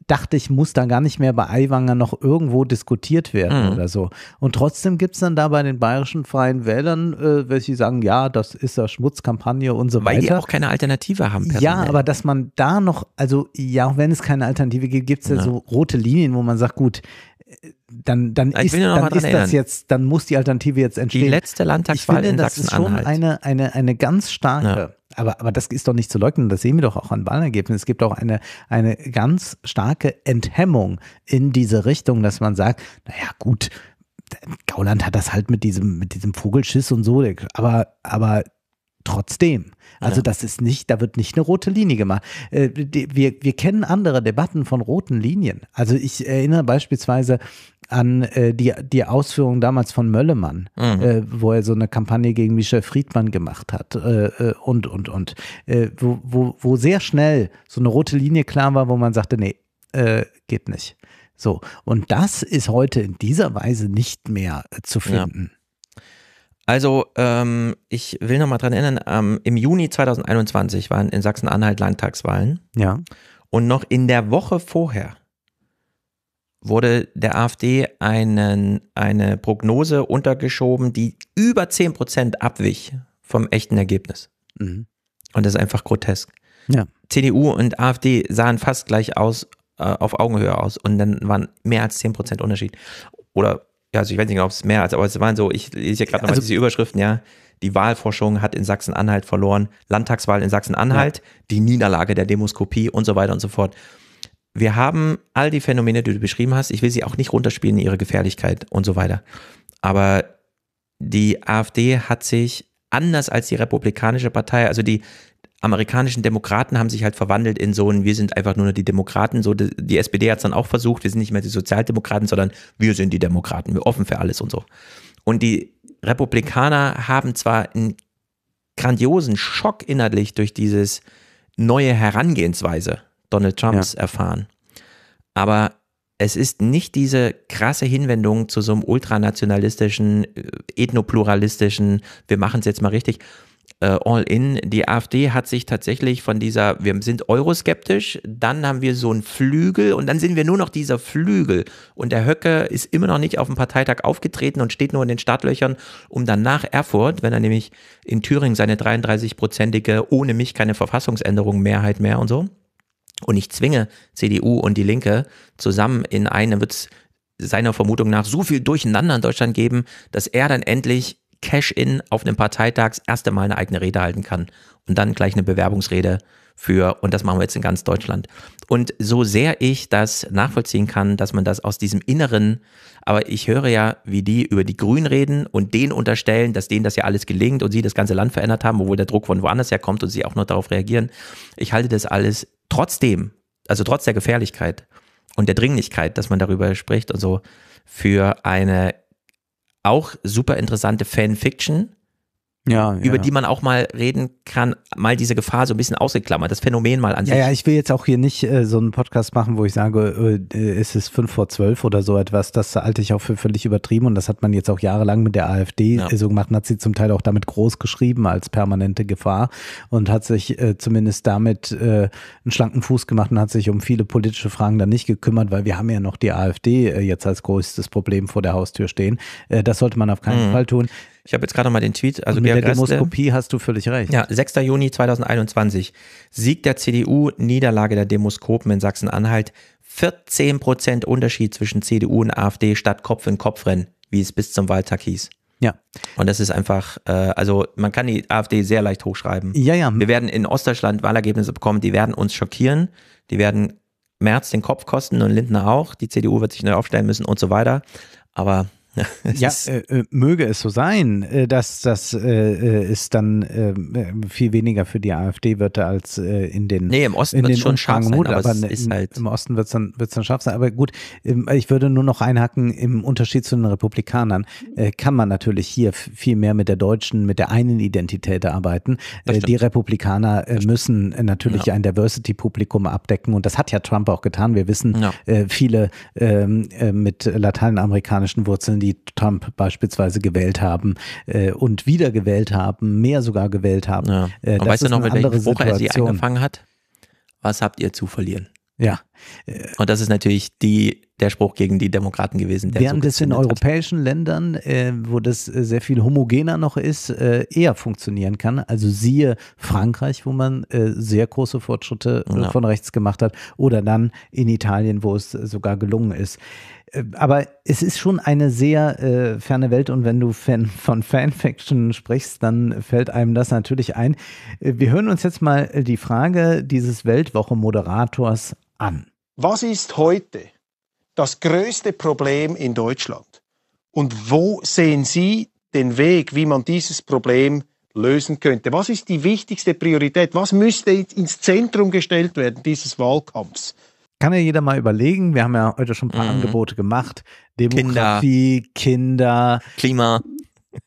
[SPEAKER 1] dachte ich, muss da gar nicht mehr bei Aiwanger noch irgendwo diskutiert werden mhm. oder so. Und trotzdem gibt es dann da bei den bayerischen Freien Wählern, äh, welche sagen, ja, das ist ja Schmutzkampagne und so Weil weiter. Weil die auch keine Alternative haben. Personell. Ja, aber dass man da noch, also ja, auch wenn es keine Alternative gibt, gibt es ja. ja so rote Linien, wo man sagt, gut, äh, dann, dann ist, dann ist das jetzt, dann muss die Alternative jetzt entstehen. Die letzte Landtagswahl ich finde, in Sachsen-Anhalt. Das ist schon eine, eine, eine ganz starke. Ja. Aber, aber das ist doch nicht zu leugnen, das sehen wir doch auch an Wahlergebnissen. Es gibt auch eine, eine ganz starke Enthemmung in diese Richtung, dass man sagt, naja gut, Gauland hat das halt mit diesem, mit diesem Vogelschiss und so, aber, aber trotzdem. Also ja. das ist nicht, da wird nicht eine rote Linie gemacht. Äh, wir, wir kennen andere Debatten von roten Linien. Also ich erinnere beispielsweise an äh, die, die Ausführung damals von Möllemann, mhm. äh, wo er so eine Kampagne gegen Michel Friedmann gemacht hat äh, äh und, und, und, äh, wo, wo, wo sehr schnell so eine rote Linie klar war, wo man sagte, nee, äh, geht nicht. So, und das ist heute in dieser Weise nicht mehr zu finden.
[SPEAKER 2] Ja. Also, ähm, ich will nochmal dran erinnern, ähm, im Juni 2021 waren in Sachsen-Anhalt Landtagswahlen. Ja. Und noch in der Woche vorher wurde der AfD einen, eine Prognose untergeschoben, die über 10 abwich vom echten Ergebnis. Mhm. Und das ist einfach grotesk. Ja. CDU und AfD sahen fast gleich aus, äh, auf Augenhöhe aus und dann waren mehr als 10 Unterschied. Oder, ja, also ich weiß nicht, ob es mehr als, aber es waren so, ich lese ja gerade nochmal also diese Überschriften, ja. Die Wahlforschung hat in Sachsen-Anhalt verloren, Landtagswahl in Sachsen-Anhalt, ja. die Niederlage der Demoskopie und so weiter und so fort wir haben all die Phänomene, die du beschrieben hast. Ich will sie auch nicht runterspielen, ihre Gefährlichkeit und so weiter. Aber die AfD hat sich anders als die Republikanische Partei, also die amerikanischen Demokraten haben sich halt verwandelt in so ein, wir sind einfach nur die Demokraten. So, die, die SPD hat es dann auch versucht, wir sind nicht mehr die Sozialdemokraten, sondern wir sind die Demokraten, wir offen für alles und so. Und die Republikaner haben zwar einen grandiosen Schock innerlich durch dieses neue Herangehensweise, Donald Trumps ja. erfahren. Aber es ist nicht diese krasse Hinwendung zu so einem ultranationalistischen, äh, ethnopluralistischen, wir machen es jetzt mal richtig, äh, all in. Die AfD hat sich tatsächlich von dieser, wir sind euroskeptisch, dann haben wir so einen Flügel und dann sind wir nur noch dieser Flügel. Und der Höcke ist immer noch nicht auf dem Parteitag aufgetreten und steht nur in den Startlöchern, um dann nach Erfurt, wenn er nämlich in Thüringen seine 33-prozentige, ohne mich keine Verfassungsänderung Mehrheit mehr und so, und ich zwinge CDU und die Linke zusammen in einen, wird es seiner Vermutung nach so viel Durcheinander in Deutschland geben, dass er dann endlich Cash-In auf einem Parteitags das erste Mal eine eigene Rede halten kann und dann gleich eine Bewerbungsrede für, und das machen wir jetzt in ganz Deutschland. Und so sehr ich das nachvollziehen kann, dass man das aus diesem Inneren, aber ich höre ja, wie die über die Grünen reden und denen unterstellen, dass denen das ja alles gelingt und sie das ganze Land verändert haben, obwohl der Druck von woanders her kommt und sie auch nur darauf reagieren. Ich halte das alles trotzdem, also trotz der Gefährlichkeit und der Dringlichkeit, dass man darüber spricht und so, für eine auch super interessante Fanfiction
[SPEAKER 1] ja, über ja. die
[SPEAKER 2] man auch mal reden kann, mal diese Gefahr so ein bisschen ausgeklammert, das Phänomen mal an sich. Ja, ja ich
[SPEAKER 1] will jetzt auch hier nicht äh, so einen Podcast machen, wo ich sage, äh, äh ist es fünf vor zwölf oder so etwas. Das halte ich auch für völlig übertrieben und das hat man jetzt auch jahrelang mit der AfD ja. Äh, so gemacht und hat sie zum Teil auch damit groß geschrieben als permanente Gefahr und hat sich äh, zumindest damit äh, einen schlanken Fuß gemacht und hat sich um viele politische Fragen dann nicht gekümmert, weil wir haben ja noch die AfD äh, jetzt als größtes Problem vor der Haustür stehen. Äh, das sollte man auf keinen mhm. Fall tun.
[SPEAKER 2] Ich habe jetzt gerade mal den Tweet. Also Und mit Georg der Demoskopie Reste, hast du völlig recht. Ja, 6. Juni 2021. Sieg der CDU, Niederlage der Demoskopen in Sachsen-Anhalt. 14 Unterschied zwischen CDU und AfD statt Kopf in Kopf rennen, wie es bis zum Wahltag hieß. Ja. Und das ist einfach, äh, also man kann die AfD sehr leicht hochschreiben. Ja, ja. Wir werden in Ostdeutschland Wahlergebnisse bekommen, die werden uns schockieren, die werden Merz den Kopf kosten und Lindner auch, die CDU wird sich neu aufstellen müssen und so weiter. Aber
[SPEAKER 1] ja, <laughs> äh, äh, möge es so sein, äh, dass das äh, äh ist dann äh, viel weniger für die AfD wird als äh, in den Nee, im Osten wird es schon scharf sein, Mut, aber, aber ne, in, halt im Osten wird es dann, wird's dann scharf sein. Aber gut, ähm, ich würde nur noch einhacken, im Unterschied zu den Republikanern kann man natürlich hier viel mehr mit der deutschen, mit der einen Identität arbeiten. die Republikaner müssen natürlich ja. ein Diversity-Publikum abdecken und das hat ja Trump auch getan. Wir wissen, ja. viele ähm, mit lateinamerikanischen Wurzeln, die Trump beispielsweise gewählt haben äh, und wieder gewählt haben, mehr sogar gewählt haben. Ja. Äh, und weißt du noch, mit welchem Spruch er sie angefangen
[SPEAKER 2] hat? Was habt ihr zu verlieren? Ja. Äh, und das ist natürlich die, der Spruch gegen die Demokraten gewesen. Der während so es in
[SPEAKER 1] europäischen hat. Ländern, äh, wo das äh, sehr viel homogener noch ist, äh, eher funktionieren kann. Also siehe Frankreich, wo man äh, sehr große Fortschritte äh, ja. von rechts gemacht hat, oder dann in Italien, wo es sogar gelungen ist. Äh, aber es ist schon eine sehr äh, ferne Welt und wenn du Fan, <laughs> von Fanfiction sprichst, dann fällt einem das natürlich ein. Äh, wir hören uns jetzt mal äh, die Frage dieses Weltwoche-Moderators
[SPEAKER 16] an. Was ist heute das größte Problem in Deutschland? Und wo sehen Sie den Weg, wie man dieses Problem lösen könnte? Was ist die wichtigste Priorität? Was
[SPEAKER 1] müsste ins Zentrum gestellt werden dieses Wahlkampfs? kann ja jeder mal überlegen. Wir haben ja heute schon ein paar mhm. Angebote gemacht. Demografie, Kinder, Kinder Klima,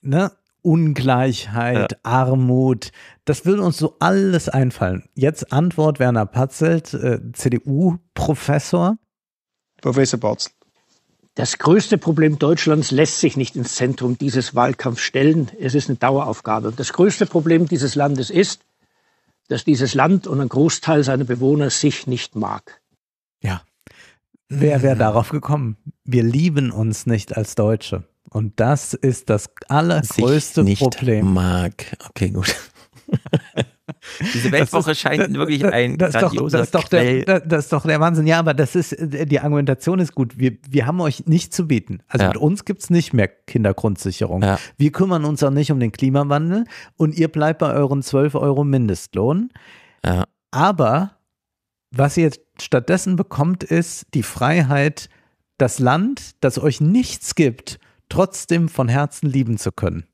[SPEAKER 1] ne? Ungleichheit, ja. Armut. Das würde uns so alles einfallen. Jetzt Antwort Werner Patzelt, äh, CDU-Professor. Professor Patzelt. Das größte Problem Deutschlands lässt sich nicht ins Zentrum dieses
[SPEAKER 5] Wahlkampfs stellen. Es ist eine Daueraufgabe. Und das größte Problem dieses Landes ist, dass dieses Land und ein Großteil seiner Bewohner sich nicht mag.
[SPEAKER 1] Wer wäre mhm. darauf gekommen? Wir lieben uns nicht als Deutsche. Und das ist das allergrößte Sich nicht Problem. Mag. Okay, gut. <laughs> Diese Weltwoche ist, scheint wirklich ein das ist doch, das, Ist doch der, das ist doch der Wahnsinn. Ja, aber das ist, äh, die Argumentation ist gut. Wir, wir haben euch nichts zu bieten. Also ja. mit uns gibt es nicht mehr Kindergrundsicherung. Ja. Wir kümmern uns auch nicht um den Klimawandel und ihr bleibt bei euren 12 Euro Mindestlohn. Ja. Aber was ihr jetzt stattdessen bekommt es die Freiheit, das Land, das euch nichts gibt, trotzdem von Herzen lieben zu können.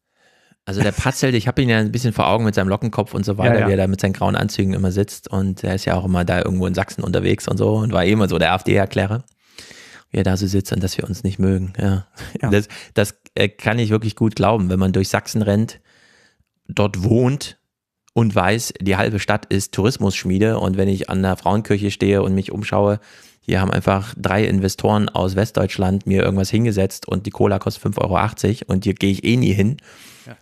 [SPEAKER 2] Also der Patzelt, ich habe ihn ja ein bisschen vor Augen mit seinem Lockenkopf und so weiter, ja, ja. wie er da mit seinen grauen Anzügen immer sitzt und er ist ja auch immer da irgendwo in Sachsen unterwegs und so und war eh immer so der AfD-Erklärer, wie er da so sitzt und dass wir uns nicht mögen. Ja. ja. Das, das äh, kann ich wirklich gut glauben, wenn man durch Sachsen rennt, dort wohnt und weiß, die halbe Stadt ist Tourismusschmiede. Und wenn ich an der Frauenkirche stehe und mich umschaue, hier haben einfach drei Investoren aus Westdeutschland mir irgendwas hingesetzt und die Cola kostet 5,80 Euro und hier gehe ich eh nie hin.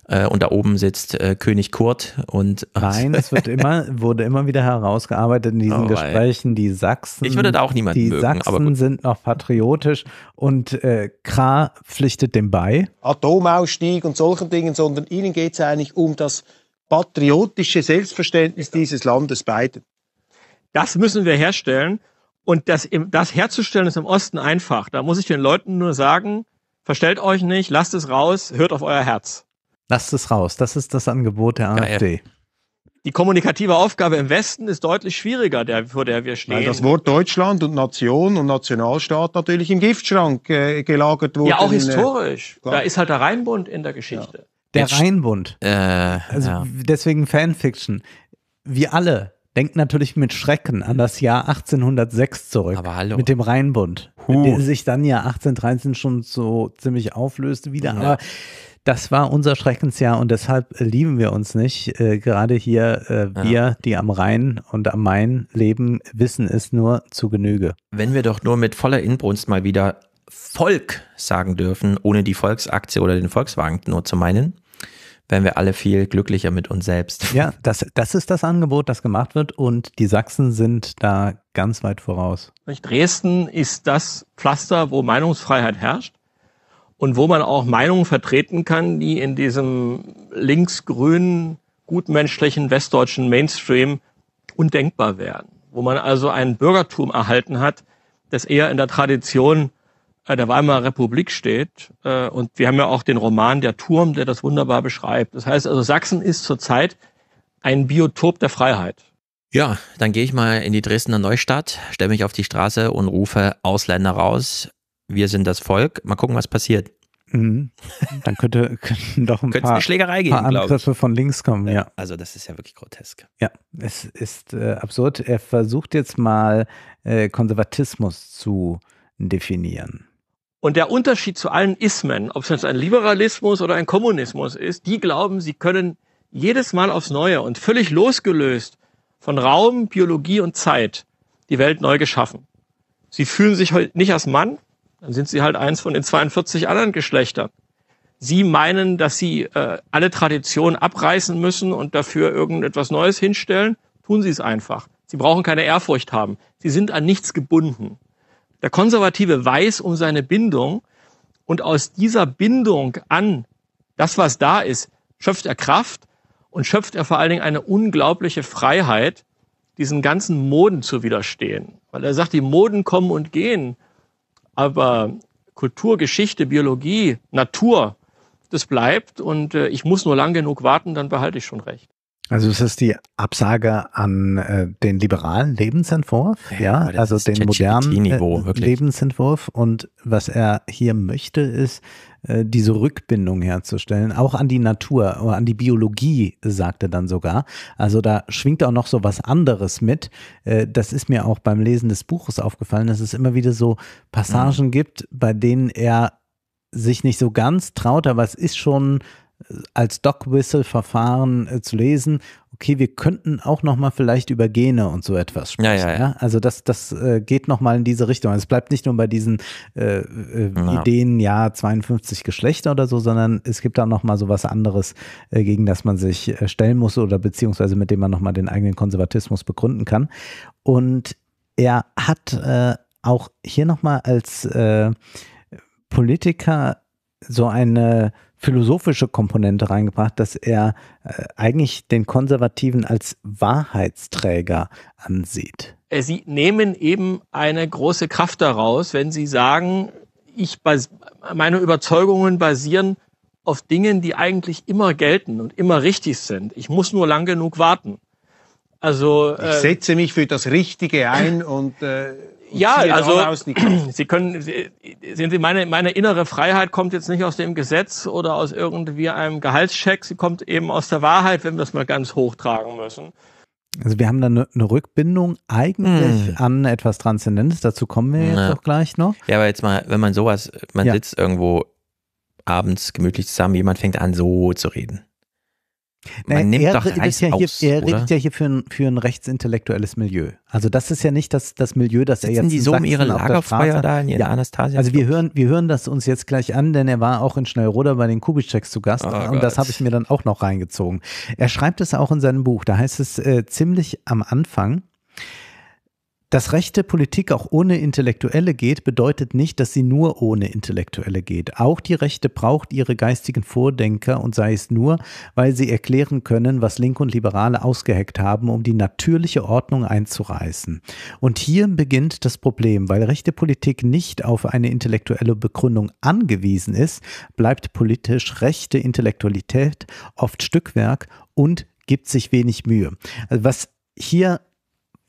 [SPEAKER 2] Ja. Äh, und da oben sitzt äh, König Kurt und. Nein, <laughs> es wird immer,
[SPEAKER 1] wurde immer wieder herausgearbeitet in diesen oh, Gesprächen, die Sachsen. Ich würde da auch niemanden Die mögen, Sachsen sind noch patriotisch und äh, Kra pflichtet dem bei.
[SPEAKER 16] Atomausstieg und solchen Dingen, sondern ihnen geht es eigentlich um das patriotische Selbstverständnis dieses Landes beiden.
[SPEAKER 9] Das müssen wir herstellen. Und das, das herzustellen ist im Osten einfach. Da muss ich den Leuten nur sagen, verstellt euch nicht, lasst es raus, hört auf euer
[SPEAKER 1] Herz. Lasst es raus. Das ist das Angebot der AfD. Ja, ja.
[SPEAKER 9] Die kommunikative Aufgabe im Westen ist deutlich schwieriger, der, vor der wir stehen. Weil das
[SPEAKER 16] Wort Deutschland und Nation und Nationalstaat natürlich im Giftschrank äh, gelagert wurde. Ja, auch historisch.
[SPEAKER 9] In, äh, da ist halt der Rheinbund in der Geschichte. Ja.
[SPEAKER 1] Der Jetzt, Rheinbund. Äh, also ja. deswegen Fanfiction. Wir alle denken natürlich mit Schrecken an das Jahr 1806 zurück. Aber hallo. Mit dem Rheinbund, huh. der sich dann ja 1813 schon so ziemlich auflöste wieder. Ja. Aber das war unser Schreckensjahr und deshalb lieben wir uns nicht. Äh, gerade hier, äh, wir, ja. die am Rhein und am Main leben, wissen es nur zu Genüge.
[SPEAKER 2] Wenn wir doch nur mit voller Inbrunst mal wieder Volk sagen dürfen, ohne die Volksaktie oder den Volkswagen nur zu
[SPEAKER 1] meinen wären wir alle viel glücklicher mit uns selbst. Ja, <laughs> das, das ist das Angebot, das gemacht wird und die Sachsen sind da ganz weit voraus.
[SPEAKER 9] Dresden ist das Pflaster, wo Meinungsfreiheit herrscht und wo man auch Meinungen vertreten kann, die in diesem linksgrünen, gutmenschlichen westdeutschen Mainstream undenkbar wären. Wo man also ein Bürgertum erhalten hat, das eher in der Tradition äh, der Weimarer Republik steht. Äh, und wir haben ja auch den Roman Der Turm, der das wunderbar beschreibt. Das heißt also, Sachsen ist zurzeit ein Biotop der Freiheit.
[SPEAKER 2] Ja, dann gehe ich mal in die Dresdner Neustadt, stelle mich auf die Straße und rufe Ausländer raus. Wir sind das Volk. Mal gucken, was passiert.
[SPEAKER 1] Mhm. Dann könnte doch ein paar, Schlägerei geben, paar Angriffe von links kommen. Ja. Also das ist ja wirklich grotesk. Ja, es ist äh, absurd. Er versucht jetzt mal äh, Konservatismus zu definieren.
[SPEAKER 9] Und der Unterschied zu allen Ismen, ob es jetzt ein Liberalismus oder ein Kommunismus ist, die glauben, sie können jedes Mal aufs Neue und völlig losgelöst von Raum, Biologie und Zeit die Welt neu geschaffen. Sie fühlen sich heute nicht als Mann, dann sind sie halt eins von den 42 anderen Geschlechtern. Sie meinen, dass sie äh, alle Traditionen abreißen müssen und dafür irgendetwas Neues hinstellen, tun sie es einfach. Sie brauchen keine Ehrfurcht haben. Sie sind an nichts gebunden. Der Konservative weiß um seine Bindung und aus dieser Bindung an das, was da ist, schöpft er Kraft und schöpft er vor allen Dingen eine unglaubliche Freiheit, diesen ganzen Moden zu widerstehen. Weil er sagt, die Moden kommen und gehen, aber Kultur, Geschichte, Biologie, Natur, das bleibt und äh, ich muss nur lang genug warten, dann behalte ich schon recht.
[SPEAKER 1] Also es ist die Absage an äh, den liberalen Lebensentwurf, ja, ja also den modernen äh, Lebensentwurf. Und was er hier möchte, ist äh, diese Rückbindung herzustellen, auch an die Natur, an die Biologie, sagt er dann sogar. Also da schwingt auch noch so was anderes mit. Äh, das ist mir auch beim Lesen des Buches aufgefallen, dass es immer wieder so Passagen mhm. gibt, bei denen er sich nicht so ganz traut, aber es ist schon als doc whistle verfahren äh, zu lesen, okay, wir könnten auch nochmal vielleicht über Gene und so etwas sprechen. Ja, ja, ja. ja? Also das, das äh, geht nochmal in diese Richtung. Also es bleibt nicht nur bei diesen äh, äh, Ideen, ja, 52 Geschlechter oder so, sondern es gibt da nochmal so was anderes, äh, gegen das man sich äh, stellen muss oder beziehungsweise mit dem man nochmal den eigenen Konservatismus begründen kann. Und er hat auch hier nochmal mal als Politiker so eine philosophische Komponente reingebracht, dass er äh, eigentlich den Konservativen als Wahrheitsträger ansieht.
[SPEAKER 9] Äh, sie nehmen eben eine große Kraft daraus, wenn Sie sagen, ich meine Überzeugungen basieren auf Dingen, die eigentlich immer gelten und immer richtig sind. Ich muss nur lang genug warten. Also
[SPEAKER 16] äh, ich setze mich für das Richtige ein und äh, ja, also <clears throat> Sie können, sehen
[SPEAKER 9] Sie, meine, meine innere Freiheit kommt jetzt nicht aus dem Gesetz oder aus irgendwie einem Gehaltscheck, sie kommt eben aus der Wahrheit, wenn wir es mal ganz hochtragen müssen.
[SPEAKER 1] Also wir haben da eine, eine Rückbindung eigentlich hm. an etwas Transzendentes, dazu kommen wir jetzt Na. auch gleich noch.
[SPEAKER 2] Ja, aber jetzt mal, wenn man sowas, man ja. sitzt irgendwo abends gemütlich zusammen, jemand fängt an so zu reden. Man naja, nimmt er doch redet Reis ja aus, hier, Er oder? redet ja
[SPEAKER 1] hier für ein, für ein rechtsintellektuelles Milieu. Also das ist ja nicht das, das Milieu, das Sitzen er jetzt die so um ihre Lagerfeuer da in ja. Anastasia? Also wir hören, wir hören das uns jetzt gleich an, denn er war auch in Schnellroder bei den Kubitscheks zu Gast oh und Gott. das habe ich mir dann auch noch reingezogen. Er schreibt es auch in seinem Buch, da heißt es äh, ziemlich am Anfang, dass rechte Politik auch ohne Intellektuelle geht, bedeutet nicht, dass sie nur ohne Intellektuelle geht. Auch die Rechte braucht ihre geistigen Vordenker und sei es nur, weil sie erklären können, was Linke und Liberale ausgeheckt haben, um die natürliche Ordnung einzureißen. Und hier beginnt das Problem, weil rechte Politik nicht auf eine intellektuelle Begründung angewiesen ist, bleibt politisch rechte Intellektualität oft Stückwerk und gibt sich wenig Mühe. Also was hier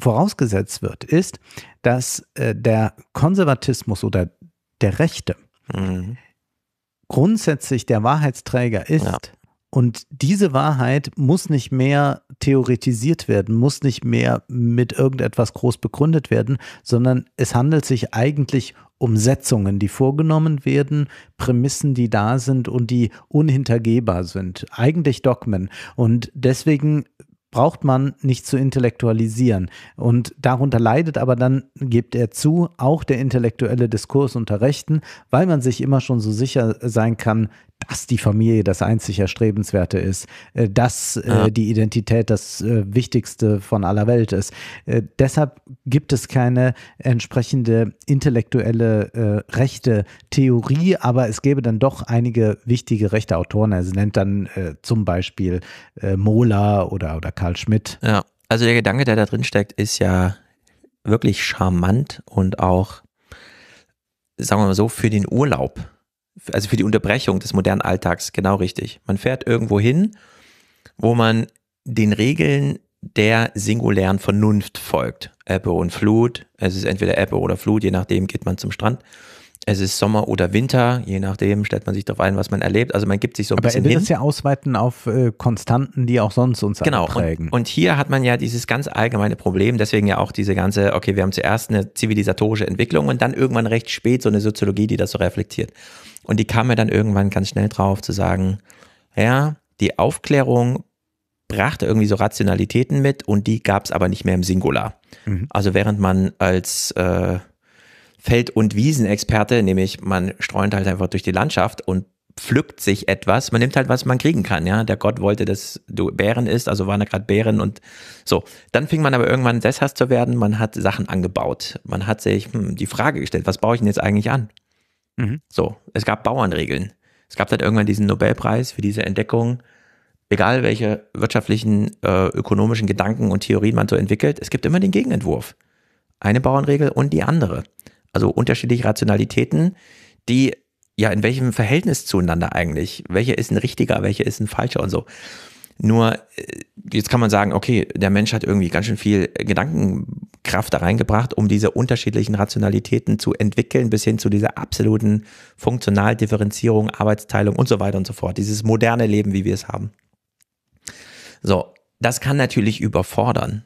[SPEAKER 1] vorausgesetzt wird, ist, dass äh, der Konservatismus oder der Rechte mhm. grundsätzlich der Wahrheitsträger ist. Ja. Und diese Wahrheit muss nicht mehr theoretisiert werden, muss nicht mehr mit irgendetwas groß begründet werden, sondern es handelt sich eigentlich um Setzungen, die vorgenommen werden, Prämissen, die da sind und die unhintergehbar sind, eigentlich Dogmen. Und deswegen braucht man nicht zu intellektualisieren. Und darunter leidet aber dann, gibt er zu, auch der intellektuelle Diskurs unter Rechten, weil man sich immer schon so sicher sein kann, dass die Familie das einzig Erstrebenswerte ist, äh, dass äh, ja. die Identität das äh, Wichtigste von aller Welt ist. Deshalb gibt es keine entsprechende intellektuelle äh, rechte Theorie, aber es gäbe dann doch einige wichtige rechte Autoren. Er nennt dann äh, zum Beispiel äh, Mohler oder, oder Karl Schmidt.
[SPEAKER 2] Ja, also der Gedanke, der da drin steckt, ist ja wirklich charmant und auch, sagen wir mal so, für den Urlaub also für die Unterbrechung des modernen Alltags, genau richtig. Man fährt irgendwo hin, wo man den Regeln der singulären Vernunft folgt. Ebbe und Flut, es ist entweder Ebbe oder Flut, je nachdem geht man zum Strand es ist Sommer oder Winter, je nachdem stellt man sich darauf ein, was man erlebt. Also man gibt sich so ein Aber bisschen. Aber er will hin. es
[SPEAKER 1] ja ausweiten auf äh, Konstanten, die auch sonst uns genau. Genau. Und,
[SPEAKER 2] und, hier hat man ja dieses ganz allgemeine Problem, deswegen ja auch diese ganze, okay, wir haben zuerst eine zivilisatorische Entwicklung und dann irgendwann recht spät so eine Soziologie, die das so reflektiert. Und die kam mir dann irgendwann ganz schnell drauf zu sagen, ja, die Aufklärung brachte irgendwie so Rationalitäten mit und die gab es aber nicht mehr im Singular. Mhm. Also während man als äh, Feld- und Wiesenexperte, nämlich man streunt halt einfach durch die Landschaft und pflückt sich etwas. Man nimmt halt, was man kriegen kann. Ja, der Gott wollte, dass du Bären isst, also waren da gerade Bären und so. Dann fing man aber irgendwann sesshaft zu werden. Man hat Sachen angebaut. Man hat sich hm, die Frage gestellt: Was baue ich denn jetzt eigentlich an? Mhm. So, es gab Bauernregeln. Es gab dann halt irgendwann diesen Nobelpreis für diese Entdeckung. Egal welche wirtschaftlichen, äh, ökonomischen Gedanken und Theorien man so entwickelt, es gibt immer den Gegenentwurf. Eine Bauernregel und die andere also unterschiedliche Rationalitäten, die ja in welchem Verhältnis zueinander eigentlich? welche ist ein richtiger, welche ist ein falscher und so. Nur äh, jetzt kann man sagen, okay, der Mensch hat irgendwie ganz schön viel Gedankenkraft da reingebracht, um diese unterschiedlichen Rationalitäten zu entwickeln, bis hin zu dieser absoluten Funktionaldifferenzierung, Arbeitsteilung und so weiter und so fort. Dieses moderne Leben, wie wir es haben. So, das kann natürlich überfordern.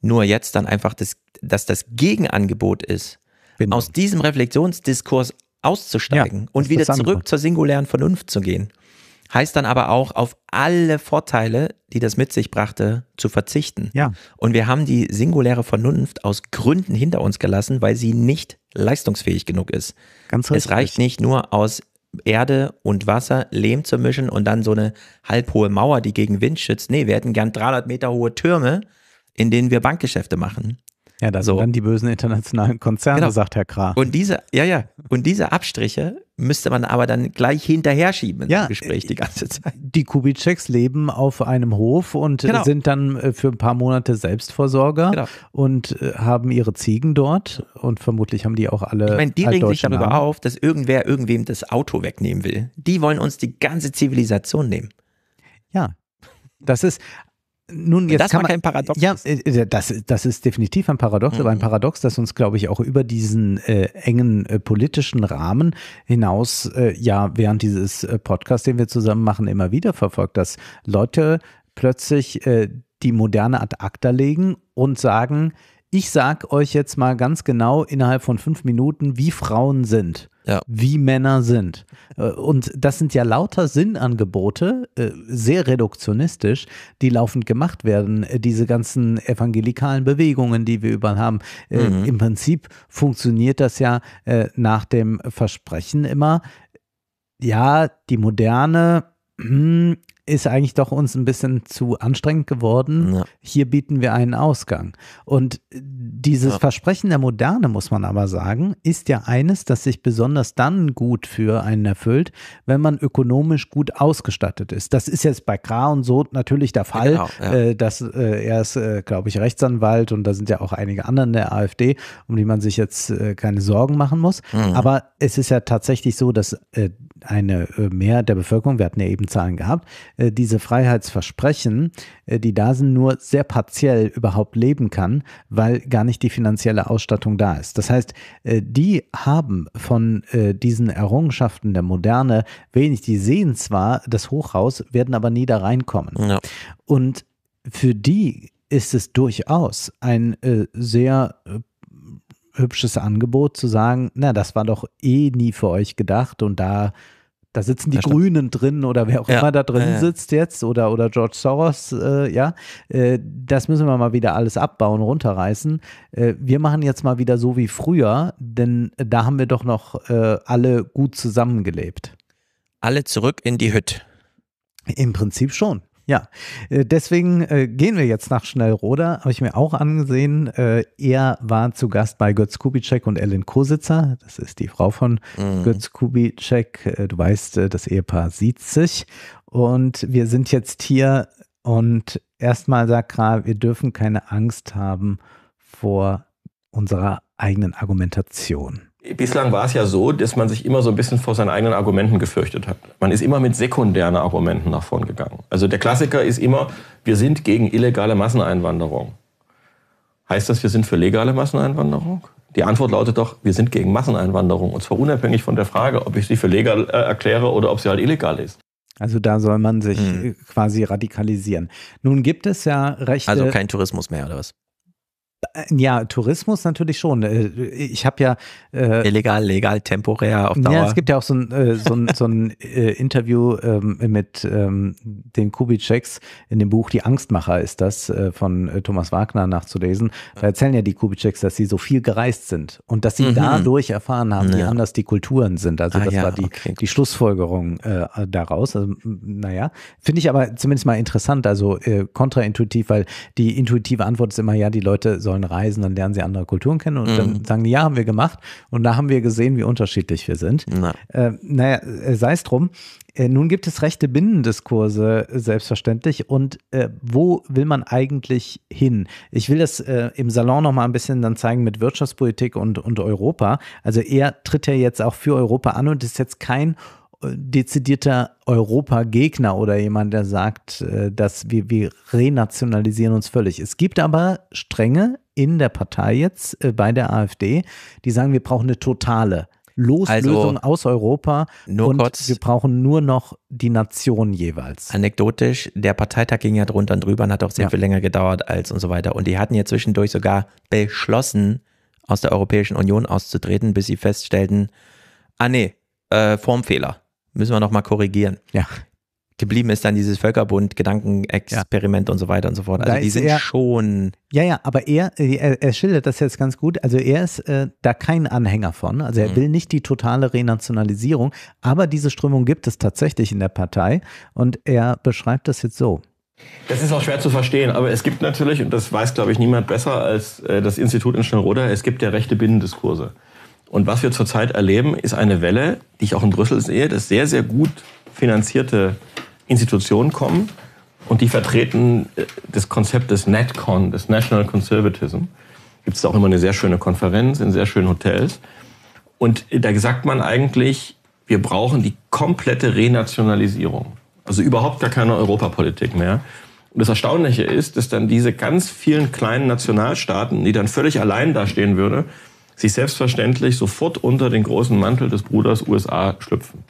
[SPEAKER 2] Nur jetzt dann einfach, das, dass das Gegenangebot ist, Genau. Aus diesem Reflexionsdiskurs auszusteigen ja, und wieder zurück zur singulären Vernunft zu gehen. Heißt dann aber auch, auf alle Vorteile, die das mit sich brachte, zu verzichten. Ja. Und wir haben die singuläre Vernunft aus Gründen hinter uns gelassen, weil sie nicht leistungsfähig genug ist. Ganz richtig. Es reicht nicht nur aus Erde und Wasser, Lehm zu mischen und dann so eine halbhohe Mauer, die gegen Wind schützt. Nee, wir hätten gern 300 Meter hohe Türme, in denen
[SPEAKER 1] wir Bankgeschäfte machen. Ja, da so. sind dann die bösen internationalen Konzerne, genau. sagt Herr Krah. Und diese,
[SPEAKER 2] ja, ja, und diese Abstriche müsste man aber dann gleich hinterher schieben im ja, Gespräch die äh, ganze Zeit.
[SPEAKER 1] Die Kubitscheks leben auf einem Hof und äh, genau. sind dann äh, für ein paar Monate Selbstversorger genau. und haben ihre Ziegen dort und vermutlich haben die auch alle. Ich meine, die regen sich darüber Namen.
[SPEAKER 2] auf, dass irgendwer irgendwem das Auto wegnehmen will. Die wollen uns die ganze Zivilisation nehmen.
[SPEAKER 1] Ja, das ist, nun, jetzt das kann man, kein Paradox. Ja, äh, äh, das, das ist definitiv ein Paradox, mhm. aber ein mhm. Paradox, das uns, glaube ich, auch über diesen äh, engen äh, politischen Rahmen hinaus, äh, ja, während dieses äh, Podcasts, den wir zusammen machen, immer wieder verfolgt, dass Leute plötzlich äh, die moderne ad acta legen und sagen, ich sag euch jetzt mal ganz genau innerhalb von fünf Minuten, wie Frauen sind, ja. wie Männer sind. Äh, und das sind ja lauter Sinnangebote, äh, sehr reduktionistisch, die laufend gemacht werden. Äh, diese ganzen evangelikalen Bewegungen, die wir überall haben. Mhm. Im Prinzip funktioniert das ja nach dem Versprechen immer, ja, die moderne hm, ist eigentlich doch uns ein bisschen zu anstrengend geworden. Ja. Hier bieten wir einen Ausgang. Und dieses ja. Versprechen der Moderne, muss man aber sagen, ist ja eines, das sich besonders dann gut für einen erfüllt, wenn man ökonomisch gut ausgestattet ist. Das ist jetzt bei Kra und so natürlich der Fall. Genau, ja. äh, dass, äh, er ist, äh, glaube ich, Rechtsanwalt und da sind ja auch einige anderen der AfD, um die man sich jetzt äh, keine Sorgen machen muss. Mhm. Aber es ist ja tatsächlich so, dass äh, eine äh, Mehrheit der Bevölkerung, wir hatten ja eben Zahlen gehabt, äh, diese Freiheitsversprechen, äh, die da sind, nur sehr partiell überhaupt leben kann, weil gar nicht die finanzielle Ausstattung da ist. Das heißt, äh, die haben von diesen Errungenschaften der Moderne wenig. Die sehen zwar das Hochhaus, werden aber nie da reinkommen. Ja. Und für die ist es durchaus ein sehr hübsches Angebot zu sagen, na, das war doch eh nie für euch gedacht und da da sitzen die Grünen drin oder wer auch ja. immer da drin ja. sitzt jetzt oder, oder George Soros, äh, ja. Äh, das müssen wir mal wieder alles abbauen, runterreißen. Äh, wir machen jetzt mal wieder so wie früher, denn da haben wir doch noch äh, alle gut zusammengelebt.
[SPEAKER 2] Alle zurück in die Hütte.
[SPEAKER 1] Im Prinzip schon. Ja, äh, deswegen äh, gehen wir jetzt nach Schnellroda. Habe ich mir auch angesehen. Äh, er war zu Gast bei Götz Kubitschek und Ellen Kositzer. Das ist die Frau von mhm. Götz Kubitschek. Du weißt, das Ehepaar sieht sich. Und wir sind jetzt hier und erstmal sagt Kra, wir dürfen keine Angst haben vor unserer eigenen Argumentation.
[SPEAKER 9] Bislang war es ja so, dass man sich immer so ein bisschen vor seinen eigenen Argumenten gefürchtet hat. Man ist immer mit sekundären Argumenten nach vorn gegangen. Also der Klassiker ist immer, wir sind gegen illegale Masseneinwanderung. Heißt das, wir sind für legale Masseneinwanderung? Die Antwort lautet doch, wir sind gegen Masseneinwanderung. Und zwar unabhängig von der Frage, ob ich sie für legal äh, erkläre oder ob sie halt illegal ist.
[SPEAKER 1] Also da soll man sich hm. Äh, quasi radikalisieren. Nun gibt es ja Rechte. Also kein
[SPEAKER 2] Tourismus mehr, oder was?
[SPEAKER 1] Äh, ja, Tourismus natürlich schon. Äh, ich habe ja. Äh, Illegal, legal, temporär, auf Dauer. Ja, es gibt ja auch so ein, äh, so ein, so ein Interview ähm, mit ähm, den Kubitscheks in dem Buch Die Angstmacher ist das von Thomas Wagner nachzulesen. Da erzählen ja die Kubitscheks, dass sie so viel gereist sind und dass sie mhm. dadurch erfahren haben, ja. wie anders die Kulturen sind. Also, ah, das ja, war die, okay. die Schlussfolgerung daraus. Also, naja, finde ich aber zumindest mal interessant, also kontraintuitiv, weil die intuitive Antwort ist immer, ja, die Leute sollen sollen reisen, dann lernen sie andere Kulturen kennen und mhm. dann sagen die, ja, haben wir gemacht. Und da haben wir gesehen, wie unterschiedlich wir sind. Na. Äh, naja, äh, sei es drum. Äh, nun gibt es rechte Binnendiskurse, äh, selbstverständlich. Und äh, wo will man eigentlich hin? Ich will das äh, im Salon nochmal ein bisschen dann zeigen mit Wirtschaftspolitik und, und Europa. Also er tritt ja jetzt auch für Europa an und ist jetzt kein äh, dezidierter Europa-Gegner oder jemand, der sagt, dass wir, wir renationalisieren uns völlig. Es gibt aber strenge in der Partei jetzt, äh, bei der AfD, die sagen, wir brauchen eine totale Loslösung also, aus Europa und kurz, wir brauchen nur noch die Nation jeweils.
[SPEAKER 2] Anekdotisch, der Parteitag ging ja drunter und drüber und hat auch sehr ja. viel länger gedauert als und so weiter. Und die hatten ja zwischendurch sogar beschlossen, aus der Europäischen Union auszutreten, bis sie feststellten, ah nee, äh, Formfehler, müssen wir nochmal korrigieren. Ja geblieben ist dann dieses Völkerbund-Gedankenexperiment ja. und so weiter und so fort. Also da die sind er, schon.
[SPEAKER 1] Ja, ja, aber er, er, er, schildert das jetzt ganz gut. Also er ist äh, da kein Anhänger von. Also er mhm. will nicht die totale Renationalisierung, aber diese Strömung gibt es tatsächlich in der Partei und er beschreibt das jetzt so.
[SPEAKER 9] Das ist auch schwer zu verstehen, aber es gibt natürlich, und das weiß, glaube ich, niemand besser als äh, das Institut in Schnellroda, es gibt ja rechte Binnendiskurse. Und was wir zurzeit erleben, ist eine Welle, die ich auch in Brüssel sehe, dass sehr, sehr gut finanzierte Institutionen kommen und die vertreten äh, das Konzept des NetCon, des National Conservatism. Gibt es auch immer eine sehr schöne Konferenz in sehr schönen Hotels. Und äh, da sagt man eigentlich, wir brauchen die komplette Renationalisierung. Also überhaupt gar keine Europapolitik mehr. Und das Erstaunliche ist, dass dann diese ganz vielen kleinen Nationalstaaten, die dann völlig allein dastehen würde, sich selbstverständlich sofort unter den großen Mantel des Bruders USA schlüpfen.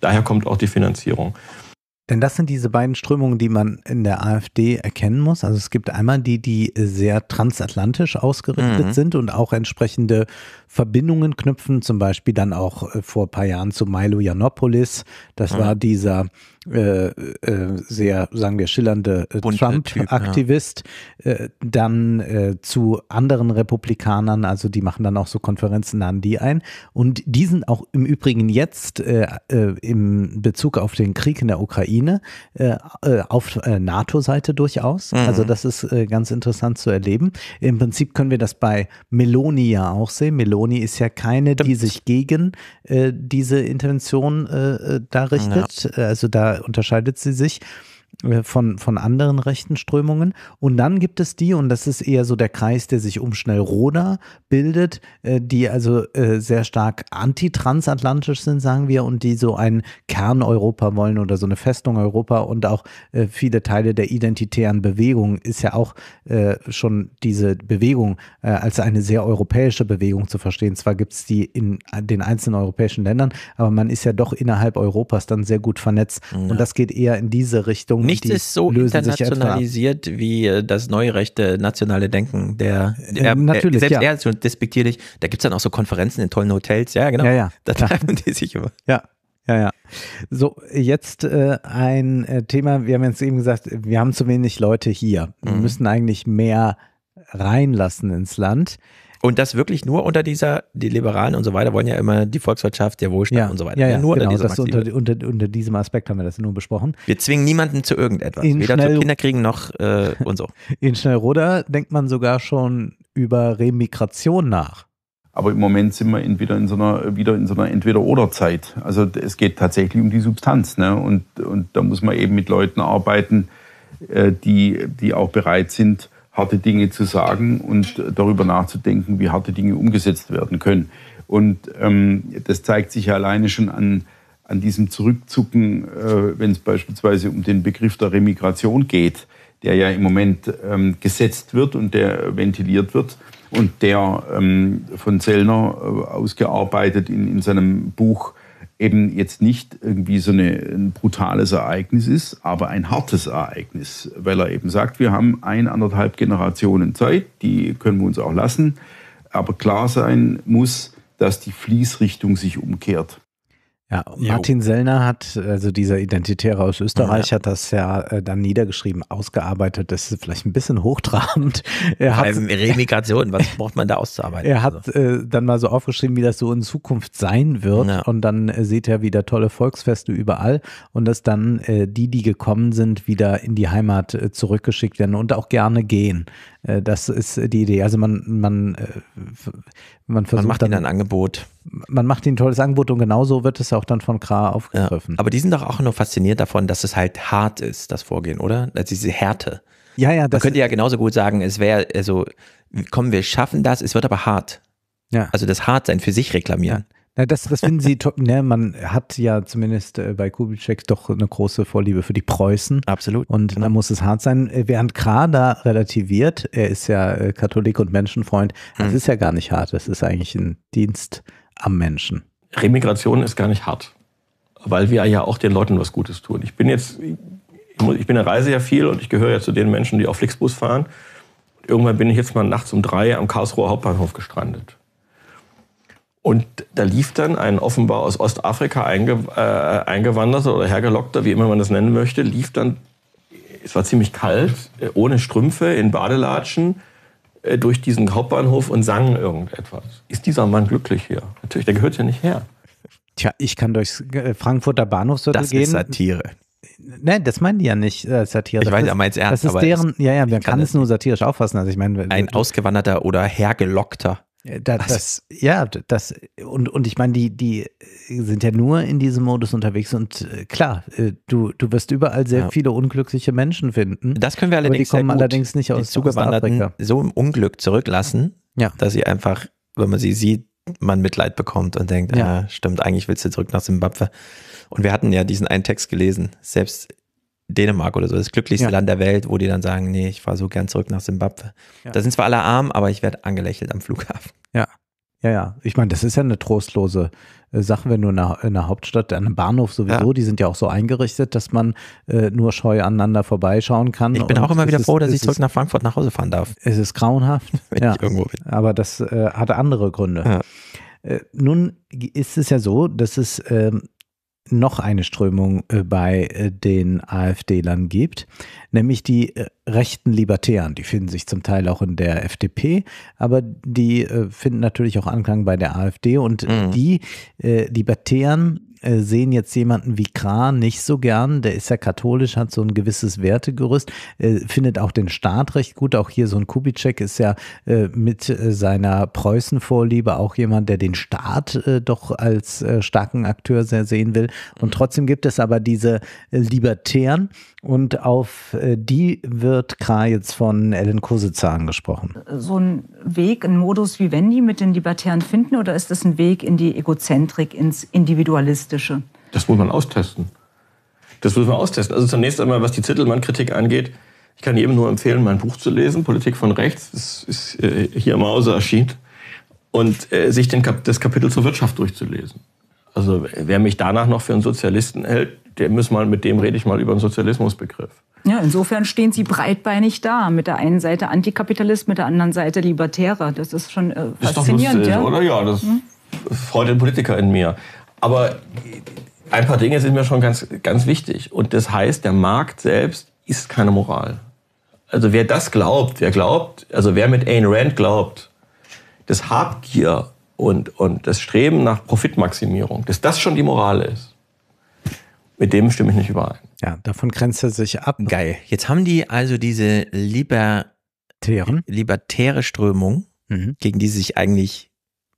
[SPEAKER 9] Daher kommt auch die Finanzierung.
[SPEAKER 1] Denn das sind diese beiden Strömungen, die man in der AfD erkennen muss. Also es gibt einmal die, die sehr transatlantisch ausgerichtet mhm. sind und auch entsprechende Verbindungen knüpfen, zum Beispiel dann auch äh, vor ein paar Jahren zu Milo Janopoulos. Das mhm. war dieser äh, äh, sehr, sagen wir, schillernde äh, Trump-Aktivist, ja. Äh, dann äh, zu anderen Republikanern, also die machen dann auch so Konferenzen, nahmen die ein. Und die sind auch im Übrigen jetzt im Bezug auf den Krieg in der Ukraine auf NATO-Seite durchaus. Mhm. Also das ist ganz interessant zu erleben. Im Prinzip können wir das bei Meloni ja auch sehen. Meloni ist ja keine, die sich gegen diese Intervention da richtet. Ja. Also da unterscheidet sie sich. Äh, von, von anderen rechten Strömungen. Und dann gibt es die, und das ist eher so der Kreis, der sich um Schnellroda bildet, äh, die also äh, sehr stark antitransatlantisch sind, sagen wir, und die so ein Kern Europa wollen oder so eine Festung Europa und auch äh, viele Teile der identitären Bewegung ist ja auch äh, schon diese Bewegung äh, als eine sehr europäische Bewegung zu verstehen. Zwar gibt es die in den einzelnen europäischen Ländern, aber man ist ja doch innerhalb Europas dann sehr gut vernetzt. Ja. Und das geht eher in diese Richtung Verantwortung. Nichts ist so internationalisiert
[SPEAKER 2] wie äh, das rechte nationale Denken. Der, der äh, äh, Natürlich, selbst ja. er ist schon despektierlich. Da gibt es dann auch so Konferenzen in tollen Hotels. Ja, genau. Ja, ja. Da treiben die sich immer.
[SPEAKER 1] Ja. Ja, ja. So, jetzt äh, ein Thema. Wir haben jetzt eben gesagt, wir haben zu wenig Leute hier. Wir mhm. müssen eigentlich mehr reinlassen ins Land. Und das wirklich nur unter dieser, die Liberalen und so weiter wollen ja immer die
[SPEAKER 2] Volkswirtschaft, der Wohlstand ja, und so weiter. Ja, ja, nur genau, unter, dieser unter,
[SPEAKER 1] unter, unter, diesem Aspekt haben wir das nur besprochen.
[SPEAKER 2] Wir zwingen
[SPEAKER 16] niemanden zu irgendetwas. In Weder schnell, zu Kinderkriegen noch äh, und so.
[SPEAKER 1] <laughs> In Schnellroda denkt man sogar schon über Remigration nach.
[SPEAKER 16] Aber im Moment sind wir in, wieder in so einer, wieder in so einer Entweder-Oder-Zeit. Also es geht tatsächlich um die Substanz. Ne? Und, und da muss man eben mit Leuten arbeiten, äh, die, die auch bereit sind, harte Dinge zu sagen und darüber nachzudenken, wie harte Dinge umgesetzt werden können. Und ähm, das zeigt sich ja alleine schon an, an diesem Zurückzucken, äh, wenn es beispielsweise um den Begriff der Remigration geht, der ja im Moment ähm, gesetzt wird und der ventiliert wird und der ähm, von Zellner äh, ausgearbeitet in, in seinem Buch eben jetzt nicht irgendwie so eine, ein brutales Ereignis ist, aber ein hartes Ereignis, weil er eben sagt, wir haben eineinhalb Generationen Zeit, die können wir uns auch lassen, aber klar sein muss, dass die Fließrichtung sich umkehrt. Ja,
[SPEAKER 1] Martin Sellner hat, also dieser Identitäre aus Österreich, ja. hat das ja äh, dann niedergeschrieben, ausgearbeitet. Das ist vielleicht ein bisschen hochtrabend. <laughs> Er hat,
[SPEAKER 2] Remigration, was braucht man da auszuarbeiten?
[SPEAKER 1] Er hat also. äh, dann mal so aufgeschrieben, wie das so in Zukunft sein wird. Ja. Und dann äh, sieht er wieder tolle Volksfeste überall. Und dass dann äh, die, die gekommen sind, wieder in die Heimat äh, zurückgeschickt werden und auch gerne gehen. Äh, das ist die Idee. Also man, man, äh, man versucht. Man macht dann, ihnen ein Angebot. Man macht ihnen ein tolles Angebot und genauso wird es auch dann von Kra aufgegriffen. Ja, aber die
[SPEAKER 2] sind doch auch nur fasziniert davon, dass es halt hart ist, das Vorgehen, oder? Also diese Härte. Ja, ja. das. man könnte ja genauso gut sagen, es wäre, also, komm, wir schaffen das, es wird aber hart. Ja. Also das Hartsein für sich reklamieren.
[SPEAKER 1] Ja. Ja, das, das finden Sie top. Ne? Man hat ja zumindest äh, bei Kubitschek doch eine große Vorliebe für die Preußen. Absolut. Und genau. da muss es hart sein. Äh, während Krah da relativiert, er ist ja äh, Katholik und Menschenfreund. Das hm. ist ja gar nicht hart. Das ist eigentlich ein Dienst am Menschen.
[SPEAKER 9] Remigration ist gar nicht hart, weil wir ja auch den Leuten was Gutes tun. Ich bin jetzt, ich bin der Reise ja viel und ich gehöre ja zu den Menschen, die auf Flixbus fahren. Irgendwann bin ich jetzt mal nachts um drei am Karlsruher Hauptbahnhof gestrandet und da lief dann ein offenbar aus Ostafrika einge, äh, eingewanderter oder hergelockter, wie immer man das nennen möchte, lief dann, es war ziemlich kalt, äh, ohne Strümpfe, in Badelatschen äh, durch diesen Hauptbahnhof und sang irgendetwas. Ist dieser Mann glücklich hier? Natürlich, der gehört ja nicht her.
[SPEAKER 1] Tja, ich kann durchs äh, Frankfurter Bahnhofsviertel gehen. Das ist Satire. Nein, das meinen die ja nicht äh, Satire. Ich weiß, ist, er meint es ernst. Das ist deren, ja, ja, man kann, kann es nur satirisch auffassen. Also ich meine, ein Ausgewanderter oder Hergelockter. Äh, da, das, ja, das, und, und ich meine, die, die sind ja nur in diesem Modus unterwegs und äh, klar, äh, du, du wirst überall sehr ja. viele unglückliche Menschen finden. Das können wir allerdings. die kommen allerdings nicht aus, aus
[SPEAKER 2] so im Unglück zurücklassen, ja. dass sie einfach, wenn man sie sieht, man Mitleid bekommt und denkt, ja. ah, stimmt, eigentlich willst du zurück nach Simbabwe. Und wir hatten ja diesen einen Text gelesen. Selbst Dänemark oder so, das glücklichste ja. Land der Welt, wo die dann sagen, nee, ich fahre so gern zurück nach Simbabwe. Ja. Da sind zwar alle arm, aber ich werde angelächelt am Flughafen.
[SPEAKER 1] Ja. Ja, ja. Ich meine, das ist ja eine trostlose äh, Sache, wenn du in einer, Hauptstadt, an einem Bahnhof sowieso, ja. die sind ja auch so eingerichtet, dass man äh, nur scheu aneinander vorbeischauen kann. Ich bin auch immer wieder froh, dass ich zurück nach Frankfurt nach Hause fahren darf. Es ist grauenhaft. <laughs> wenn ja. ich irgendwo bin. Aber das äh, hatte andere Gründe. Ja. Äh, nun ist es ja so, dass es ähm, noch eine Strömung äh, bei äh, den AfD-Lern gibt, nämlich die äh, rechten Libertären. Die finden sich zum Teil auch in der FDP, aber die finden natürlich auch Anklang bei der AfD und mhm. die Libertären äh, sehen jetzt jemanden wie Krah nicht so gern. Der ist ja katholisch, hat so ein gewisses Wertegerüst, äh, findet auch den Staat recht gut. Auch hier so ein Kubitschek ist ja äh, mit seiner Preußenvorliebe auch jemand, der den Staat doch als starken Akteur sehr sehen will. Und trotzdem gibt es aber diese Libertären und auf die wird Krah jetzt von Ellen Kositzer angesprochen.
[SPEAKER 3] So ein Weg, ein Modus wie Wendy mit den Libertären finden oder ist das ein Weg in die Egozentrik, ins Individualismus? Drastische?
[SPEAKER 9] Das muss man austesten. Das muss man austesten. Also zunächst einmal, was die Zittelmann-Kritik angeht, ich kann jedem nur empfehlen, mein Buch zu lesen, Politik von rechts. Das ist äh, hier im Hause erschienen. Und äh, sich den Kap das Kapitel zur Wirtschaft durchzulesen. Also wer mich danach noch für einen Sozialisten hält, der muss mal, mit dem rede ich mal über den Sozialismusbegriff.
[SPEAKER 3] Ja, insofern stehen Sie breitbeinig da. Mit der einen Seite Antikapitalist, mit der anderen Seite Libertärer. Das ist schon äh, faszinierend. Das ist doch lustig, ja? oder?
[SPEAKER 9] Ja, das hm? freut den Politiker in mir. Aber ein paar Dinge sind mir schon ganz, ganz wichtig. Und das heißt, der Markt selbst ist keine Moral. Also wer das glaubt, wer glaubt, also wer mit Ayn Rand glaubt, dass Habgier und, und das Streben nach Profitmaximierung, dass das schon die Moral ist, mit dem
[SPEAKER 2] stimme ich nicht überein.
[SPEAKER 1] Ja, davon grenzt
[SPEAKER 2] er sich ab. Geil. Jetzt haben die also diese libertären, libertäre Strömung, mhm. gegen die sie sich eigentlich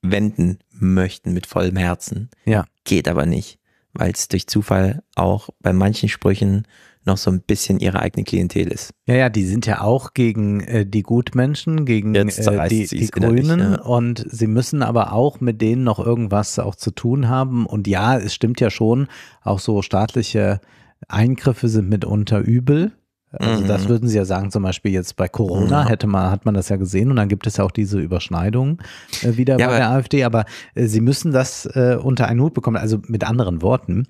[SPEAKER 2] wenden möchten mit vollem Herzen. Ja. Geht aber nicht, weil es durch Zufall auch bei manchen Sprüchen noch so ein bisschen ihre eigene Klientel ist.
[SPEAKER 1] Ja, ja, die sind ja auch gegen äh, die Gutmenschen, gegen äh, die, die Grünen ja. und sie müssen aber auch mit denen noch irgendwas auch zu tun haben. Und ja, es stimmt ja schon, auch so staatliche Eingriffe sind mitunter übel. Also das mhm. würden sie ja sagen, zum Beispiel jetzt bei Corona hätte man, hat man das ja gesehen und dann gibt es ja auch diese Überschneidung äh, wieder ja, bei der AfD, aber äh, sie müssen das äh, unter einen Hut bekommen. Also mit anderen Worten,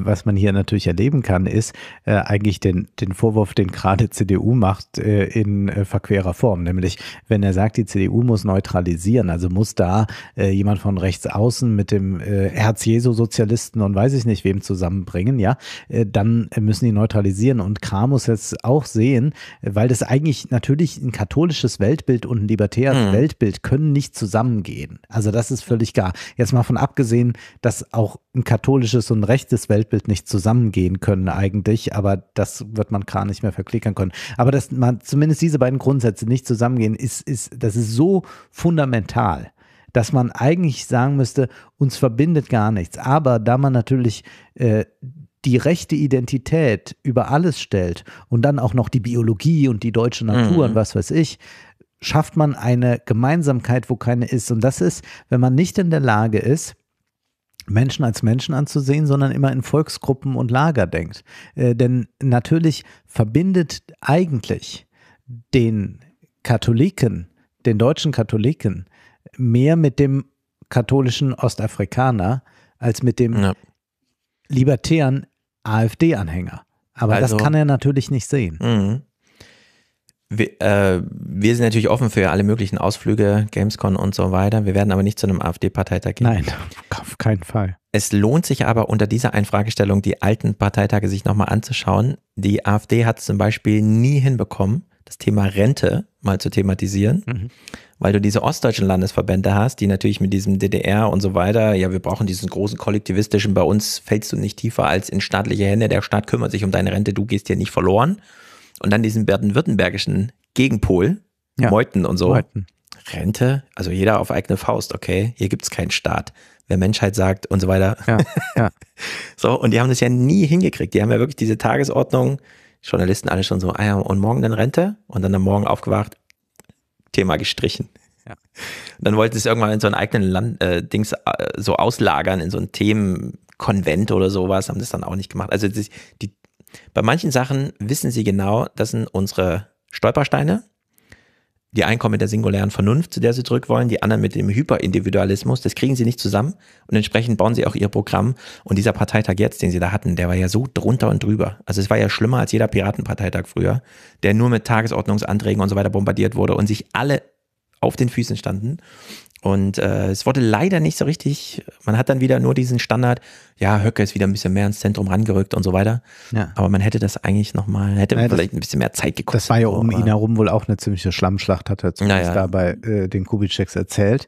[SPEAKER 1] was man hier natürlich erleben kann, ist eigentlich den, den Vorwurf, den gerade CDU macht, in verquerer Form. Nämlich, wenn er sagt, die CDU muss neutralisieren, also muss da jemand von rechts außen mit dem Herz-Jesu-Sozialisten und weiß ich nicht wem zusammenbringen, ja, dann müssen die neutralisieren und Kram muss jetzt auch sehen, weil das eigentlich natürlich ein katholisches Weltbild und ein libertäres mhm. Weltbild können nicht zusammengehen. Also das ist völlig klar. Jetzt mal von abgesehen, dass auch ein katholisches und ein rechtes Weltbild nicht zusammengehen können eigentlich, aber das wird man gar nicht mehr verklickern können. Aber dass man zumindest diese beiden Grundsätze nicht zusammengehen, ist, ist, das ist so fundamental dass man eigentlich sagen müsste, uns verbindet gar nichts. Aber da man natürlich äh, die rechte Identität über alles stellt und dann auch noch die Biologie und die deutsche Natur mhm. und was weiß ich, schafft man eine Gemeinsamkeit, wo keine ist. Und das ist, wenn man nicht in der Lage ist, Menschen als Menschen anzusehen, sondern immer in Volksgruppen und Lager denkt. Äh, denn natürlich verbindet eigentlich den Katholiken, den deutschen Katholiken, mehr mit dem katholischen Ostafrikaner als mit dem ja. libertären AfD-Anhänger. Aber also, das kann er natürlich nicht sehen. Mhm.
[SPEAKER 2] Wir, äh, wir, sind natürlich offen für alle möglichen Ausflüge, Gamescon und so weiter. Wir werden aber nicht zu einem AfD-Parteitag gehen. Nein,
[SPEAKER 1] <laughs> auf keinen Fall.
[SPEAKER 2] Es lohnt sich aber unter dieser Einfragestellung, die alten Parteitage sich nochmal anzuschauen. Die AfD hat es zum Beispiel nie hinbekommen, das Thema Rente mal zu thematisieren. Mhm weil du diese ostdeutschen Landesverbände hast, die natürlich mit diesem DDR und so weiter, ja, wir brauchen diesen großen kollektivistischen, bei uns fällst du nicht tiefer als in staatliche Hände, der Staat kümmert sich um deine Rente, du gehst hier nicht verloren. Und dann diesen baden-württembergischen Gegenpol, ja. Meuten und so. Meuten. Rente, also jeder auf eigene Faust, okay, hier gibt es keinen Staat. Wer Menschheit sagt und so weiter. Ja, ja. <laughs> so, und die haben das ja nie hingekriegt. Die haben ja wirklich diese Tagesordnung, Journalisten alle schon so, ah ja, und morgen dann Rente und dann am Morgen aufgewacht, Thema gestrichen. Ja. Dann wollten sie es irgendwann in so einen eigenen Land, äh, Dings äh, so auslagern, in so einen Themenkonvent oder sowas, haben das dann auch nicht gemacht. Also die, die, bei manchen Sachen wissen sie genau, das sind unsere Stolpersteine die einen kommen mit der singulären Vernunft, zu der sie zurück wollen, die anderen mit dem Hyperindividualismus, das kriegen sie nicht zusammen und entsprechend bauen sie auch ihr Programm. Und dieser Parteitag jetzt, den sie da hatten, der war ja so drunter und drüber. Also es war ja schlimmer als jeder Piratenparteitag früher, der nur mit Tagesordnungsanträgen und so weiter bombardiert wurde und sich alle auf den Füßen standen. Und äh, es wurde leider nicht so richtig, man hat dann wieder nur diesen Standard, ja, Höcke ist wieder ein bisschen mehr ins Zentrum rangerückt und so weiter. Ja. Aber man hätte das eigentlich
[SPEAKER 1] nochmal, hätte ja, vielleicht das, ein bisschen mehr Zeit gekostet. Das war ja um ihn herum wohl auch eine ziemliche Schlammschlacht, hat er zumindest ja, da bei äh, den Kubitscheks erzählt.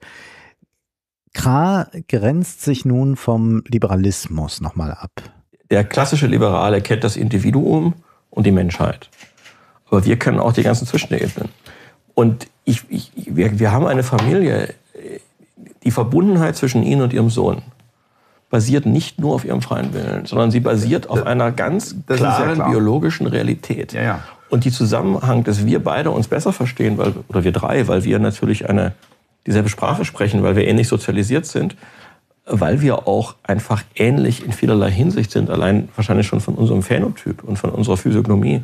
[SPEAKER 1] Kra grenzt sich nun vom Liberalismus nochmal ab.
[SPEAKER 9] Der klassische Liberale kennt das Individuum und die Menschheit. Aber wir kennen auch die ganzen Zwischenebenen. Und ich, ich, wir, wir haben eine Familie, die Verbundenheit zwischen Ihnen und Ihrem Sohn basiert nicht nur auf Ihrem freien Willen, sondern sie basiert auf einer ganz klaren klar. biologischen Realität. Ja, ja. Und die Zusammenhang, dass wir beide uns besser verstehen, weil, oder wir drei, weil wir natürlich eine, dieselbe Sprache sprechen, weil wir ähnlich sozialisiert sind, weil wir auch einfach ähnlich in vielerlei Hinsicht sind, allein wahrscheinlich schon von unserem Phänotyp und von unserer Physiognomie.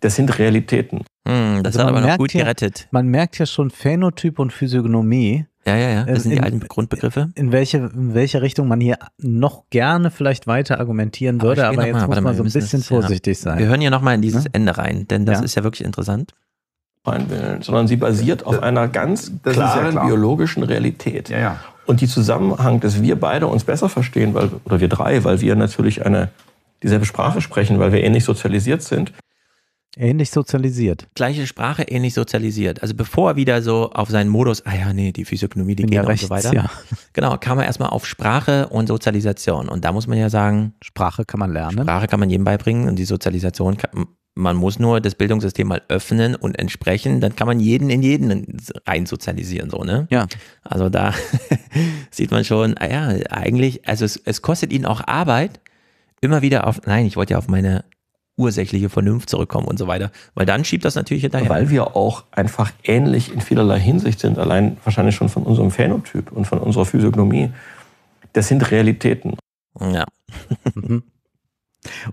[SPEAKER 9] Das sind Realitäten. Hm, das also hat aber noch gut ja, gerettet.
[SPEAKER 1] Man merkt ja schon Phänotyp und Physiognomie. Ja, ja, ja. Das also sind in, die alten Grundbegriffe. In welche, in welche Richtung man hier noch gerne vielleicht weiter argumentieren würde, aber, aber jetzt mal, muss man mal, so ein bisschen das, vorsichtig ja. sein. Wir hören hier
[SPEAKER 2] nochmal in dieses ja? Ne? Ende rein, denn das ja. ist ja wirklich interessant. sondern sie
[SPEAKER 9] basiert auf einer ganz das klaren klar. biologischen Realität. Und die Zusammenhang, dass wir beide uns besser verstehen, weil, oder wir drei, weil wir natürlich eine dieselbe Sprache sprechen, weil wir ähnlich sozialisiert
[SPEAKER 1] sind, Ähnlich sozialisiert.
[SPEAKER 2] Gleiche Sprache, ähnlich sozialisiert. Also bevor er wieder so auf seinen Modus, ah ja, nee, die Physiognomie, die geht Gene ja rechts, so weiter. Ja. Genau, kam er erstmal auf Sprache und Sozialisation. Und da muss man ja sagen, Sprache kann man lernen. Sprache kann man jedem beibringen und die Sozialisation kann, man muss nur das Bildungssystem mal öffnen und entsprechen, dann kann man jeden in jeden rein sozialisieren, so, ne? Ja. Also da <laughs> sieht man schon, ah ja, eigentlich, also es, es kostet ihnen auch Arbeit, immer wieder auf, nein, ich wollte ja auf meine ursächliche Vernunft zurückkommen und so weiter. Weil dann schiebt das natürlich hinterher. Weil wir auch einfach ähnlich in vielerlei
[SPEAKER 9] Hinsicht sind, allein wahrscheinlich schon von unserem Phänotyp und von unserer Physiognomie. Das sind Realitäten.
[SPEAKER 1] Ja. <laughs> Mhm.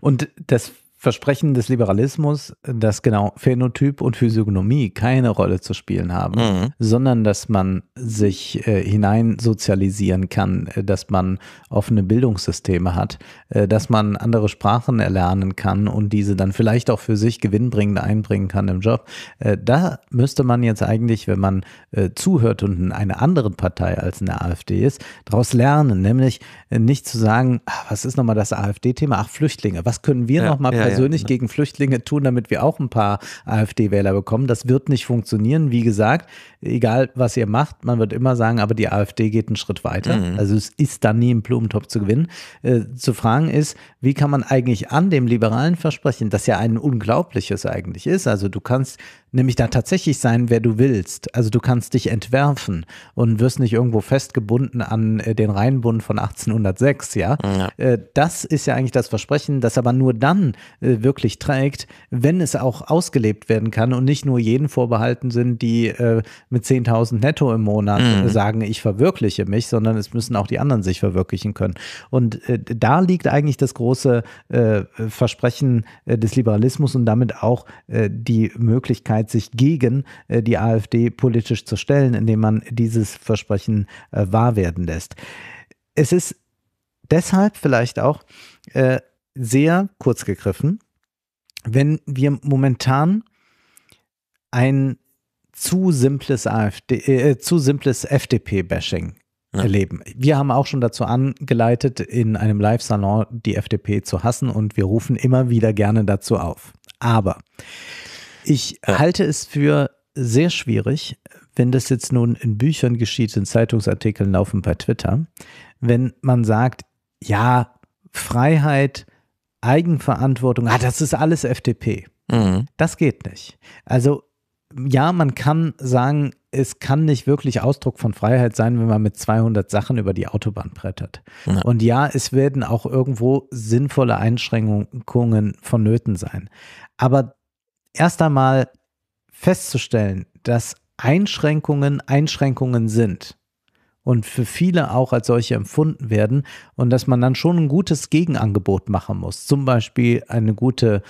[SPEAKER 1] und das Versprechen des Liberalismus, dass genau Phänotyp und Physiognomie keine Rolle zu spielen haben, mhm. sondern dass man sich äh, hinein sozialisieren kann, äh, dass man offene Bildungssysteme hat, äh, dass man andere Sprachen erlernen kann und diese dann vielleicht auch für sich gewinnbringend einbringen kann im Job. Äh, da müsste man jetzt eigentlich, wenn man äh, zuhört und in einer anderen Partei als in der AfD ist, daraus lernen, nämlich äh, nicht zu sagen, ach, was ist nochmal das AfD-Thema? Ach, Flüchtlinge, was können wir ja, nochmal ja, persönlich ja, ne? gegen Flüchtlinge tun, damit wir auch ein paar AfD-Wähler bekommen. Das wird nicht funktionieren. Wie gesagt, egal was ihr macht, man wird immer sagen, aber die AfD geht einen Schritt weiter. Mhm. Also es ist dann nie im Blumentopf zu gewinnen. Äh, zu fragen ist, wie kann man eigentlich an dem liberalen Versprechen, das ja ein unglaubliches eigentlich ist, also du kannst nämlich da tatsächlich sein, wer du willst. Also du kannst dich entwerfen und wirst nicht irgendwo festgebunden an äh, den Rheinbund von 1806, ja? ja. Äh, das ist ja eigentlich das Versprechen, das aber nur dann äh, wirklich trägt, wenn es auch ausgelebt werden kann und nicht nur jeden vorbehalten sind, die äh, mit 10.000 netto im Monat mhm. sagen, ich verwirkliche mich, sondern es müssen auch die anderen sich verwirklichen können. Und äh, da liegt eigentlich das große äh, Versprechen äh, des Liberalismus und damit auch äh, die Möglichkeit, sich gegen äh, die AfD politisch zu stellen, indem man dieses Versprechen äh, wahr werden lässt. Es ist deshalb vielleicht auch sehr kurz gegriffen, wenn wir momentan ein zu simples AfD, äh, äh, zu simples FDP-Bashing ja. erleben. Wir haben auch schon dazu angeleitet, in einem Live-Salon die FDP zu hassen und wir rufen immer wieder gerne dazu auf. Aber ich ja. halte es für sehr schwierig, wenn das jetzt nun in Büchern geschieht, in Zeitungsartikeln laufen bei Twitter, wenn man sagt, ja, Freiheit, Eigenverantwortung, ah, das ist alles FDP. Mhm. Das geht nicht. Also ja, man kann sagen, es kann nicht wirklich Ausdruck von Freiheit sein, wenn man mit 200 Sachen über die Autobahn brettert. Ja. Und ja, es werden auch irgendwo sinnvolle Einschränkungen vonnöten sein. Aber erst einmal festzustellen, dass Einschränkungen Einschränkungen sind und für viele auch als solche empfunden werden und dass man dann schon ein gutes Gegenangebot machen muss. Zum Beispiel eine gute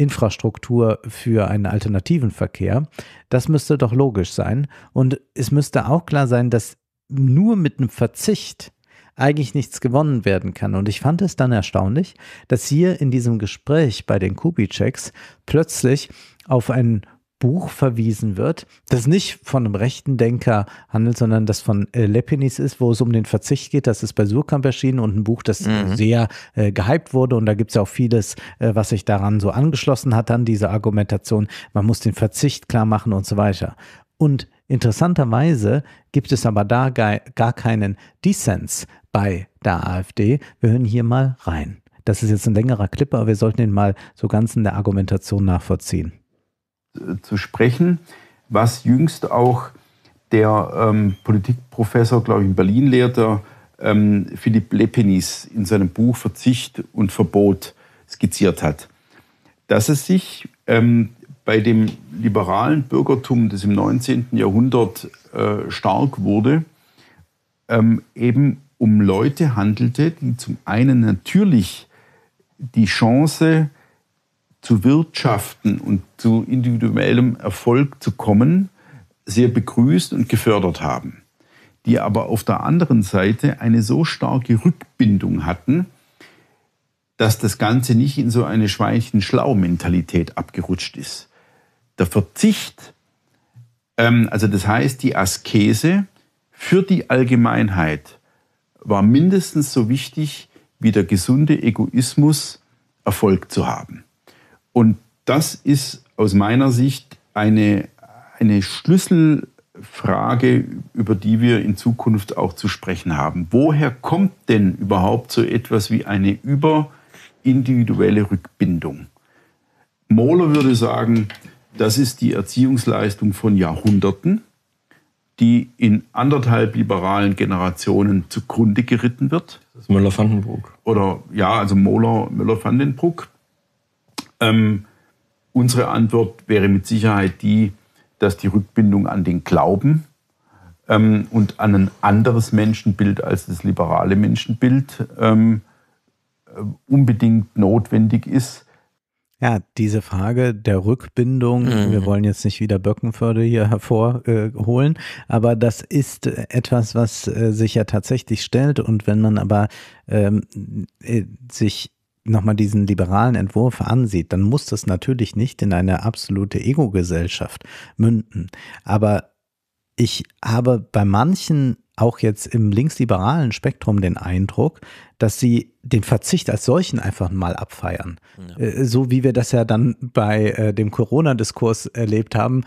[SPEAKER 1] Infrastruktur für einen alternativen Verkehr. Das müsste doch logisch sein. Und es müsste auch klar sein, dass nur mit einem Verzicht eigentlich nichts gewonnen werden kann. Und ich fand es dann erstaunlich, dass hier in diesem Gespräch bei den Kubitscheks plötzlich auf einen Buch verwiesen wird, das nicht von einem rechten Denker handelt, sondern das von äh, Lepinis ist, wo es um den Verzicht geht. Das ist bei Surkamp erschienen und ein Buch, das äh, mhm. sehr äh, gehypt wurde. Und da gibt es ja auch vieles, äh, was sich daran so angeschlossen hat, an diese Argumentation. Man muss den Verzicht klar machen und so weiter. Und interessanterweise gibt es aber da gar, gar keinen Dissens bei der AfD. Wir hören hier mal rein. Das ist jetzt ein längerer Clip, aber wir sollten ihn mal so ganz in der Argumentation
[SPEAKER 16] nachvollziehen zu sprechen, was jüngst auch der ähm, Politikprofessor, glaube ich, in Berlin lehrte, ähm, Philipp Lepenis in seinem Buch Verzicht und Verbot skizziert hat. Dass es sich ähm, bei dem liberalen Bürgertum, das im 19. Jahrhundert äh, stark wurde, ähm, eben um Leute handelte, die zum einen natürlich die Chance zu wirtschaften und zu individuellem Erfolg zu kommen, sehr begrüßt und gefördert haben, die aber auf der anderen Seite eine so starke Rückbindung hatten, dass das Ganze nicht in so eine Schweinchen-Schlau-Mentalität abgerutscht ist. Der Verzicht, ähm, also das heißt die Askese für die Allgemeinheit, war mindestens so wichtig wie der gesunde Egoismus, Erfolg zu haben. Und das ist aus meiner Sicht eine, eine Schlüsselfrage, über die wir in Zukunft auch zu sprechen haben. Woher kommt denn überhaupt so etwas wie eine überindividuelle Rückbindung? Mohler würde sagen, das ist die Erziehungsleistung von Jahrhunderten, die in anderthalb liberalen Generationen zugrunde geritten wird. Das ist Müller-Vandenbruck. Oder ja, also Mohler, Müller-Vandenbruck. Ähm, unsere Antwort wäre mit Sicherheit die, dass die Rückbindung an den Glauben ähm, und an ein anderes Menschenbild als das liberale Menschenbild ähm, äh, unbedingt notwendig ist. Ja, diese
[SPEAKER 1] Frage der Rückbindung, mhm. wir wollen jetzt nicht wieder Böckenförde hier hervorholen, äh, aber das ist etwas, was äh, sich ja tatsächlich stellt. Und wenn man aber ähm, äh, sich nochmal diesen liberalen Entwurf ansieht, dann muss das natürlich nicht in eine absolute Ego-Gesellschaft münden. Aber ich habe bei manchen auch jetzt im linksliberalen Spektrum den Eindruck, dass sie den Verzicht als solchen einfach mal abfeiern. Ja. Äh, so wie wir das ja dann bei äh, dem Corona-Diskurs erlebt haben,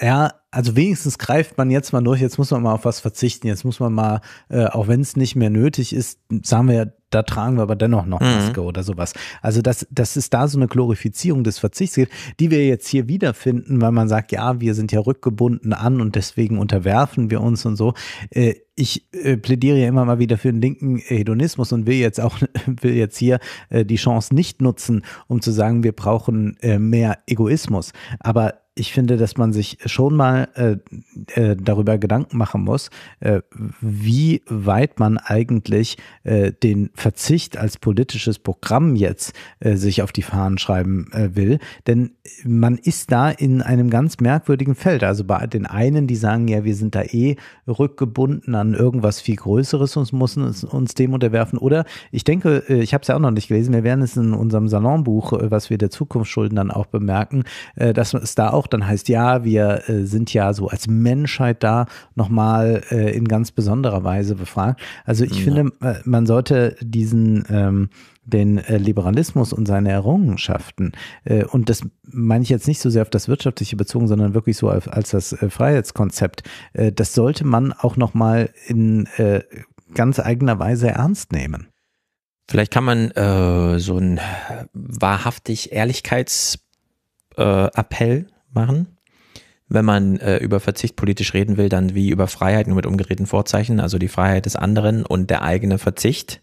[SPEAKER 1] ja, also wenigstens greift man jetzt mal durch, jetzt muss man mal auf was verzichten, jetzt muss man mal, äh, auch wenn es nicht mehr nötig ist, sagen wir ja, da tragen wir aber dennoch noch mhm. Maske mhm. oder sowas. Also das, das ist da so eine Glorifizierung des Verzichts, die wir jetzt hier wiederfinden, weil man sagt, ja, wir sind ja rückgebunden an und deswegen unterwerfen wir uns und so. Äh, ich äh, plädiere ja immer mal wieder für den linken Hedonismus und will jetzt auch, <laughs> will jetzt hier äh, die Chance nicht nutzen, um zu sagen, wir brauchen äh, mehr Egoismus. Aber ich finde, dass man sich schon mal äh, äh, darüber Gedanken machen muss, äh, wie weit man eigentlich äh, den Verzicht als politisches Programm jetzt äh, sich auf die Fahnen schreiben äh, will. Denn man ist da in einem ganz merkwürdigen Feld. Also bei den einen, die sagen, ja, wir sind da eh rückgebunden an irgendwas viel Größeres und müssen uns, uns dem unterwerfen. Oder ich denke, ich habe es ja auch noch nicht gelesen, wir werden es in unserem Salonbuch, was wir der Zukunft schulden, dann auch bemerken, dass es da auch auch dann heißt, ja, wir äh, sind ja so als Menschheit da nochmal äh, in ganz besonderer Weise befragt. Also ich ja. finde, äh, man sollte diesen ähm, den äh, Liberalismus und seine Errungenschaften. Äh, und das meine ich jetzt nicht so sehr auf das Wirtschaftliche bezogen, sondern wirklich so als, als das äh, Freiheitskonzept. Äh, das sollte man auch nochmal in ganz eigener Weise ernst nehmen.
[SPEAKER 2] Vielleicht kann man so ein wahrhaftig Ehrlichkeitsappell machen. Wenn man äh, über Verzicht politisch reden will, dann wie über Freiheit, nur mit umgedrehten Vorzeichen, also die Freiheit des anderen und der eigene Verzicht,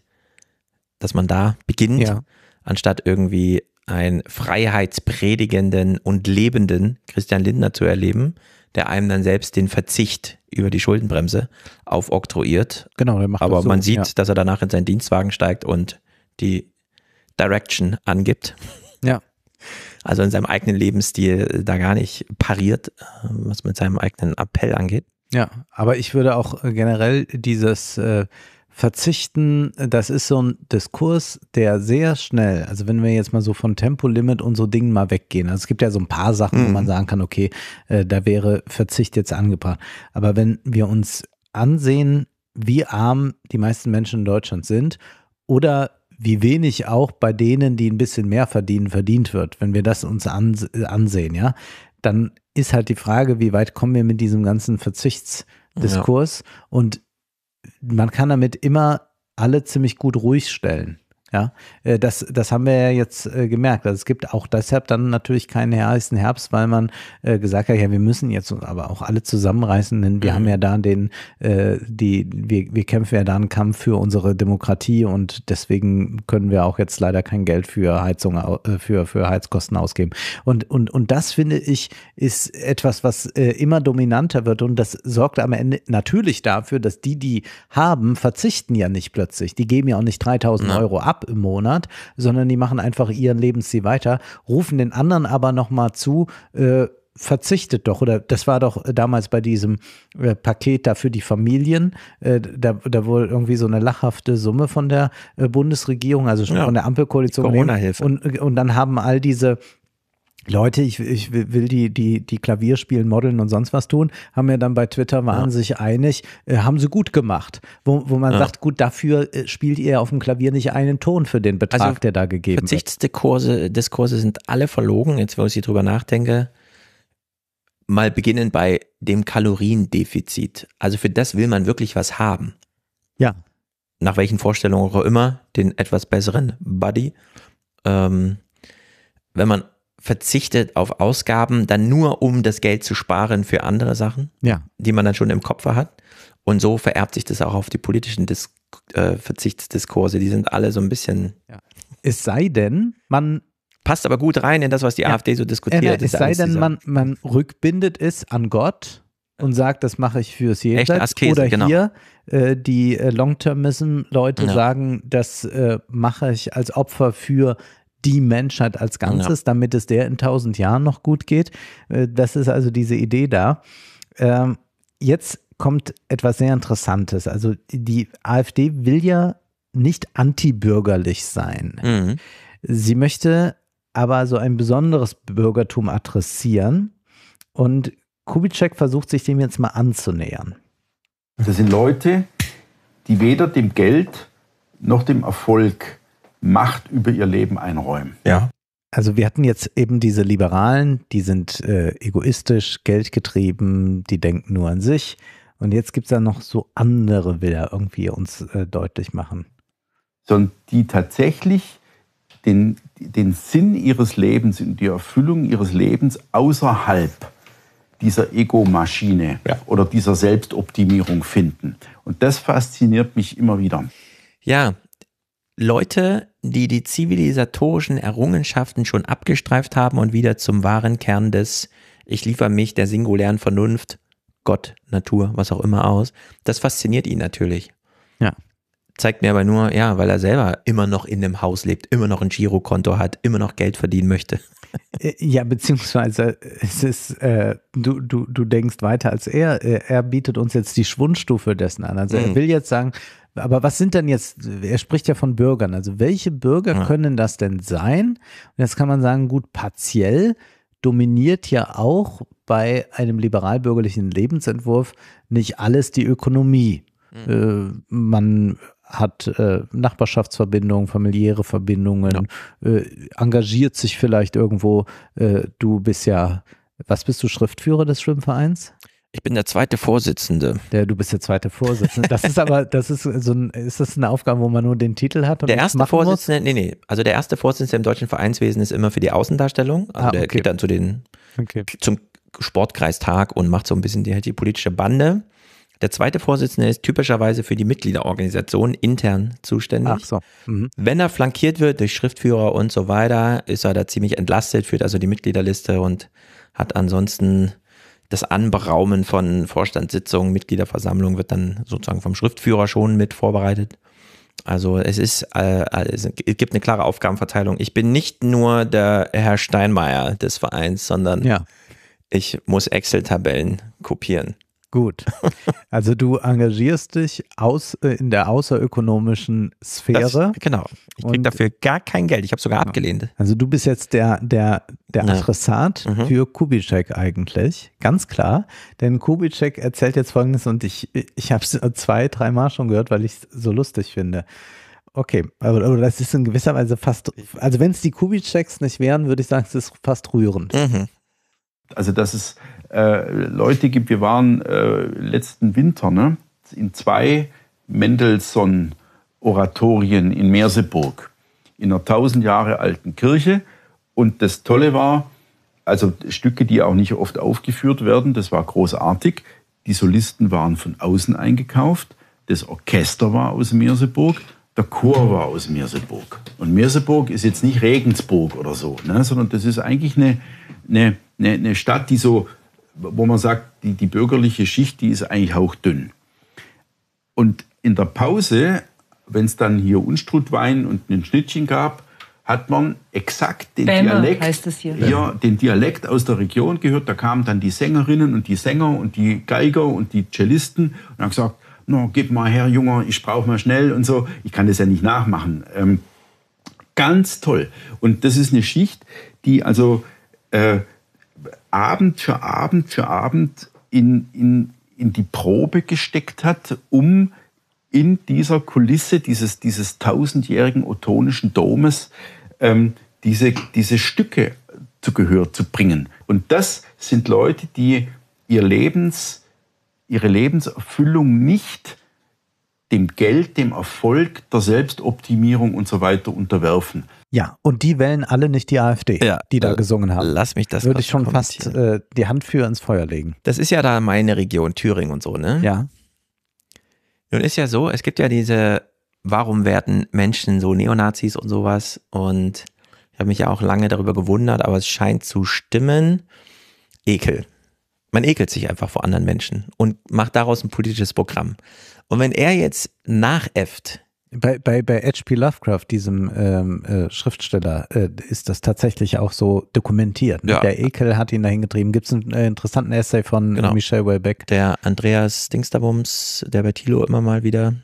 [SPEAKER 2] dass man da beginnt, ja. anstatt irgendwie einen freiheitspredigenden und lebenden Christian Lindner zu erleben, der einem dann selbst den Verzicht über die Schuldenbremse aufoktroyiert. Genau, der macht Aber so, man sieht, ja. dass er danach in seinen Dienstwagen steigt und die Direction angibt. Ja also in seinem eigenen Lebensstil äh, da gar nicht pariert, äh, was mit seinem eigenen Appell angeht.
[SPEAKER 1] Ja, aber ich würde auch äh, generell dieses äh, Verzichten, das ist so ein Diskurs, der sehr schnell, also wenn wir jetzt mal so von Tempolimit und so Dingen mal weggehen, also es gibt ja so ein paar Sachen, mhm. wo man mhm. sagen kann, okay, äh, da wäre Verzicht jetzt angebracht. Aber wenn wir uns ansehen, wie arm die meisten Menschen in Deutschland sind oder wie wenig auch bei denen, die ein bisschen mehr verdienen, verdient wird, wenn wir das uns ansehen, ja, dann ist halt die Frage, wie weit kommen wir mit diesem ganzen Verzichtsdiskurs ja. und man kann damit immer alle ziemlich gut ruhig stellen. Ja, äh, das, das haben wir ja jetzt äh, gemerkt. Also es gibt auch deshalb dann natürlich keinen heißen Herbst, weil man äh, gesagt hat, ja, wir müssen jetzt aber auch alle zusammenreißen, denn wir mhm. haben ja da den, die, wir, wir kämpfen ja da einen Kampf für unsere Demokratie und deswegen können wir auch jetzt leider kein Geld für Heizung, für, für Heizkosten ausgeben. Und, und, und das finde ich, ist etwas, was immer dominanter wird und das sorgt am Ende natürlich dafür, dass die, die haben, verzichten ja nicht plötzlich. Die geben ja auch nicht 3000 ja. Euro ab im Monat, sondern die machen einfach ihren Lebensstil weiter, rufen den anderen aber nochmal zu, äh, verzichtet doch, oder das war doch damals bei diesem äh, Paket da für die Familien, äh, da, da wohl irgendwie so eine lachhafte Summe von der äh, Bundesregierung, also schon ja, von der Ampelkoalition. Corona-Hilfe. Und, und dann haben all diese Leute, ich, ich, will die, die, die Klavier spielen, modeln und sonst was tun, haben ja dann bei Twitter waren ja. sich einig, äh, haben sie gut gemacht. Wo, wo man ja. sagt, gut, dafür äh, spielt ihr auf dem Klavier nicht einen Ton für den Betrag, also, der da gegeben wird. Diskurse sind alle verlogen, jetzt
[SPEAKER 2] wo ich drüber nachdenke. Mal beginnen bei dem Kaloriendefizit. Also für das will man wirklich was haben. Ja. Nach welchen Vorstellungen auch immer, den etwas besseren Buddy. Ähm, wenn man verzichtet auf Ausgaben dann nur, um das Geld zu sparen für andere Sachen, ja. die man dann schon im Kopf hat. Und so vererbt sich das auch auf die politischen Dis äh, Verzichtsdiskurse. Die sind alle so ein bisschen. Ja. Es sei denn, man. Passt aber gut rein in das, was die ja. AfD so diskutiert. Äh, ja, es sei denn, man,
[SPEAKER 1] man rückbindet es an Gott und sagt, das mache ich fürs Jenseits. Askese, Oder genau. hier äh, die äh, Long-Termism-Leute ja. sagen, das äh, mache ich als Opfer für die Menschheit als Ganzes, ja. damit es der in tausend Jahren noch gut geht. Äh, das ist also diese Idee da. Ähm, jetzt kommt etwas sehr Interessantes. Also die AfD will ja nicht antibürgerlich sein. Mhm. Sie möchte aber so ein besonderes Bürgertum adressieren und Kubitschek versucht sich dem jetzt mal anzunähern.
[SPEAKER 16] Das sind Leute, die weder dem Geld noch dem Erfolg Macht über ihr Leben einräumen.
[SPEAKER 1] Ja. Also wir hatten jetzt eben diese Liberalen, die sind äh, egoistisch, geldgetrieben, die denken nur an sich. Und jetzt gibt es da noch so andere Wilder irgendwie uns äh, deutlich machen.
[SPEAKER 16] Sondern die tatsächlich den, den Sinn ihres Lebens und die Erfüllung ihres Lebens außerhalb dieser Ego-Maschine ja. oder dieser Selbstoptimierung finden. Und das fasziniert mich immer wieder.
[SPEAKER 2] Ja, Leute, die die zivilisatorischen Errungenschaften schon abgestreift haben und wieder zum wahren Kern des Ich liefere mich der singulären Vernunft, Gott, Natur, was auch immer aus. Das fasziniert ihn natürlich. Ja. Zeigt mir aber nur, ja, weil er selber immer noch in einem Haus lebt, immer noch ein Girokonto hat, immer noch Geld verdienen möchte. <laughs>
[SPEAKER 1] Äh, ja, beziehungsweise es ist, äh, du, du, du denkst weiter als er. Er bietet uns jetzt die Schwundstufe dessen an. Also mhm. er will jetzt sagen, aber was sind denn jetzt, er spricht ja von Bürgern, also welche Bürger ja. können das denn sein? Und jetzt kann man sagen, gut, partiell dominiert ja auch bei einem liberalbürgerlichen Lebensentwurf nicht alles die Ökonomie. Mhm. Äh, man hat äh, Nachbarschaftsverbindungen, familiäre Verbindungen, ja. äh, engagiert sich vielleicht irgendwo. Äh, du bist ja, was bist du, Schriftführer des Schwimmvereins? Ich bin der zweite Vorsitzende. Ja, du bist der zweite Vorsitzende. Das ist aber, das ist so ein, ist das eine Aufgabe, wo man nur den Titel hat? Und der erste
[SPEAKER 2] Vorsitzende, muss? nee, nee. Also der erste Vorsitzende im deutschen Vereinswesen ist immer für die Außendarstellung. Also ah, okay. der geht dann zu den, okay. zum Sportkreistag und macht so ein bisschen die, halt die politische Bande. Der zweite Vorsitzende ist typischerweise für die Mitgliederorganisation intern zuständig. Ach so. Mhm. Wenn er flankiert wird durch Schriftführer und so weiter, ist er da ziemlich entlastet, führt also die Mitgliederliste und hat ansonsten das Anberaumen von Vorstandssitzungen, Mitgliederversammlungen wird dann sozusagen vom Schriftführer schon mit vorbereitet. Also es ist, äh, äh, es gibt eine klare Aufgabenverteilung. Ich bin nicht nur der Herr Steinmeier des Vereins, sondern ja. ich muss Excel-Tabellen kopieren.
[SPEAKER 1] Gut. Also du engagierst dich aus, äh, in der außerökonomischen Sphäre. Das, genau. Ich krieg
[SPEAKER 2] dafür gar kein Geld. Ich habe sogar genau. abgelehnt.
[SPEAKER 1] Also du bist jetzt der, der, der ja. Adressat mhm. für Kubitschek eigentlich. Ganz klar. Denn Kubitschek erzählt jetzt folgendes und ich, ich habe es <laughs> zwei, dreimal schon gehört, weil ich es so lustig finde. Okay, aber, aber das ist in gewisser Weise fast, also wenn es die Kubitscheks nicht wären, würde ich sagen, es ist fast rührend. Mhm.
[SPEAKER 16] Also das ist, äh, Leute gibt. Wir waren äh, letzten Winter ne, in zwei Mendelssohn-Oratorien in Merseburg, in einer tausend Jahre alten Kirche. Und das Tolle war, also Stücke, die auch nicht oft aufgeführt werden, das war großartig. Die Solisten waren von außen eingekauft, das Orchester war aus Merseburg, der Chor war aus Merseburg. Und Merseburg ist jetzt nicht Regensburg oder so, ne, sondern das ist eigentlich eine, eine, eine Stadt, die so wo man sagt, die, die bürgerliche Schicht, die ist eigentlich hauchdünn. Und in der Pause, wenn es dann hier Unstrutwein und ein Schnittchen gab, hat man exakt den Bämme Dialekt
[SPEAKER 3] hier. hier.
[SPEAKER 16] den Dialekt aus der Region gehört. Da kamen dann die Sängerinnen und die Sänger und die Geiger und die Cellisten und haben gesagt, na, no, gib mal her, Junge, ich brauche mal schnell und so. Ich kann das ja nicht nachmachen. Ähm, ganz toll. Und das ist eine Schicht, die also äh, Abend für Abend für Abend in, in, in die Probe gesteckt hat, um in dieser Kulisse dieses, dieses tausendjährigen otonischen Domes ähm, diese, diese Stücke zu Gehör zu bringen. Und das sind Leute, die ihr Lebens, ihre Lebenserfüllung nicht dem Geld, dem Erfolg, der Selbstoptimierung und so weiter unterwerfen,
[SPEAKER 1] ja, und die wählen alle nicht die AfD, ja, die da äh, gesungen haben. Lass mich das. Würde ich schon fast äh, die Hand für ins Feuer legen.
[SPEAKER 2] Das ist ja da meine Region, Thüringen und so, ne? Ja. Nun ist ja so, es gibt ja diese, warum werden Menschen so Neonazis und sowas? Und ich habe mich ja auch lange darüber gewundert, aber es scheint zu stimmen. Ekel. Man ekelt sich einfach vor anderen Menschen und macht daraus
[SPEAKER 1] ein politisches Programm. Und wenn er
[SPEAKER 2] jetzt nachäfft,
[SPEAKER 1] bei, bei, bei H.P. Lovecraft, diesem ähm, äh, Schriftsteller, äh, ist das tatsächlich auch so dokumentiert. Ne? Ja. Der Ekel hat ihn dahin getrieben. Gibt es einen äh, interessanten Essay von genau.
[SPEAKER 2] Michel Welbeck? Der Andreas Dingsterbums, der bei Thilo immer mal wieder.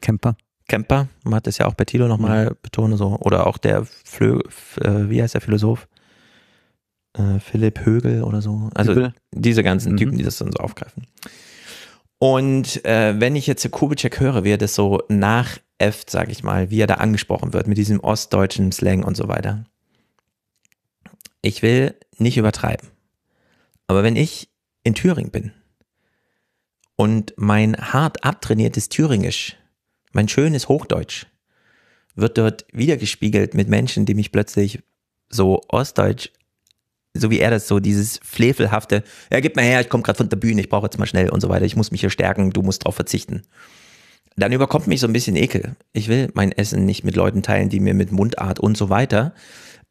[SPEAKER 2] Kemper. Kemper, man hat das ja auch bei Thilo nochmal mhm. betont. So. Oder auch der, Flö, äh, wie heißt der Philosoph? Äh, Philipp Högel oder so. Also Högel? diese ganzen mhm. Typen, die das dann so aufgreifen. Und äh, wenn ich jetzt Kubitschek höre, wie er das so nachäfft, sage ich mal, wie er da angesprochen wird mit diesem ostdeutschen Slang und so weiter. Ich will nicht übertreiben. Aber wenn ich in Thüringen bin und mein hart abtrainiertes Thüringisch, mein schönes Hochdeutsch, wird dort wiedergespiegelt mit Menschen, die mich plötzlich so ostdeutsch so wie er das so, dieses Frevelhafte, ja, gib mal her, ich komme gerade von der Bühne, ich brauche jetzt mal schnell und so weiter, ich muss mich hier stärken, du musst drauf verzichten. Dann überkommt mich so ein bisschen Ekel. Ich will mein Essen nicht mit Leuten teilen, die mir mit Mundart und so weiter.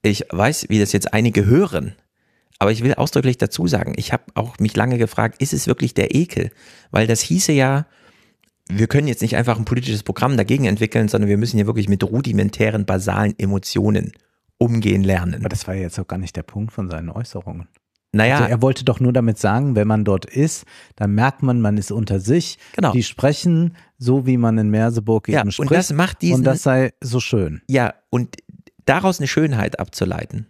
[SPEAKER 2] Ich weiß, wie das jetzt einige hören. Aber ich will ausdrücklich dazu sagen, ich habe auch mich lange gefragt, ist es wirklich der Ekel? Weil das hieße ja, wir können jetzt nicht einfach ein politisches Programm dagegen entwickeln, sondern wir müssen ja wirklich mit
[SPEAKER 1] rudimentären, basalen Emotionen umgehen lernen. Aber das war ja jetzt auch gar nicht der Punkt von seinen Äußerungen. Naja. Also er wollte doch nur damit sagen, wenn man dort ist, dann merkt man, man ist unter sich. Genau. Die sprechen so, wie man in Merseburg ja, eben spricht. Und das macht diesen. Und das sei so schön.
[SPEAKER 2] Ja, und daraus eine Schönheit abzuleiten,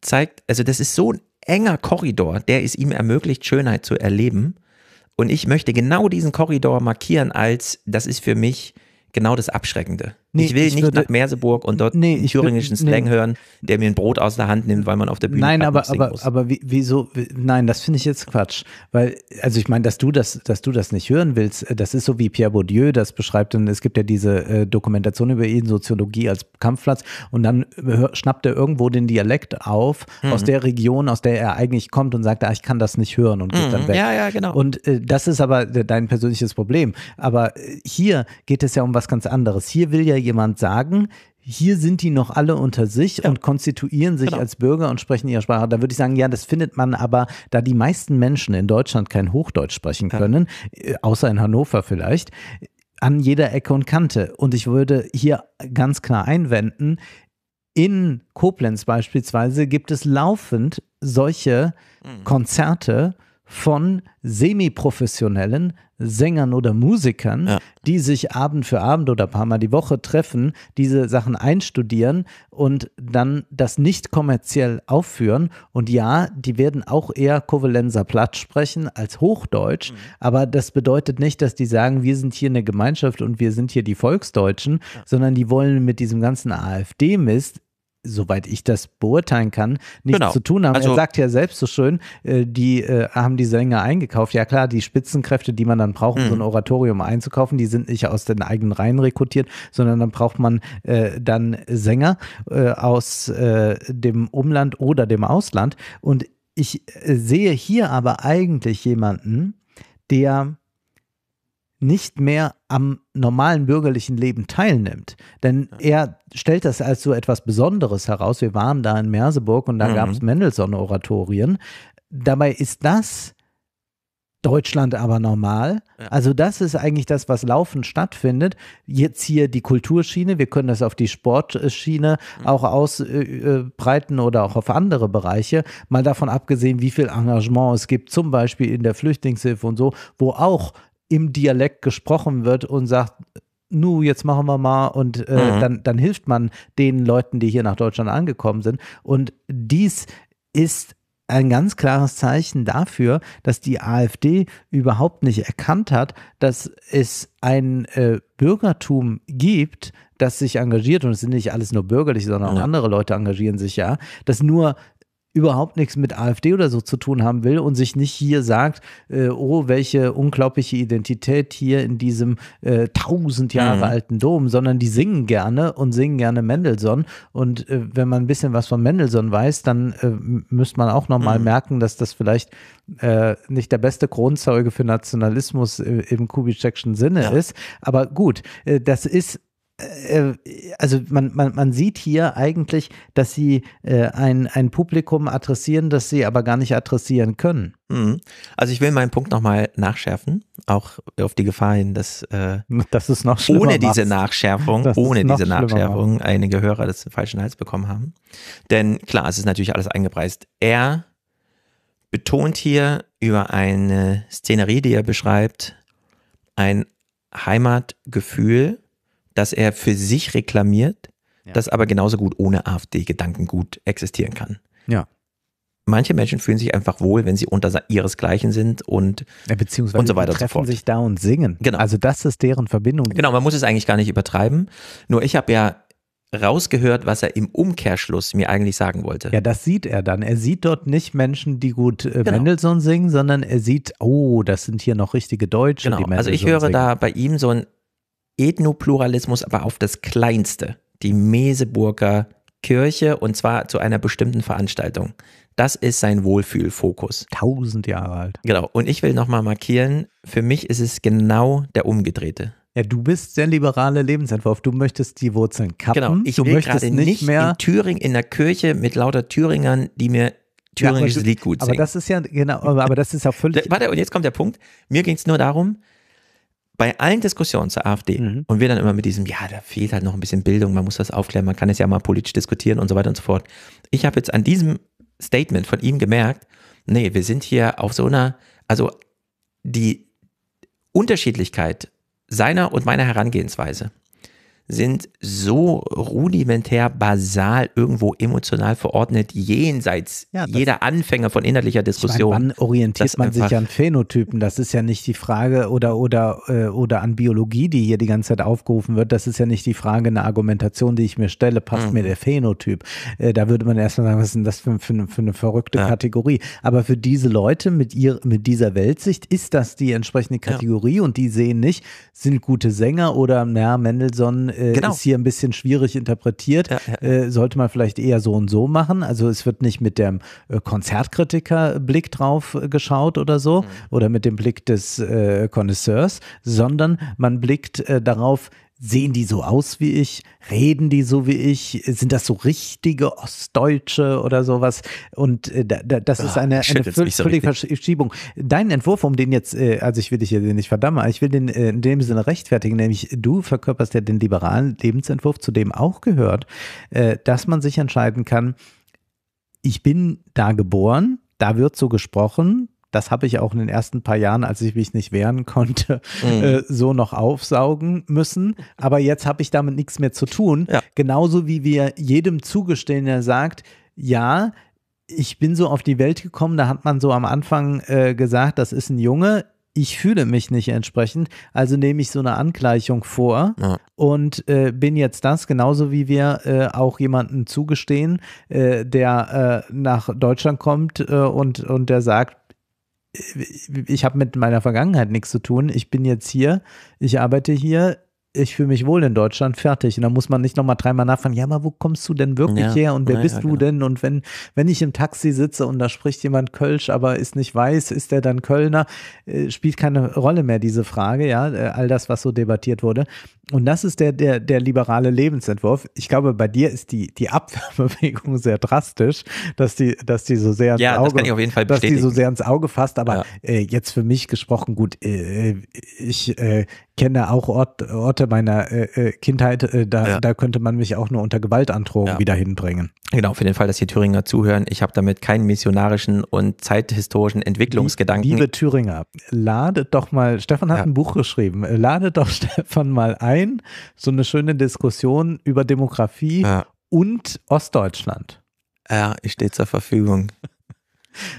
[SPEAKER 2] zeigt, also das ist so ein enger Korridor, der es ihm ermöglicht, Schönheit zu erleben. Und ich möchte genau diesen Korridor markieren als, das ist für mich genau das Abschreckende. Nee, ich will ich nicht würde, nach Merseburg und dort nee, thüringischen will, Slang nee. hören, der mir ein Brot aus der Hand nimmt, weil man auf der Bühne Nein, aber, aber, muss.
[SPEAKER 1] aber wieso? Nein, das finde ich jetzt Quatsch. Weil, also ich meine, dass du das, dass du das nicht hören willst, äh, das ist so wie Pierre Bourdieu das beschreibt. Und es gibt ja diese äh, Dokumentation über ihn, Soziologie als Kampfplatz. Und dann äh, hör, schnappt er irgendwo den Dialekt auf mhm. aus der Region, aus der er eigentlich kommt und sagt, ah, ich kann das nicht hören und geht mhm. dann weg. Ja, ja, genau. Und äh, das ist aber äh, dein persönliches Problem. Aber hier geht es ja um was ganz anderes. Hier will ja jemand sagen, hier sind die noch alle unter sich ja. und konstituieren sich genau. als Bürger und sprechen ihre Sprache. Da würde ich sagen, ja, das findet man aber, da die meisten Menschen in Deutschland kein Hochdeutsch sprechen können, ja. Äh, außer in Hannover vielleicht, an jeder Ecke und Kante. Und ich würde hier ganz klar einwenden, in Koblenz beispielsweise gibt es laufend solche mhm. Konzerte, mhm von semiprofessionellen Sängern oder Musikern, ja. die sich Abend für Abend oder ein paar Mal die Woche treffen, diese Sachen einstudieren und dann das nicht kommerziell aufführen. Und ja, die werden auch eher Kovalenser Platt sprechen als Hochdeutsch, mhm. aber das bedeutet nicht, dass die sagen, wir sind hier eine Gemeinschaft und wir sind hier die Volksdeutschen, ja. sondern die wollen mit diesem ganzen AfD-Mist soweit ich das beurteilen kann, nichts genau. zu tun haben. Also, er sagt ja selbst so schön, äh, die äh, haben die Sänger eingekauft. Ja klar, die Spitzenkräfte, die man dann braucht, um so ein mhm. Oratorium einzukaufen, die sind nicht aus den eigenen Reihen rekrutiert, sondern dann braucht man äh, dann Sänger äh, aus äh, dem Umland oder dem Ausland. Und ich äh, sehe hier aber eigentlich jemanden, der nicht mehr am normalen bürgerlichen Leben teilnimmt. Denn er stellt das als so etwas Besonderes heraus. Wir waren da in Merseburg und da mhm. gab es Mendelssohn-Oratorien. Dabei ist das Deutschland aber normal. Ja. Also das ist eigentlich das, was laufend stattfindet. Jetzt hier die Kulturschiene, wir können das auf die Sportschiene mhm. auch ausbreiten oder auch auf andere Bereiche. Mal davon abgesehen, wie viel Engagement es gibt, zum Beispiel in der Flüchtlingshilfe und so, wo auch im Dialekt gesprochen wird und sagt, nu, jetzt machen wir mal und äh, mhm. dann, dann hilft man den Leuten, die hier nach Deutschland angekommen sind. Und dies ist ein ganz klares Zeichen dafür, dass die AfD überhaupt nicht erkannt hat, dass es ein äh, Bürgertum gibt, das sich engagiert, und es sind nicht alles nur bürgerliche, sondern auch ja. andere Leute engagieren sich ja, dass nur überhaupt nichts mit AfD oder so zu tun haben will und sich nicht hier sagt, äh, oh, welche unglaubliche Identität hier in diesem äh, tausend äh, Jahre mhm. alten Dom, sondern die singen gerne und singen gerne Mendelssohn. Und äh, wenn man ein bisschen was von Mendelssohn weiß, dann äh, müsste man auch nochmal mhm. merken, dass das vielleicht äh, nicht der beste Kronzeuge für Nationalismus äh, im Kubitschekschen Sinne ja. ist. Aber gut, äh, das ist äh, also man, man, man sieht hier eigentlich, dass sie äh, ein, ein Publikum adressieren, das sie aber gar nicht adressieren können. Mhm.
[SPEAKER 2] Also ich will meinen Punkt nochmal nachschärfen, auch auf die Gefahr hin, dass, äh, <laughs> dass es noch ohne diese Nachschärfung, <laughs> dass ohne diese Nachschärfung macht. einige Hörer das falschen Hals bekommen haben. Denn klar, es ist natürlich alles eingepreist. Er betont hier über eine Szenerie, die er beschreibt, ein Heimatgefühl, dass er für sich reklamiert, ja. das aber genauso gut ohne afd gedanken gut existieren kann. Ja. Manche Menschen fühlen sich einfach wohl, wenn sie unter ihresgleichen sind und, ja, beziehungsweise und so weiter. Treffen
[SPEAKER 1] und so sich da und singen. Genau. Also das ist deren Verbindung. Genau, man muss es
[SPEAKER 2] eigentlich gar nicht übertreiben. Nur ich habe ja rausgehört, was er im Umkehrschluss mir eigentlich sagen wollte. Ja, das sieht er dann.
[SPEAKER 1] Er sieht dort nicht Menschen, die gut äh, genau. Mendelssohn singen, sondern er sieht, oh, das sind hier noch richtige Deutsche.
[SPEAKER 2] Genau. also ich höre singen. da bei ihm so ein Ethnopluralismus aber auf das Kleinste, die Meseburger Kirche und zwar zu einer bestimmten Veranstaltung. Das ist sein Wohlfühlfokus. Tausend Jahre alt. Genau. Und ich will nochmal markieren, für mich ist es
[SPEAKER 1] genau der umgedrehte. Ja, du bist der liberale Lebensentwurf. Du möchtest die Wurzeln kappen. Genau, ich du will möchtest nicht, nicht mehr in Thüringen
[SPEAKER 2] in der Kirche mit lauter Thüringern, die mir thüringisches ja, Lied gut singen. Aber das ist ja genau, aber das ist ja <laughs> völlig. Warte, und jetzt kommt der Punkt. Mir ging es nur darum, bei allen Diskussionen zur AfD mhm. und wir dann immer mit diesem, ja, da fehlt halt noch ein bisschen Bildung, man muss das aufklären, man kann es ja mal politisch diskutieren und so weiter und so fort. Ich habe jetzt an diesem Statement von ihm gemerkt, nee, wir sind hier auf so einer, also die Unterschiedlichkeit seiner und meiner Herangehensweise sind so rudimentär, basal, irgendwo emotional verordnet, jenseits ja, jeder Anfänger von innerlicher Diskussion. Ich mein, wann orientiert man sich an
[SPEAKER 1] Phänotypen? Das ist ja nicht die Frage oder, oder, äh, oder an Biologie, die hier die ganze Zeit aufgerufen wird. Das ist ja nicht die Frage einer Argumentation, die ich mir stelle, passt mhm. mir der Phänotyp? Äh, da würde man erstmal sagen, was ist denn das für, für, für eine verrückte ja. Kategorie? Aber für diese Leute mit, ihr, mit dieser Weltsicht ist das die entsprechende Kategorie ja. und die sehen nicht, sind gute Sänger oder, naja, Mendelssohn äh, genau. ist hier ein bisschen schwierig interpretiert. Ja, ja. Äh, sollte man vielleicht eher so und so machen. Also es wird nicht mit dem äh, Konzertkritikerblick drauf äh, geschaut oder so mhm. oder mit dem Blick des äh, Connoisseurs, sondern man blickt äh, darauf, Sehen die so aus wie ich? Reden die so wie ich? Sind das so richtige Ostdeutsche oder sowas? Und äh, da, da, das oh, ist ah, eine, eine völlige so Verschiebung. Dein Entwurf, um den jetzt, äh, also ich will dich hier nicht verdammen, aber ich will den äh, in dem Sinne rechtfertigen, nämlich du verkörperst ja den liberalen Lebensentwurf, zu dem auch gehört, äh, dass man sich entscheiden kann, ich bin da geboren, da wird so gesprochen, das habe ich auch in den ersten paar Jahren, als ich mich nicht wehren konnte, mhm. äh, so noch aufsaugen müssen. Aber jetzt habe ich damit nichts mehr zu tun. Ja. Genauso wie wir jedem zugestehen, der sagt, ja, ich bin so auf die Welt gekommen, da hat man so am Anfang äh, gesagt, das ist ein Junge, ich fühle mich nicht entsprechend, also nehme ich so eine Angleichung vor ja. und äh, bin jetzt das, genauso wie wir äh, auch jemanden zugestehen, äh, der äh, nach Deutschland kommt äh, und, und der sagt, ich habe mit meiner Vergangenheit nichts zu tun. Ich bin jetzt hier, ich arbeite hier, ich fühle mich wohl in Deutschland, fertig. Und dann muss man nicht nochmal dreimal nachfragen, ja, aber wo kommst du denn wirklich ja. her und wer ja, bist ja, du genau. denn? Und wenn, wenn ich im Taxi sitze und da spricht jemand Kölsch, aber ist nicht weiß, ist der dann Kölner? Äh, spielt keine Rolle mehr, diese Frage, ja, äh, all das, was so debattiert wurde. Und das ist der, der, der liberale Lebensentwurf. Ich glaube, bei dir ist die, die Abwehrbewegung sehr drastisch, dass die, dass die so sehr ins ja, Auge, das kann ich auf jeden Fall bestätigen. dass die so sehr ins Auge fasst. Aber äh, jetzt für mich gesprochen, gut, äh, äh ich äh, kenne auch Ort, Orte meiner äh, äh, Kindheit, äh, da, ja. da könnte man mich auch nur unter Gewaltandrohung ja. wieder
[SPEAKER 2] hinbringen. Genau, für den Fall, dass hier Thüringer zuhören, ich habe damit keinen missionarischen und zeithistorischen Entwicklungsgedanken. Liebe
[SPEAKER 1] Thüringer, ladet doch mal, Stefan hat ja. ein Buch geschrieben, ladet doch <laughs> Stefan mal ein, so eine schöne Diskussion über Demografie und Ostdeutschland.
[SPEAKER 2] Ja, ich stehe zur Verfügung.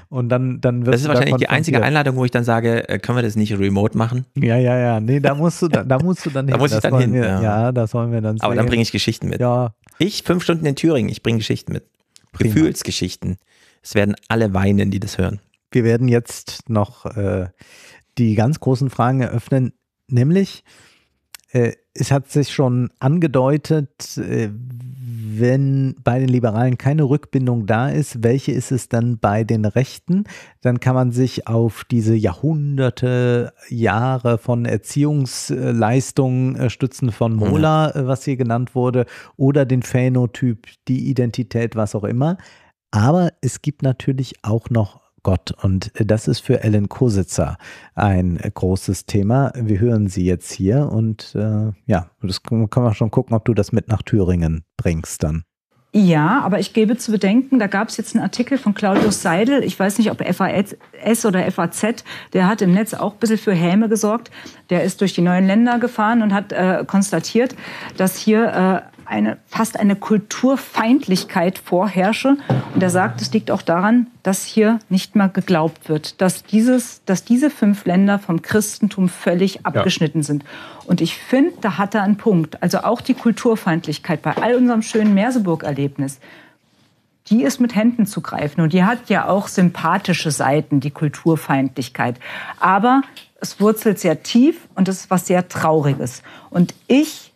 [SPEAKER 1] Und dann, dann wird Das ist wahrscheinlich die einzige
[SPEAKER 2] Einladung, wo ich dann sage, äh, können wir das nicht remote machen?
[SPEAKER 1] Ja, ja, ja. Nee, da musst du, da, da musst du dann <laughs> hin. da muss ich das dann hin. Wir, ja. ja. das wollen wir dann sehen. Aber dann bringe ich Geschichten mit. Ja.
[SPEAKER 2] Ich, fünf Stunden in Thüringen, ich bringe Geschichten mit. Prima. Gefühlsgeschichten. Es werden alle
[SPEAKER 1] weinen, die das hören. Wir werden jetzt noch äh, die ganz großen Fragen eröffnen, nämlich, äh, es hat sich schon angedeutet, äh, wenn bei den Liberalen keine Rückbindung da ist, welche ist es dann bei den Rechten? Dann kann man sich auf diese Jahrhunderte, Jahre von Erziehungsleistungen äh, stützen von mhm. Mola, äh, was hier genannt wurde, oder den Phänotyp, die Identität, was auch immer. Aber es gibt natürlich auch noch Gott. Und das ist für Ellen Kositzer ein großes Thema. Wir hören sie jetzt hier und äh, ja, das können wir schon gucken, ob du das mit nach Thüringen bringst dann.
[SPEAKER 3] Ja, aber ich gebe zu bedenken, da gab es jetzt einen Artikel von Claudius Seidel, ich weiß nicht, ob FAS oder FAZ, der hat im Netz auch ein bisschen für Häme gesorgt. Der ist durch die neuen Länder gefahren und hat äh, konstatiert, dass hier äh, eine, fast eine Kulturfeindlichkeit vorherrsche. Und er sagt, es liegt auch daran, dass hier nicht mal geglaubt wird, dass, dieses, dass diese fünf Länder vom Christentum völlig abgeschnitten ja. sind. Und ich finde, da hat er einen Punkt. Also auch die Kulturfeindlichkeit bei all unserem schönen Merseburg-Erlebnis, die ist mit Händen zu greifen. Und die hat ja auch sympathische Seiten, die Kulturfeindlichkeit. Aber es wurzelt sehr tief und es ist was sehr Trauriges. Und ich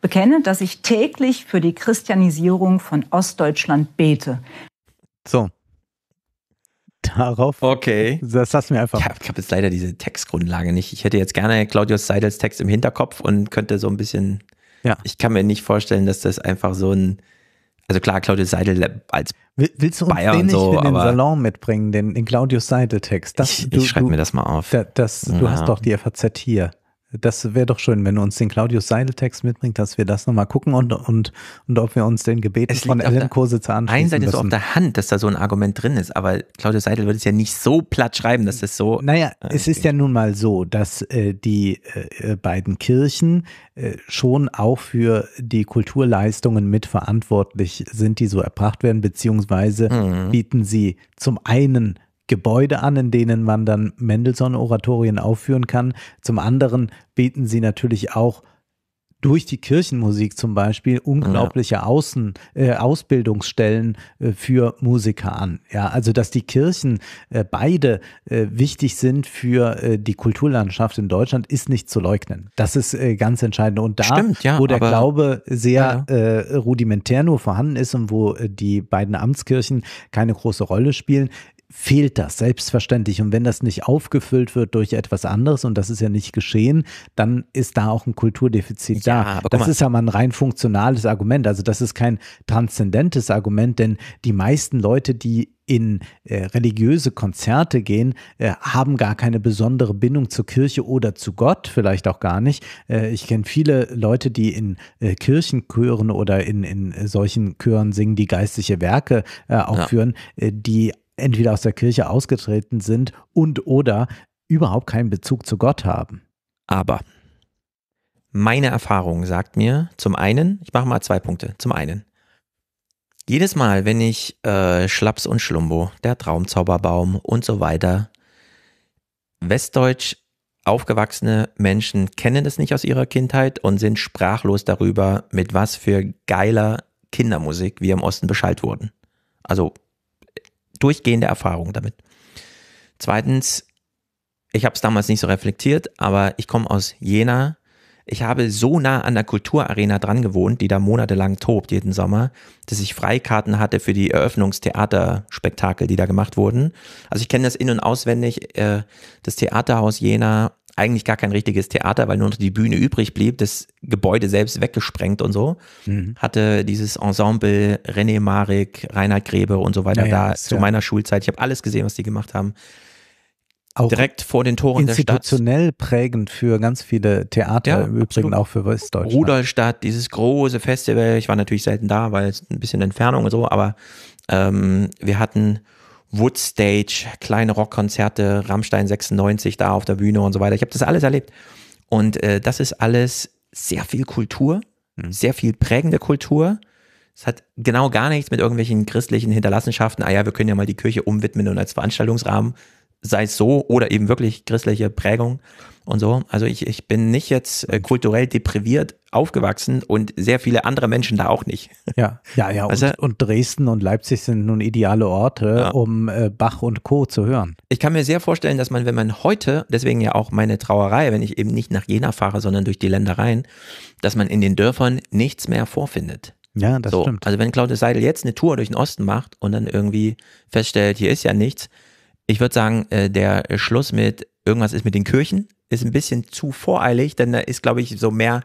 [SPEAKER 3] bekenne, dass ich täglich für die Christianisierung von Ostdeutschland bete.
[SPEAKER 1] So.
[SPEAKER 2] Darauf. Okay. Das lassen wir einfach. Ja, ich habe jetzt leider diese Textgrundlage nicht. Ich hätte jetzt gerne Claudius Seidels Text im Hinterkopf und könnte so ein bisschen. Ja. Ich kann mir nicht vorstellen, dass das einfach so ein. Also klar, Claudius Seidel äh, als Willst du uns Bayern den nicht so, in den Salon
[SPEAKER 1] mitbringen, den, den Claudius Seidel-Text? Ich, ich schreibe mir das mal auf. Da, das, du hast doch die FAZ hier. Das wäre doch schön, wenn du uns den Claudius Seidel-Text mitbringst, dass wir das nochmal gucken und, und, und ob wir uns den Gebeten von Ellen Kositzer anschließen Einsatz ist so auf
[SPEAKER 2] der Hand, dass da so ein Argument drin ist, aber Claudius Seidel würde es ja nicht so platt schreiben, dass das so...
[SPEAKER 1] Naja, äh, es ist ja nun mal so, dass äh, die äh, beiden Kirchen äh, schon auch für die Kulturleistungen mitverantwortlich sind, die so erbracht werden, beziehungsweise mhm. bieten sie zum einen Gebäude an, in denen man dann Mendelssohn-Oratorien aufführen kann. Zum anderen bieten sie natürlich auch durch die Kirchenmusik zum Beispiel unglaubliche Außen, äh, Ausbildungsstellen äh, für Musiker an. Ja, also dass die Kirchen äh, beide äh, wichtig sind für äh, die Kulturlandschaft in Deutschland, ist nicht zu leugnen. Das ist äh, ganz entscheidend. Und da, Stimmt, ja, wo der aber, Glaube sehr ja, äh, rudimentär nur vorhanden ist und wo äh, die beiden Amtskirchen keine große Rolle spielen, fehlt das, selbstverständlich. Und wenn das nicht aufgefüllt wird durch etwas anderes, und das ist ja nicht geschehen, dann ist da auch ein Kulturdefizit ja, da. Aber das ist ja mal ein rein funktionales Argument. Also das ist kein transzendentes Argument, denn die meisten Leute, die in äh, religiöse Konzerte gehen, äh, haben gar keine besondere Bindung zur Kirche oder zu Gott, vielleicht auch gar nicht. Äh, ich kenne viele Leute, die in äh, Kirchenchören oder in, in solchen Chören singen, die geistliche Werke äh, aufführen, ja. Äh, die entweder aus der Kirche ausgetreten sind und oder überhaupt keinen Bezug zu Gott haben.
[SPEAKER 2] Aber meine Erfahrung sagt mir zum einen, ich mache mal zwei Punkte. Zum einen, jedes Mal, wenn ich äh, Schlaps und Schlumbo, der Traumzauberbaum und so weiter, westdeutsch aufgewachsene Menschen kennen das nicht aus ihrer Kindheit und sind sprachlos darüber, mit was für geiler Kindermusik wir im Osten beschallt wurden. Also durchgehende Erfahrung damit. Zweitens, ich habe es damals nicht so reflektiert, aber ich komme aus Jena. Ich habe so nah an der Kulturarena dran gewohnt, die da monatelang tobt jeden Sommer, dass ich Freikarten hatte für die Eröffnungstheaterspektakel, die da gemacht wurden. Also ich kenne das in- und auswendig. Äh, das Theaterhaus Jena eigentlich gar kein richtiges Theater, weil nur noch die Bühne übrig blieb, das Gebäude selbst weggesprengt und so, mhm. hatte dieses Ensemble René Marek, Reinhard Grebe und so weiter naja, da zu ja. meiner Schulzeit. Ich habe alles gesehen, was die gemacht haben. Auch direkt vor den Toren der Stadt.
[SPEAKER 1] Institutionell prägend für ganz viele Theater, ja, im Übrigen auch für Westdeutschland.
[SPEAKER 2] Rudolstadt, dieses große Festival. Ich war natürlich selten da, weil es ein bisschen Entfernung und so, aber ähm, wir hatten Woodstage, kleine Rockkonzerte, Rammstein 96 da auf der Bühne und so weiter. Ich habe das alles erlebt. Und äh, das ist alles sehr viel Kultur, mhm. sehr viel prägende Kultur. Es hat genau gar nichts mit irgendwelchen christlichen Hinterlassenschaften. Ah ja, wir können ja mal die Kirche umwidmen und als Veranstaltungsrahmen sei es so oder eben wirklich christliche Prägung und so. Also ich, ich bin nicht jetzt äh, kulturell depriviert aufgewachsen und sehr viele andere Menschen da auch nicht.
[SPEAKER 1] <laughs> Ja, ja, ja. Also, und, Dresden und Leipzig sind nun ideale Orte, ja. um äh, Bach und Co. zu hören.
[SPEAKER 2] Ich kann mir sehr vorstellen, dass man, wenn man heute, deswegen ja auch meine Trauerei, wenn ich eben nicht nach Jena fahre, sondern durch die Ländereien, dass man in den Dörfern nichts mehr vorfindet. Ja, das so. stimmt. Also wenn Claudius Seidel jetzt eine Tour durch den Osten macht und dann irgendwie feststellt, hier ist ja nichts, ich würde sagen, äh, der Schluss mit irgendwas ist mit den Kirchen ist ein bisschen zu voreilig, denn da ist, glaube ich, so mehr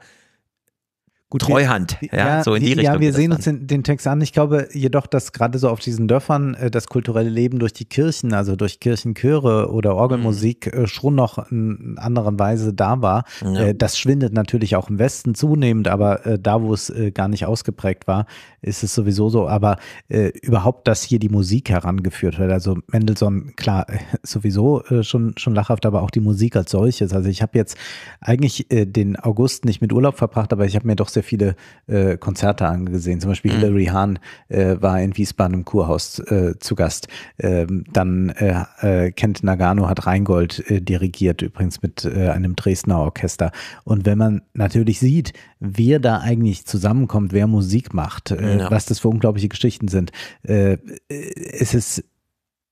[SPEAKER 2] Gut, Treuhand, wir, ja, ja, so in die Richtung. Ja, wir sehen
[SPEAKER 1] uns den, Text an. Ich glaube jedoch, dass gerade so auf diesen Dörfern äh, das kulturelle Leben durch die Kirchen, also durch Kirchenchöre oder Orgelmusik mhm. äh, schon noch in anderen Weise da war. Ja. Äh, das schwindet natürlich auch im Westen zunehmend, aber äh, da, wo es äh, gar nicht ausgeprägt war, ist es sowieso so. Aber äh, überhaupt, dass hier die Musik herangeführt wird, also Mendelssohn, klar, sowieso schon, schon lachhaft, aber auch die Musik als solches. Also ich habe jetzt eigentlich den August nicht mit Urlaub verbracht, aber ich habe mir doch sehr sehr viele äh, Konzerte angesehen. Zum Beispiel mhm. Hilary Hahn äh, war in Wiesbaden im Kurhaus äh, zu Gast. Ähm, dann äh, äh Kent Nagano hat Rheingold äh, dirigiert, übrigens mit äh, einem Dresdner Orchester. Und wenn man natürlich sieht, wer da eigentlich zusammenkommt, wer Musik macht, ja. was das für unglaubliche Geschichten sind, es ist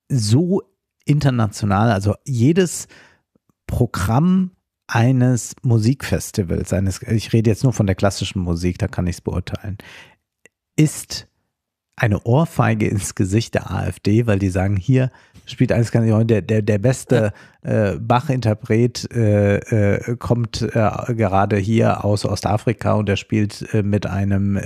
[SPEAKER 1] so international. Also jedes Programm eines Musikfestivals, eines, ich rede jetzt nur von der klassischen Musik, da kann ich es beurteilen, ist eine Ohrfeige ins Gesicht der AfD, weil die sagen, hier, spielt alles ganz der, der, der beste äh, Bach-Interpret äh, äh kommt äh, gerade hier aus Ostafrika und er spielt äh, mit einem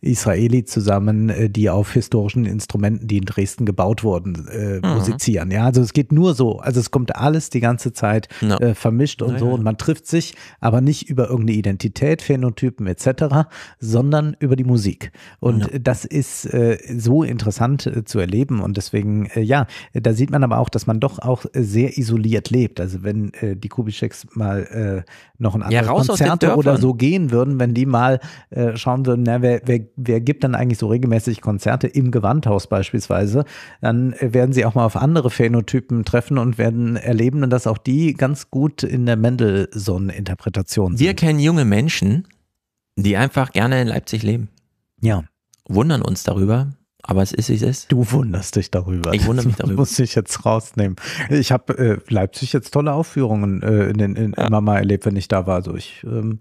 [SPEAKER 1] Israeli zusammen, die auf historischen Instrumenten, die in Dresden gebaut wurden, mhm. musizieren. Ja, also es geht nur so. Also es kommt alles die ganze Zeit no. vermischt und naja. so und man trifft sich, aber nicht über irgendeine Identität, Phänotypen etc., sondern über die Musik. Und no. das ist so interessant zu erleben und deswegen, ja, das da sieht man aber auch, dass man doch auch äh, sehr isoliert lebt. Also wenn äh, die Kubitscheks mal äh, noch ein anderes ja, Konzerte oder so gehen würden, wenn die mal äh, schauen würden, na, wer, wer, wer gibt dann eigentlich so regelmäßig Konzerte im Gewandhaus beispielsweise, dann äh, werden sie auch mal auf andere Phänotypen treffen und werden erleben, dass auch die ganz gut in der Mendelssohn-Interpretation sind. Wir kennen junge Menschen, die einfach gerne in Leipzig leben. Ja.
[SPEAKER 2] Wundern uns darüber, aber es ist, wie es ist. Du wunderst dich darüber. Ich wundere mich darüber. Das muss
[SPEAKER 1] ich jetzt rausnehmen. Ich habe äh, Leipzig jetzt tolle Aufführungen äh, in den, in ja. immer mal erlebt, wenn ich da war. Also ich ähm,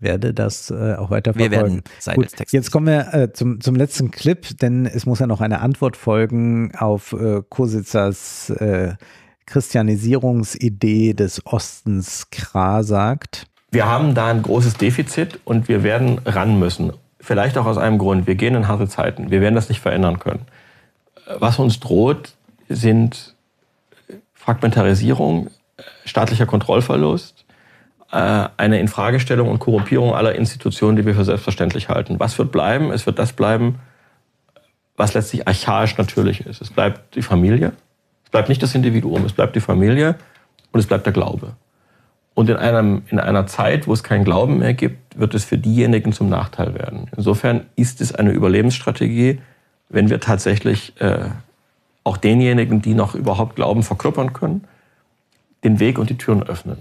[SPEAKER 1] werde das äh, auch weiter verfolgen. Wir werden Gut, jetzt kommen wir äh, zum, zum letzten Clip, denn es muss ja noch eine Antwort folgen auf äh, Kositzers äh, Christianisierungsidee des Ostens Kra sagt.
[SPEAKER 9] Wir haben da ein großes Defizit und wir werden ran müssen. Vielleicht auch aus einem Grund. Wir gehen in harte Zeiten. Wir werden das nicht verändern können. Was uns droht, sind äh, Fragmentarisierung, äh, staatlicher Kontrollverlust, äh, eine Infragestellung und Korrumpierung aller Institutionen, die wir für selbstverständlich halten. Was wird bleiben? Es wird das bleiben, was letztlich archaisch natürlich ist. Es bleibt die Familie. Es bleibt nicht das Individuum. Es bleibt die Familie und es bleibt der Glaube. Und in, einem, in einer Zeit, wo es keinen Glauben mehr gibt, wird es für diejenigen zum Nachteil werden. Insofern ist es eine Überlebensstrategie, wenn wir tatsächlich äh, auch denjenigen, die noch überhaupt Glauben verkörpern können, den Weg und die Türen öffnen.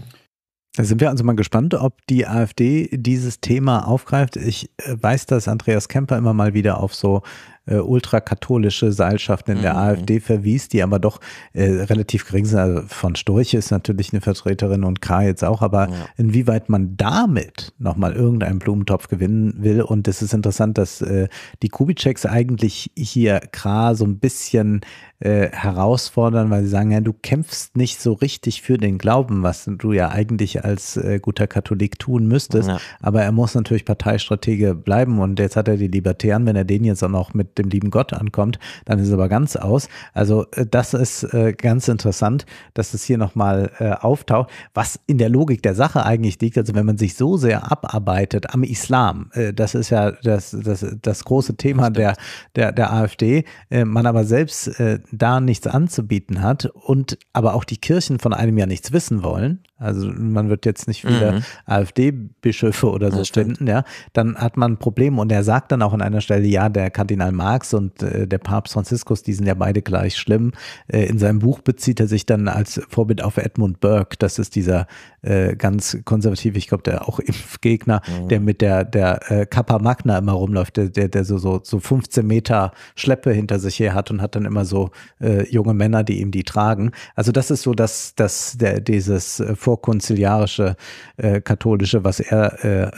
[SPEAKER 1] Da sind wir also mal gespannt, ob die AfD dieses Thema aufgreift. Ich äh, weiß, dass Andreas Kemper immer mal wieder auf so äh, ultrakatholische Seilschaften in mhm. der AfD verwies, die aber doch äh, relativ gering sind. Also von Storch ist natürlich eine Vertreterin und K jetzt auch, aber ja. inwieweit man damit nochmal irgendeinen Blumentopf gewinnen will. Und es ist interessant, dass äh, die Kubitscheks eigentlich hier K so ein bisschen äh, herausfordern, weil sie sagen, ja, du kämpfst nicht so richtig für den Glauben, was du ja eigentlich als äh, guter Katholik tun müsstest. Ja. Aber er muss natürlich Parteistratege bleiben und jetzt hat er die Libertären, wenn er den jetzt auch noch mit dem lieben Gott ankommt, dann ist es aber ganz aus. Also äh, das ist äh, ganz interessant, dass es hier nochmal äh, auftaucht, was in der Logik der Sache eigentlich liegt. Also wenn man sich so sehr abarbeitet am Islam, äh, das ist ja das, das, das große Thema der, der, der AfD, äh, man aber selbst äh, da nichts anzubieten hat und aber auch die Kirchen von einem ja nichts wissen wollen, also man wird jetzt nicht wieder mhm. AfD-Bischöfe oder so finden, ja, dann hat man ein Problem. Und er sagt dann auch an einer Stelle, ja, der Kardinal Marx und äh, der Papst Franziskus, die sind ja beide gleich schlimm. Äh, in seinem Buch bezieht er sich dann als Vorbild auf Edmund Burke, das ist dieser äh, ganz konservativ, ich glaube, der auch <laughs> Impfgegner, mhm. der mit der, der äh, Kappa Magna immer rumläuft, der, der, der so, so, so 15 Meter Schleppe hinter sich her hat und hat dann immer so äh, junge Männer, die ihm die tragen. Also das ist so das, das der, dieses äh, vorkonziliarische äh, katholische, was er äh,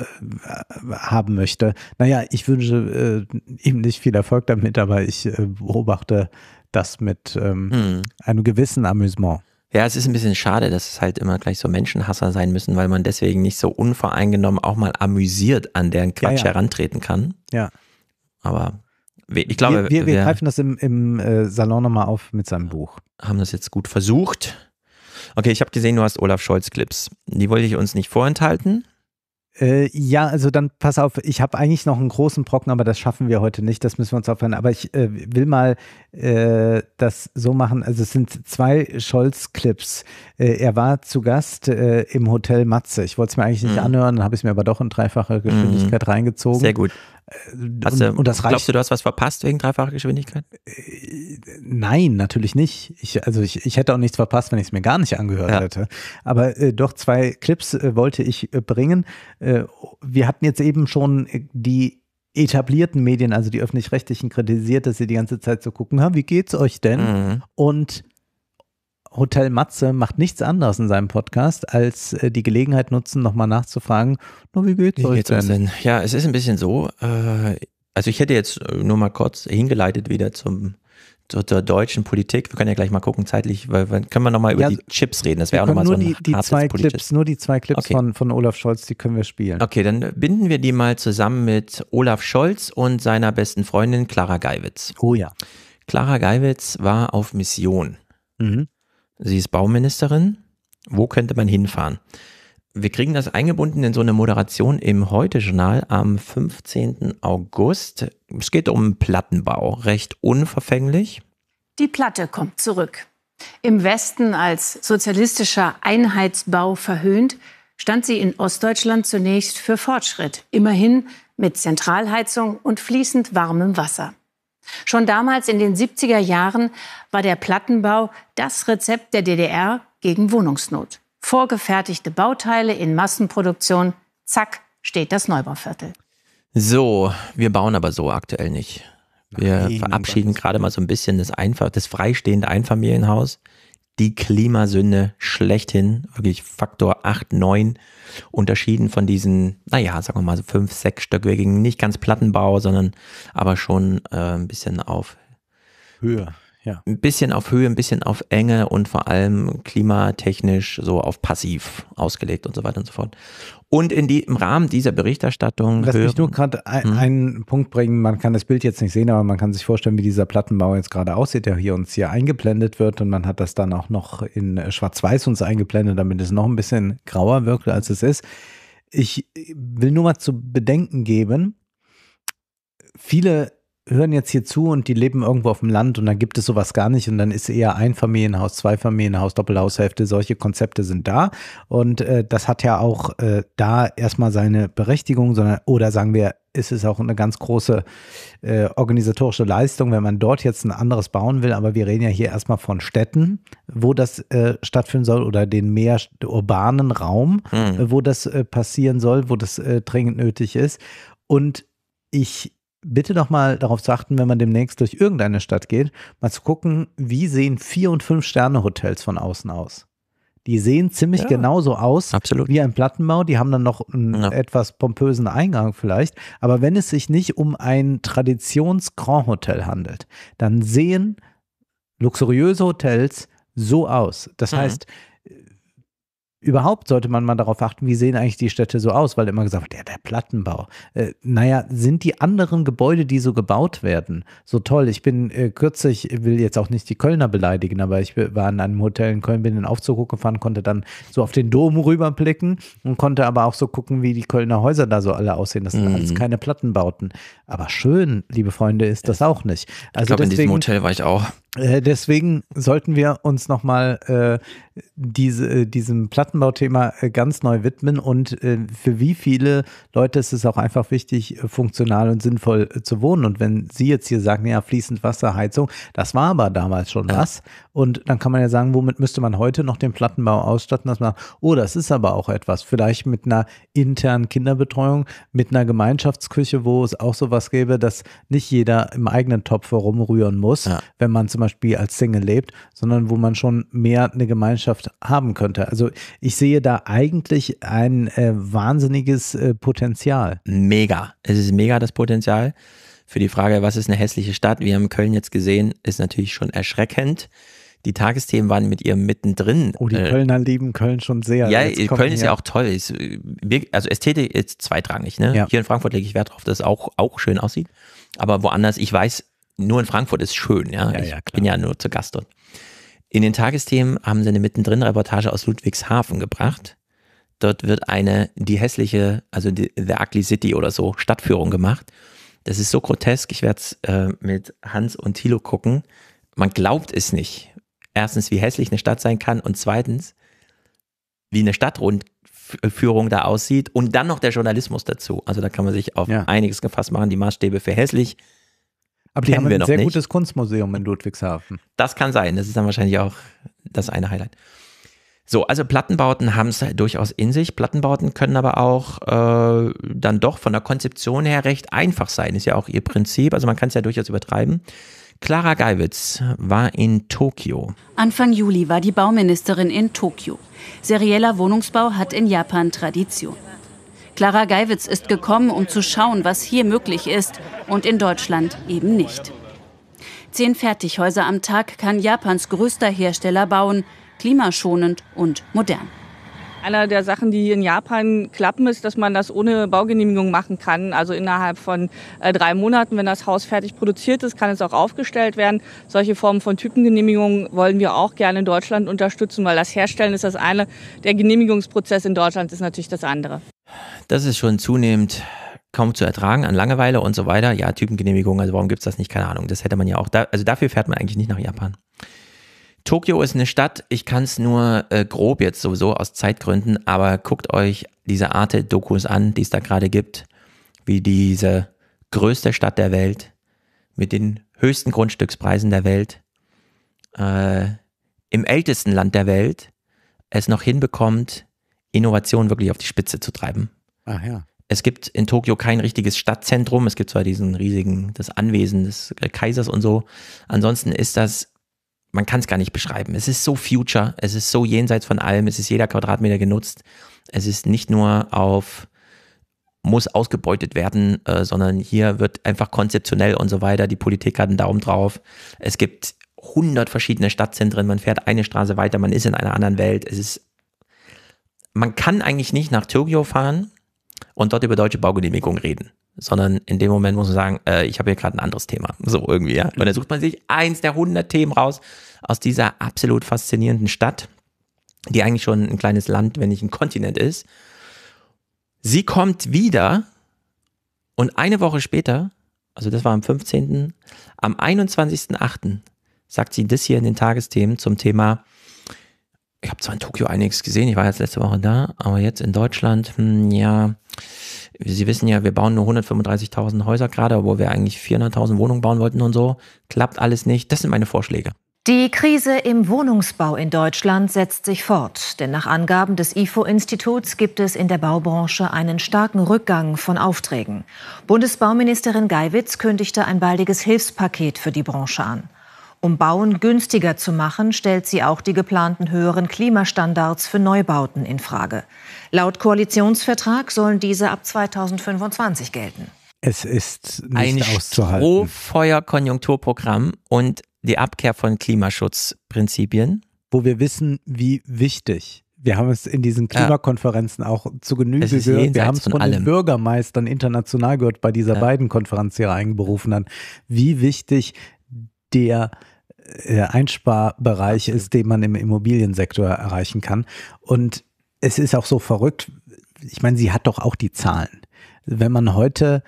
[SPEAKER 1] haben möchte. Naja, ich wünsche äh, ihm nicht viel Erfolg damit, aber ich äh, beobachte das mit ähm, mhm. einem gewissen Amüsement.
[SPEAKER 2] Ja, es ist ein bisschen schade, dass es halt immer gleich so Menschenhasser sein müssen, weil man deswegen nicht so unvoreingenommen auch mal amüsiert an deren Quatsch ja, ja. herantreten kann. Ja. Aber ich glaube, wir, wir, wir greifen
[SPEAKER 1] das im, im äh, Salon nochmal auf mit seinem Buch. Haben
[SPEAKER 2] das jetzt gut versucht. Okay, ich habe gesehen, du hast Olaf Scholz Clips. Die wollte ich uns nicht
[SPEAKER 1] vorenthalten. Äh, ja, also dann pass auf, ich habe eigentlich noch einen großen Brocken, aber das schaffen wir heute nicht, das müssen wir uns aufhören. Aber ich äh, will mal äh, das so machen. Also es sind zwei Scholz-Clips. Äh, er war zu Gast äh, im Hotel Matze. Ich wollte es mir eigentlich nicht mhm. anhören, dann habe ich es mir aber doch in dreifache mhm. Geschwindigkeit mhm. reingezogen. Sehr gut. Äh, hast du, und das reicht. Glaubst du,
[SPEAKER 2] du hast was verpasst wegen dreifacher Geschwindigkeit? Äh,
[SPEAKER 1] nein, natürlich nicht. Ich, also ich, ich hätte auch nichts verpasst, wenn ich es mir gar nicht angehört ja. hätte. Aber äh, doch zwei Clips äh, wollte ich äh, bringen. Äh, wir hatten jetzt eben schon die etablierten Medien, also die öffentlich-rechtlichen, kritisiert, dass sie die ganze Zeit so gucken, haben, wie geht's euch denn? Mhm. Und Hotel Matze macht nichts anderes in seinem Podcast, als äh, die Gelegenheit nutzen, nochmal nachzufragen, nur wie geht's, wie euch, denn? denn? Ja, es ist ein bisschen so. Äh, also ich hätte
[SPEAKER 2] jetzt äh, nur mal kurz hingeleitet wieder zum zur, deutschen Politik. Wir können ja gleich mal gucken, zeitlich, weil, können wir nochmal über ja, die Chips reden. Das wäre auch nochmal so ein die, die
[SPEAKER 1] zwei Clips, Nur die zwei Clips okay. von, von Olaf Scholz, die können wir spielen.
[SPEAKER 2] Okay, dann binden wir die mal zusammen mit Olaf Scholz und seiner besten Freundin Clara Geiwitz. Oh ja. Clara Geiwitz war auf Mission. Mhm sie ist Bauministerin. Wo könnte man hinfahren? Wir kriegen das eingebunden in so eine Moderation im Heute-Journal am 15. August. Es geht um Plattenbau, recht unverfänglich.
[SPEAKER 4] Die Platte kommt zurück. Im Westen als sozialistischer Einheitsbau verhöhnt, stand sie in Ostdeutschland zunächst für Fortschritt, immerhin mit Zentralheizung und fließend warmem Wasser. Schon damals in den 70er Jahren war der Plattenbau das Rezept der DDR gegen Wohnungsnot. Vorgefertigte Bauteile in Massenproduktion, zack, steht das Neubauviertel.
[SPEAKER 2] So, wir bauen aber so aktuell nicht. Wir Nein, verabschieden gerade mal so ein bisschen das, Einfach, das freistehende Einfamilienhaus die Klimasünde schlechthin, wirklich Faktor 8, 9, unterschieden von diesen, naja, sagen wir mal so 5, 6 stöckwürdigen, nicht ganz Plattenbau, sondern aber schon äh, ein bisschen auf Höhe ja. ein bisschen auf Höhe, ein bisschen auf Enge und vor allem klimatechnisch so auf passiv ausgelegt und so weiter und so fort. Und in die, im Rahmen dieser Berichterstattung. Lass mich
[SPEAKER 1] nur gerade ein, hm? einen Punkt bringen. Man kann das Bild jetzt nicht sehen, aber man kann sich vorstellen, wie dieser Plattenbau jetzt gerade aussieht, der hier uns hier eingeblendet wird. Und man hat das dann auch noch in äh, Schwarz-Weiß uns eingeblendet, damit es noch ein bisschen grauer wirkt, als es ist. Ich äh, will nur mal zu bedenken geben, viele hören jetzt hier zu und die leben irgendwo auf dem Land und dann gibt es sowas gar nicht und dann ist eher ein Einfamilienhaus, Zweifamilienhaus, Doppelhaushälfte, solche Konzepte sind da und äh, das hat ja auch äh, da erstmal seine Berechtigung, sondern oder sagen wir, ist es auch eine ganz große äh, organisatorische Leistung, wenn man dort jetzt ein anderes bauen will, aber wir reden ja hier erstmal von Städten, wo das äh, stattfinden soll oder den mehr urbanen Raum, mhm. wo das äh, passieren soll, wo das äh, dringend nötig ist und ich bitte doch mal darauf zu achten, wenn man demnächst durch irgendeine Stadt geht, mal zu gucken, wie sehen Vier- und Fünf-Sterne-Hotels von außen aus. Die sehen ziemlich ja, genauso aus absolut. wie ein Plattenbau. Die haben dann noch einen ja. etwas pompösen Eingang vielleicht. Aber wenn es sich nicht um ein Traditions-Grand-Hotel handelt, dann sehen luxuriöse Hotels so aus. Das mhm. heißt, überhaupt sollte man mal darauf achten, wie sehen eigentlich die Städte so aus, weil immer gesagt wird, ja, der Plattenbau. Äh, naja, sind die anderen Gebäude, die so gebaut werden, so toll? Ich bin äh, kürzlich, will jetzt auch nicht die Kölner beleidigen, aber ich war in einem Hotel in Köln, bin in den Aufzug gefahren, konnte dann so auf den Dom rüberblicken und konnte aber auch so gucken, wie die Kölner Häuser da so alle aussehen. Das sind mhm. alles keine Plattenbauten. Aber schön, liebe Freunde, ist das auch nicht. Also ich glaube, in diesem Hotel war ich auch. Äh, deswegen sollten wir uns nochmal äh, diese, äh, diesem Plattenbau Plattenbauthema äh, ganz neu widmen und äh, für wie viele Leute ist es auch einfach wichtig, äh, funktional und sinnvoll zu wohnen. Und wenn Sie jetzt hier sagen, ja, fließend Wasserheizung, das war aber damals schon was. Und dann kann man ja sagen, womit müsste man heute noch den Plattenbau ausstatten, dass man, oh, das ist aber auch etwas. Vielleicht mit einer internen Kinderbetreuung, mit einer Gemeinschaftsküche, wo es auch sowas gäbe, dass nicht jeder im eigenen Topf herumrühren muss, ja. wenn man zum Beispiel als Single lebt, sondern wo man schon mehr eine Gemeinschaft haben könnte. Also ich sehe da eigentlich ein äh, wahnsinniges äh, Potenzial.
[SPEAKER 2] Mega. Es ist mega das Potenzial. Für die Frage, was ist eine hässliche Stadt? Wir haben Köln jetzt gesehen, ist natürlich schon erschreckend. Die Tagesthemen waren mit ihr mittendrin. Oh, die äh,
[SPEAKER 1] Kölner lieben Köln schon sehr. Ja, Köln ist ja auch
[SPEAKER 2] toll. Ist, äh, also Ästhetik ist zweitrangig. Ne? Ja. Hier in Frankfurt lege ich Wert darauf, dass es auch, auch schön aussieht. Aber woanders, ich weiß, nur in Frankfurt ist schön. Ja, ja ich ja, bin ja nur zu Gast dort. In den Tagesthemen haben sie eine Mittendrin-Reportage aus Ludwigshafen gebracht. Dort wird eine, die hässliche, also die, The Ugly City oder so, Stadtführung gemacht. Das ist so grotesk, ich werde es äh, mit Hans und Thilo gucken. Man glaubt es nicht. Erstens, wie hässlich eine Stadt sein kann und zweitens, wie eine Stadtrundführung da aussieht und dann noch der Journalismus dazu. Also da kann man sich auf ja. einiges gefasst machen. Die Maßstäbe für hässlich aber die haben ein sehr nicht.
[SPEAKER 1] gutes Kunstmuseum in Ludwigshafen. Das kann sein. Das ist dann wahrscheinlich auch
[SPEAKER 2] das eine Highlight. So, also Plattenbauten haben es halt durchaus in sich. Plattenbauten können aber auch äh, dann doch von der Konzeption her recht einfach sein. Ist ja auch ihr Prinzip. Also man kann es ja durchaus übertreiben. Clara Geiwitz war in Tokio.
[SPEAKER 4] Anfang Juli war die Bauministerin in Tokio. Serieller Wohnungsbau hat in Japan Tradition. Clara Geiwitz ist gekommen, um zu schauen, was hier möglich ist und in Deutschland eben nicht. Zehn Fertighäuser am Tag kann Japans größter Hersteller bauen, klimaschonend und modern. Einer der Sachen, die in Japan klappen, ist, dass man das ohne Baugenehmigung machen kann. Also innerhalb von äh, drei Monaten, wenn das Haus fertig produziert ist, kann es auch aufgestellt werden. Solche Formen von Typengenehmigungen wollen wir auch gerne in Deutschland unterstützen, weil das Herstellen ist das eine, der Genehmigungsprozess in Deutschland ist natürlich das andere.
[SPEAKER 2] Das ist schon zunehmend kaum zu ertragen an Langeweile und so weiter. Ja, Typengenehmigung, also warum gibt es das nicht? Keine Ahnung. Das hätte man ja auch. Da, also dafür fährt man eigentlich nicht nach Japan. Tokio ist eine Stadt, ich kann es nur äh, grob jetzt sowieso aus Zeitgründen, aber guckt euch diese Arte-Dokus an, die es da gerade gibt, wie diese größte Stadt der Welt mit den höchsten Grundstückspreisen der Welt äh, im ältesten Land der Welt es noch hinbekommt, Innovation wirklich auf die Spitze zu treiben. Ach ja. Es gibt in Tokio kein richtiges Stadtzentrum. Es gibt zwar diesen riesigen, das Anwesen des äh, Kaisers und so. Ansonsten ist das, man kann es gar nicht beschreiben. Es ist so Future. Es ist so jenseits von allem. Es ist jeder Quadratmeter genutzt. Es ist nicht nur auf muss ausgebeutet werden, äh, sondern hier wird einfach konzeptionell und so weiter. Die Politik hat einen Daumen drauf. Es gibt 100 verschiedene Stadtzentren. Man fährt eine Straße weiter. Man ist in einer anderen Welt. Es ist man kann eigentlich nicht nach Tokio fahren und dort über deutsche Baugenehmigung reden sondern in dem Moment muss man sagen, äh, ich habe hier gerade ein anderes Thema. So irgendwie, ja. Und dann mhm. sucht man sich eins der 100 Themen raus aus dieser absolut faszinierenden Stadt, die eigentlich schon ein kleines Land, wenn nicht ein Kontinent ist. Sie kommt wieder und eine Woche später, also das war am 15., am 21.08. sagt sie das hier in den Tagesthemen zum Thema ich habe zwar in Tokio einiges gesehen, ich war jetzt letzte Woche da, aber jetzt in Deutschland, hm, ja, Sie wissen ja, wir bauen nur 135.000 Häuser gerade, obwohl wir eigentlich 400.000 Wohnungen bauen wollten und so. Klappt alles nicht. Das sind meine Vorschläge.
[SPEAKER 10] Die Krise im Wohnungsbau
[SPEAKER 4] in Deutschland setzt sich fort, denn nach Angaben des IFO-Instituts gibt es in der Baubranche einen starken Rückgang von Aufträgen. Bundesbauministerin Geiwitz kündigte ein baldiges Hilfspaket für die Branche an. Um Bauen günstiger zu machen, stellt sie auch die geplanten höheren Klimastandards für Neubauten in Frage. Laut Koalitionsvertrag sollen diese ab 2025 gelten.
[SPEAKER 1] Es ist nicht ein auszuhalten.
[SPEAKER 2] Strohfeuer-Konjunkturprogramm und die Abkehr von Klimaschutzprinzipien.
[SPEAKER 1] Wo wir wissen, wie wichtig wir haben es in diesen Klimakonferenzen ja. auch zu Genüge gehört. Wir haben es von, von den Bürgermeistern international gehört, bei dieser ja. beiden Konferenz, die er einberufen hat, wie wichtig der äh, Einsparbereich Absolut. ist, den man im Immobiliensektor erreichen kann. Und es ist auch so verrückt, ich meine, sie hat doch auch die Zahlen. Wenn man heute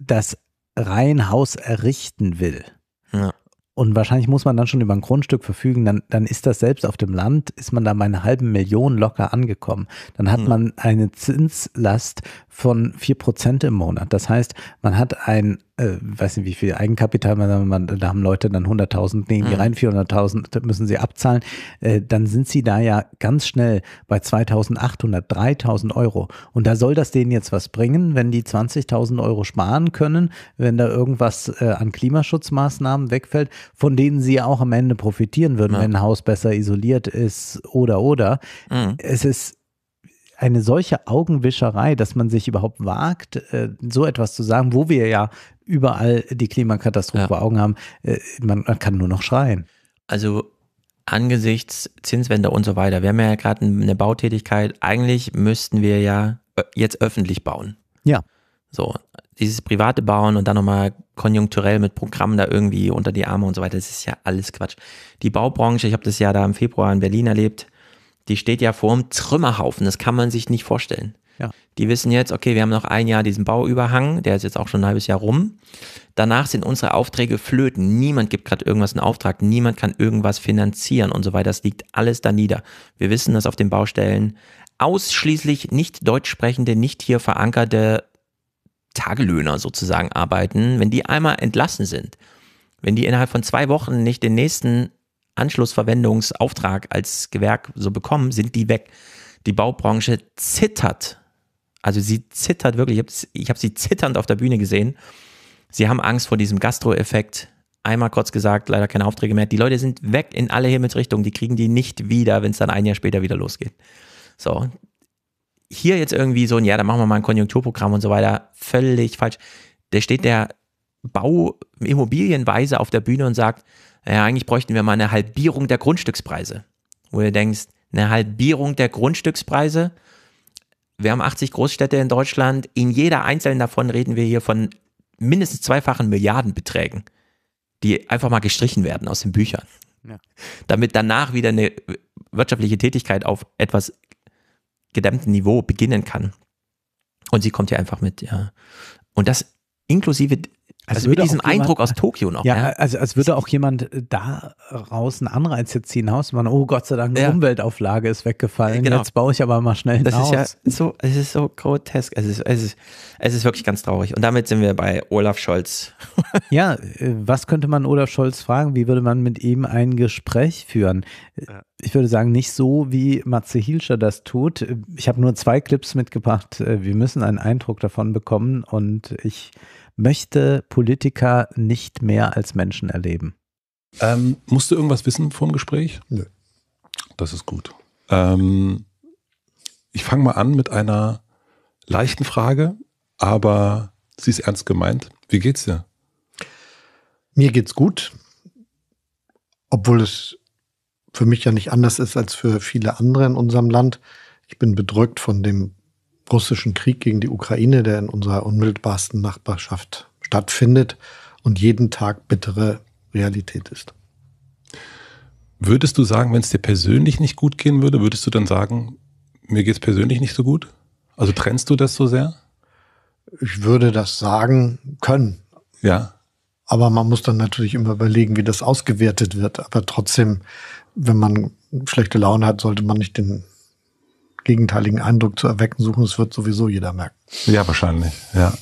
[SPEAKER 1] das Reihenhaus errichten will, ja. und wahrscheinlich muss man dann schon über ein Grundstück verfügen, dann, dann ist das selbst auf dem Land, ist man da bei einer halben Million locker angekommen. Dann hat ja. Hm. man eine Zinslast von 4% im Monat. Das heißt, man hat ein äh, weiß nicht, wie viel Eigenkapital, man, man, da haben Leute dann 100.000, legen die mhm. rein, 400.000 müssen sie abzahlen, äh, dann sind sie da ja ganz schnell bei 2.800, 3.000 Euro. Und da soll das denen jetzt was bringen, wenn die 20.000 Euro sparen können, wenn da irgendwas äh, an Klimaschutzmaßnahmen wegfällt, von denen sie ja auch am Ende profitieren würden, mhm. wenn ein Haus besser isoliert ist oder oder. Mhm. Es ist eine solche Augenwischerei, dass man sich überhaupt wagt, äh, so etwas zu sagen, wo wir ja überall die Klimakatastrophe ja. vor Augen haben. Äh, man kann nur noch schreien. Also angesichts
[SPEAKER 2] Zinswende und so weiter, wir haben ja gerade eine Bautätigkeit, eigentlich müssten wir ja jetzt öffentlich bauen. Ja. So, dieses private Bauen und dann nochmal konjunkturell mit Programmen da irgendwie unter die Arme und so weiter, das ist ja alles Quatsch. Die Baubranche, ich habe das ja da im Februar in Berlin erlebt, die steht ja vor einem Trümmerhaufen. Das kann man sich nicht vorstellen. Ja. Die wissen jetzt, okay, wir haben noch ein Jahr diesen Bauüberhang, der ist jetzt auch schon ein halbes Jahr rum. Danach sind unsere Aufträge flöten. Niemand gibt gerade irgendwas in Auftrag, niemand kann irgendwas finanzieren und so weiter. Das liegt alles da nieder. Wir wissen, dass auf den Baustellen ausschließlich nicht deutsch sprechende, nicht hier verankerte Tagelöhner sozusagen arbeiten. Wenn die einmal entlassen sind, wenn die innerhalb von zwei Wochen nicht den nächsten Anschlussverwendungsauftrag als Gewerk so bekommen, sind die weg. Die Baubranche zittert. Also sie zittert wirklich. Ich habe hab sie zitternd auf der Bühne gesehen. Sie haben Angst vor diesem Gastro-Effekt. Einmal kurz gesagt, leider keine Aufträge mehr. Die Leute sind weg in alle Himmelsrichtungen. Die kriegen die nicht wieder, wenn es dann ein Jahr später wieder losgeht. So. Hier jetzt irgendwie so ein, ja, dann machen wir mal ein Konjunkturprogramm und so weiter. Völlig falsch. Da steht der Bauimmobilienweise auf der Bühne und sagt, ja, äh, eigentlich bräuchten wir mal eine Halbierung der Grundstückspreise. Wo du denkst, eine Halbierung der Grundstückspreise. Wir haben 80 Großstädte in Deutschland. In jeder einzelnen davon reden wir hier von mindestens zweifachen Milliardenbeträgen, die einfach mal gestrichen werden aus den Büchern. Ja. Damit danach wieder eine wirtschaftliche Tätigkeit auf etwas gedämmtem Niveau beginnen kann. Und sie kommt hier einfach mit, ja. Und das inklusive als also mit diesem Eindruck jemand, aus Tokio noch. Ja,
[SPEAKER 1] ja, Also, als würde auch jemand daraus einen Anreiz jetzt ziehen, Haus, man, oh Gott sei Dank, ja. Umweltauflage ist weggefallen, genau. jetzt baue ich aber mal schnell ein das ist ja
[SPEAKER 2] so, Es ist so grotesk, es ist, es, ist, es ist wirklich ganz traurig. Und damit sind wir bei Olaf Scholz.
[SPEAKER 1] <laughs> ja, äh, was könnte man Olaf Scholz fragen? Wie würde man mit ihm ein Gespräch führen? Ich würde sagen, nicht so, wie Matze Hilscher das tut. Ich habe nur zwei Clips mitgebracht. Äh, wir müssen einen Eindruck davon bekommen und ich möchte Politiker nicht
[SPEAKER 15] mehr als Menschen erleben? Ähm, musst du irgendwas wissen vor dem Gespräch? Nö. Das ist gut. Ähm, ich fange mal an mit einer leichten Frage, aber sie ist ernst gemeint. Wie geht's dir?
[SPEAKER 5] Mir geht's gut, obwohl es für mich ja nicht anders ist als für viele andere in unserem Land. Ich bin bedrückt von dem russischen Krieg gegen die Ukraine, der in unserer unmittelbarsten Nachbarschaft stattfindet und jeden Tag bittere Realität ist.
[SPEAKER 15] Würdest du sagen, wenn es dir persönlich nicht gut gehen würde, würdest du dann sagen, mir geht es persönlich nicht so gut? Also trennst du
[SPEAKER 5] das so sehr? Ich würde das sagen können.
[SPEAKER 15] Ja. Aber
[SPEAKER 5] man muss dann natürlich immer überlegen, wie das ausgewertet wird. Aber trotzdem, wenn man schlechte Laune hat, sollte man nicht den gegenteiligen Eindruck zu erwecken suchen. Das wird sowieso jeder
[SPEAKER 2] merken. Ja, wahrscheinlich, ja.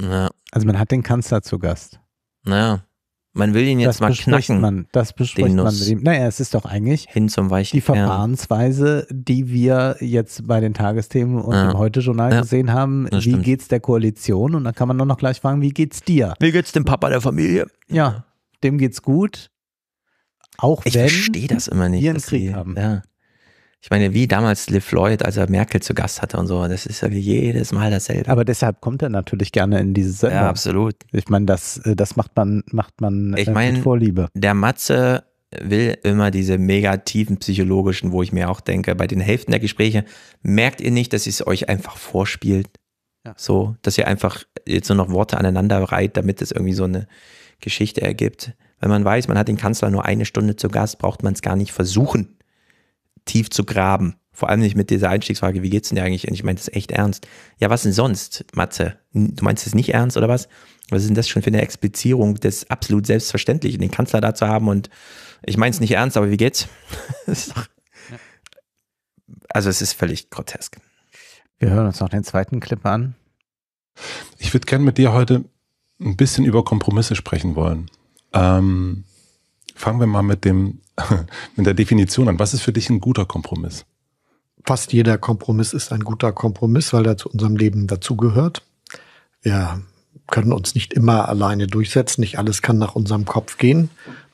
[SPEAKER 2] ja.
[SPEAKER 1] Also man hat den Kanzler zu Gast.
[SPEAKER 2] Naja. Man will ihn jetzt das mal knacken. Man, das bespricht den man mit ihm.
[SPEAKER 1] Naja, es ist doch eigentlich hin zum die Verfahrensweise, die wir jetzt bei den Tagesthemen und ja. im Heute-Journal ja. gesehen haben. Das wie stimmt. geht's der Koalition? Und dann kann man doch noch gleich fragen, wie geht's dir?
[SPEAKER 2] Wie geht's dem Papa der Familie?
[SPEAKER 1] Ja, dem geht's gut. Auch ich wenn verstehe das immer nicht, wir einen
[SPEAKER 2] Krieg die, haben. Ja. Ich meine, wie damals Liv Floyd, als er Merkel zu Gast hatte und so, das ist ja
[SPEAKER 1] jedes Mal dasselbe. Aber deshalb kommt er natürlich gerne in diese Sendung. Ja, absolut. Ich meine, das, äh, das macht man, macht man äh, ich mein, Vorliebe.
[SPEAKER 2] Der Matze will immer diese negativen psychologischen, wo ich mir auch denke, bei den Hälften der Gespräche, merkt ihr nicht, dass es euch einfach vorspielt? Ja. So, dass ihr einfach jetzt nur noch Worte aneinander reiht, damit es irgendwie so eine Geschichte ergibt. Wenn man weiß, man hat den Kanzler nur eine Stunde zu Gast, braucht man es gar nicht versuchen tief zu graben. Vor allem nicht mit dieser Einstiegsfrage, wie geht's denn dir eigentlich? Und ich meine das echt ernst. Ja, was denn sonst, Matze? Du meinst es nicht ernst oder was? Was ist denn das schon für eine Explizierung des absolut Selbstverständlichen, den Kanzler da zu haben und ich meine es nicht ernst, aber wie geht's? <laughs> also es ist völlig grotesk.
[SPEAKER 15] Wir hören uns noch den zweiten Clip an. Ich würde gerne mit dir heute ein bisschen über Kompromisse sprechen wollen. Ähm, Fangen wir mal mit dem, <laughs> mit der Definition an. Was ist für dich ein guter Kompromiss? Fast jeder Kompromiss ist ein guter Kompromiss, weil er zu
[SPEAKER 5] unserem Leben dazugehört. Wir können uns nicht immer alleine durchsetzen. Nicht alles kann nach unserem Kopf gehen.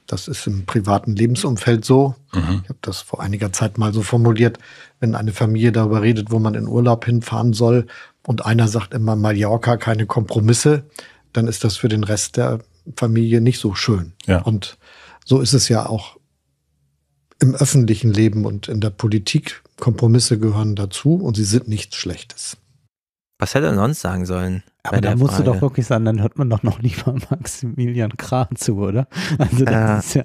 [SPEAKER 5] Das ist im privaten Lebensumfeld so. Mhm. Ich habe das vor einiger Zeit mal so formuliert, wenn eine Familie darüber redet, wo man in Urlaub hinfahren soll und einer sagt immer Mallorca, keine Kompromisse, dann ist das für den Rest der Familie nicht so schön. Ja. Und so ist es ja auch im öffentlichen Leben und in der Politik. Kompromisse gehören dazu und sie sind nichts Schlechtes.
[SPEAKER 2] Was hätte er sonst sagen sollen? Aber da musst Frage? du doch
[SPEAKER 1] wirklich sagen, dann hört man doch noch lieber <laughs> Maximilian Krah zu, oder? Also das, ja. Ist ja,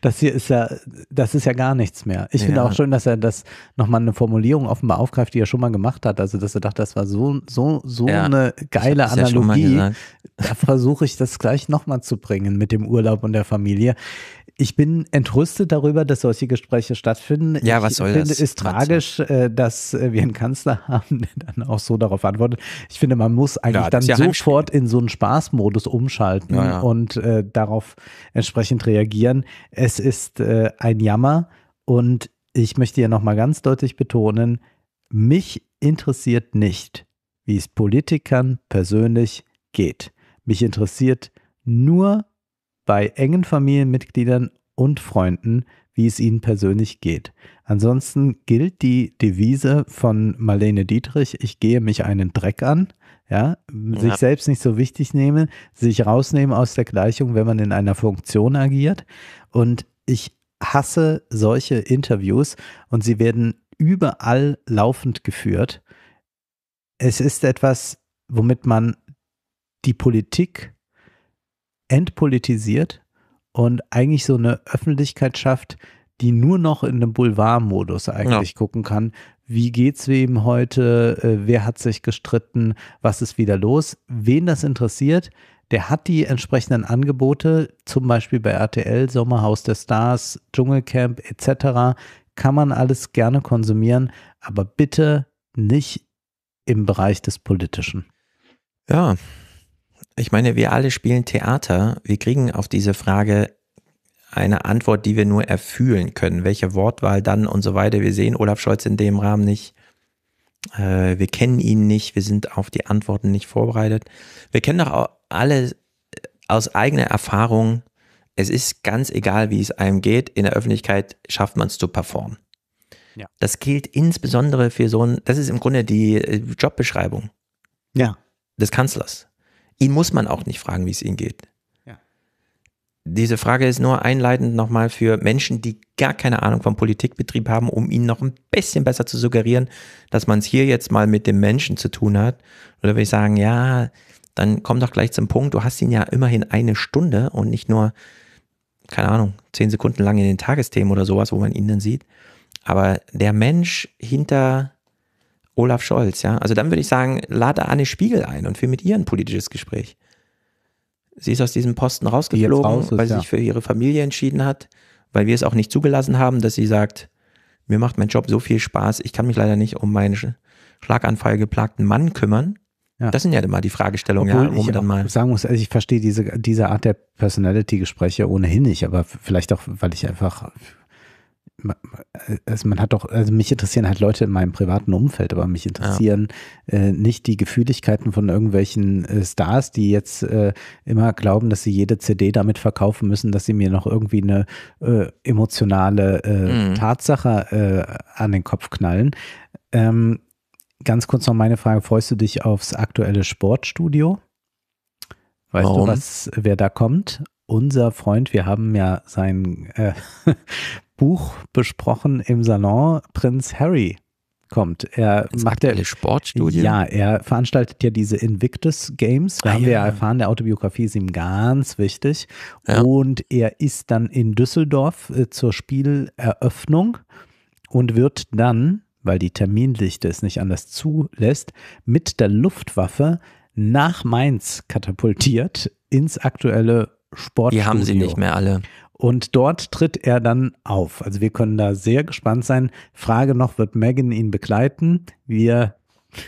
[SPEAKER 1] das hier ist ja, das ist ja gar nichts mehr. Ich ja. finde auch schön, dass er das nochmal eine Formulierung offenbar aufgreift, die er schon mal gemacht hat. Also dass er dachte, das war so, so, so eine geile Analogie. da versuche ich das gleich nochmal zu bringen mit dem Urlaub und der Familie ich bin entrüstet darüber, dass solche Gespräche stattfinden. Ja, was soll finde, das? ist tragisch, äh, dass äh, wir einen Kanzler <laughs> haben, der dann auch so darauf antwortet. Ich finde, man muss eigentlich ja, dann ja sofort in so einen Spaßmodus umschalten ja, und äh, darauf entsprechend reagieren. Es ist äh, ein Jammer und ich möchte hier nochmal ganz deutlich betonen, mich interessiert nicht, wie es Politikern persönlich geht. Mich interessiert nur, bei engen Familienmitgliedern und Freunden, wie es ihnen persönlich geht. Ansonsten gilt die Devise von Marlene Dietrich, ich gehe mich einen Dreck an, ja, ja. sich selbst nicht so wichtig nehmen, sich rausnehmen aus der Gleichung, wenn man in einer Funktion agiert. Und ich hasse solche Interviews und sie werden überall laufend geführt. Es ist etwas, womit man die Politik entpolitisiert und eigentlich so eine Öffentlichkeit schafft, die nur noch in einem Boulevardmodus eigentlich ja. gucken kann. Wie geht's wem heute? Äh, wer hat sich gestritten? Was ist wieder los? Wen das interessiert, der hat die entsprechenden Angebote, zum Beispiel bei RTL, Sommerhaus der Stars, Dschungelcamp etc. Kann man alles gerne konsumieren, aber bitte nicht im Bereich des Politischen.
[SPEAKER 2] Ja, ich meine, wir alle spielen Theater. Wir kriegen auf diese Frage eine Antwort, die wir nur erfühlen können. Welche Wortwahl dann und so weiter. Wir sehen Olaf Scholz in dem Rahmen nicht. Äh, wir kennen ihn nicht. Wir sind auf die Antworten nicht vorbereitet. Wir kennen doch alle äh, aus eigener Erfahrung, es ist ganz egal, wie es einem geht. In der Öffentlichkeit schafft man es zu performen. Ja. Das gilt insbesondere für so ein, das ist im Grunde die äh, Jobbeschreibung. Ja. Des Kanzlers ihn muss man auch nicht fragen, wie es ihnen geht. Ja. Diese Frage ist nur einleitend nochmal für Menschen, die gar keine Ahnung vom Politikbetrieb haben, um ihnen noch ein bisschen besser zu suggerieren, dass man es hier jetzt mal mit dem Menschen zu tun hat. Oder würde ich sagen, ja, dann komm doch gleich zum Punkt. Du hast ihn ja immerhin eine Stunde und nicht nur, keine Ahnung, zehn Sekunden lang in den Tagesthemen oder sowas, wo man ihn dann sieht. Aber der Mensch hinter Olaf Scholz, ja. Also dann würde ich sagen, lade Anne Spiegel ein und führe mit ihr ein politisches Gespräch. Sie ist aus diesem Posten rausgeflogen, raus ist, weil sie ja. sich für ihre Familie entschieden hat, weil wir es auch nicht zugelassen haben, dass sie sagt, mir macht mein Job so viel Spaß, ich kann mich leider nicht um meinen Schlaganfall geplagten Mann kümmern. Ja. Das sind ja immer die Fragestellungen, Obwohl ja, wo man dann
[SPEAKER 1] mal sagen muss, also ich verstehe diese, diese Art der Personality-Gespräche ohnehin nicht, aber vielleicht auch, weil ich einfach also man hat doch, also mich interessieren halt Leute in meinem privaten Umfeld, aber mich interessieren ja. äh, nicht die Gefühligkeiten von irgendwelchen äh, Stars, die jetzt äh, immer glauben, dass sie jede CD damit verkaufen müssen, dass sie mir noch irgendwie eine äh, emotionale äh, mhm. Tatsache äh, an den Kopf knallen. Ähm, ganz kurz noch meine Frage: Freust du dich aufs aktuelle Sportstudio? Weißt Warum? du, was, wer da kommt? Unser Freund, wir haben ja sein Buch besprochen im Salon, Prinz Harry kommt. Er das macht ja Sportstudie. Ja, er veranstaltet ja diese Invictus Games. Da ah, haben wir ja erfahren, der Autobiografie ist ihm ganz wichtig. Ja. Und er ist dann in Düsseldorf äh, zur Spieleröffnung und wird dann, weil die Termindichte es nicht anders zulässt, mit der Luftwaffe nach Mainz katapultiert ins aktuelle Sportstudio. Die haben sie nicht mehr alle. Und dort tritt er dann auf. Also wir können da sehr gespannt sein. Frage noch, wird Megan ihn begleiten? Wir <laughs>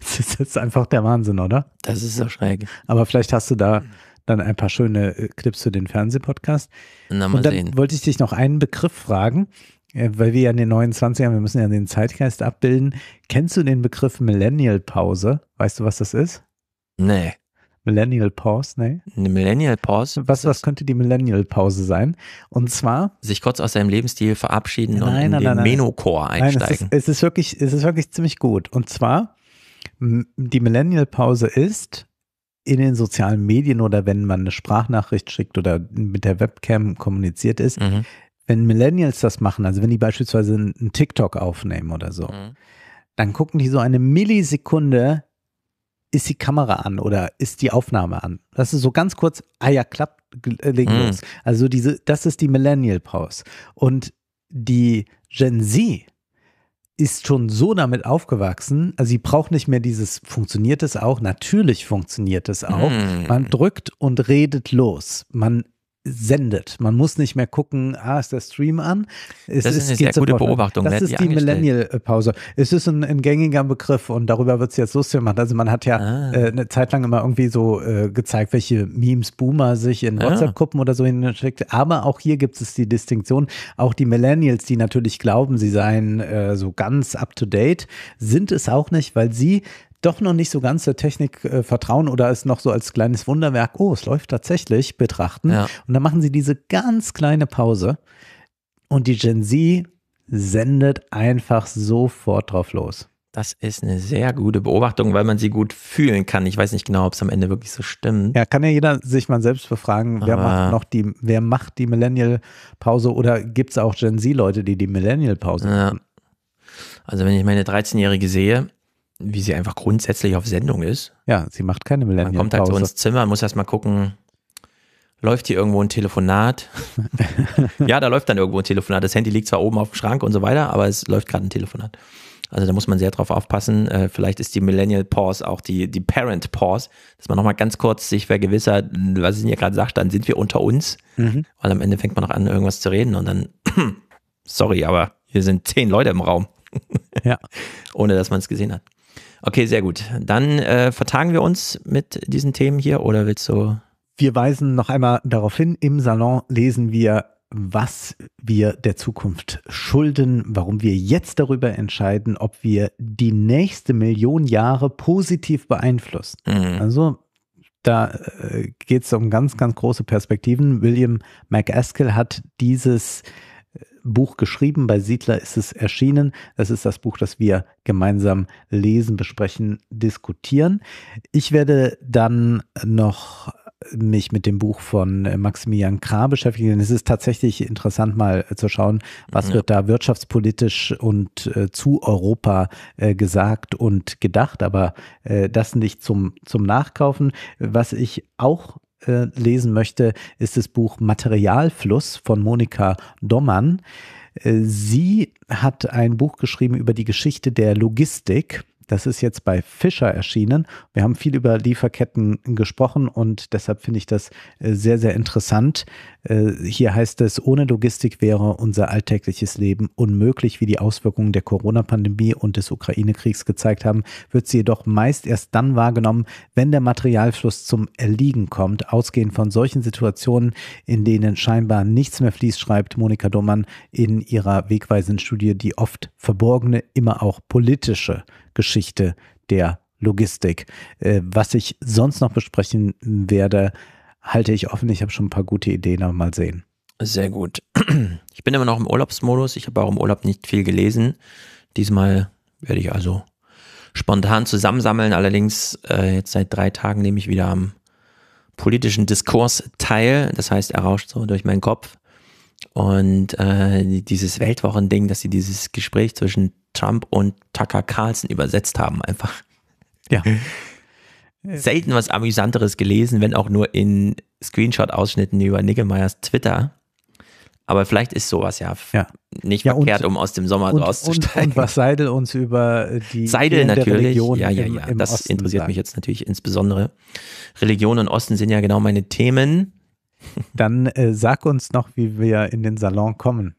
[SPEAKER 1] das ist einfach der Wahnsinn, oder? Das ist so schräg. Aber vielleicht hast du da dann ein paar schöne äh, Clips für den Fernsehpodcast. Na, mal Und dann sehen. wollte ich dich noch einen Begriff fragen, äh, weil wir ja in den 29 haben, wir müssen ja den Zeitgeist abbilden. Kennst du den Begriff Millennial Pause? Weißt du, was das ist? Nee. Millennial Pause, ne? Eine Millennial Pause. Was, was könnte die Millennial Pause sein? Und zwar.
[SPEAKER 2] Sich kurz aus seinem Lebensstil verabschieden nein, und in nein, den Menocore einsteigen. Nein, es, ist,
[SPEAKER 1] es, ist wirklich, es ist wirklich ziemlich gut. Und zwar, die Millennial Pause ist in den sozialen Medien oder wenn man eine Sprachnachricht schickt oder mit der Webcam kommuniziert ist, mhm. wenn Millennials das machen, also wenn die beispielsweise einen TikTok aufnehmen oder so, mhm. dann gucken die so eine Millisekunde ist die Kamera an oder ist die Aufnahme an? Das ist so ganz kurz, ah ja, klappt, äh, legen mm. los. Also diese, das ist die Millennial Pause. Und die Gen Z ist schon so damit aufgewachsen, also sie braucht nicht mehr dieses, funktioniert es auch? Natürlich funktioniert es auch. Mm. Man drückt und redet los. Man sendet. Man muss nicht mehr gucken, ah, ist der Stream an? Es, das ist eine sehr gute Beobachtung. Das ne? ist die Millennial-Pause. Es ist ein, ein, gängiger Begriff und darüber wird es jetzt lustig gemacht. Also man hat ja ah. äh, eine Zeit lang immer irgendwie so äh, gezeigt, welche Memes Boomer sich in ah. WhatsApp-Gruppen oder so hinschickt. Aber auch hier gibt es die Distinktion, auch die Millennials, die natürlich glauben, sie seien äh, so ganz up-to-date, sind es auch nicht, weil sie doch noch nicht so ganz der Technik äh, vertrauen oder es noch so als kleines Wunderwerk, oh, es läuft tatsächlich, betrachten. Ja. Und dann machen sie diese ganz kleine Pause und die Gen Z sendet einfach sofort drauf los. Das ist eine sehr gute Beobachtung,
[SPEAKER 2] weil man sie gut fühlen kann. Ich weiß nicht genau, ob es am Ende wirklich so stimmt.
[SPEAKER 1] Ja, kann ja jeder sich mal selbst befragen, wer Aber macht noch die, wer macht die Millennial-Pause oder gibt es auch Gen Z-Leute, die die Millennial-Pause machen? Ja. Also wenn ich meine 13-Jährige sehe,
[SPEAKER 2] wie sie einfach grundsätzlich auf
[SPEAKER 1] Sendung ist. Ja, sie macht keine Millennium. Man kommt halt zu uns
[SPEAKER 2] Zimmer, muss erstmal gucken, läuft hier irgendwo ein Telefonat? <laughs> ja, da läuft dann irgendwo ein Telefonat. Das Handy liegt zwar oben auf dem Schrank und so weiter, aber es läuft gerade ein Telefonat. Also da muss man sehr drauf aufpassen. Äh, vielleicht ist die Millennial Pause auch die, die Parent Pause, dass man nochmal ganz kurz sich vergewissert, was ich hier gerade sagt, dann sind wir unter uns. Mhm. Weil am Ende fängt man noch an, irgendwas zu reden und dann, <clears throat> sorry, aber hier sind zehn Leute im Raum. ja. <laughs> Ohne dass man es gesehen hat. Okay, sehr gut. Dann äh, vertagen wir
[SPEAKER 1] uns mit diesen Themen hier oder willst du? Wir weisen noch einmal darauf hin, im Salon lesen wir, was wir der Zukunft schulden, warum wir jetzt darüber entscheiden, ob wir die nächste Million Jahre positiv beeinflussen. Mhm. Also da äh, geht es um ganz, ganz große Perspektiven. William McAskill hat dieses Buch geschrieben. Bei Siedler ist es erschienen. Das ist das Buch, das wir gemeinsam lesen, besprechen, diskutieren. Ich werde dann noch mich mit dem Buch von äh, Maximilian Krah beschäftigen. es ist tatsächlich interessant, mal äh, zu schauen, was ja. wird da wirtschaftspolitisch und äh, zu Europa äh, gesagt und gedacht. Aber äh, das nicht zum, zum Nachkaufen. Was ich auch äh, lesen möchte, ist das Buch Materialfluss von Monika Dommann. Äh, sie hat ein Buch geschrieben über die Geschichte der Logistik das ist jetzt bei Fischer erschienen. Wir haben viel über Lieferketten gesprochen und deshalb finde ich das äh, sehr, sehr interessant. Äh, hier heißt es, ohne Logistik wäre unser alltägliches Leben unmöglich. Wie die Auswirkungen der Corona-Pandemie und des Ukraine-Kriegs gezeigt haben, wird sie jedoch meist erst dann wahrgenommen, wenn der Materialfluss zum Erliegen kommt. Ausgehend von solchen Situationen, in denen scheinbar nichts mehr fließt, schreibt Monika Dommann in ihrer wegweisenden Studie die oft verborgene, immer auch politische Geschichte der Logistik. Äh, was ich sonst noch besprechen werde, halte ich offen. Ich habe schon ein paar gute Ideen, aber mal sehen.
[SPEAKER 2] Sehr gut. <clears throat> Ich bin immer noch im Urlaubsmodus. Ich habe auch im Urlaub nicht viel gelesen. Diesmal werde ich also spontan zusammensammeln. Allerdings äh, jetzt seit drei Tagen nehme ich wieder am politischen Diskurs teil. Das heißt, er rauscht so durch meinen Kopf. Und äh, dieses Weltwochending, dass sie dieses Gespräch zwischen Trump und Tucker Carlson übersetzt haben, einfach. Ja. <laughs> Selten was Amüsanteres gelesen, wenn auch nur in Screenshot-Ausschnitten über Nickelmeyers Twitter. Aber vielleicht ist sowas ja, ja. nicht ja, verkehrt, und, um aus dem Sommer rauszusteigen. Und, und, was
[SPEAKER 1] Seidel uns über äh, die Seidel natürlich, Religion ja, ja, ja. Im, im das Osten interessiert sagt. mich
[SPEAKER 2] jetzt natürlich insbesondere. Religion und Osten sind ja genau meine Themen. <laughs>
[SPEAKER 1] Dann äh, sag uns noch, wie wir in den Salon kommen.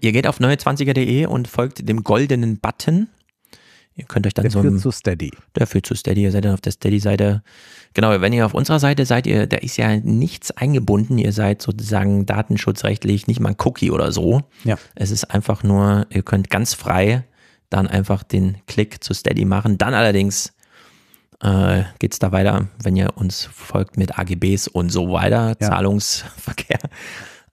[SPEAKER 2] Ihr geht auf neue20er.de und folgt dem goldenen Button. Ihr könnt euch dann der so. Der führt zu Steady. Der führt zu Steady. Ihr seid dann auf der Steady-Seite. Genau, wenn ihr auf unserer Seite seid, ihr, da ist ja nichts eingebunden. Ihr seid sozusagen datenschutzrechtlich nicht mal ein Cookie oder so. Ja. Es ist einfach nur, ihr könnt ganz frei dann einfach den Klick zu Steady machen. Dann allerdings äh, geht es da weiter, wenn ihr uns folgt mit AGBs und so weiter, ja. Zahlungsverkehr.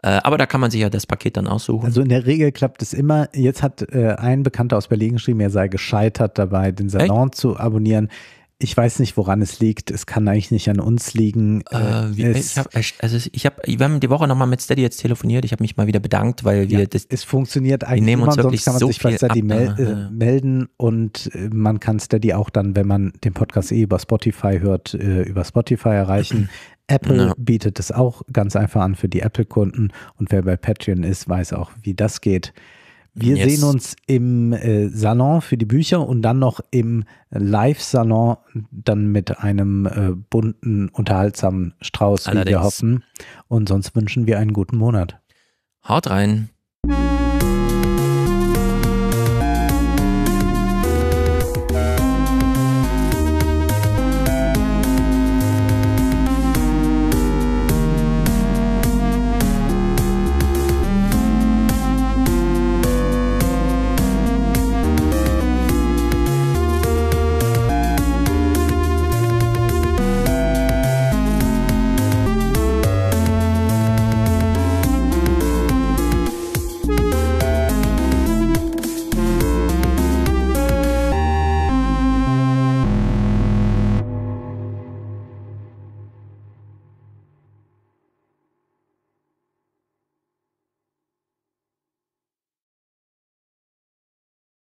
[SPEAKER 2] Äh, aber da kann man sich ja das Paket dann aussuchen.
[SPEAKER 1] Also in der Regel klappt es immer. Jetzt hat äh, ein Bekannter aus Berlin geschrieben, er sei gescheitert dabei, den Salon Echt? zu abonnieren ich weiß nicht, woran es liegt. Es kann eigentlich nicht an uns liegen. Äh, wie, äh, es, ich
[SPEAKER 2] hab, also ich hab, wir haben die Woche nochmal mit Steady jetzt telefoniert. Ich habe mich mal wieder bedankt, weil wir ja, das. Es funktioniert eigentlich. Wir nehmen immer, uns wirklich sonst kann man so sich bei Steady mel ne? äh,
[SPEAKER 1] melden und äh, man kann Steady auch dann, wenn man den Podcast eh über Spotify hört, äh, über Spotify erreichen. <clears throat> Apple no. bietet es auch ganz einfach an für die Apple-Kunden. Und wer bei Patreon ist, weiß auch, wie das geht.
[SPEAKER 15] Wir yes. sehen uns
[SPEAKER 1] im äh, Salon für die Bücher und dann noch im Live-Salon, dann mit einem äh, bunten, unterhaltsamen Strauß, Allerdings. wie wir hoffen. Und sonst wünschen wir einen guten Monat.
[SPEAKER 2] Haut rein.